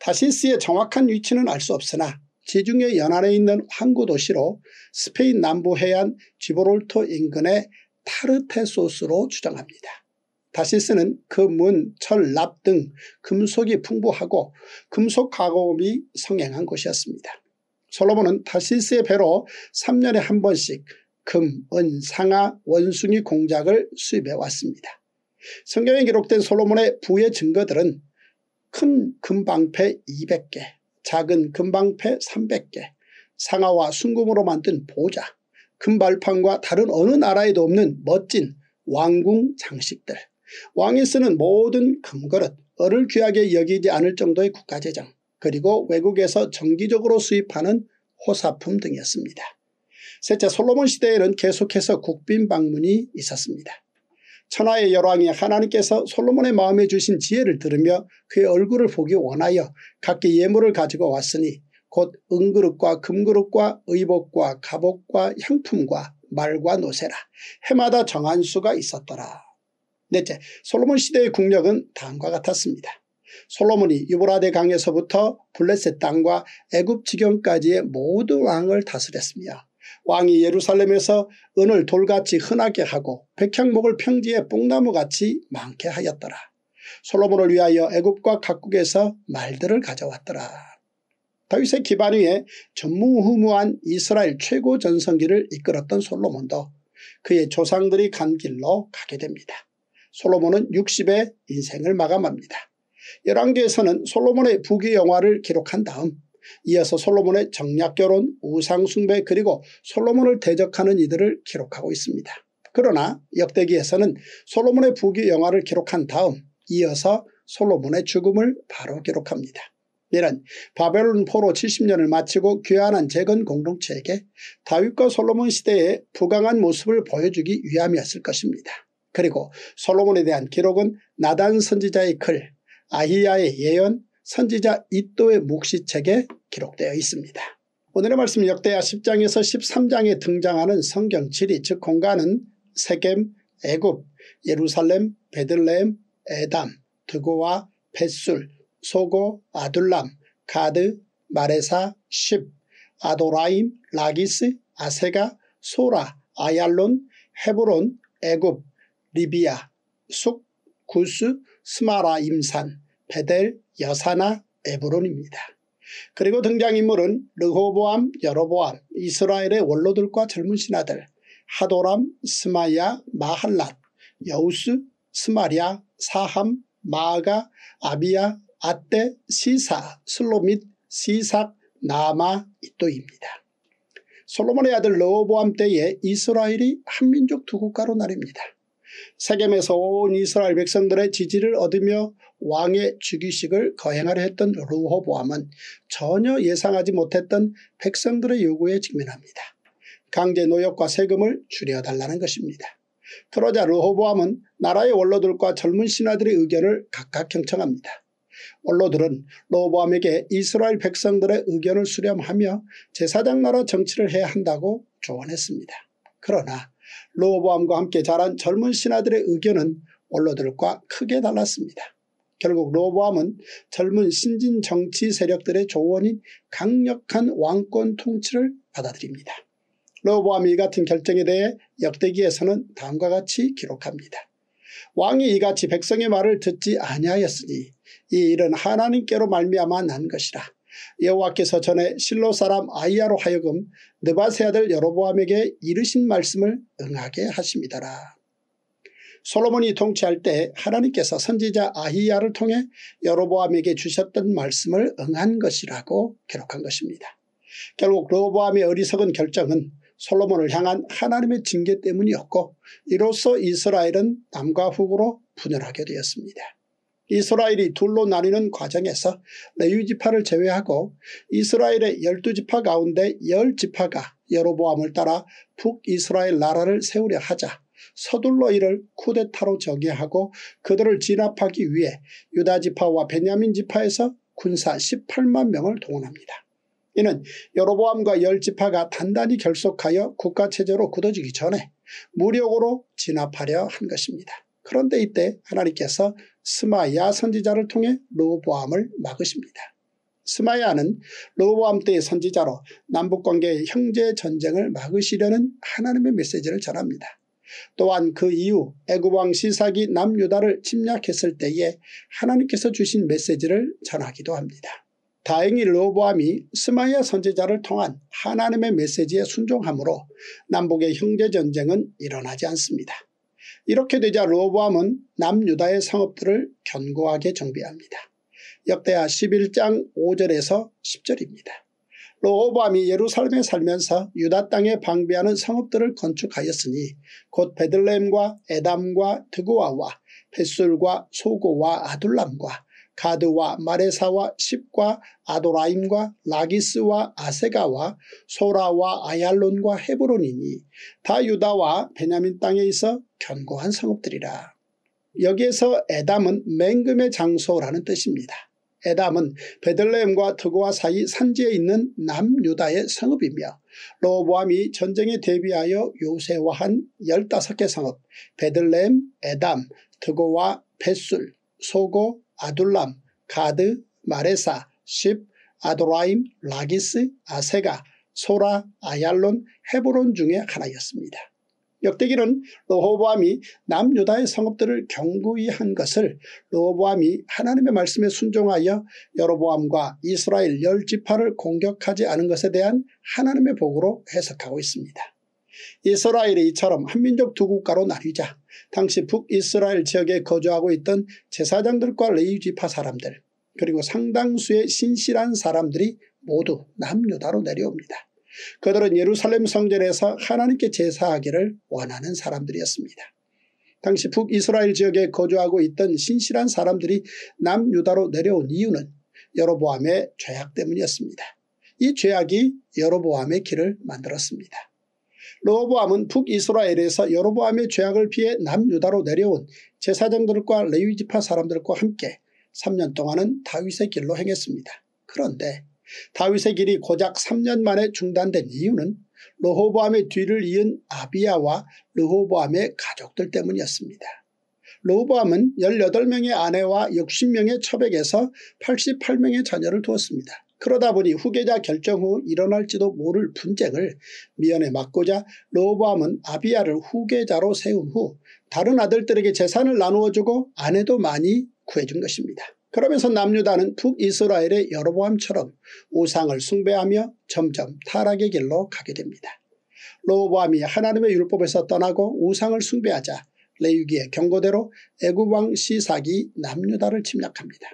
S1: 다시스의 정확한 위치는 알 수 없으나 지중해 연안에 있는 항구 도시로 스페인 남부 해안 지보롤토 인근의 타르테소스로 추정합니다. 다시스는 금 문, 철, 납 등 금속이 풍부하고 금속 가공이 성행한 곳이었습니다. 솔로몬은 다시스의 배로 3년에 한 번씩 금, 은, 상하 원숭이 공작을 수입해 왔습니다. 성경에 기록된 솔로몬의 부의 증거들은 큰 금방패 200개, 작은 금방패 300개, 상하와 순금으로 만든 보자, 금발판과 다른 어느 나라에도 없는 멋진 왕궁 장식들, 왕이쓰는 모든 금그릇, 어를 귀하게 여기지 않을 정도의 국가재정, 그리고 외국에서 정기적으로 수입하는 호사품 등이었습니다. 셋째 솔로몬 시대에는 계속해서 국빈 방문이 있었습니다. 천하의 열왕이 하나님께서 솔로몬의 마음에 주신 지혜를 들으며 그의 얼굴을 보기 원하여 각기 예물을 가지고 왔으니 곧 은그릇과 금그릇과 의복과 갑옷과 향품과 말과 노세라 해마다 정한 수가 있었더라. 넷째, 솔로몬 시대의 국력은 다음과 같았습니다. 솔로몬이 유보라데 강에서부터 블레셋 땅과 애굽 지경까지의 모든 왕을 다스렸으며 왕이 예루살렘에서 은을 돌같이 흔하게 하고 백향목을 평지에 뽕나무같이 많게 하였더라. 솔로몬을 위하여 애굽과 각국에서 말들을 가져왔더라. 다윗의 기반 위에 전무후무한 이스라엘 최고 전성기를 이끌었던 솔로몬도 그의 조상들이 간 길로 가게 됩니다. 솔로몬은 60의 인생을 마감합니다. 11개에서는 솔로몬의 부귀 영화를 기록한 다음 이어서 솔로몬의 정략결혼, 우상숭배 그리고 솔로몬을 대적하는 이들을 기록하고 있습니다. 그러나 역대기에서는 솔로몬의 부귀 영화를 기록한 다음 이어서 솔로몬의 죽음을 바로 기록합니다. 이는 바벨론 포로 70년을 마치고 귀환한 재건 공동체에게 다윗과 솔로몬 시대의 부강한 모습을 보여주기 위함이었을 것입니다. 그리고 솔로몬에 대한 기록은 나단 선지자의 글, 아히야의 예언, 선지자 이또의 묵시책에 기록되어 있습니다. 오늘의 말씀 역대하 10장에서 13장에 등장하는 성경 지리 즉 공간은 세겜, 애굽, 예루살렘, 베들레헴, 에담, 드고와 벳술, 소고, 아둘람, 가드, 마레사, 십, 아도라임, 라기스, 아세가, 소라, 아얄론, 헤브론, 애굽, 리비아, 숙, 구스, 스마라 임산, 베델, 여사나, 에브론입니다. 그리고 등장인물은 르호보암, 여로보암, 이스라엘의 원로들과 젊은 신하들, 하도람, 스마야, 마할랏, 여우스, 스마리아, 사함, 마아가, 아비야, 아떼, 시사, 슬로밋, 시삭, 나마, 이또입니다. 솔로몬의 아들 르호보암 때에 이스라엘이 한민족 두 국가로 나립니다 세겜에서 온 이스라엘 백성들의 지지를 얻으며 왕의 즉위식을 거행하려 했던 루호보암은 전혀 예상하지 못했던 백성들의 요구에 직면합니다. 강제 노역과 세금을 줄여달라는 것입니다. 그러자 르호보암은 나라의 원로들과 젊은 신하들의 의견을 각각 경청합니다. 원로들은 르호보암에게 이스라엘 백성들의 의견을 수렴하며 제사장 나라 정치를 해야 한다고 조언했습니다. 그러나 로보암과 함께 자란 젊은 신하들의 의견은 원로들과 크게 달랐습니다. 결국 로보암은 젊은 신진 정치 세력들의 조언인 강력한 왕권 통치를 받아들입니다. 로보암이 이 같은 결정에 대해 역대기에서는 다음과 같이 기록합니다. 왕이 이같이 백성의 말을 듣지 아니하였으니 이 일은 하나님께로 말미암아 난 것이라. 여호와께서 전에 실로 사람 아이야로 하여금 느바세 아들 여로보암에게 이르신 말씀을 응하게 하십니다라 솔로몬이 통치할 때 하나님께서 선지자 아히야를 통해 여로보암에게 주셨던 말씀을 응한 것이라고 기록한 것입니다. 결국 로보암의 어리석은 결정은 솔로몬을 향한 하나님의 징계 때문이었고 이로써 이스라엘은 남과 북으로 분열하게 되었습니다. 이스라엘이 둘로 나뉘는 과정에서 레위 지파를 제외하고 이스라엘의 1 2 지파 가운데 1 0 지파가 여로보암을 따라 북이스라엘 나라를 세우려 하자 서둘러 이를 쿠데타로 저기하고 그들을 진압하기 위해 유다 지파와 베냐민 지파에서 군사 18만 명을 동원합니다. 이는 여로보암과 1 0 지파가 단단히 결속하여 국가체제로 굳어지기 전에 무력으로 진압하려 한 것입니다. 그런데 이때 하나님께서 스마야 선지자를 통해 로보암을 막으십니다. 스마야는 로보암 때의 선지자로 남북관계 의 형제 전쟁을 막으시려는 하나님의 메시지를 전합니다. 또한 그 이후 애굽왕 시삭이 남유다를 침략했을 때에 하나님께서 주신 메시지를 전하기도 합니다. 다행히 로보암이 스마야 선지자를 통한 하나님의 메시지에 순종함으로 남북의 형제전쟁은 일어나지 않습니다. 이렇게 되자 로보암은 남유다의 상업들을 견고하게 정비합니다. 역대하 11장 5절에서 10절입니다. 로호밤이 예루살렘에 살면서 유다 땅에 방비하는 성읍들을 건축하였으니 곧 베들레헴과 에담과 드고아와 벳술과 소고와 아둘람과 가드와 마레사와 십과 아도라임과 라기스와 아세가와 소라와 아얄론과 헤브론이니 다 유다와 베냐민 땅에 있어 견고한 성읍들이라. 여기에서 에담은 맹금의 장소라는 뜻입니다. 에담은 베들레헴과 드고와 사이 산지에 있는 남유다의 성읍이며 로보암이 전쟁에 대비하여 요새와 한 15개 성읍 베들레헴, 에담, 드고와 벳술, 소고, 아둘람, 가드, 마레사, 십, 아도라임, 라기스, 아세가, 소라, 아얄론, 헤브론 중에 하나였습니다. 역대기는 로호보암이 남유다의 성읍들을 경고히 한 것을 로호보암이 하나님의 말씀에 순종하여 여로보암과 이스라엘 열 지파를 공격하지 않은 것에 대한 하나님의 복으로 해석하고 있습니다. 이스라엘이 이처럼 한민족 두 국가로 나뉘자 당시 북이스라엘 지역에 거주하고 있던 제사장들과 레이지파 사람들 그리고 상당수의 신실한 사람들이 모두 남유다로 내려옵니다. 그들은 예루살렘 성전에서 하나님께 제사하기를 원하는 사람들이었습니다. 당시 북이스라엘 지역에 거주하고 있던 신실한 사람들이 남유다로 내려온 이유는 여로보암의 죄악 때문이었습니다. 이 죄악이 여로보암의 길을 만들었습니다. 로보암은 북이스라엘에서 여로보암의 죄악을 피해 남유다로 내려온 제사장들과 레위지파 사람들과 함께 3년 동안은 다윗의 길로 행했습니다. 그런데 다윗의 길이 고작 3년 만에 중단된 이유는 로호보암의 뒤를 이은 아비야와 르호보암의 가족들 때문이었습니다. 로호보암은 18명의 아내와 60명의 처백에서 88명의 자녀를 두었습니다. 그러다 보니 후계자 결정 후 일어날지도 모를 분쟁을 미연에 막고자 로보암은 아비야를 후계자로 세운 후 다른 아들들에게 재산을 나누어주고 아내도 많이 구해준 것입니다. 그러면서 남유다는 북이스라엘의 여로보암처럼 우상을 숭배하며 점점 타락의 길로 가게 됩니다. 로보암이 하나님의 율법에서 떠나고 우상을 숭배하자 레위기의 경고대로 애굽왕 시삭이 남유다를 침략합니다.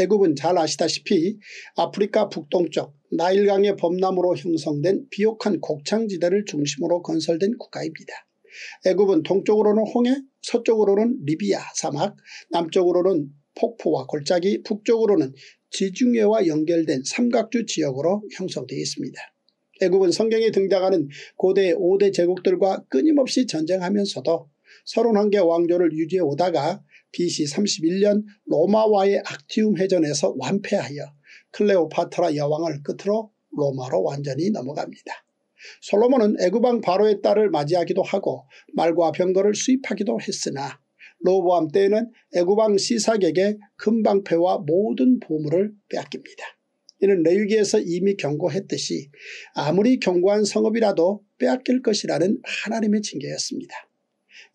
S1: 애굽은 잘 아시다시피 아프리카 북동쪽 나일강의 범람으로 형성된 비옥한 곡창지대를 중심으로 건설된 국가입니다. 애굽은 동쪽으로는 홍해, 서쪽으로는 리비아 사막, 남쪽으로는 폭포와 골짜기, 북쪽으로는 지중해와 연결된 삼각주 지역으로 형성되어 있습니다. 애굽은 성경에 등장하는 고대 5대 제국들과 끊임없이 전쟁하면서도 31개 왕조를 유지해 오다가 BC 31년 로마와의 악티움 해전에서 완패하여 클레오파트라 여왕을 끝으로 로마로 완전히 넘어갑니다. 솔로몬은 애굽왕 바로의 딸을 맞이하기도 하고 말과 병거를 수입하기도 했으나 로보암 때에는 애굽왕 시삭에게 금방패와 모든 보물을 빼앗깁니다. 이는 레위기에서 이미 경고했듯이 아무리 견고한 성읍이라도 빼앗길 것이라는 하나님의 징계였습니다.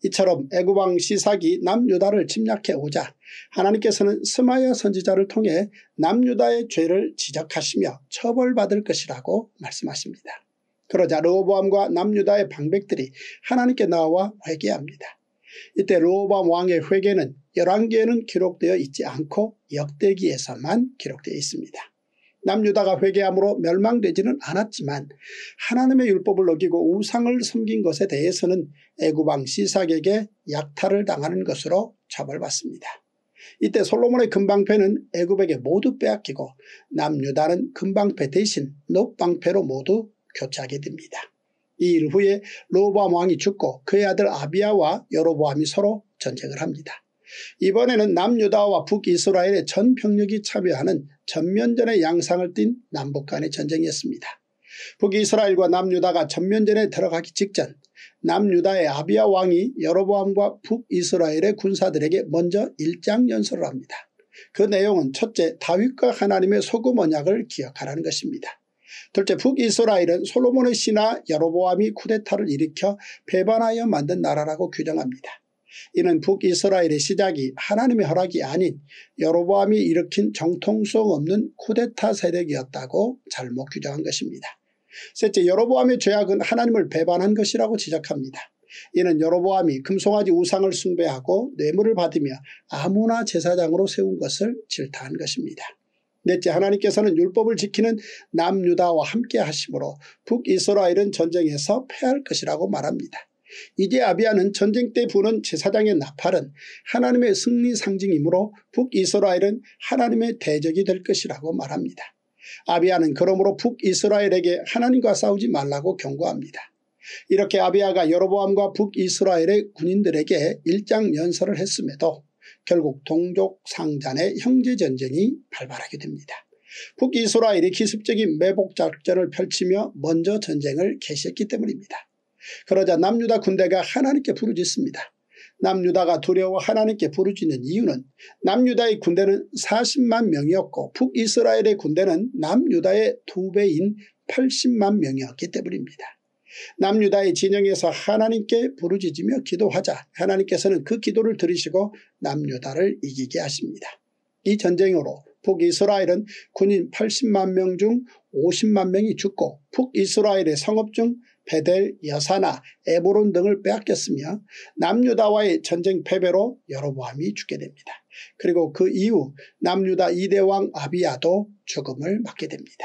S1: 이처럼 애굽왕 시삭이 남유다를 침략해 오자 하나님께서는 스마야 선지자를 통해 남유다의 죄를 지적하시며 처벌받을 것이라고 말씀하십니다. 그러자 로보암과 남유다의 방백들이 하나님께 나와 회개합니다. 이때 로보암 왕의 회개는 열1개에는 기록되어 있지 않고 역대기에서만 기록되어 있습니다. 남유다가 회개함으로 멸망되지는 않았지만 하나님의 율법을 어기고 우상을 섬긴 것에 대해서는 애굽왕 시삭에게 약탈을 당하는 것으로 처벌받습니다. 이때 솔로몬의 금방패는 애굽에게 모두 빼앗기고 남유다는 금방패 대신 녹방패로 모두 교체하게 됩니다. 이 일 후에 로보암 왕이 죽고 그의 아들 아비아와 여로보암이 서로 전쟁을 합니다. 이번에는 남유다와 북이스라엘의 전 병력이 참여하는 전면전의 양상을 띤 남북 간의 전쟁이었습니다. 북이스라엘과 남유다가 전면전에 들어가기 직전 남유다의 아비아 왕이 여로보암과 북이스라엘의 군사들에게 먼저 일장 연설을 합니다. 그 내용은 첫째 다윗과 하나님의 소금 언약을 기억하라는 것입니다. 둘째 북이스라엘은 솔로몬의 신하 여로보암이 쿠데타를 일으켜 배반하여 만든 나라라고 규정합니다. 이는 북이스라엘의 시작이 하나님의 허락이 아닌 여로보암이 일으킨 정통성 없는 쿠데타 세력이었다고 잘못 규정한 것입니다. 셋째 여로보암의 죄악은 하나님을 배반한 것이라고 지적합니다. 이는 여로보암이 금송아지 우상을 숭배하고 뇌물을 받으며 아무나 제사장으로 세운 것을 질타한 것입니다. 넷째 하나님께서는 율법을 지키는 남유다와 함께 하심으로 북이스라엘은 전쟁에서 패할 것이라고 말합니다. 이제 아비아는 전쟁 때 부는 제사장의 나팔은 하나님의 승리 상징이므로 북이스라엘은 하나님의 대적이 될 것이라고 말합니다. 아비아는 그러므로 북이스라엘에게 하나님과 싸우지 말라고 경고합니다. 이렇게 아비아가 여로보암과 북이스라엘의 군인들에게 일장 연설을 했음에도 결국 동족 상잔의 형제전쟁이 발발하게 됩니다. 북이스라엘이 기습적인 매복 작전을 펼치며 먼저 전쟁을 개시했기 때문입니다. 그러자 남유다 군대가 하나님께 부르짖습니다. 남유다가 두려워 하나님께 부르짖는 이유는 남유다의 군대는 40만 명이었고 북이스라엘의 군대는 남유다의 두 배인 80만 명이었기 때문입니다. 남유다의 진영에서 하나님께 부르짖으며 기도하자 하나님께서는 그 기도를 들으시고 남유다를 이기게 하십니다. 이 전쟁으로 북이스라엘은 군인 80만 명 중 50만 명이 죽고 북이스라엘의 성읍 중 베델, 여사나, 에보론 등을 빼앗겼으며 남유다와의 전쟁 패배로 여로보암이 죽게 됩니다. 그리고 그 이후 남유다 2대 왕 아비야도 죽음을 맞게 됩니다.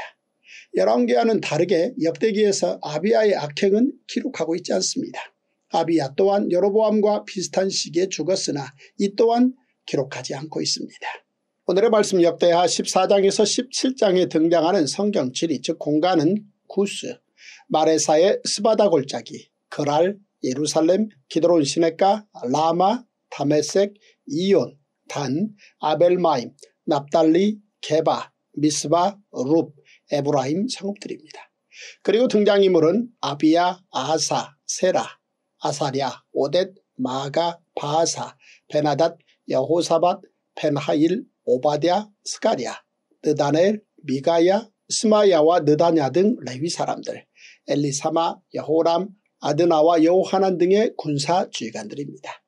S1: 열왕기와는 다르게 역대기에서 아비야의 악행은 기록하고 있지 않습니다. 아비야 또한 여로보암과 비슷한 시기에 죽었으나 이 또한 기록하지 않고 있습니다. 오늘의 말씀 역대하 14장에서 17장에 등장하는 성경 지리 즉 공간은 구스 마레사의 스바다 골짜기, 그랄 예루살렘, 기드론 시내가, 라마, 다메섹, 이온, 단, 아벨마임, 납달리, 게바, 미스바, 룹, 에브라임 상업들입니다. 그리고 등장인물은 아비야, 아사, 세라, 아사랴, 오뎃, 마가, 바사, 하 베나닷, 여호사밭 펜하일, 오바디아, 스가리아, 느다넬, 미가야, 스마야와 느다냐 등 레위 사람들, 엘리사마, 여호람, 아드나와 여호하난 등의 군사 주의관들입니다.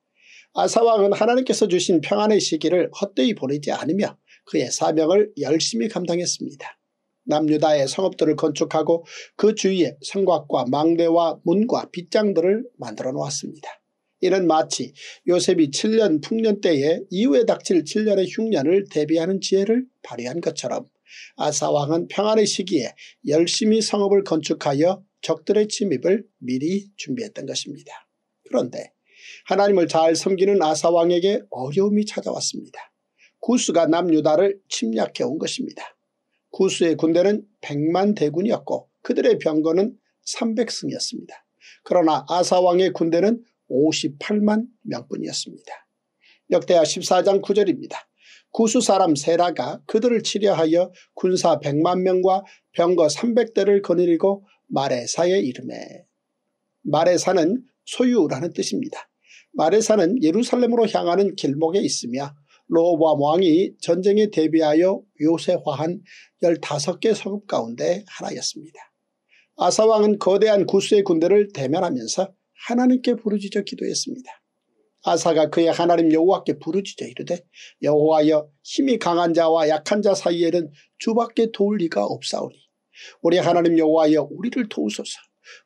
S1: 아사왕은 하나님께서 주신 평안의 시기를 헛되이 보내지 않으며 그의 사명을 열심히 감당했습니다. 남유다의 성읍들을 건축하고 그 주위에 성곽과 망대와 문과 빗장들을 만들어 놓았습니다. 이는 마치 요셉이 7년 풍년 때에 이후에 닥칠 7년의 흉년을 대비하는 지혜를 발휘한 것처럼 아사왕은 평안의 시기에 열심히 성읍을 건축하여 적들의 침입을 미리 준비했던 것입니다. 그런데 하나님을 잘 섬기는 아사왕에게 어려움이 찾아왔습니다. 구스가 남유다를 침략해온 것입니다. 구스의 군대는 100만 대군이었고 그들의 병거는 300승이었습니다. 그러나 아사왕의 군대는 58만 명뿐이었습니다. 역대하 14장 9절입니다. 구수 사람 세라가 그들을 치려하여 군사 100만 명과 병거 300대를 거느리고 마레사의이름에 마레사는 소유라는 뜻입니다. 마레사는 예루살렘으로 향하는 길목에 있으며 로보암 왕이 전쟁에 대비하여 요새화한 15개 성읍 가운데 하나였습니다. 아사왕은 거대한 구스의 군대를 대면하면서 하나님께 부르짖어 기도했습니다. 아사가 그의 하나님 여호와께 부르짖어 이르되 여호와여 힘이 강한 자와 약한 자 사이에는 주밖에 도울 리가 없사오니 우리 하나님 여호와여 우리를 도우소서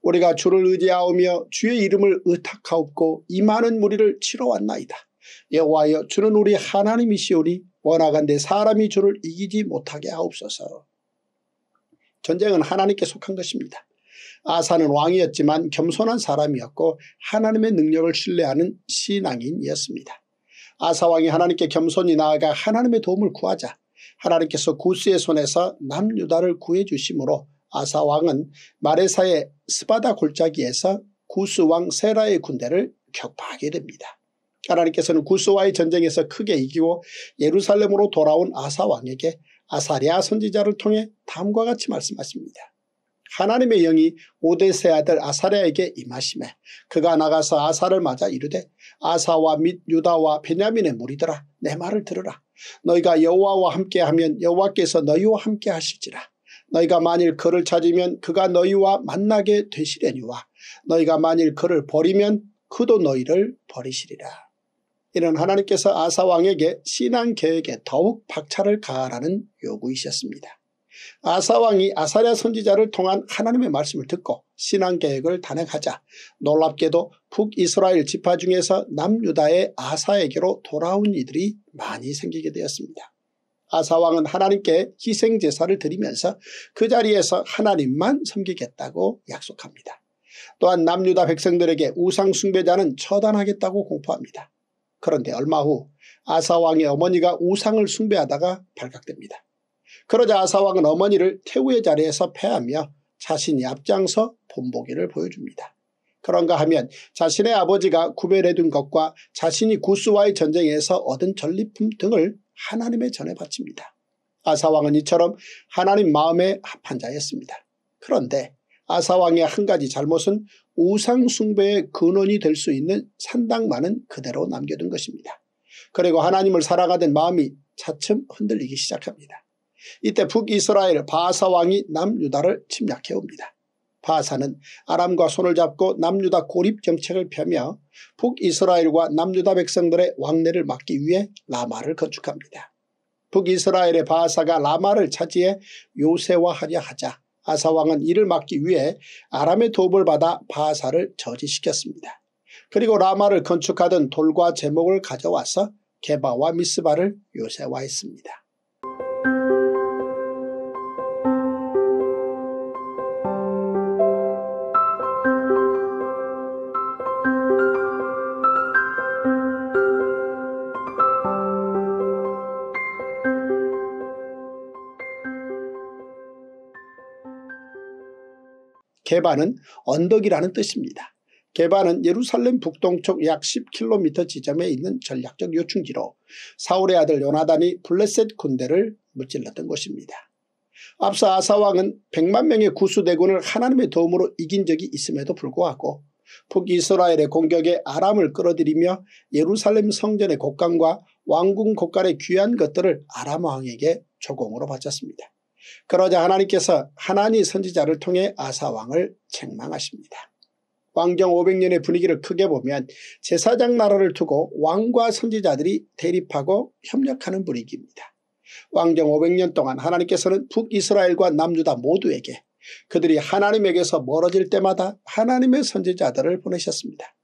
S1: 우리가 주를 의지하오며 주의 이름을 의탁하옵고 이 많은 무리를 치러 왔나이다 여호와여 주는 우리 하나님이시오니 원하건대 사람이 주를 이기지 못하게 하옵소서 전쟁은 하나님께 속한 것입니다 아사는 왕이었지만 겸손한 사람이었고 하나님의 능력을 신뢰하는 신앙인이었습니다. 아사왕이 하나님께 겸손히 나아가 하나님의 도움을 구하자 하나님께서 구스의 손에서 남유다를 구해 주심으로 아사왕은 마레사의 스바다 골짜기에서 구스왕 세라의 군대를 격파하게 됩니다. 하나님께서는 구스와의 전쟁에서 크게 이기고 예루살렘으로 돌아온 아사왕에게 아사리아 선지자를 통해 다음과 같이 말씀하십니다. 하나님의 영이 오데세 아들 아사랴에게 임하심에 그가 나가서 아사를 맞아 이르되 아사와 및 유다와 베냐민의 무리들아 내 말을 들으라 너희가 여호와와 함께하면 여호와께서 너희와 함께 하실지라 너희가 만일 그를 찾으면 그가 너희와 만나게 되시려니와 너희가 만일 그를 버리면 그도 너희를 버리시리라. 이는 하나님께서 아사왕에게 신앙 계획에 더욱 박차를 가하라는 요구이셨습니다. 아사왕이 아사랴 선지자를 통한 하나님의 말씀을 듣고 신앙계획을 단행하자 놀랍게도 북이스라엘 지파 중에서 남유다의 아사에게로 돌아온 이들이 많이 생기게 되었습니다. 아사왕은 하나님께 희생제사를 드리면서 그 자리에서 하나님만 섬기겠다고 약속합니다. 또한 남유다 백성들에게 우상 숭배자는 처단하겠다고 공포합니다. 그런데 얼마 후 아사왕의 어머니가 우상을 숭배하다가 발각됩니다. 그러자 아사왕은 어머니를 태우의 자리에서 패하며 자신이 앞장서 본보기를 보여줍니다. 그런가 하면 자신의 아버지가 구별해둔 것과 자신이 구스와의 전쟁에서 얻은 전리품 등을 하나님의 전에 바칩니다. 아사왕은 이처럼 하나님 마음에 합한 자였습니다. 그런데 아사왕의 한 가지 잘못은 우상 숭배의 근원이 될 수 있는 산당만은 그대로 남겨둔 것입니다. 그리고 하나님을 사랑하던 마음이 차츰 흔들리기 시작합니다. 이때 북이스라엘 바사왕이 남유다를 침략해옵니다. 바사는 아람과 손을 잡고 남유다 고립 정책을 펴며 북이스라엘과 남유다 백성들의 왕래를 막기 위해 라마를 건축합니다. 북이스라엘의 바사가 라마를 차지해 요새화하려 하자 아사왕은 이를 막기 위해 아람의 도움을 받아 바사를 저지시켰습니다. 그리고 라마를 건축하던 돌과 제목을 가져와서 개바와 미스바를 요새화했습니다. 개발은 언덕이라는 뜻입니다. 개발은 예루살렘 북동쪽 약 10km 지점에 있는 전략적 요충지로 사울의 아들 요나단이 블레셋 군대를 무찔렀던 곳입니다. 앞서 아사왕은 100만 명의 구수대군을 하나님의 도움으로 이긴 적이 있음에도 불구하고 북이스라엘의 공격에 아람을 끌어들이며 예루살렘 성전의 곡간과 왕궁 곳간의 귀한 것들을 아람 왕에게 조공으로 바쳤습니다. 그러자 하나님께서 하나니 선지자를 통해 아사왕을 책망하십니다. 왕정 500년의 분위기를 크게 보면 제사장 나라를 두고 왕과 선지자들이 대립하고 협력하는 분위기입니다. 왕정 500년 동안 하나님께서는 북이스라엘과 남주다 모두에게 그들이 하나님에게서 멀어질 때마다 하나님의 선지자들을 보내셨습니다.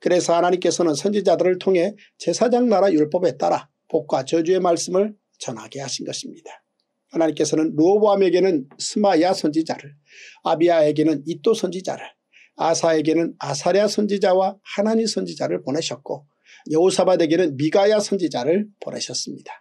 S1: 그래서 하나님께서는 선지자들을 통해 제사장 나라 율법에 따라 복과 저주의 말씀을 전하게 하신 것입니다. 하나님께서는 로보암에게는 스마야 선지자를 아비아에게는 이또 선지자를 아사에게는 아사랴 선지자와 하나니 선지자를 보내셨고 여호사밧에게는 미가야 선지자를 보내셨습니다.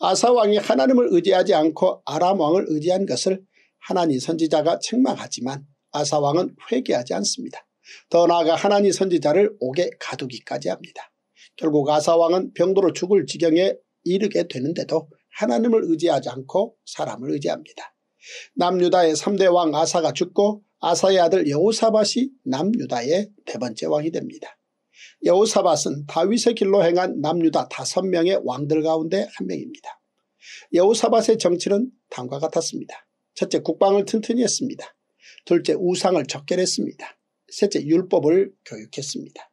S1: 아사왕이 하나님을 의지하지 않고 아람왕을 의지한 것을 하나니 선지자가 책망하지만 아사왕은 회개하지 않습니다. 더 나아가 하나니 선지자를 옥에 가두기까지 합니다. 결국 아사왕은 병도로 죽을 지경에 이르게 되는데도 하나님을 의지하지 않고 사람을 의지합니다. 남유다의 3대 왕 아사가 죽고 아사의 아들 여호사밧이 남유다의 네 번째 왕이 됩니다. 여호사밧은 다윗의 길로 행한 남유다 다섯 명의 왕들 가운데 한 명입니다. 여호사밧의 정치는 다음과 같았습니다. 첫째 국방을 튼튼히 했습니다. 둘째 우상을 적결했습니다. 셋째 율법을 교육했습니다.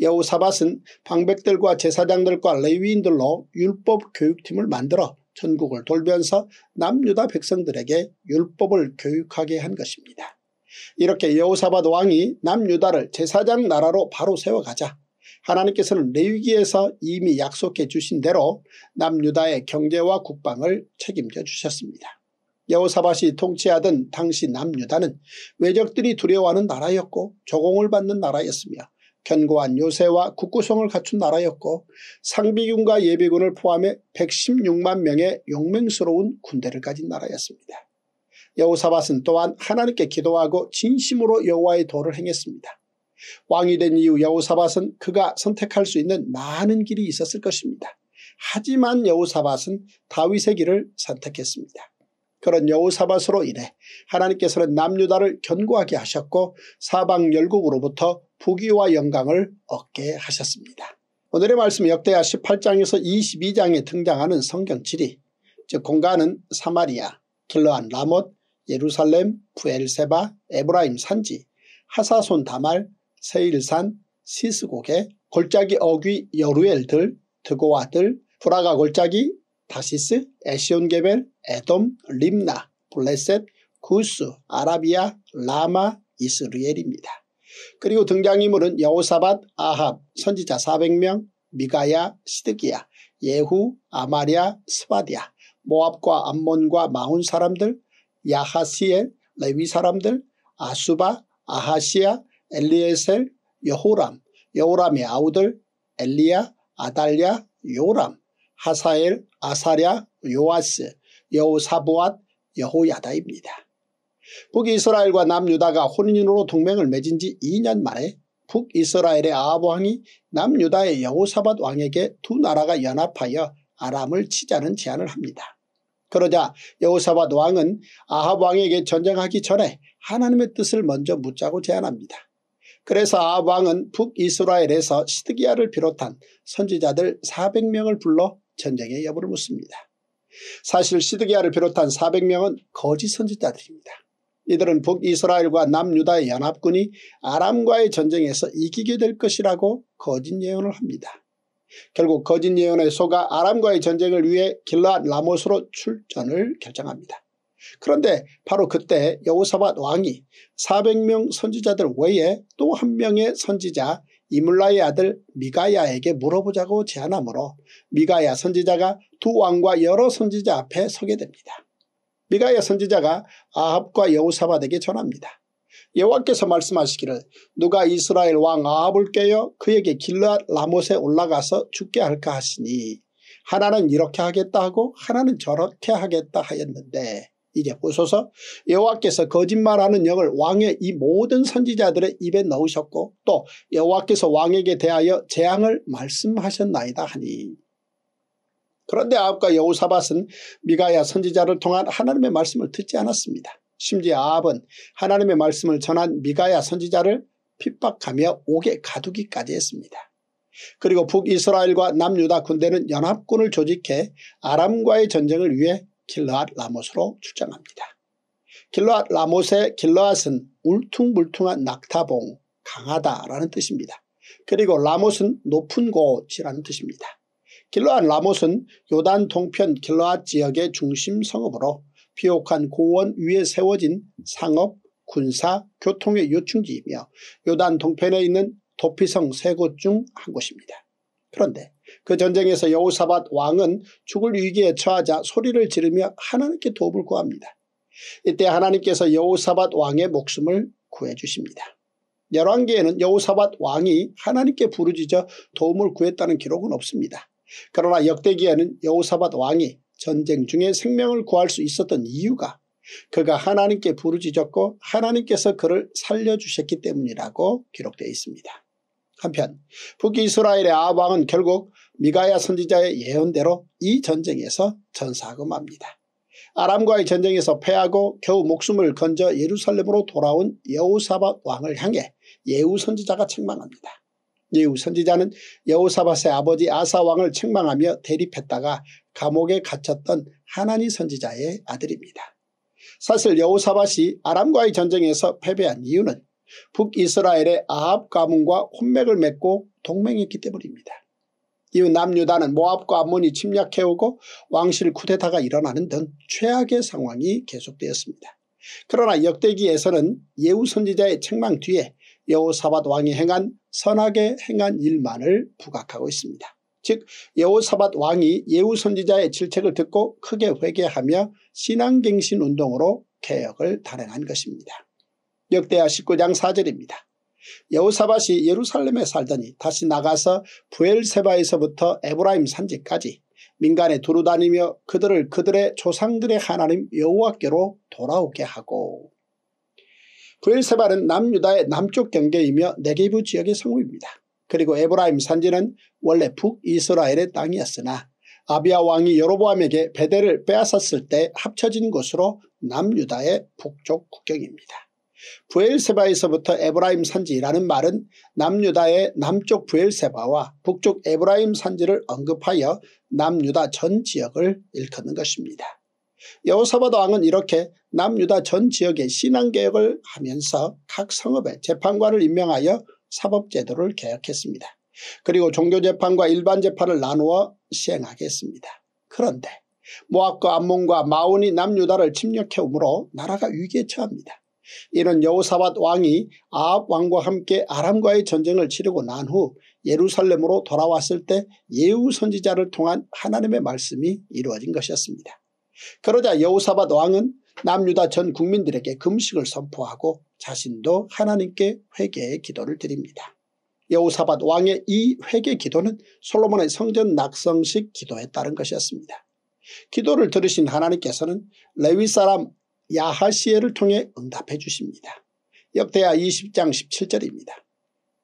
S1: 여호사밧은 방백들과 제사장들과 레위인들로 율법 교육팀을 만들어 전국을 돌면서 남유다 백성들에게 율법을 교육하게 한 것입니다. 이렇게 여호사밧 왕이 남유다를 제사장 나라로 바로 세워가자 하나님께서는 레위기에서 이미 약속해 주신 대로 남유다의 경제와 국방을 책임져 주셨습니다. 여호사밧이 통치하던 당시 남유다는 외적들이 두려워하는 나라였고 조공을 받는 나라였으며 견고한 요새와 국구성을 갖춘 나라였고 상비군과 예비군을 포함해 116만 명의 용맹스러운 군대를 가진 나라였습니다. 여호사밧은 또한 하나님께 기도하고 진심으로 여호와의 도를 행했습니다. 왕이 된 이후 여호사밧은 그가 선택할 수 있는 많은 길이 있었을 것입니다. 하지만 여호사밧은 다윗의 길을 선택했습니다. 그런 여우사밧으로 인해 하나님께서는 남유다를 견고하게 하셨고 사방 열국으로부터 부귀와 영광을 얻게 하셨습니다. 오늘의 말씀 역대하 18장에서 22장에 등장하는 성경칠이 즉 공간은 사마리아, 길러안 라못, 예루살렘, 부엘세바, 에브라임 산지, 하사손 다말, 세일산, 시스곡의 골짜기 어귀 여루엘들, 드고아들, 브라가 골짜기, 다시스, 에시온게벨, 에돔, 림나, 블레셋, 구스, 아라비아, 라마, 이스루엘입니다. 그리고 등장인물은 여호사밧, 아합, 선지자 400명, 미가야, 시드기야, 예후, 아마리아, 스바디아, 모압과 암몬과 마온 사람들, 야하시엘, 레위 사람들, 아수바, 아하시아 엘리에셀, 여호람, 여호람의 아우들, 엘리야, 아달랴, 요람, 하사엘, 아사랴, 요아스, 여호사보앗, 여호야다입니다. 북이스라엘과 남유다가 혼인으로 동맹을 맺은 지 2년 만에 북이스라엘의 아합 왕이 남유다의 여호사밧 왕에게 두 나라가 연합하여 아람을 치자는 제안을 합니다. 그러자 여호사밧 왕은 아합 왕에게 전쟁하기 전에 하나님의 뜻을 먼저 묻자고 제안합니다. 그래서 아합 왕은 북이스라엘에서 시드기야를 비롯한 선지자들 400명을 불러 전쟁의 여부를 묻습니다. 사실 시드기야를 비롯한 400명은 거짓 선지자들입니다. 이들은 북이스라엘과 남유다의 연합군이 아람과의 전쟁에서 이기게 될 것이라고 거짓 예언을 합니다. 결국 거짓 예언의 소가 아람과의 전쟁을 위해 길라앗 라못으로 출전을 결정합니다. 그런데 바로 그때 여호사밧 왕이 400명 선지자들 외에 또 한 명의 선지자 이물라의 아들 미가야에게 물어보자고 제안하므로 미가야 선지자가 두 왕과 여러 선지자 앞에 서게 됩니다. 미가야 선지자가 아합과 여우사바에게 전합니다. 여호와께서 말씀하시기를 누가 이스라엘 왕 아합을 깨어 그에게 길라 라못에 올라가서 죽게 할까 하시니 하나는 이렇게 하겠다 하고 하나는 저렇게 하겠다 하였는데 이제 보소서 여호와께서 거짓말하는 영을 왕의 이 모든 선지자들의 입에 넣으셨고 또 여호와께서 왕에게 대하여 재앙을 말씀하셨나이다 하니 그런데 아합과 여우사밭은 미가야 선지자를 통한 하나님의 말씀을 듣지 않았습니다. 심지어 아합은 하나님의 말씀을 전한 미가야 선지자를 핍박하며 옥에 가두기까지 했습니다. 그리고 북이스라엘과 남유다 군대는 연합군을 조직해 아람과의 전쟁을 위해 길라앗 라못으로 출장합니다. 길라앗 라못의 길라앗은 울퉁불퉁한 낙타봉, 강하다라는 뜻입니다. 그리고 라못은 높은 곳이라는 뜻입니다. 길러앗 라못은 요단 동편 길러앗 지역의 중심 성읍으로 비옥한 고원 위에 세워진 상업, 군사, 교통의 요충지이며 요단 동편에 있는 도피성 세 곳 중 한 곳입니다. 그런데 그 전쟁에서 여우사밧 왕은 죽을 위기에 처하자 소리를 지르며 하나님께 도움을 구합니다. 이때 하나님께서 여우사밧 왕의 목숨을 구해주십니다. 열왕기에는 여우사밧 왕이 하나님께 부르짖어 도움을 구했다는 기록은 없습니다. 그러나 역대기에는 여호사밧 왕이 전쟁 중에 생명을 구할 수 있었던 이유가 그가 하나님께 부르짖었고 하나님께서 그를 살려주셨기 때문이라고 기록되어 있습니다. 한편 북이스라엘의 아왕은 결국 미가야 선지자의 예언대로 이 전쟁에서 전사하고 맙니다. 아람과의 전쟁에서 패하고 겨우 목숨을 건져 예루살렘으로 돌아온 여우사밧 왕을 향해 예우 선지자가 책망합니다. 예후 선지자는 여호사밧의 아버지 아사 왕을 책망하며 대립했다가 감옥에 갇혔던 하나니 선지자의 아들입니다. 사실 여호사밧이 아람과의 전쟁에서 패배한 이유는 북이스라엘의 아합 가문과 혼맥을 맺고 동맹했기 때문입니다. 이후 남유다는 모압과 암몬이 침략해오고 왕실 쿠데타가 일어나는 등 최악의 상황이 계속되었습니다. 그러나 역대기에서는 예후 선지자의 책망 뒤에 여호사밧 왕이 행한 선하게 행한 일만을 부각하고 있습니다. 즉 여호사밧 왕이 예우 선지자의 질책을 듣고 크게 회개하며 신앙갱신 운동으로 개혁을 단행한 것입니다. 역대하 19장 4절입니다. 여호사밧이 예루살렘에 살더니 다시 나가서 부엘세바에서부터 에브라임 산지까지 민간에 두루 다니며 그들을 그들의 조상들의 하나님 여호와께로 돌아오게 하고 브엘세발은 남유다의 남쪽 경계이며 네게부 지역의 성읍입니다. 그리고 에브라임 산지는 원래 북이스라엘의 땅이었으나 아비아 왕이 여로보암에게 베델을 빼앗았을 때 합쳐진 곳으로 남유다의 북쪽 국경입니다. 부엘세바에서부터 에브라임 산지라는 말은 남유다의 남쪽 부엘세바와 북쪽 에브라임 산지를 언급하여 남유다 전 지역을 일컫는 것입니다. 여호사바도 왕은 이렇게 남유다 전 지역에 신앙개혁을 하면서 각 성읍에 재판관을 임명하여 사법제도를 개혁했습니다. 그리고 종교재판과 일반재판을 나누어 시행하겠습니다 그런데 모압과 암몬과 마온이 남유다를 침략해오므로 나라가 위기에 처합니다. 이는 여호사밧 왕이 아합 왕과 함께 아람과의 전쟁을 치르고 난 후 예루살렘으로 돌아왔을 때 예우 선지자를 통한 하나님의 말씀이 이루어진 것이었습니다. 그러자 여우사밧 왕은 남유다 전 국민들에게 금식을 선포하고 자신도 하나님께 회개의 기도를 드립니다. 여우사밧 왕의 이 회개 기도는 솔로몬의 성전 낙성식 기도에 따른 것이었습니다. 기도를 들으신 하나님께서는 레위 사람 야하시엘을 통해 응답해 주십니다. 역대하 20장 17절입니다.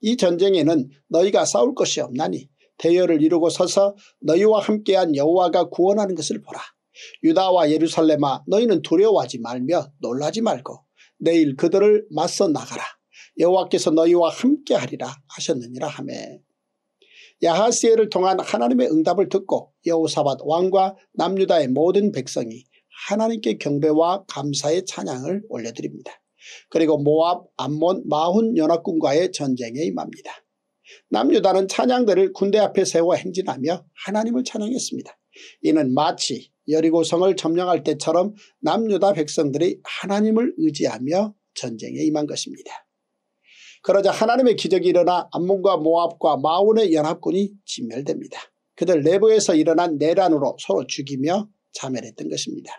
S1: 이 전쟁에는 너희가 싸울 것이 없나니 대열을 이루고 서서 너희와 함께한 여호와가 구원하는 것을 보라. 유다와 예루살렘아 너희는 두려워하지 말며 놀라지 말고 내일 그들을 맞서 나가라. 여호와께서 너희와 함께하리라 하셨느니라 하매 야하스엘을 통한 하나님의 응답을 듣고 여호사밧 왕과 남유다의 모든 백성이 하나님께 경배와 감사의 찬양을 올려드립니다. 그리고 모압, 암몬, 마훈 연합군과의 전쟁에 임합니다. 남유다는 찬양대를 군대 앞에 세워 행진하며 하나님을 찬양했습니다. 이는 마치 여리고성을 점령할 때처럼 남유다 백성들이 하나님을 의지하며 전쟁에 임한 것입니다. 그러자 하나님의 기적이 일어나 암몬과 모압과 마온의 연합군이 진멸됩니다. 그들 내부에서 일어난 내란으로 서로 죽이며 자멸했던 것입니다.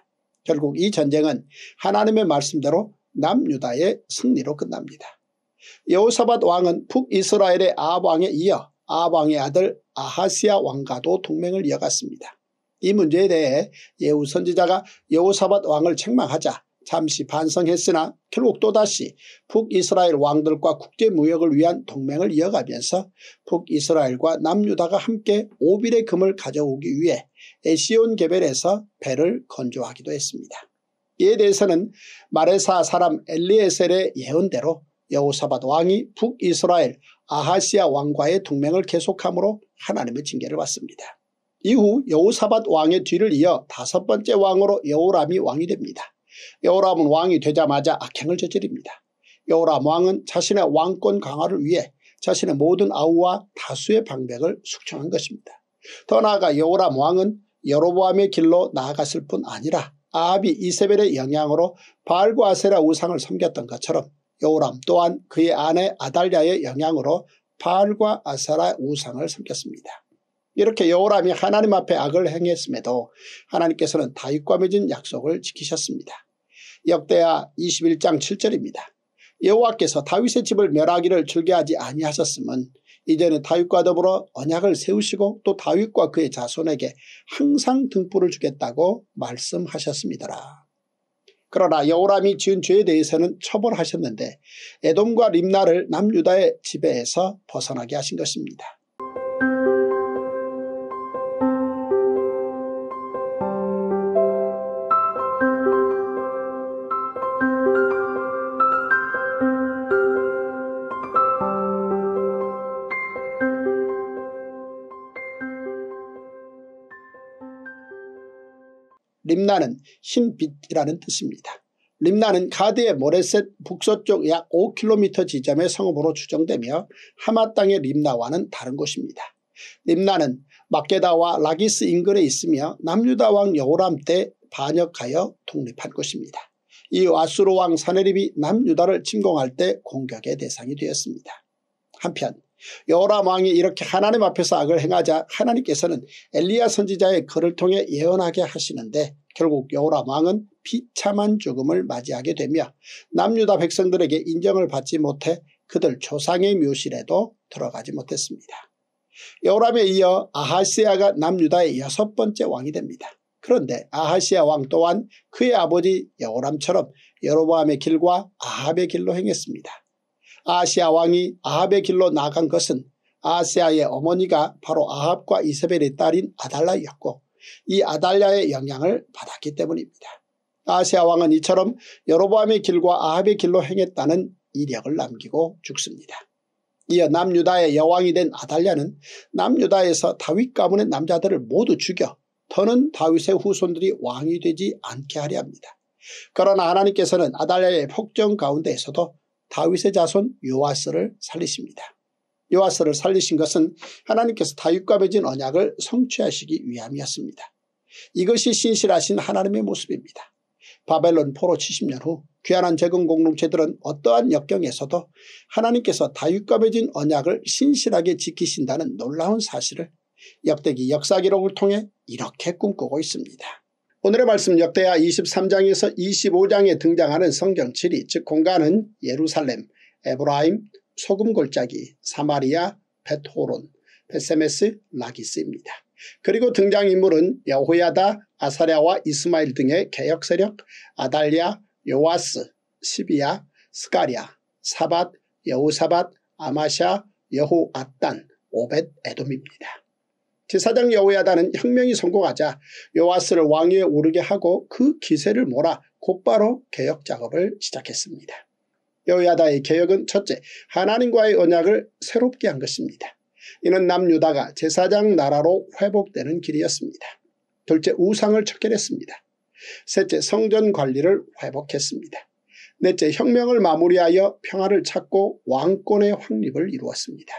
S1: 결국 이 전쟁은 하나님의 말씀대로 남유다의 승리로 끝납니다. 여호사밧 왕은 북이스라엘의 아합왕에 이어 아합왕의 아들 아하시아 왕과도 동맹을 이어갔습니다. 이 문제에 대해 예후 선지자가 여호사밧 왕을 책망하자 잠시 반성했으나 결국 또다시 북이스라엘 왕들과 국제무역을 위한 동맹을 이어가면서 북이스라엘과 남유다가 함께 오빌의 금을 가져오기 위해 에시온 개별에서 배를 건조하기도 했습니다. 이에 대해서는 마레사 사람 엘리에셀의 예언대로 여호사밧 왕이 북이스라엘 아하시아 왕과의 동맹을 계속함으로 하나님의 징계를 받습니다. 이후 여우사밧 왕의 뒤를 이어 다섯 번째 왕으로 여우람이 왕이 됩니다. 여우람은 왕이 되자마자 악행을 저지릅니다. 여우람 왕은 자신의 왕권 강화를 위해 자신의 모든 아우와 다수의 방백을 숙청한 것입니다. 더 나아가 여우람 왕은 여로보암의 길로 나아갔을 뿐 아니라 아합이 이세벨의 영향으로 바알과 아세라 우상을 섬겼던 것처럼 여우람 또한 그의 아내 아달랴의 영향으로 바알과 아세라 우상을 섬겼습니다. 이렇게 여호람이 하나님 앞에 악을 행했음에도 하나님께서는 다윗과 맺은 약속을 지키셨습니다. 역대하 21장 7절입니다. 여호와께서 다윗의 집을 멸하기를 즐겨하지 아니하셨음은 이제는 다윗과 더불어 언약을 세우시고 또 다윗과 그의 자손에게 항상 등불을 주겠다고 말씀하셨습니다라. 그러나 여호람이 지은 죄에 대해서는 처벌하셨는데 에돔과 림나를 남유다의 지배에서 벗어나게 하신 것입니다. 림나는 흰빛이라는 뜻입니다. 림나는 가드의 모레셋 북서쪽 약 5km 지점의 성읍으로 추정되며 하마 땅의 림나와는 다른 곳입니다. 림나는 마케다와 라기스 인근에 있으며 남유다 왕 여호람 때 반역하여 독립한 곳입니다. 이 아수르 왕 사네립이 남유다를 침공할 때 공격의 대상이 되었습니다. 한편 요람 왕이 이렇게 하나님 앞에서 악을 행하자 하나님께서는 엘리야 선지자의 글을 통해 예언하게 하시는데 결국 요람 왕은 비참한 죽음을 맞이하게 되며 남유다 백성들에게 인정을 받지 못해 그들 조상의 묘실에도 들어가지 못했습니다. 요람에 이어 아하시아가 남유다의 여섯 번째 왕이 됩니다. 그런데 아하시아 왕 또한 그의 아버지 여호람처럼 여로보암의 길과 아합의 길로 행했습니다. 아시아 왕이 아합의 길로 나간 것은 아시아의 어머니가 바로 아합과 이세벨의 딸인 아달라였고 이아달라의 영향을 받았기 때문입니다. 아시아 왕은 이처럼 여로보암의 길과 아합의 길로 행했다는 이력을 남기고 죽습니다. 이어 남유다의 여왕이 된 아달랴는 남유다에서 다윗 가문의 남자들을 모두 죽여 더는 다윗의 후손들이 왕이 되지 않게 하려 합니다. 그러나 하나님께서는 아달랴의 폭정 가운데에서도 다윗의 자손 요아스를 살리십니다. 요아스를 살리신 것은 하나님께서 다윗과 맺은 언약을 성취하시기 위함이었습니다. 이것이 신실하신 하나님의 모습입니다. 바벨론 포로 70년 후귀한한제건 공동체들은 어떠한 역경에서도 하나님께서 다윗과 맺은 언약을 신실하게 지키신다는 놀라운 사실을 역대기 역사기록을 통해 이렇게 꿈꾸고 있습니다. 오늘의 말씀 역대하 23장에서 25장에 등장하는 성경 7위 즉 공간은 예루살렘, 에브라임, 소금골짜기, 사마리아, 베토론, 베세메스, 라기스입니다. 그리고 등장인물은 여호야다, 아사랴와 이스마일 등의 개혁세력, 아달리아 요아스, 시비야, 스가리아 사밧, 여우사밧, 아마샤, 여호앗단, 오벳 에돔입니다. 제사장 여호야다는 혁명이 성공하자 요아스를 왕위에 오르게 하고 그 기세를 몰아 곧바로 개혁 작업을 시작했습니다. 여야다의 개혁은 첫째 하나님과의 언약을 새롭게 한 것입니다. 이는 남유다가 제사장 나라로 회복되는 길이었습니다. 둘째 우상을 척결했습니다. 셋째 성전 관리를 회복했습니다. 넷째 혁명을 마무리하여 평화를 찾고 왕권의 확립을 이루었습니다.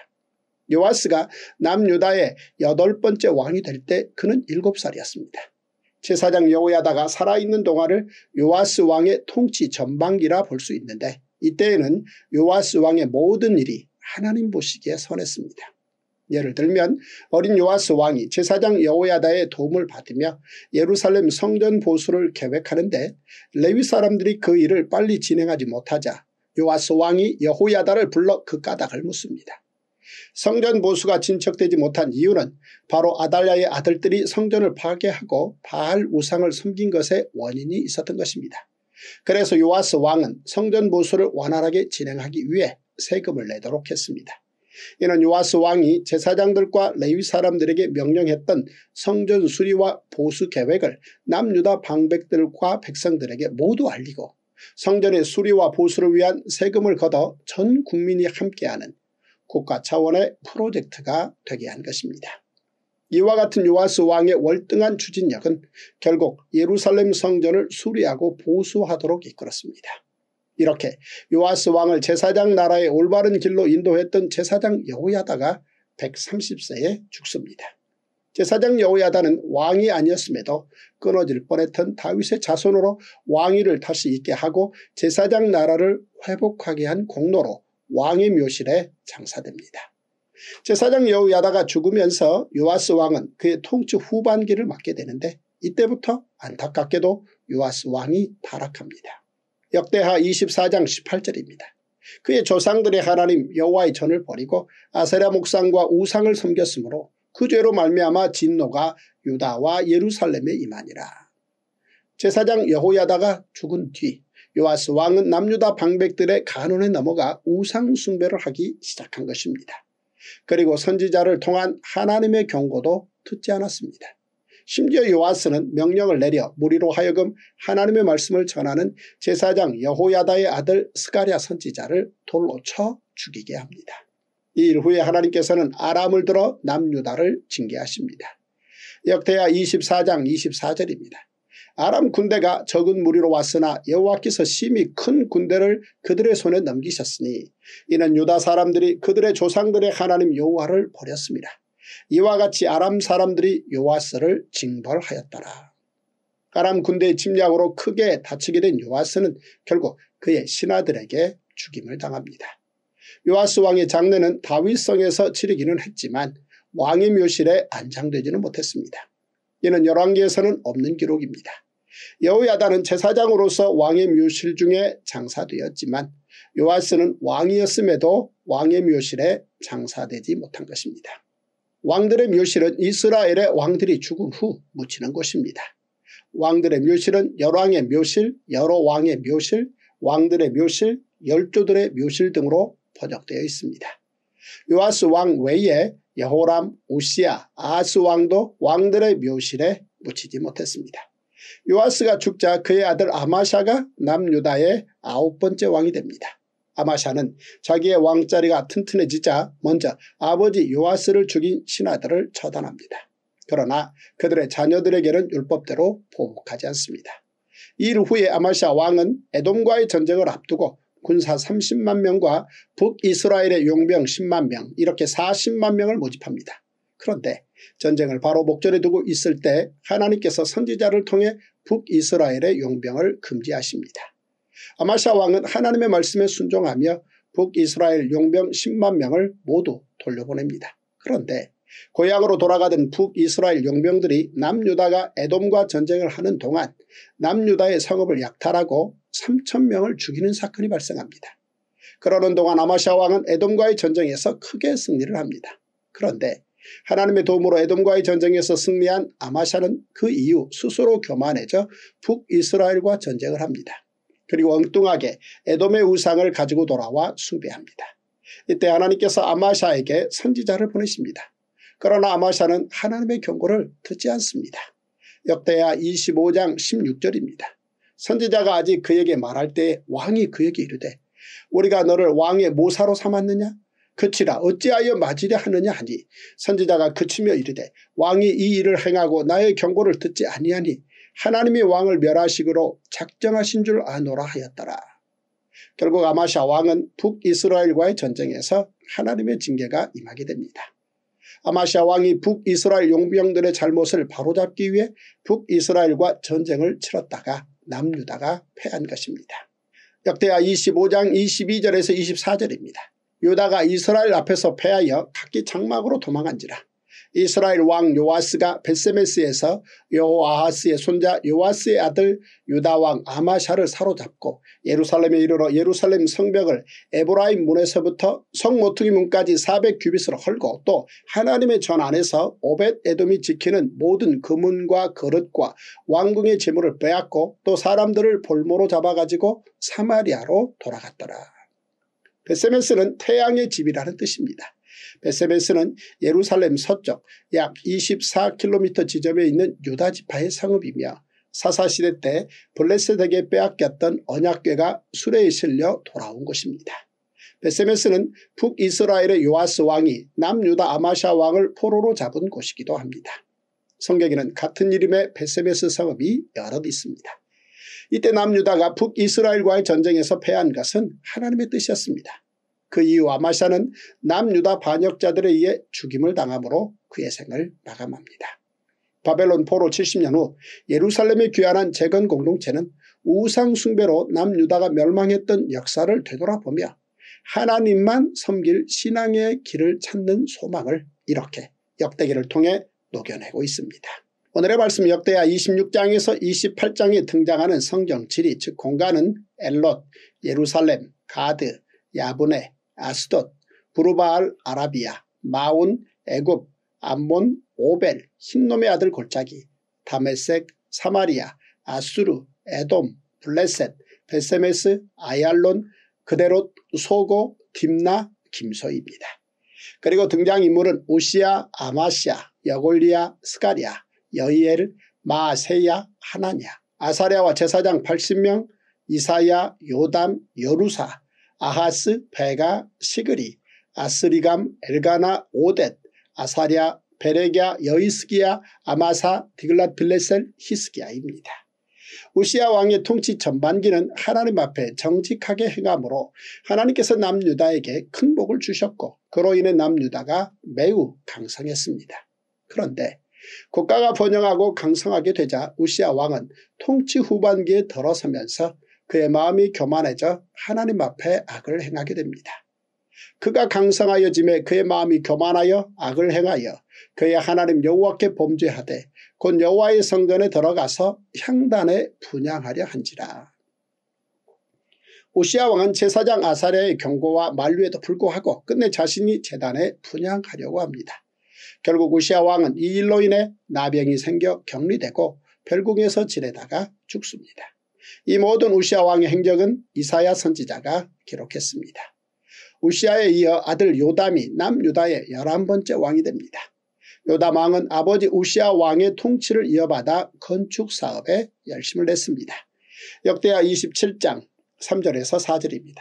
S1: 요아스가 남유다의 여덟 번째 왕이 될 때 그는 일곱 살이었습니다. 제사장 여호야다가 살아있는 동안을 요아스 왕의 통치 전반기라 볼 수 있는데 이때에는 요아스 왕의 모든 일이 하나님 보시기에 선했습니다. 예를 들면 어린 요아스 왕이 제사장 여호야다의 도움을 받으며 예루살렘 성전 보수를 계획하는데 레위 사람들이 그 일을 빨리 진행하지 못하자 요아스 왕이 여호야다를 불러 그 까닭을 묻습니다. 성전 보수가 진척되지 못한 이유는 바로 아달랴의 아들들이 성전을 파괴하고 바알 우상을 섬긴 것에 원인이 있었던 것입니다. 그래서 요아스 왕은 성전 보수를 원활하게 진행하기 위해 세금을 내도록 했습니다. 이는 요아스 왕이 제사장들과 레위 사람들에게 명령했던 성전 수리와 보수 계획을 남유다 방백들과 백성들에게 모두 알리고 성전의 수리와 보수를 위한 세금을 걷어 전 국민이 함께하는 국가 차원의 프로젝트가 되게 한 것입니다. 이와 같은 요하스 왕의 월등한 추진력은 결국 예루살렘 성전을 수리하고 보수하도록 이끌었습니다. 이렇게 요하스 왕을 제사장 나라의 올바른 길로 인도했던 제사장 여호야다가 130세에 죽습니다. 제사장 여호야다는 왕이 아니었음에도 끊어질 뻔했던 다윗의 자손으로 왕위를 다시 있게 하고 제사장 나라를 회복하게 한 공로로 왕의 묘실에 장사됩니다. 제사장 여우야다가 죽으면서 요아스 왕은 그의 통치 후반기를 맞게 되는데 이때부터 안타깝게도 요아스 왕이 타락합니다. 역대하 24장 18절입니다. 그의 조상들의 하나님 여호와의 전을 버리고 아세라 목상과 우상을 섬겼으므로 그 죄로 말미암아 진노가 유다와 예루살렘에 임하니라. 제사장 여호야다가 죽은 뒤 요아스 왕은 남유다 방백들의 간원에 넘어가 우상 숭배를 하기 시작한 것입니다. 그리고 선지자를 통한 하나님의 경고도 듣지 않았습니다. 심지어 요아스는 명령을 내려 무리로 하여금 하나님의 말씀을 전하는 제사장 여호야다의 아들 스가리아 선지자를 돌로 쳐 죽이게 합니다. 이 일 후에 하나님께서는 아람을 들어 남유다를 징계하십니다. 역대야 24장 24절입니다. 아람 군대가 적은 무리로 왔으나 여호와께서 심히 큰 군대를 그들의 손에 넘기셨으니 이는 유다 사람들이 그들의 조상들의 하나님 여호와를 버렸습니다. 이와 같이 아람 사람들이 요하스를 징벌하였더라. 아람 군대의 침략으로 크게 다치게 된요하스는 결국 그의 신하들에게 죽임을 당합니다. 요하스 왕의 장례는 다윗성에서 치르기는 했지만 왕의 묘실에 안장되지는 못했습니다. 이는 열왕기에서는 없는 기록입니다. 여우야다는 제사장으로서 왕의 묘실 중에 장사되었지만 요아스는 왕이었음에도 왕의 묘실에 장사되지 못한 것입니다. 왕들의 묘실은 이스라엘의 왕들이 죽은 후 묻히는 곳입니다. 왕들의 묘실은 여 열왕의 묘실, 여러 왕의 묘실, 왕들의 묘실, 열조들의 묘실 등으로 번역되어 있습니다. 요아스 왕 외에 여호람, 우시아, 아스 왕도 왕들의 묘실에 묻히지 못했습니다. 요아스가 죽자 그의 아들 아마샤가 남유다의 아홉 번째 왕이 됩니다. 아마샤는 자기의 왕자리가 튼튼해지자 먼저 아버지 요아스를 죽인 신하들을 처단합니다. 그러나 그들의 자녀들에게는 율법대로 보복하지 않습니다. 이일 후에 아마샤 왕은 에돔과의 전쟁을 앞두고 군사 30만 명과 북이스라엘의 용병 10만 명 이렇게 40만 명을 모집합니다. 그런데 전쟁을 바로 목전에 두고 있을 때 하나님께서 선지자를 통해 북이스라엘의 용병을 금지하십니다. 아마샤 왕은 하나님의 말씀에 순종하며 북이스라엘 용병 10만 명을 모두 돌려보냅니다. 그런데 고향으로 돌아가던 북이스라엘 용병들이 남유다가 에돔과 전쟁을 하는 동안 남유다의 성읍을 약탈하고 3천명을 죽이는 사건이 발생합니다. 그러는 동안 아마샤 왕은 에돔과의 전쟁에서 크게 승리를 합니다. 그런데 하나님의 도움으로 에돔과의 전쟁에서 승리한 아마샤는 그 이후 스스로 교만해져 북이스라엘과 전쟁을 합니다. 그리고 엉뚱하게 에돔의 우상을 가지고 돌아와 숭배합니다. 이때 하나님께서 아마샤에게 선지자를 보내십니다. 그러나 아마샤는 하나님의 경고를 듣지 않습니다. 역대하 25장 16절입니다. 선지자가 아직 그에게 말할 때 왕이 그에게 이르되 우리가 너를 왕의 모사로 삼았느냐? 그치라 어찌하여 맞으려 하느냐 하니 선지자가 그치며 이르되 왕이 이 일을 행하고 나의 경고를 듣지 아니하니 하나님이 왕을 멸하시기로 작정하신 줄 아노라 하였더라. 결국 아마샤 왕은 북이스라엘과의 전쟁에서 하나님의 징계가 임하게 됩니다. 아마샤 왕이 북이스라엘 용병들의 잘못을 바로잡기 위해 북이스라엘과 전쟁을 치렀다가 남유다가 패한 것입니다. 역대하 25장 22절에서 24절입니다. 유다가 이스라엘 앞에서 패하여 각기 장막으로 도망한지라. 이스라엘 왕 요아스가 벳세메스에서 요아하스의 손자 요아스의 아들 유다왕 아마샤를 사로잡고 예루살렘에 이르러 예루살렘 성벽을 에브라임 문에서부터 성모퉁이 문까지 400규빗으로 헐고 또 하나님의 전 안에서 오벳 에돔이 지키는 모든 금은과 그릇과 왕궁의 재물을 빼앗고 또 사람들을 볼모로 잡아가지고 사마리아로 돌아갔더라. 베세멘스는 태양의 집이라는 뜻입니다. 베세멘스는 예루살렘 서쪽 약 24km 지점에 있는 유다지파의 상업이며 사사시대 때 블레셋에게 빼앗겼던 언약궤가 수레에 실려 돌아온 것입니다. 베세메스는 북이스라엘의 요아스 왕이 남유다 아마샤 왕을 포로로 잡은 곳이기도 합니다. 성경에는 같은 이름의 베세메스 성읍이 여럿 있습니다. 이때 남유다가 북이스라엘과의 전쟁에서 패한 것은 하나님의 뜻이었습니다. 그 이후 아마샤는 남유다 반역자들에 의해 죽임을 당함으로 그의 생을 마감합니다. 바벨론 포로 70년 후 예루살렘에 귀환한 재건 공동체는 우상 숭배로 남유다가 멸망했던 역사를 되돌아보며 하나님만 섬길 신앙의 길을 찾는 소망을 이렇게 역대기를 통해 녹여내고 있습니다. 오늘의 말씀 역대하 26장에서 28장에 등장하는 성경 지리 즉 공간은 엘롯, 예루살렘, 가드, 야분네 아스돗, 부르바알 아라비아, 마온, 애굽, 암몬, 오벨, 흰놈의 아들 골짜기, 다메섹, 사마리아, 아수르, 에돔, 블레셋, 베세메스, 아얄론, 그대로 소고, 딤나 김소입니다. 그리고 등장인물은 우시아, 아마시아, 여골리아, 스가리아, 여이엘, 마세야, 하나냐, 아사랴와 제사장 80명, 이사야, 요담, 여루사, 아하스, 베가, 시그리, 아스리감, 엘가나, 오뎃, 아사랴, 베레기야, 여이스기야, 아마사, 디글라필레셀 히스기야입니다. 우시아 왕의 통치 전반기는 하나님 앞에 정직하게 행함으로 하나님께서 남유다에게 큰 복을 주셨고 그로 인해 남유다가 매우 강성했습니다. 그런데 국가가 번영하고 강성하게 되자 우시아 왕은 통치 후반기에 들어서면서 그의 마음이 교만해져 하나님 앞에 악을 행하게 됩니다. 그가 강성하여 짐에 그의 마음이 교만하여 악을 행하여 그의 하나님 여호와께 범죄하되 곧 여호와의 성전에 들어가서 향단에 분양하려 한지라. 우시아 왕은 제사장 아사랴의 경고와 만류에도 불구하고 끝내 자신이 재단에 분양하려고 합니다. 결국 우시아 왕은 이 일로 인해 나병이 생겨 격리되고 별궁에서 지내다가 죽습니다. 이 모든 우시아 왕의 행적은 이사야 선지자가 기록했습니다. 우시아에 이어 아들 요담이 남유다의 11번째 왕이 됩니다. 요담 왕은 아버지 우시아 왕의 통치를 이어받아 건축사업에 열심을 냈습니다. 역대하 27장 3절에서 4절입니다.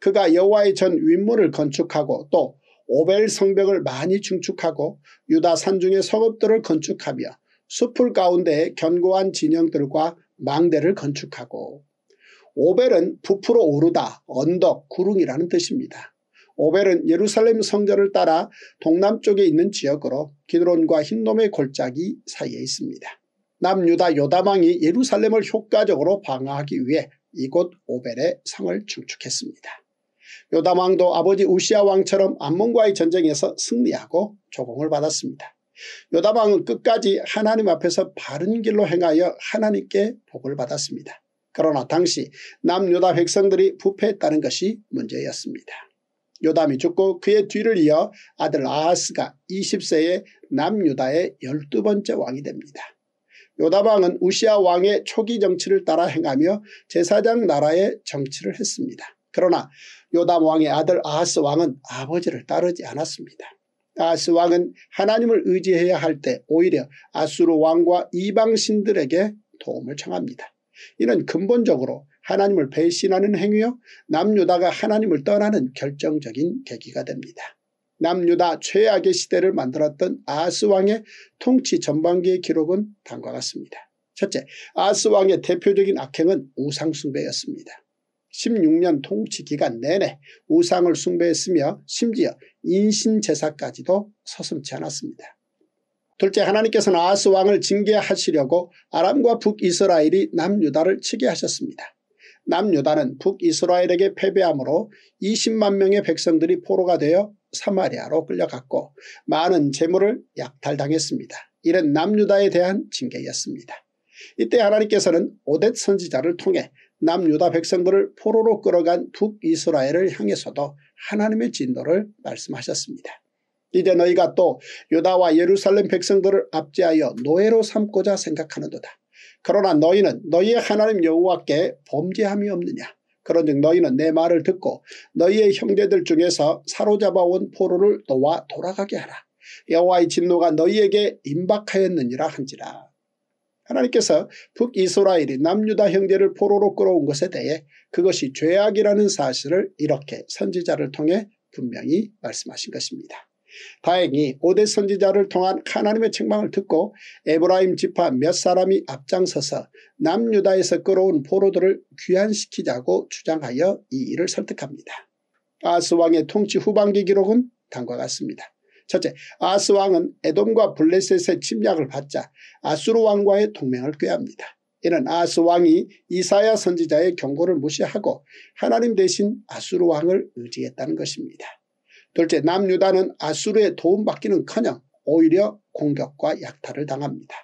S1: 그가 여호와의 전윗물을 건축하고 또 오벨 성벽을 많이 중축하고 유다 산중의 성읍들을 건축하며 숲을 가운데 견고한 진영들과 망대를 건축하고 오벨은 부풀어 오르다 언덕 구릉이라는 뜻입니다. 오벨은 예루살렘 성전을 따라 동남쪽에 있는 지역으로 기드론과 흰놈의 골짜기 사이에 있습니다. 남유다 요다망이 예루살렘을 효과적으로 방어하기 위해 이곳 오벨의 성을 중축했습니다. 요담 왕도 아버지 우시아 왕처럼 암몬과의 전쟁에서 승리하고 조공을 받았습니다. 요담 왕은 끝까지 하나님 앞에서 바른 길로 행하여 하나님께 복을 받았습니다. 그러나 당시 남유다 백성들이 부패했다는 것이 문제였습니다. 요담이 죽고 그의 뒤를 이어 아들 아하스가 20세에 남유다의 12번째 왕이 됩니다. 요다방은 우시아 왕의 초기 정치를 따라 행하며 제사장 나라의 정치를 했습니다. 그러나 요담 왕의 아들 아하스 왕은 아버지를 따르지 않았습니다. 아하스 왕은 하나님을 의지해야 할 때 오히려 아수르 왕과 이방신들에게 도움을 청합니다. 이는 근본적으로 하나님을 배신하는 행위요 남유다가 하나님을 떠나는 결정적인 계기가 됩니다. 남유다 최악의 시대를 만들었던 아하스 왕의 통치 전반기의 기록은 다음과 같습니다. 첫째, 아하스 왕의 대표적인 악행은 우상숭배였습니다. 16년 통치 기간 내내 우상을 숭배했으며 심지어 인신제사까지도 서슴지 않았습니다. 둘째 하나님께서는 아스 왕을 징계하시려고 아람과 북이스라엘이 남유다를 치게 하셨습니다. 남유다는 북이스라엘에게 패배함으로 20만 명의 백성들이 포로가 되어 사마리아로 끌려갔고 많은 재물을 약탈당했습니다. 이런 남유다에 대한 징계였습니다. 이때 하나님께서는 오뎃 선지자를 통해 남유다 백성들을 포로로 끌어간 북이스라엘을 향해서도 하나님의 진노를 말씀하셨습니다. 이제 너희가 또 유다와 예루살렘 백성들을 압제하여 노예로 삼고자 생각하는도다. 그러나 너희는 너희의 하나님 여호와께 범죄함이 없느냐. 그런즉 너희는 내 말을 듣고 너희의 형제들 중에서 사로잡아온 포로를 너와 돌아가게 하라. 여호와의 진노가 너희에게 임박하였느니라 한지라. 하나님께서 북이스라엘이 남유다 형제를 포로로 끌어온 것에 대해 그것이 죄악이라는 사실을 이렇게 선지자를 통해 분명히 말씀하신 것입니다. 다행히 오대 선지자를 통한 하나님의 책망을 듣고 에브라임 지파 몇 사람이 앞장서서 남유다에서 끌어온 포로들을 귀환시키자고 주장하여 이 일을 설득합니다. 아스왕의 통치 후반기 기록은 다음과 같습니다. 첫째, 아스 왕은 에돔과 블레셋의 침략을 받자 아수르 왕과의 동맹을 꾀합니다. 이는 아스 왕이 이사야 선지자의 경고를 무시하고 하나님 대신 아수르 왕을 의지했다는 것입니다. 둘째, 남유다는 아수르의 도움받기는커녕 오히려 공격과 약탈을 당합니다.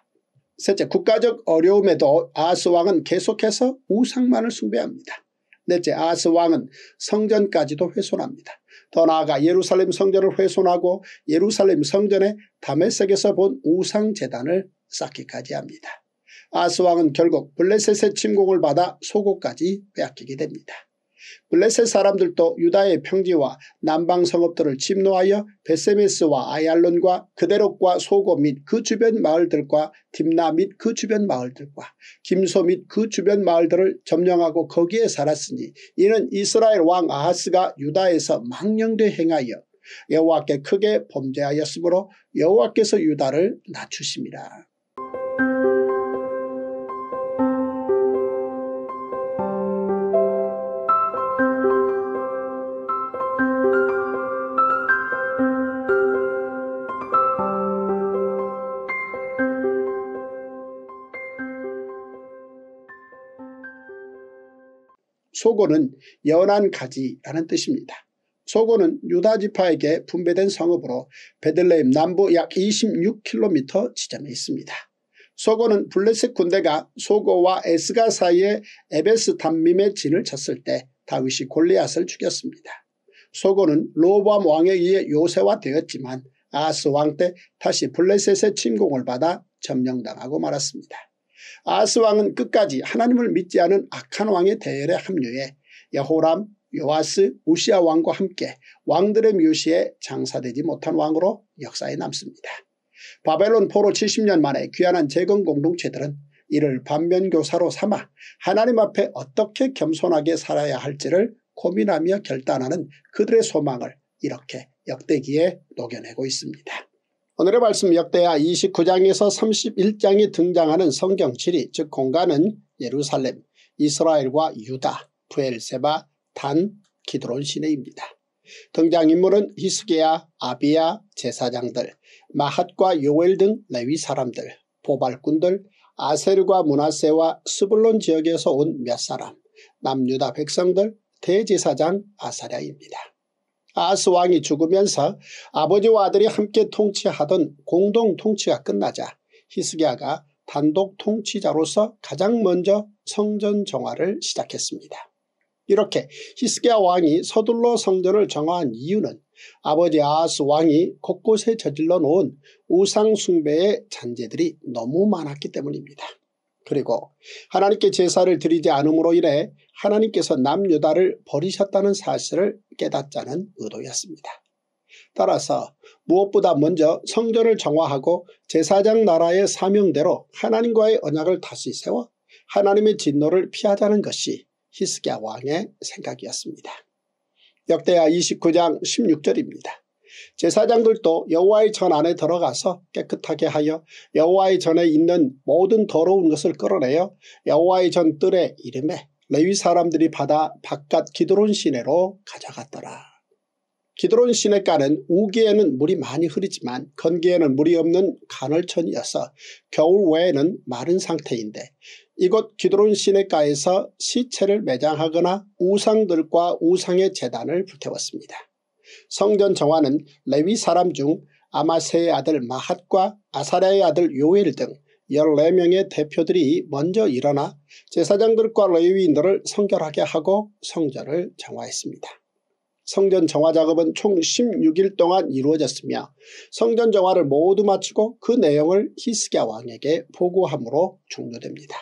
S1: 셋째, 국가적 어려움에도 아스 왕은 계속해서 우상만을 숭배합니다. 넷째, 아스 왕은 성전까지도 훼손합니다. 더 나아가 예루살렘 성전을 훼손하고 예루살렘 성전에 다메섹에서 본 우상재단을 쌓기까지 합니다. 아스왕은 결국 블레셋의 침공을 받아 소고까지 빼앗기게 됩니다. 블레셋 사람들도 유다의 평지와 남방 성읍들을 침노하여 베세메스와 아얄론과 그대롯과 소고 및 그 주변 마을들과 딥나 및 그 주변 마을들과 김소 및 그 주변 마을들을 점령하고 거기에 살았으니 이는 이스라엘 왕 아하스가 유다에서 망령되 행하여 여호와께 크게 범죄하였으므로 여호와께서 유다를 낮추십니다. 소고는 연한 가지라는 뜻입니다. 소고는 유다지파에게 분배된 성읍으로 베들레헴 남부 약 26km 지점에 있습니다. 소고는 블레셋 군대가 소고와 에스가 사이에 에베스 담밈의 진을 쳤을 때 다윗이 골리앗을 죽였습니다. 소고는 로보암 왕에 의해 요새화되었지만 아스 왕 때 다시 블레셋의 침공을 받아 점령당하고 말았습니다. 아스 왕은 끝까지 하나님을 믿지 않은 악한 왕의 대열에 합류해 여호람, 요아스, 우시아 왕과 함께 왕들의 묘시에 장사되지 못한 왕으로 역사에 남습니다. 바벨론 포로 70년 만에 귀환한 재건 공동체들은 이를 반면교사로 삼아 하나님 앞에 어떻게 겸손하게 살아야 할지를 고민하며 결단하는 그들의 소망을 이렇게 역대기에 녹여내고 있습니다. 오늘의 말씀 역대하 29장에서 31장이 등장하는 성경 7위 즉 공간은 예루살렘, 이스라엘과 유다, 부엘세바, 단, 기드론 시내입니다. 등장인물은 히스기야, 아비야, 제사장들, 마핫과 요엘 등 레위 사람들, 보발꾼들, 아셀과 문하세와 스불론 지역에서 온 몇 사람, 남유다 백성들, 대제사장 아사랴입니다. 아스 왕이 죽으면서 아버지와 아들이 함께 통치하던 공동 통치가 끝나자 히스기야가 단독 통치자로서 가장 먼저 성전 정화를 시작했습니다. 이렇게 히스기야 왕이 서둘러 성전을 정화한 이유는 아버지 아하스 왕이 곳곳에 저질러 놓은 우상 숭배의 잔재들이 너무 많았기 때문입니다. 그리고 하나님께 제사를 드리지 않음으로 인해 하나님께서 남유다를 버리셨다는 사실을 깨닫자는 의도였습니다. 따라서 무엇보다 먼저 성전을 정화하고 제사장 나라의 사명대로 하나님과의 언약을 다시 세워 하나님의 진노를 피하자는 것이 히스기야 왕의 생각이었습니다. 역대하 29장 16절입니다. 제사장들도 여호와의 전 안에 들어가서 깨끗하게 하여 여호와의 전에 있는 모든 더러운 것을 끌어내어 여호와의 전 뜰의 이름에 레위 사람들이 받아 바깥 기드론 시내로 가져갔더라. 기드론 시내가는 우기에는 물이 많이 흐르지만 건기에는 물이 없는 간헐천이어서 겨울 외에는 마른 상태인데 이곳 기드론 시내가에서 시체를 매장하거나 우상들과 우상의 재단을 불태웠습니다. 성전 정화는 레위 사람 중 아마세의 아들 마핫과 아사랴의 아들 요엘 등 14명의 대표들이 먼저 일어나 제사장들과 레위인들을 성결하게 하고 성전을 정화했습니다. 성전 정화 작업은 총 16일 동안 이루어졌으며 성전 정화를 모두 마치고 그 내용을 히스기야 왕에게 보고함으로 종료됩니다.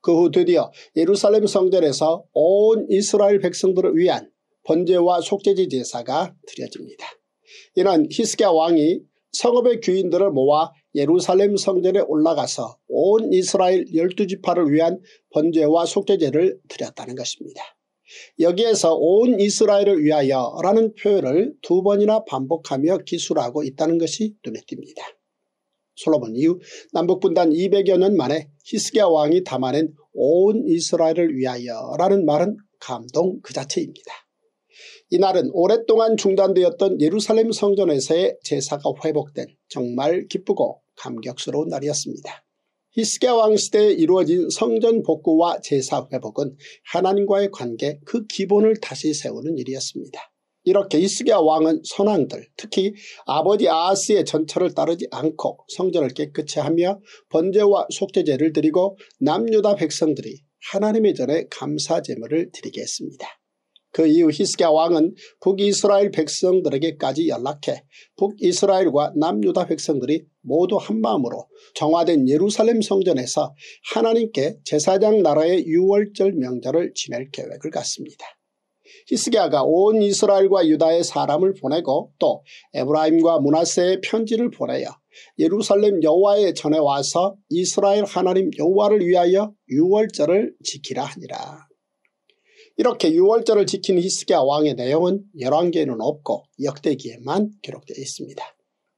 S1: 그 후 드디어 예루살렘 성전에서 온 이스라엘 백성들을 위한 번제와 속죄제 제사가 드려집니다. 이는 히스기야 왕이 성읍의 귀인들을 모아 예루살렘 성전에 올라가서 온 이스라엘 열두 지파를 위한 번제와 속죄제를 드렸다는 것입니다. 여기에서 온 이스라엘을 위하여 라는 표현을 두 번이나 반복하며 기술하고 있다는 것이 눈에 띕니다. 솔로몬 이후 남북분단 200여 년 만에 히스기야 왕이 담아낸 온 이스라엘을 위하여 라는 말은 감동 그 자체입니다. 이날은 오랫동안 중단되었던 예루살렘 성전에서의 제사가 회복된 정말 기쁘고 감격스러운 날이었습니다. 히스기야 왕 시대에 이루어진 성전 복구와 제사 회복은 하나님과의 관계 그 기본을 다시 세우는 일이었습니다. 이렇게 히스기야 왕은 선왕들 특히 아버지 아하스의 전철을 따르지 않고 성전을 깨끗이 하며 번제와 속죄제를 드리고 남유다 백성들이 하나님의 전에 감사 제물을 드리게 했습니다. 그 이후 히스기야 왕은 북이스라엘 백성들에게까지 연락해 북이스라엘과 남유다 백성들이 모두 한마음으로 정화된 예루살렘 성전에서 하나님께 제사장 나라의 유월절 명절을 지낼 계획을 갖습니다. 히스기야가 온 이스라엘과 유다의 사람을 보내고 또 에브라임과 문하세의 편지를 보내어 예루살렘 여호와에 전해 와서 이스라엘 하나님 여호와를 위하여 유월절을 지키라 하니라. 이렇게 유월절을 지킨 히스기야 왕의 내용은 열왕기에는 없고 역대기에만 기록되어 있습니다.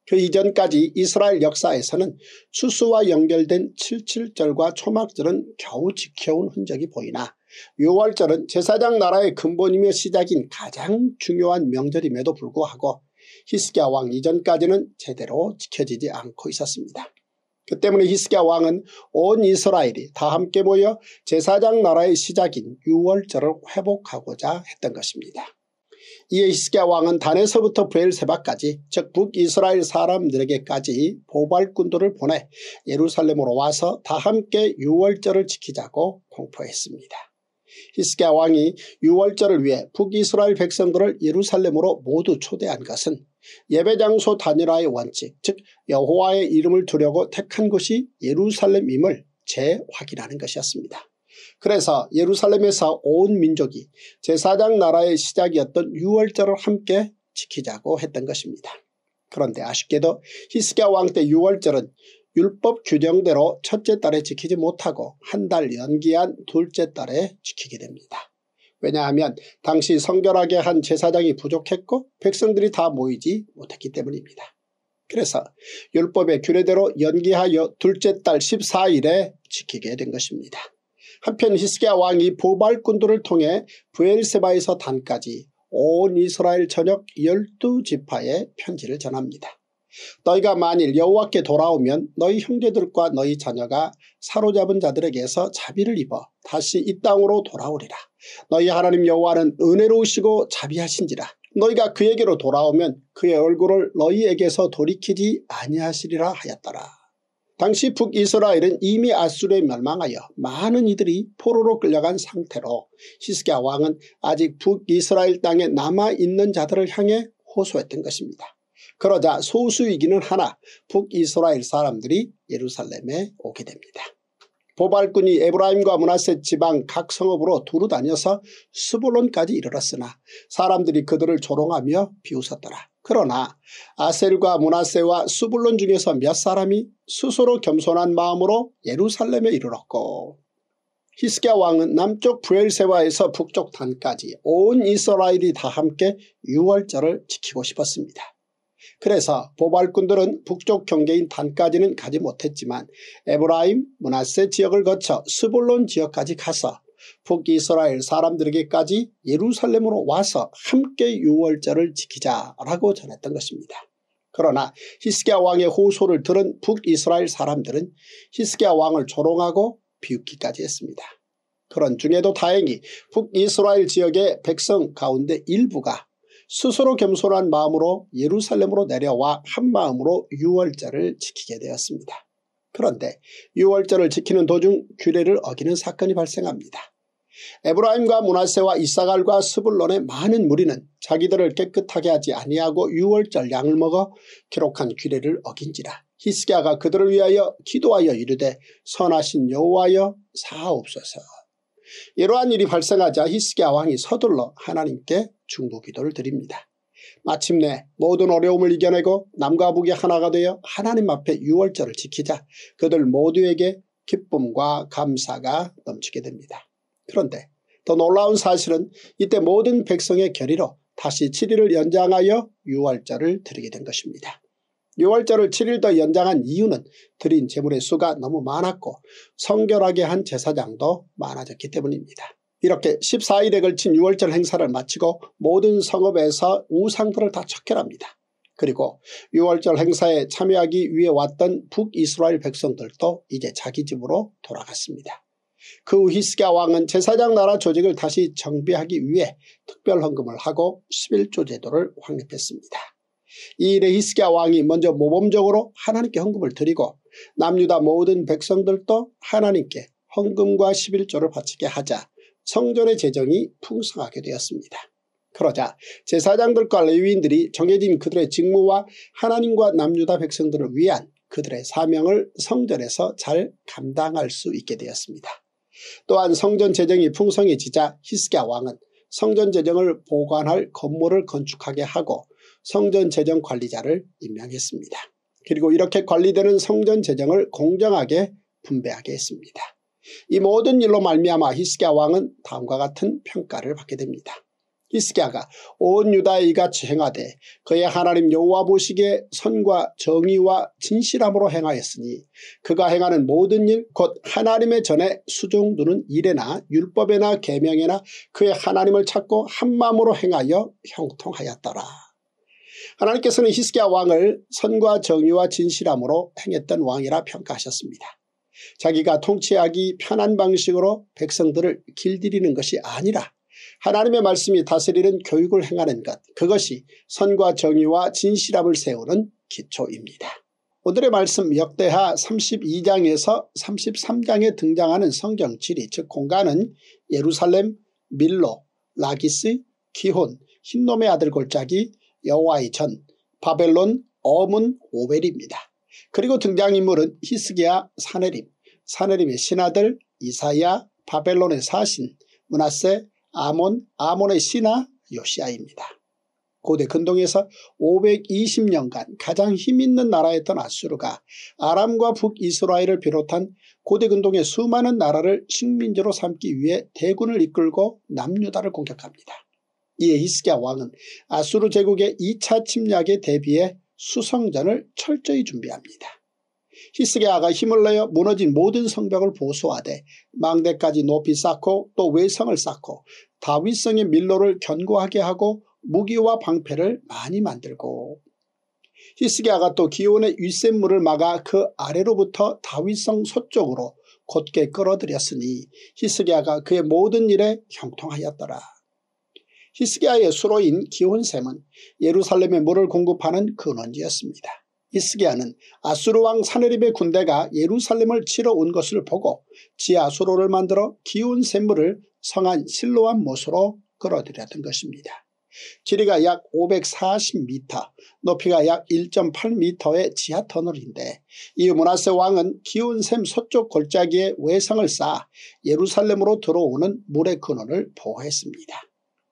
S1: 그 이전까지 이스라엘 역사에서는 추수와 연결된 칠칠절과 초막절은 겨우 지켜온 흔적이 보이나 유월절은 제사장 나라의 근본이며 시작인 가장 중요한 명절임에도 불구하고 히스기야 왕 이전까지는 제대로 지켜지지 않고 있었습니다. 그 때문에 히스기야 왕은 온 이스라엘이 다 함께 모여 제사장 나라의 시작인 6월절을 회복하고자 했던 것입니다. 이에 히스기야 왕은 단에서부터 브엘세바까지 즉 북이스라엘 사람들에게까지 보발군들을 보내 예루살렘으로 와서 다 함께 6월절을 지키자고 공포했습니다. 히스기야 왕이 6월절을 위해 북이스라엘 백성들을 예루살렘으로 모두 초대한 것은 예배장소 단일화의 원칙 즉 여호와의 이름을 두려고 택한 곳이 예루살렘임을 재확인하는 것이었습니다. 그래서 예루살렘에서 온 민족이 제사장 나라의 시작이었던 6월절을 함께 지키자고 했던 것입니다. 그런데 아쉽게도 히스기야 왕때6월절은 율법 규정대로 첫째 달에 지키지 못하고 한 달 연기한 둘째 달에 지키게 됩니다. 왜냐하면 당시 성결하게 한 제사장이 부족했고 백성들이 다 모이지 못했기 때문입니다. 그래서 율법의 규례대로 연기하여 둘째 달 14일에 지키게 된 것입니다. 한편 히스기야 왕이 보발꾼들을 통해 부엘세바에서 단까지 온 이스라엘 전역 12지파에 편지를 전합니다. 너희가 만일 여호와께 돌아오면 너희 형제들과 너희 자녀가 사로잡은 자들에게서 자비를 입어 다시 이 땅으로 돌아오리라. 너희 하나님 여호와는 은혜로우시고 자비하신지라. 너희가 그에게로 돌아오면 그의 얼굴을 너희에게서 돌이키지 아니하시리라 하였더라. 당시 북이스라엘은 이미 아수르에 멸망하여 많은 이들이 포로로 끌려간 상태로 히스기야 왕은 아직 북이스라엘 땅에 남아있는 자들을 향해 호소했던 것입니다. 그러자 소수이기는 하나 북이스라엘 사람들이 예루살렘에 오게 됩니다. 보발꾼이 에브라임과 문하세 지방 각 성읍으로 두루 다녀서 수불론까지 이르렀으나 사람들이 그들을 조롱하며 비웃었더라. 그러나 아셀과 문하세와 수불론 중에서 몇 사람이 스스로 겸손한 마음으로 예루살렘에 이르렀고 히스기야 왕은 남쪽 브엘세와에서 북쪽 단까지 온 이스라엘이 다 함께 유월절을 지키고 싶었습니다. 그래서 보발꾼들은 북쪽 경계인 단까지는 가지 못했지만 에브라임, 문하세 지역을 거쳐 스불론 지역까지 가서 북이스라엘 사람들에게까지 예루살렘으로 와서 함께 유월절을 지키자라고 전했던 것입니다. 그러나 히스기야 왕의 호소를 들은 북이스라엘 사람들은 히스기야 왕을 조롱하고 비웃기까지 했습니다. 그런 중에도 다행히 북이스라엘 지역의 백성 가운데 일부가 스스로 겸손한 마음으로 예루살렘으로 내려와 한 마음으로 유월절을 지키게 되었습니다. 그런데 유월절을 지키는 도중 규례를 어기는 사건이 발생합니다. 에브라임과 문하세와 이사갈과 스불론의 많은 무리는 자기들을 깨끗하게 하지 아니하고 유월절 양을 먹어 기록한 규례를 어긴지라 히스기야가 그들을 위하여 기도하여 이르되 선하신 여호와여 사옵소서 이러한 일이 발생하자 히스기야 왕이 서둘러 하나님께 중보 기도를 드립니다. 마침내 모든 어려움을 이겨내고 남과 북이 하나가 되어 하나님 앞에 유월절을 지키자 그들 모두에게 기쁨과 감사가 넘치게 됩니다. 그런데 더 놀라운 사실은 이때 모든 백성의 결의로 다시 7일을 연장하여 유월절을 드리게 된 것입니다. 6월절을 7일 더 연장한 이유는 드린 재물의 수가 너무 많았고 성결하게 한 제사장도 많아졌기 때문입니다. 이렇게 14일에 걸친 6월절 행사를 마치고 모든 성읍에서 우상들을 다 척결합니다. 그리고 6월절 행사에 참여하기 위해 왔던 북이스라엘 백성들도 이제 자기 집으로 돌아갔습니다. 그 후 히스기야 왕은 제사장 나라 조직을 다시 정비하기 위해 특별 헌금을 하고 11조 제도를 확립했습니다. 이 일에 히스기야 왕이 먼저 모범적으로 하나님께 헌금을 드리고 남유다 모든 백성들도 하나님께 헌금과 11조를 바치게 하자 성전의 재정이 풍성하게 되었습니다. 그러자 제사장들과 레위인들이 정해진 그들의 직무와 하나님과 남유다 백성들을 위한 그들의 사명을 성전에서 잘 감당할 수 있게 되었습니다. 또한 성전 재정이 풍성해지자 히스기야 왕은 성전 재정을 보관할 건물을 건축하게 하고 성전 재정 관리자를 임명했습니다. 그리고 이렇게 관리되는 성전 재정을 공정하게 분배하게 했습니다. 이 모든 일로 말미암아 히스기야 왕은 다음과 같은 평가를 받게 됩니다. 히스기야가 온 유다에 이같이 행하되 그의 하나님 여호와 보시기에 선과 정의와 진실함으로 행하였으니 그가 행하는 모든 일 곧 하나님의 전에 수종 두는 일에나 율법에나 계명에나 그의 하나님을 찾고 한마음으로 행하여 형통하였더라. 하나님께서는 히스기야 왕을 선과 정의와 진실함으로 행했던 왕이라 평가하셨습니다. 자기가 통치하기 편한 방식으로 백성들을 길들이는 것이 아니라 하나님의 말씀이 다스리는 교육을 행하는 것 그것이 선과 정의와 진실함을 세우는 기초입니다. 오늘의 말씀 역대하 32장에서 33장에 등장하는 성경 지리 즉 공간은 예루살렘, 밀로, 라기스, 기혼, 흰놈의 아들 골짜기, 여호와의천 바벨론 어문 오벨입니다. 그리고 등장인물은 히스기야 사네림사네림의 신하들 이사야, 바벨론의 사신, 문하세, 아몬, 아몬의 신하 요시아입니다. 고대 근동에서 520년간 가장 힘있는 나라였던 아수르가 아람과 북이스라엘을 비롯한 고대 근동의 수많은 나라를 식민지로 삼기 위해 대군을 이끌고 남유다를 공격합니다. 이에 히스기야 왕은 아수르 제국의 2차 침략에 대비해 수성전을 철저히 준비합니다. 히스기야가 힘을 내어 무너진 모든 성벽을 보수하되 망대까지 높이 쌓고 또 외성을 쌓고 다윗성의 밀로를 견고하게 하고 무기와 방패를 많이 만들고 히스기야가 또 기온의 윗샘물을 막아 그 아래로부터 다윗성 서쪽으로 곧게 끌어들였으니 히스기야가 그의 모든 일에 형통하였더라. 히스기야의 수로인 기혼샘은 예루살렘에 물을 공급하는 근원지였습니다. 히스기야는 아수르 왕 사네립의 군대가 예루살렘을 치러 온 것을 보고 지하 수로를 만들어 기온샘물을 성한 실로암 못으로 끌어들였던 것입니다. 길이가 약 540m, 높이가 약 1.8m의 지하 터널인데 이 문하세 왕은 기온샘 서쪽 골짜기에 외성을 쌓아 예루살렘으로 들어오는 물의 근원을 보호했습니다.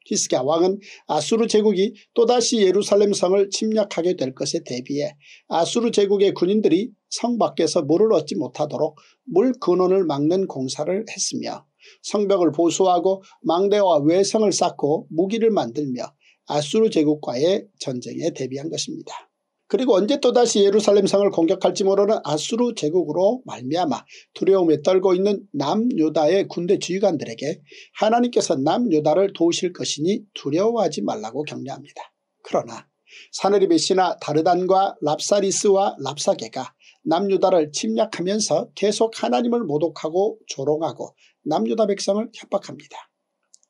S1: 히스기야 왕은 아수르 제국이 또다시 예루살렘 성을 침략하게 될 것에 대비해 아수르 제국의 군인들이 성 밖에서 물을 얻지 못하도록 물 근원을 막는 공사를 했으며 성벽을 보수하고 망대와 외성을 쌓고 무기를 만들며 아수르 제국과의 전쟁에 대비한 것입니다. 그리고 언제 또다시 예루살렘성을 공격할지 모르는 아수르 제국으로 말미암아 두려움에 떨고 있는 남유다의 군대 지휘관들에게 하나님께서 남유다를 도우실 것이니 두려워하지 말라고 격려합니다. 그러나 사네립의 신하 다르단과 랍사리스와 랍사게가 남유다를 침략하면서 계속 하나님을 모독하고 조롱하고 남유다 백성을 협박합니다.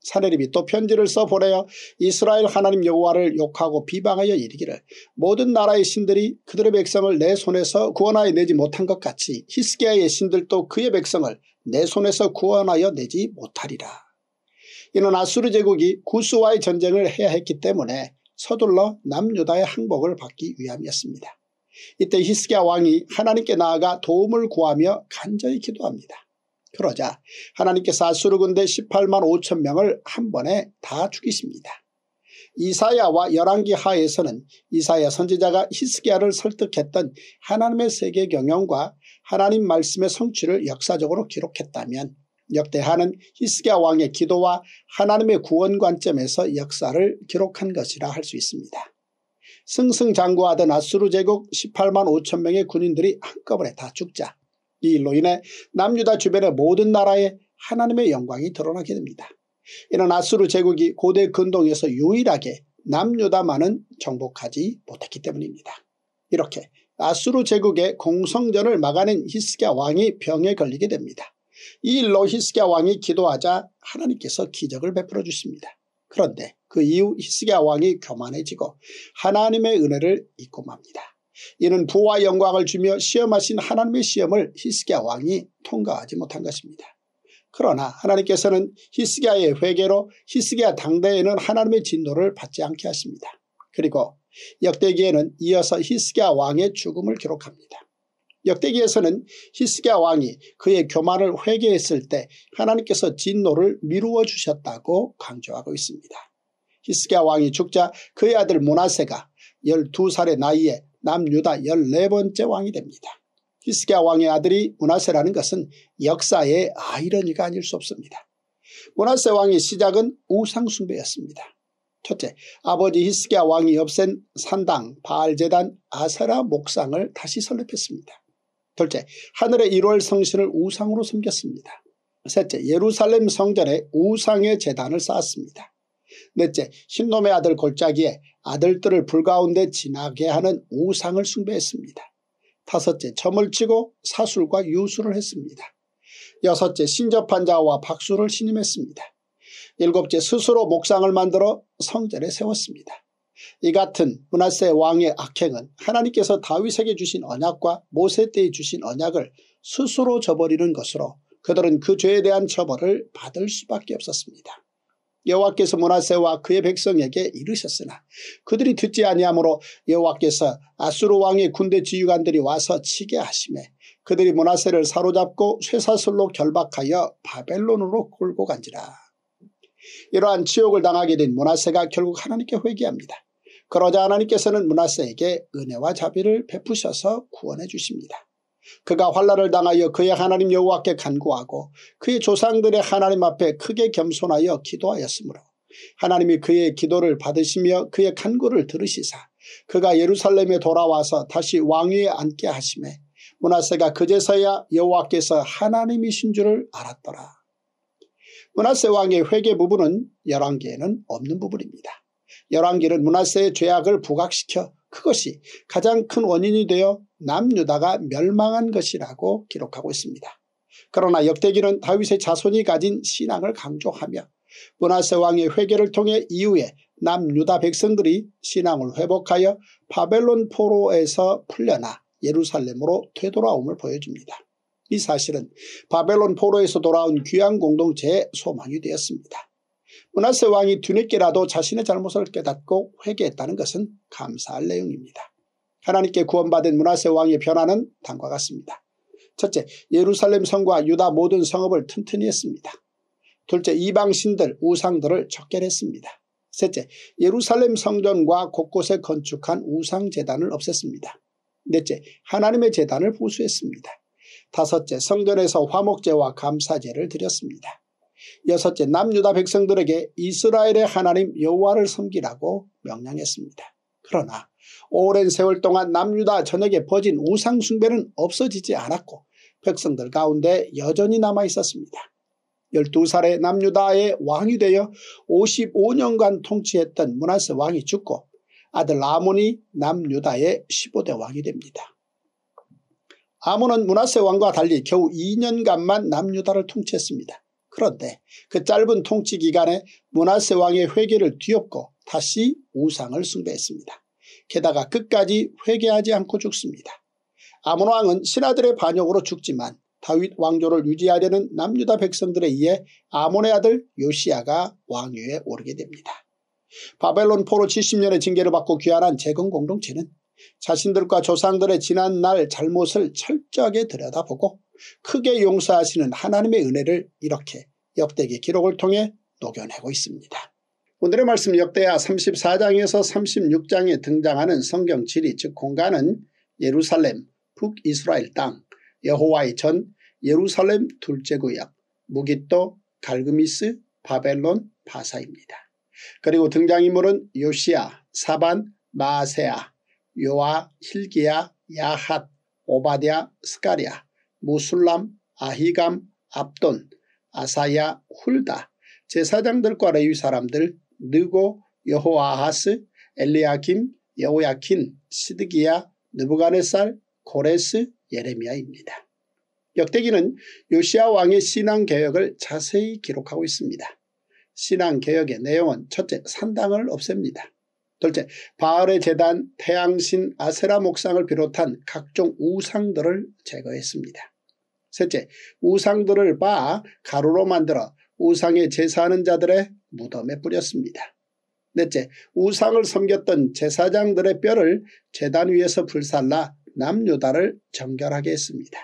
S1: 사내립이 또 편지를 써보내어 이스라엘 하나님 여호와를 욕하고 비방하여 이르기를 모든 나라의 신들이 그들의 백성을 내 손에서 구원하여 내지 못한 것 같이 히스기야의 신들도 그의 백성을 내 손에서 구원하여 내지 못하리라. 이는 아수르 제국이 구수와의 전쟁을 해야 했기 때문에 서둘러 남유다의 항복을 받기 위함이었습니다. 이때 히스기야 왕이 하나님께 나아가 도움을 구하며 간절히 기도합니다. 그러자 하나님께서 아수르 군대 18만 5천 명을 한 번에 다 죽이십니다. 이사야와 열왕기 하에서는 이사야 선지자가 히스기야를 설득했던 하나님의 세계 경영과 하나님 말씀의 성취를 역사적으로 기록했다면 역대하는 히스기야 왕의 기도와 하나님의 구원 관점에서 역사를 기록한 것이라 할 수 있습니다. 승승장구하던 아수르 제국 18만 5천 명의 군인들이 한꺼번에 다 죽자 이로 일 인해 남유다 주변의 모든 나라에 하나님의 영광이 드러나게 됩니다. 이는 아수르 제국이 고대 근동에서 유일하게 남유다만은 정복하지 못했기 때문입니다. 이렇게 아수르 제국의 공성전을 막아낸 히스기야 왕이 병에 걸리게 됩니다. 이 일로 히스기야 왕이 기도하자 하나님께서 기적을 베풀어 주십니다. 그런데 그 이후 히스기야 왕이 교만해지고 하나님의 은혜를 잊고 맙니다. 이는 부와 영광을 주며 시험하신 하나님의 시험을 히스기야 왕이 통과하지 못한 것입니다. 그러나 하나님께서는 히스기야의 회개로 히스기야 당대에는 하나님의 진노를 받지 않게 하십니다. 그리고 역대기에는 이어서 히스기야 왕의 죽음을 기록합니다. 역대기에서는 히스기야 왕이 그의 교만을 회개했을 때 하나님께서 진노를 미루어 주셨다고 강조하고 있습니다. 히스기야 왕이 죽자 그의 아들 문하세가 12살의 나이에 남유다 14번째 왕이 됩니다. 히스기야 왕의 아들이 문하세라는 것은 역사의 아이러니가 아닐 수 없습니다. 문하세 왕의 시작은 우상숭배였습니다. 첫째, 아버지 히스기야 왕이 없앤 산당, 바알재단, 아세라 목상을 다시 설립했습니다. 둘째, 하늘의 1월 성신을 우상으로 섬겼습니다. 셋째, 예루살렘 성전에 우상의 재단을 쌓았습니다. 넷째, 신놈의 아들 골짜기에 아들들을 불 가운데 지나게 하는 우상을 숭배했습니다. 다섯째 점을 치고 사술과 유술을 했습니다. 여섯째 신접한 자와 박수를 신임했습니다. 일곱째 스스로 목상을 만들어 성전에 세웠습니다. 이 같은 문하세 왕의 악행은 하나님께서 다윗에게 주신 언약과 모세 때에 주신 언약을 스스로 저버리는 것으로 그들은 그 죄에 대한 처벌을 받을 수밖에 없었습니다. 여호와께서 문하세와 그의 백성에게 이르셨으나 그들이 듣지 아니하므로 여호와께서 아수르 왕의 군대 지휘관들이 와서 치게 하심에 그들이 문하세를 사로잡고 쇠사슬로 결박하여 바벨론으로 끌고 간지라. 이러한 치욕을 당하게 된 문하세가 결국 하나님께 회개합니다. 그러자 하나님께서는 문하세에게 은혜와 자비를 베푸셔서 구원해 주십니다. 그가 환란을 당하여 그의 하나님 여호와께 간구하고 그의 조상들의 하나님 앞에 크게 겸손하여 기도하였으므로 하나님이 그의 기도를 받으시며 그의 간구를 들으시사 그가 예루살렘에 돌아와서 다시 왕위에 앉게 하심에 문하세가 그제서야 여호와께서 하나님이신 줄을 알았더라. 문하세 왕의 회개 부분은 열왕기에는 없는 부분입니다. 열왕기는 문하세의 죄악을 부각시켜 그것이 가장 큰 원인이 되어 남유다가 멸망한 것이라고 기록하고 있습니다. 그러나 역대기는 다윗의 자손이 가진 신앙을 강조하며 문하세 왕의 회개를 통해 이후에 남유다 백성들이 신앙을 회복하여 바벨론 포로에서 풀려나 예루살렘으로 되돌아옴을 보여줍니다. 이 사실은 바벨론 포로에서 돌아온 귀한 공동체의 소망이 되었습니다. 문하세 왕이 뒤늦게라도 자신의 잘못을 깨닫고 회개했다는 것은 감사할 내용입니다. 하나님께 구원받은 문하세 왕의 변화는 다음과 같습니다. 첫째, 예루살렘 성과 유다 모든 성읍을 튼튼히 했습니다. 둘째, 이방 신들, 우상들을 척결했습니다. 셋째, 예루살렘 성전과 곳곳에 건축한 우상 재단을 없앴습니다. 넷째, 하나님의 재단을 보수했습니다. 다섯째, 성전에서 화목제와 감사제를 드렸습니다. 여섯째, 남유다 백성들에게 이스라엘의 하나님 여호와를 섬기라고 명령했습니다. 그러나 오랜 세월 동안 남유다 전역에 퍼진 우상 숭배는 없어지지 않았고 백성들 가운데 여전히 남아 있었습니다. 12살에 남유다의 왕이 되어 55년간 통치했던 문하세 왕이 죽고 아들 아몬이 남유다의 15대 왕이 됩니다. 아몬은 문하세 왕과 달리 겨우 2년간만 남유다를 통치했습니다. 그런데 그 짧은 통치 기간에 문하세 왕의 회개를 뒤엎고 다시 우상을 숭배했습니다. 게다가 끝까지 회개하지 않고 죽습니다. 아몬 왕은 신하들의 반역으로 죽지만 다윗 왕조를 유지하려는 남유다 백성들에 의해 아몬의 아들 요시아가 왕위에 오르게 됩니다. 바벨론 포로 70년의 징계를 받고 귀환한 재건 공동체는 자신들과 조상들의 지난 날 잘못을 철저하게 들여다보고 크게 용서하시는 하나님의 은혜를 이렇게 역대기 기록을 통해 녹여내고 있습니다. 오늘의 말씀 역대하 34장에서 36장에 등장하는 성경 지리 즉 공간은 예루살렘, 북이스라엘 땅, 여호와의 전, 예루살렘 둘째 구역, 무기또, 갈그미스, 바벨론, 바사입니다. 그리고 등장인물은 요시아 사반, 마세아, 요아, 힐기야, 야핫, 오바디아, 스카리아, 무술람, 아히감, 압돈, 아사야, 훌다, 제사장들과 레위 사람들, 느고 여호아하스 엘리야김 여호야킨 시드기야 느부가네살 고레스 예레미야입니다. 역대기는 요시아 왕의 신앙개혁을 자세히 기록하고 있습니다. 신앙개혁의 내용은 첫째 산당을 없앱니다. 둘째 바알의 재단 태양신 아세라 목상을 비롯한 각종 우상들을 제거했습니다. 셋째 우상들을 봐 가루로 만들어 우상에 제사하는 자들의 무덤에 뿌렸습니다. 넷째, 우상을 섬겼던 제사장들의 뼈를 재단 위에서 불살라 남유다를 정결하게 했습니다.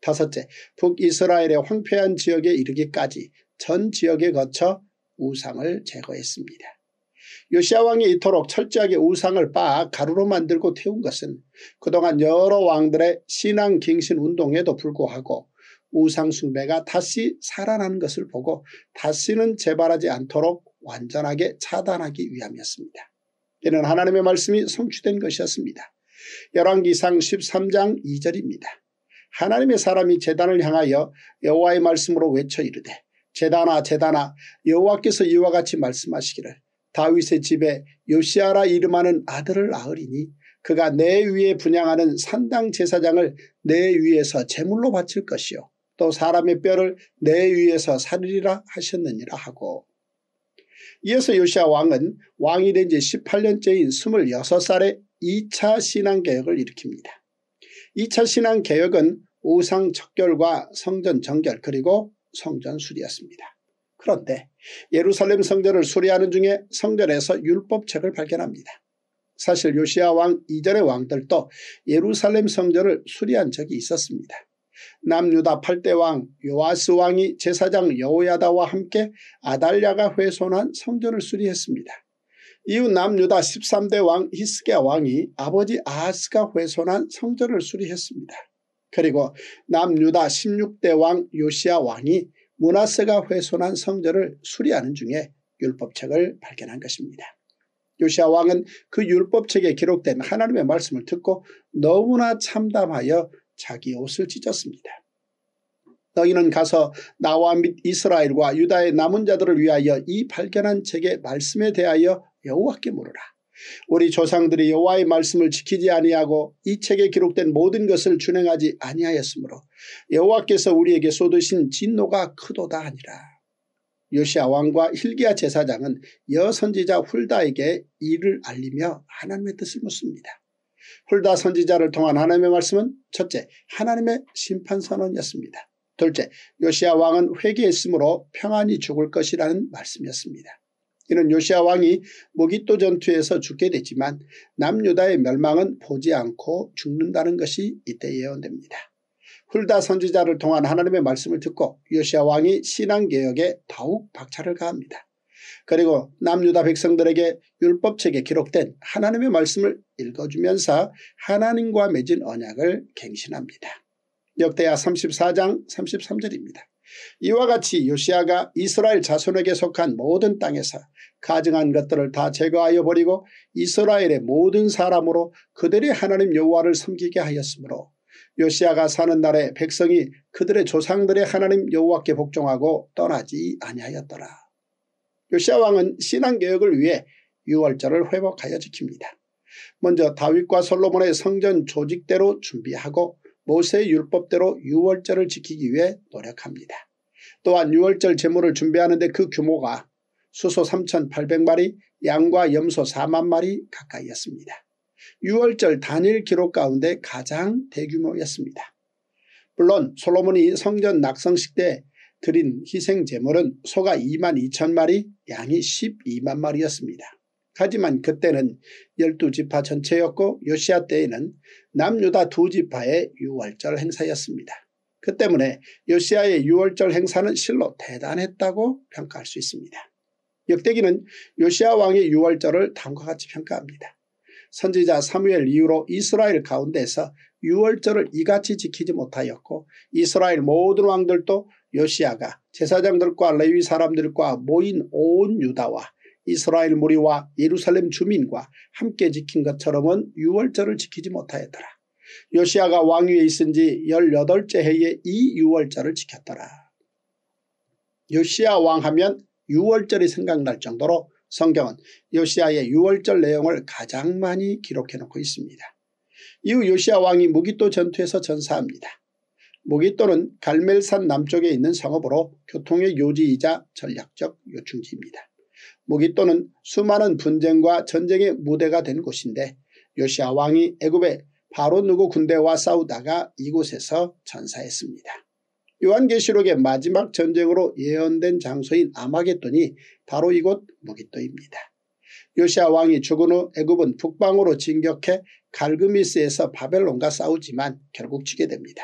S1: 다섯째, 북이스라엘의 황폐한 지역에 이르기까지 전 지역에 거쳐 우상을 제거했습니다. 요시아 왕이 이토록 철저하게 우상을 빻 가루로 만들고 태운 것은 그동안 여러 왕들의 신앙 갱신 운동에도 불구하고 우상숭배가 다시 살아난 것을 보고 다시는 재발하지 않도록 완전하게 차단하기 위함이었습니다. 이는 하나님의 말씀이 성취된 것이었습니다. 열왕기상 13장 2절입니다. 하나님의 사람이 재단을 향하여 여호와의 말씀으로 외쳐 이르되 재단아 재단아 여호와께서 이와 같이 말씀하시기를 다윗의 집에 요시아라 이름하는 아들을 낳으리니 그가 내 위에 분양하는 산당 제사장을 내 위에서 제물로 바칠 것이요 또 사람의 뼈를 내 위에서 살리라 하셨느니라 하고 이어서 요시아 왕은 왕이 된 지 18년째인 26살에 2차 신앙개혁을 일으킵니다. 2차 신앙개혁은 우상 척결과 성전 정결 그리고 성전 수리였습니다. 그런데 예루살렘 성전을 수리하는 중에 성전에서 율법책을 발견합니다. 사실 요시아 왕 이전의 왕들도 예루살렘 성전을 수리한 적이 있었습니다. 남유다 8대왕 요아스 왕이 제사장 여호야다와 함께 아달랴가 훼손한 성전을 수리했습니다. 이후 남유다 13대 왕 히스기야 왕이 아버지 아하스가 훼손한 성전을 수리했습니다. 그리고 남유다 16대 왕요시아 왕이 문하스가 훼손한 성전을 수리하는 중에 율법책을 발견한 것입니다. 요시아 왕은 그 율법책에 기록된 하나님의 말씀을 듣고 너무나 참담하여 자기 옷을 찢었습니다. 너희는 가서 나와 및 이스라엘과 유다의 남은 자들을 위하여 이 발견한 책의 말씀에 대하여 여호와께 물으라. 우리 조상들이 여호와의 말씀을 지키지 아니하고 이 책에 기록된 모든 것을 준행하지 아니하였으므로 여호와께서 우리에게 쏟으신 진노가 크도다 하니라. 요시아 왕과 힐기야 제사장은 여선지자 훌다에게 이를 알리며 하나님의 뜻을 묻습니다. 홀다 선지자를 통한 하나님의 말씀은 첫째 하나님의 심판 선언이었습니다. 둘째 요시아 왕은 회개했으므로 평안히 죽을 것이라는 말씀이었습니다. 이는 요시아 왕이 모기또 전투에서 죽게 되지만 남유다의 멸망은 보지 않고 죽는다는 것이 이때 예언됩니다. 훌다 선지자를 통한 하나님의 말씀을 듣고 요시아 왕이 신앙개혁에 더욱 박차를 가합니다. 그리고 남유다 백성들에게 율법책에 기록된 하나님의 말씀을 읽어주면서 하나님과 맺은 언약을 갱신합니다. 역대야 34장 33절입니다. 이와 같이 요시아가 이스라엘 자손에게 속한 모든 땅에서 가증한 것들을 다 제거하여 버리고 이스라엘의 모든 사람으로 그들이 하나님 여호와를 섬기게 하였으므로 요시아가 사는 날에 백성이 그들의 조상들의 하나님 여호와께 복종하고 떠나지 아니하였더라. 요시아 왕은 신앙개혁을 위해 6월절을 회복하여 지킵니다. 먼저 다윗과 솔로몬의 성전 조직대로 준비하고 모세의 율법대로 6월절을 지키기 위해 노력합니다. 또한 6월절 제물을 준비하는데 그 규모가 수소 3,800마리, 양과 염소 4만 마리 가까이였습니다. 6월절 단일 기록 가운데 가장 대규모였습니다. 물론 솔로몬이 성전 낙성식 때 드린 희생 제물은 소가 2만 2천 마리 양이 12만 마리였습니다. 하지만 그때는 12지파 전체였고 요시아 때에는 남유다 두 지파의 유월절 행사였습니다. 그 때문에 요시아의 유월절 행사는 실로 대단했다고 평가할 수 있습니다. 역대기는 요시아 왕의 유월절을 다음과 같이 평가합니다. 선지자 사무엘 이후로 이스라엘 가운데서 유월절을 이같이 지키지 못하였고 이스라엘 모든 왕들도 요시아가 제사장들과 레위 사람들과 모인 온 유다와 이스라엘 무리와 예루살렘 주민과 함께 지킨 것처럼은 유월절을 지키지 못하였더라. 요시아가 왕위에 있은 지 18째 해에 이 유월절을 지켰더라. 요시아 왕하면 유월절이 생각날 정도로 성경은 요시아의 유월절 내용을 가장 많이 기록해놓고 있습니다. 이후 요시아 왕이 무기또 전투에서 전사합니다. 무기또는 갈멜산 남쪽에 있는 성업으로 교통의 요지이자 전략적 요충지입니다. 무기또는 수많은 분쟁과 전쟁의 무대가 된 곳인데 요시아 왕이 애굽의 바로 누구 군대와 싸우다가 이곳에서 전사했습니다. 요한계시록의 마지막 전쟁으로 예언된 장소인 아마겟돈이 바로 이곳 무기또입니다. 요시아 왕이 죽은 후 애굽은 북방으로 진격해 갈그미스에서 바벨론과 싸우지만 결국 지게 됩니다.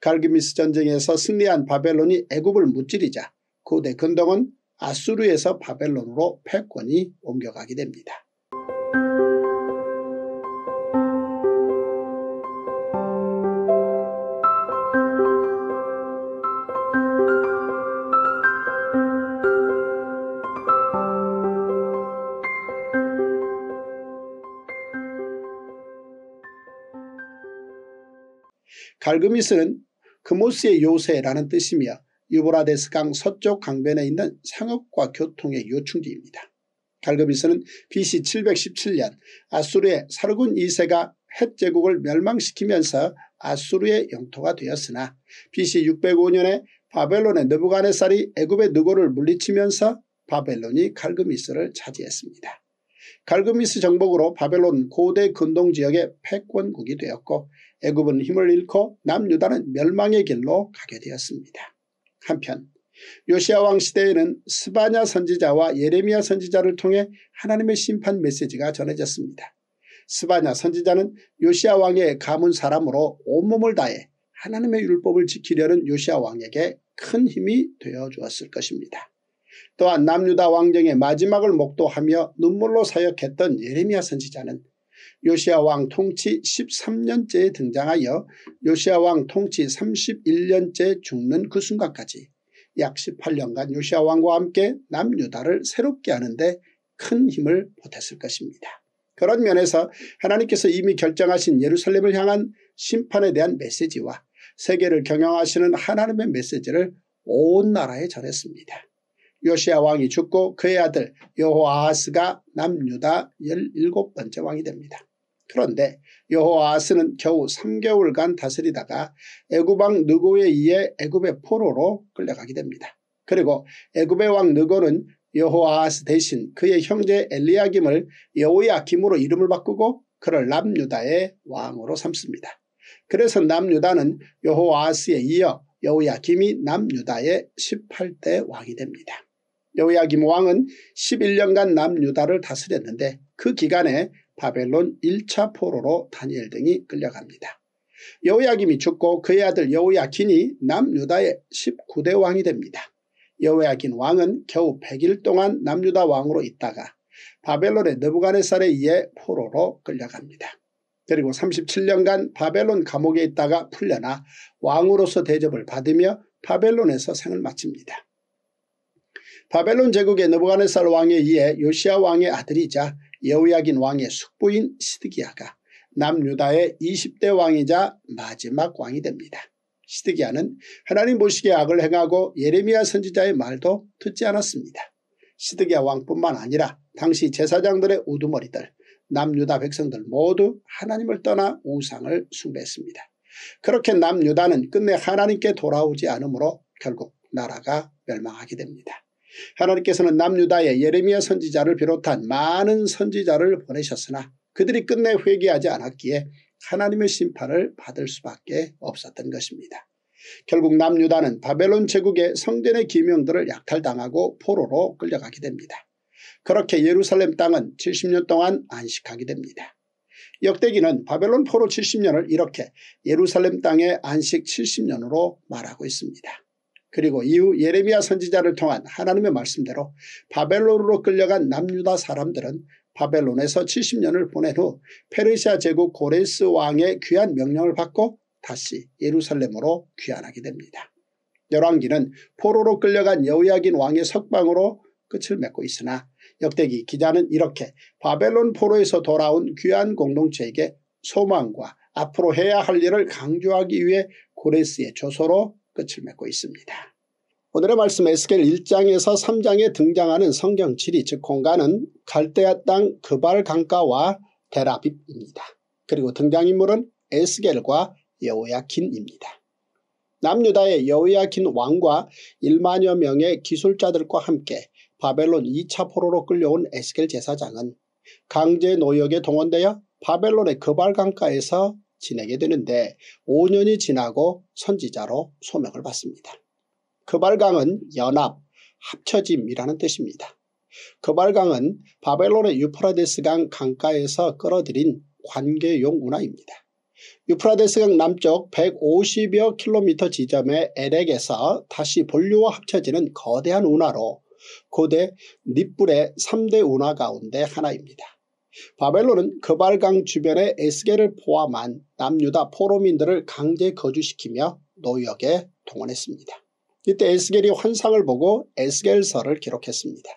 S1: 갈그미스 전쟁에서 승리한 바벨론이 애굽을 무찌르자 고대 근동은 아수르에서 바벨론으로 패권이 옮겨가게 됩니다. 갈그미스는 그모스의 요새라는 뜻이며 유보라데스강 서쪽 강변에 있는 상업과 교통의 요충지입니다. 갈그미스는 BC 717년 아수르의 사르군 2세가 헷 제국을 멸망시키면서 아수르의 영토가 되었으나 BC 605년에 바벨론의 느부가네살이 애굽의 누고를 물리치면서 바벨론이 갈그미스를 차지했습니다. 갈그미스 정복으로 바벨론 고대 근동지역의 패권국이 되었고 애굽은 힘을 잃고 남유다는 멸망의 길로 가게 되었습니다. 한편 요시아 왕 시대에는 스바냐 선지자와 예레미야 선지자를 통해 하나님의 심판 메시지가 전해졌습니다. 스바냐 선지자는 요시아 왕의 가문 사람으로 온몸을 다해 하나님의 율법을 지키려는 요시아 왕에게 큰 힘이 되어 주었을 것입니다. 또한 남유다 왕정의 마지막을 목도하며 눈물로 사역했던 예레미야 선지자는 요시아 왕 통치 13년째에 등장하여 요시아 왕 통치 31년째 죽는 그 순간까지 약 18년간 요시아 왕과 함께 남유다를 새롭게 하는데 큰 힘을 보탰을 것입니다. 그런 면에서 하나님께서 이미 결정하신 예루살렘을 향한 심판에 대한 메시지와 세계를 경영하시는 하나님의 메시지를 온 나라에 전했습니다. 요시아 왕이 죽고 그의 아들 요호아하스가 남유다 17번째 왕이 됩니다. 그런데 여호아스는 겨우 3개월간 다스리다가 애굽왕 느고에 의해 애굽의 포로로 끌려가게 됩니다. 그리고 애굽의 왕 느고는 여호아스 대신 그의 형제 엘리야김을 여호야김으로 이름을 바꾸고 그를 남유다의 왕으로 삼습니다. 그래서 남유다는 여호아스에 이어 여호야김이 남유다의 18대 왕이 됩니다. 여호야김 왕은 11년간 남유다를 다스렸는데 그 기간에 바벨론 1차 포로로 다니엘 등이 끌려갑니다. 여호야김이 죽고 그의 아들 여호야긴이 남유다의 19대 왕이 됩니다. 여호야긴 왕은 겨우 100일 동안 남유다 왕으로 있다가 바벨론의 느부갓네살에 의해 포로로 끌려갑니다. 그리고 37년간 바벨론 감옥에 있다가 풀려나 왕으로서 대접을 받으며 바벨론에서 생을 마칩니다. 바벨론 제국의 느부갓네살 왕에 의해 요시아 왕의 아들이자 여우야긴 왕의 숙부인 시드기야가 남유다의 20대 왕이자 마지막 왕이 됩니다. 시드기야는 하나님 보시기에 악을 행하고 예레미야 선지자의 말도 듣지 않았습니다. 시드기야 왕뿐만 아니라 당시 제사장들의 우두머리들, 남유다 백성들 모두 하나님을 떠나 우상을 숭배했습니다. 그렇게 남유다는 끝내 하나님께 돌아오지 않으므로 결국 나라가 멸망하게 됩니다. 하나님께서는 남유다의 예레미야 선지자를 비롯한 많은 선지자를 보내셨으나 그들이 끝내 회개하지 않았기에 하나님의 심판을 받을 수밖에 없었던 것입니다. 결국 남유다는 바벨론 제국의 성전의 기명들을 약탈당하고 포로로 끌려가게 됩니다. 그렇게 예루살렘 땅은 70년 동안 안식하게 됩니다. 역대기는 바벨론 포로 70년을 이렇게 예루살렘 땅의 안식 70년으로 말하고 있습니다. 그리고 이후 예레미야 선지자를 통한 하나님의 말씀대로 바벨론으로 끌려간 남유다 사람들은 바벨론에서 70년을 보낸 후 페르시아 제국 고레스 왕의 귀한 명령을 받고 다시 예루살렘으로 귀환하게 됩니다. 열왕기는 포로로 끌려간 여우야긴 왕의 석방으로 끝을 맺고 있으나 역대기 기자는 이렇게 바벨론 포로에서 돌아온 귀한 공동체에게 소망과 앞으로 해야 할 일을 강조하기 위해 고레스의 조서로 끝을 맺고 있습니다. 오늘의 말씀 에스겔 1장에서 3장에 등장하는 성경 지리 즉 공간은 갈대아 땅 그발 강가와 데라빕입니다. 그리고 등장인물은 에스겔과 여호야킨입니다. 남유다의 여호야킨 왕과 1만여 명의 기술자들과 함께 바벨론 2차 포로로 끌려온 에스겔 제사장은 강제 노역에 동원되어 바벨론의 그발 강가에서 지내게 되는데 5년이 지나고 선지자로 소명을 받습니다. 그발강은 연합, 합쳐짐이라는 뜻입니다. 그발강은 바벨론의 유프라데스강 강가에서 끌어들인 관계용 운하입니다. 유프라데스강 남쪽 150여 킬로미터 지점의 에렉에서 다시 본류와 합쳐지는 거대한 운하로 고대 닛불의 3대 운하 가운데 하나입니다. 바벨론은 그발강 주변의 에스겔을 포함한 남유다 포로민들을 강제 거주시키며 노역에 동원했습니다. 이때 에스겔이 환상을 보고 에스겔서를 기록했습니다.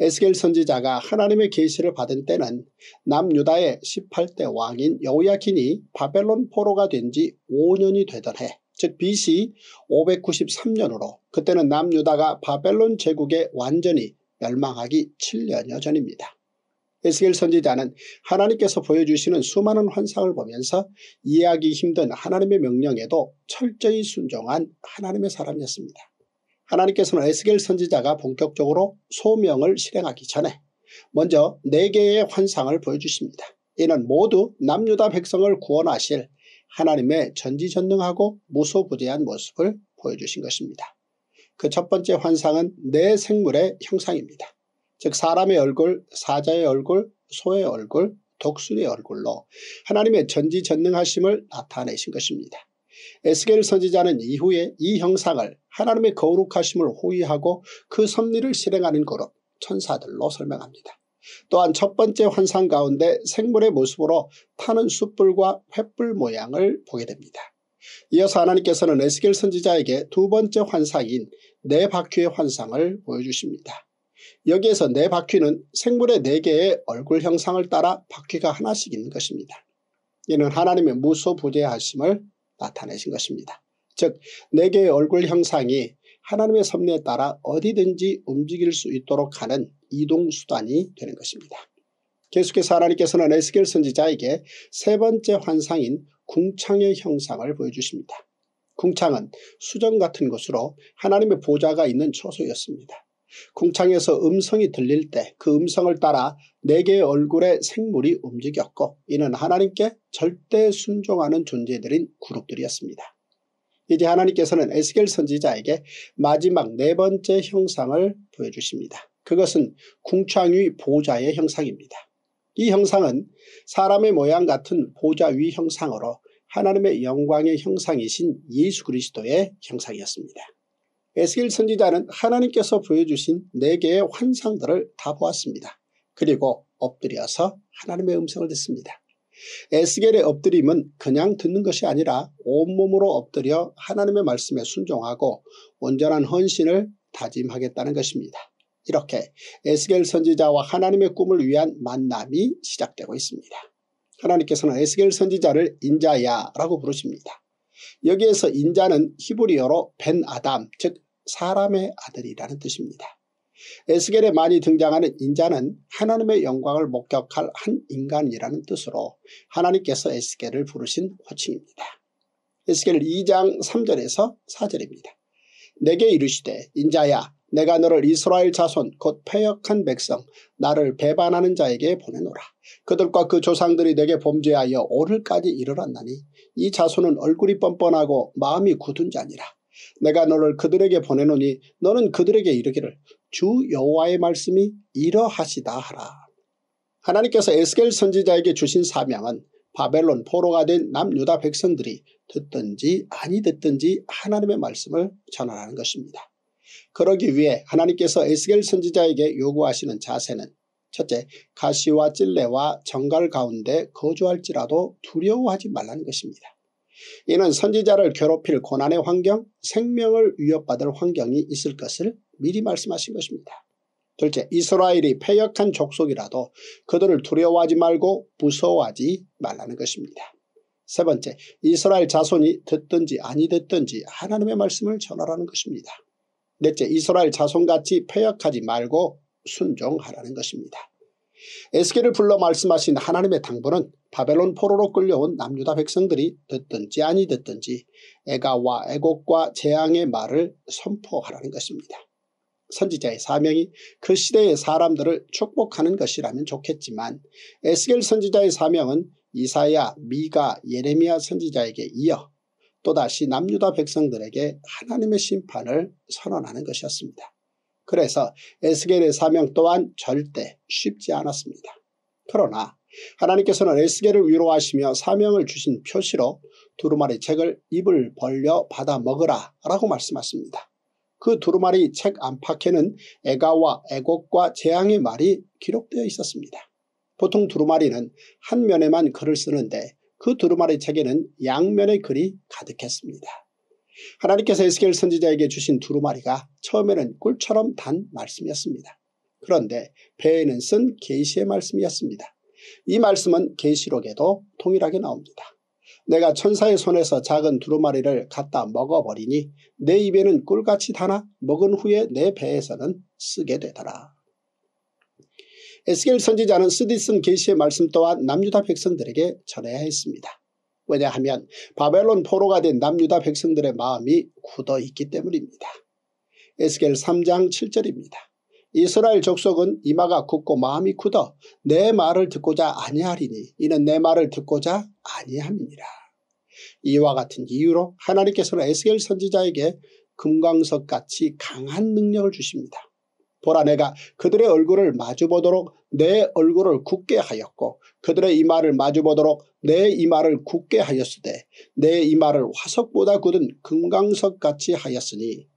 S1: 에스겔 선지자가 하나님의 계시를 받은 때는 남유다의 18대 왕인 여우야킨이 바벨론 포로가 된 지 5년이 되던 해, 즉 BC 593년으로 그때는 남유다가 바벨론 제국에 완전히 멸망하기 7년여 전입니다. 에스겔 선지자는 하나님께서 보여주시는 수많은 환상을 보면서 이해하기 힘든 하나님의 명령에도 철저히 순종한 하나님의 사람이었습니다. 하나님께서는 에스겔 선지자가 본격적으로 소명을 실행하기 전에 먼저 네개의 환상을 보여주십니다. 이는 모두 남유다 백성을 구원하실 하나님의 전지전능하고 무소부재한 모습을 보여주신 것입니다. 그 첫 번째 환상은 내 생물의 형상입니다. 즉 사람의 얼굴, 사자의 얼굴, 소의 얼굴, 독수리의 얼굴로 하나님의 전지전능하심을 나타내신 것입니다. 에스겔 선지자는 이후에 이 형상을 하나님의 거룩하심을 호위하고 그 섭리를 실행하는 그룹 천사들로 설명합니다. 또한 첫 번째 환상 가운데 생물의 모습으로 타는 숯불과 횃불 모양을 보게 됩니다. 이어서 하나님께서는 에스겔 선지자에게 두 번째 환상인 네 바퀴의 환상을 보여주십니다. 여기에서 네 바퀴는 생물의 네 개의 얼굴 형상을 따라 바퀴가 하나씩 있는 것입니다. 이는 하나님의 무소부재하심을 나타내신 것입니다. 즉, 네 개의 얼굴 형상이 하나님의 섭리에 따라 어디든지 움직일 수 있도록 하는 이동수단이 되는 것입니다. 계속해서 하나님께서는 에스겔 선지자에게 세 번째 환상인 궁창의 형상을 보여주십니다. 궁창은 수정 같은 것으로 하나님의 보좌가 있는 처소였습니다. 궁창에서 음성이 들릴 때 그 음성을 따라 네 개의 얼굴에 생물이 움직였고 이는 하나님께 절대 순종하는 존재들인 그룹들이었습니다. 이제 하나님께서는 에스겔 선지자에게 마지막 네 번째 형상을 보여주십니다. 그것은 궁창 위 보좌의 형상입니다. 이 형상은 사람의 모양 같은 보좌 위 형상으로 하나님의 영광의 형상이신 예수 그리스도의 형상이었습니다. 에스겔 선지자는 하나님께서 보여주신 네 개의 환상들을 다 보았습니다. 그리고 엎드려서 하나님의 음성을 듣습니다. 에스겔의 엎드림은 그냥 듣는 것이 아니라 온몸으로 엎드려 하나님의 말씀에 순종하고 온전한 헌신을 다짐하겠다는 것입니다. 이렇게 에스겔 선지자와 하나님의 꿈을 위한 만남이 시작되고 있습니다. 하나님께서는 에스겔 선지자를 인자야라고 부르십니다. 여기에서 인자는 히브리어로 벤 아담 즉 사람의 아들이라는 뜻입니다. 에스겔에 많이 등장하는 인자는 하나님의 영광을 목격할 한 인간이라는 뜻으로 하나님께서 에스겔을 부르신 호칭입니다. 에스겔 2장 3절에서 4절입니다. 내게 이르시되 인자야 내가 너를 이스라엘 자손 곧 패역한 백성 나를 배반하는 자에게 보내노라. 그들과 그 조상들이 내게 범죄하여 오늘까지 이르렀나니 이 자손은 얼굴이 뻔뻔하고 마음이 굳은 자니라. 내가 너를 그들에게 보내노니 너는 그들에게 이르기를 주 여호와의 말씀이 이러하시다 하라. 하나님께서 에스겔 선지자에게 주신 사명은 바벨론 포로가 된 남유다 백성들이 듣든지 아니 듣든지 하나님의 말씀을 전하라는 것입니다. 그러기 위해 하나님께서 에스겔 선지자에게 요구하시는 자세는 첫째, 가시와 찔레와 정갈 가운데 거주할지라도 두려워하지 말라는 것입니다. 이는 선지자를 괴롭힐 고난의 환경, 생명을 위협받을 환경이 있을 것을 미리 말씀하신 것입니다. 둘째, 이스라엘이 패역한 족속이라도 그들을 두려워하지 말고 무서워하지 말라는 것입니다. 세 번째, 이스라엘 자손이 듣든지 아니 듣든지 하나님의 말씀을 전하라는 것입니다. 넷째, 이스라엘 자손같이 패역하지 말고 순종하라는 것입니다. 에스겔을 불러 말씀하신 하나님의 당부는 바벨론 포로로 끌려온 남유다 백성들이 듣든지 아니 듣든지 애가와 애곡과 재앙의 말을 선포하라는 것입니다. 선지자의 사명이 그 시대의 사람들을 축복하는 것이라면 좋겠지만 에스겔 선지자의 사명은 이사야, 미가, 예레미야 선지자에게 이어 또다시 남유다 백성들에게 하나님의 심판을 선언하는 것이었습니다. 그래서 에스겔의 사명 또한 절대 쉽지 않았습니다. 그러나 하나님께서는 에스겔을 위로하시며 사명을 주신 표시로 두루마리 책을 입을 벌려 받아 먹으라 라고 말씀하십니다. 그 두루마리 책 안팎에는 애가와 애곡과 재앙의 말이 기록되어 있었습니다. 보통 두루마리는 한 면에만 글을 쓰는데 그 두루마리 책에는 양면의 글이 가득했습니다. 하나님께서 에스겔 선지자에게 주신 두루마리가 처음에는 꿀처럼 단 말씀이었습니다. 그런데 배에는 쓴 계시의 말씀이었습니다. 이 말씀은 계시록에도 동일하게 나옵니다. 내가 천사의 손에서 작은 두루마리를 갖다 먹어버리니 내 입에는 꿀같이 다나 먹은 후에 내 배에서는 쓰게 되더라. 에스겔 선지자는 쓰디 쓴 계시의 말씀 또한 남유다 백성들에게 전해야 했습니다. 왜냐하면 바벨론 포로가 된 남유다 백성들의 마음이 굳어 있기 때문입니다. 에스겔 3장 7절입니다. 이스라엘 족속은 이마가 굳고 마음이 굳어 내 말을 듣고자 아니하리니 이는 내 말을 듣고자 아니함이니라. 이와 같은 이유로 하나님께서는 에스겔 선지자에게 금광석같이 강한 능력을 주십니다. 보라 내가 그들의 얼굴을 마주보도록 내 얼굴을 굳게 하였고 그들의 이마를 마주보도록 내 이마를 굳게 하였으되 내 이마를 화석보다 굳은 금강석같이 하였으니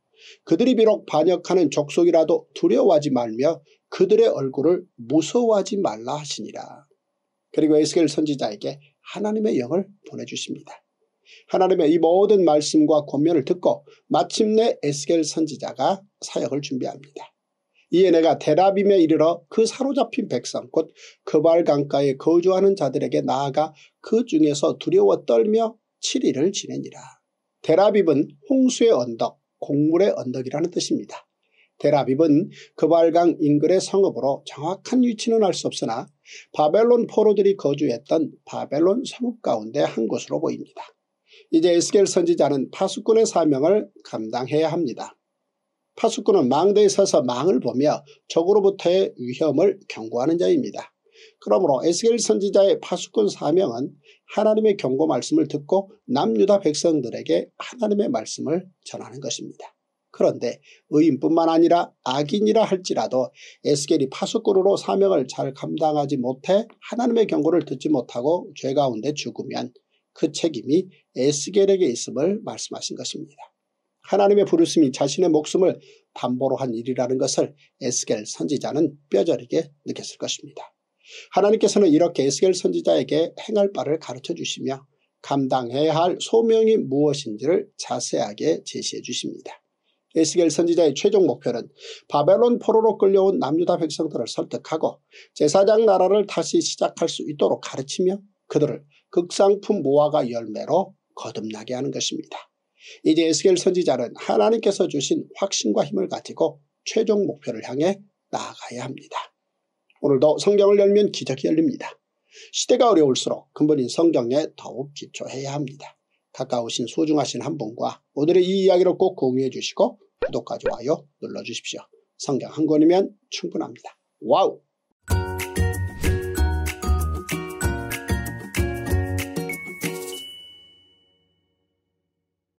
S1: 그들이 비록 반역하는 족속이라도 두려워하지 말며 그들의 얼굴을 무서워하지 말라 하시니라. 그리고 에스겔 선지자에게 하나님의 영을 보내주십니다. 하나님의 이 모든 말씀과 권면을 듣고 마침내 에스겔 선지자가 사역을 준비합니다. 이에 내가 대라빔에 이르러 그 사로잡힌 백성 곧 그발강가에 거주하는 자들에게 나아가 그 중에서 두려워 떨며 7일을 지내니라. 대라빔은 홍수의 언덕, 곡물의 언덕이라는 뜻입니다. 대라빔은 그발강 인근의 성읍으로 정확한 위치는 알 수 없으나 바벨론 포로들이 거주했던 바벨론 성읍 가운데 한 곳으로 보입니다. 이제 에스겔 선지자는 파수꾼의 사명을 감당해야 합니다. 파수꾼은 망대에 서서 망을 보며 적으로부터의 위험을 경고하는 자입니다. 그러므로 에스겔 선지자의 파수꾼 사명은 하나님의 경고 말씀을 듣고 남유다 백성들에게 하나님의 말씀을 전하는 것입니다. 그런데 의인뿐만 아니라 악인이라 할지라도 에스겔이 파수꾼으로 사명을 잘 감당하지 못해 하나님의 경고를 듣지 못하고 죄 가운데 죽으면 그 책임이 에스겔에게 있음을 말씀하신 것입니다. 하나님의 부르심이 자신의 목숨을 담보로 한 일이라는 것을 에스겔 선지자는 뼈저리게 느꼈을 것입니다. 하나님께서는 이렇게 에스겔 선지자에게 행할 바를 가르쳐 주시며 감당해야 할 소명이 무엇인지를 자세하게 제시해 주십니다. 에스겔 선지자의 최종 목표는 바벨론 포로로 끌려온 남유다 백성들을 설득하고 제사장 나라를 다시 시작할 수 있도록 가르치며 그들을 극상품 모아가 열매로 거듭나게 하는 것입니다. 이제 에스겔 선지자는 하나님께서 주신 확신과 힘을 가지고 최종 목표를 향해 나아가야 합니다. 오늘도 성경을 열면 기적이 열립니다. 시대가 어려울수록 근본인 성경에 더욱 기초해야 합니다. 가까우신 소중하신 한 분과 오늘의 이 이야기를 꼭 공유해 주시고 구독과 좋아요 눌러주십시오. 성경 한 권이면 충분합니다. 와우!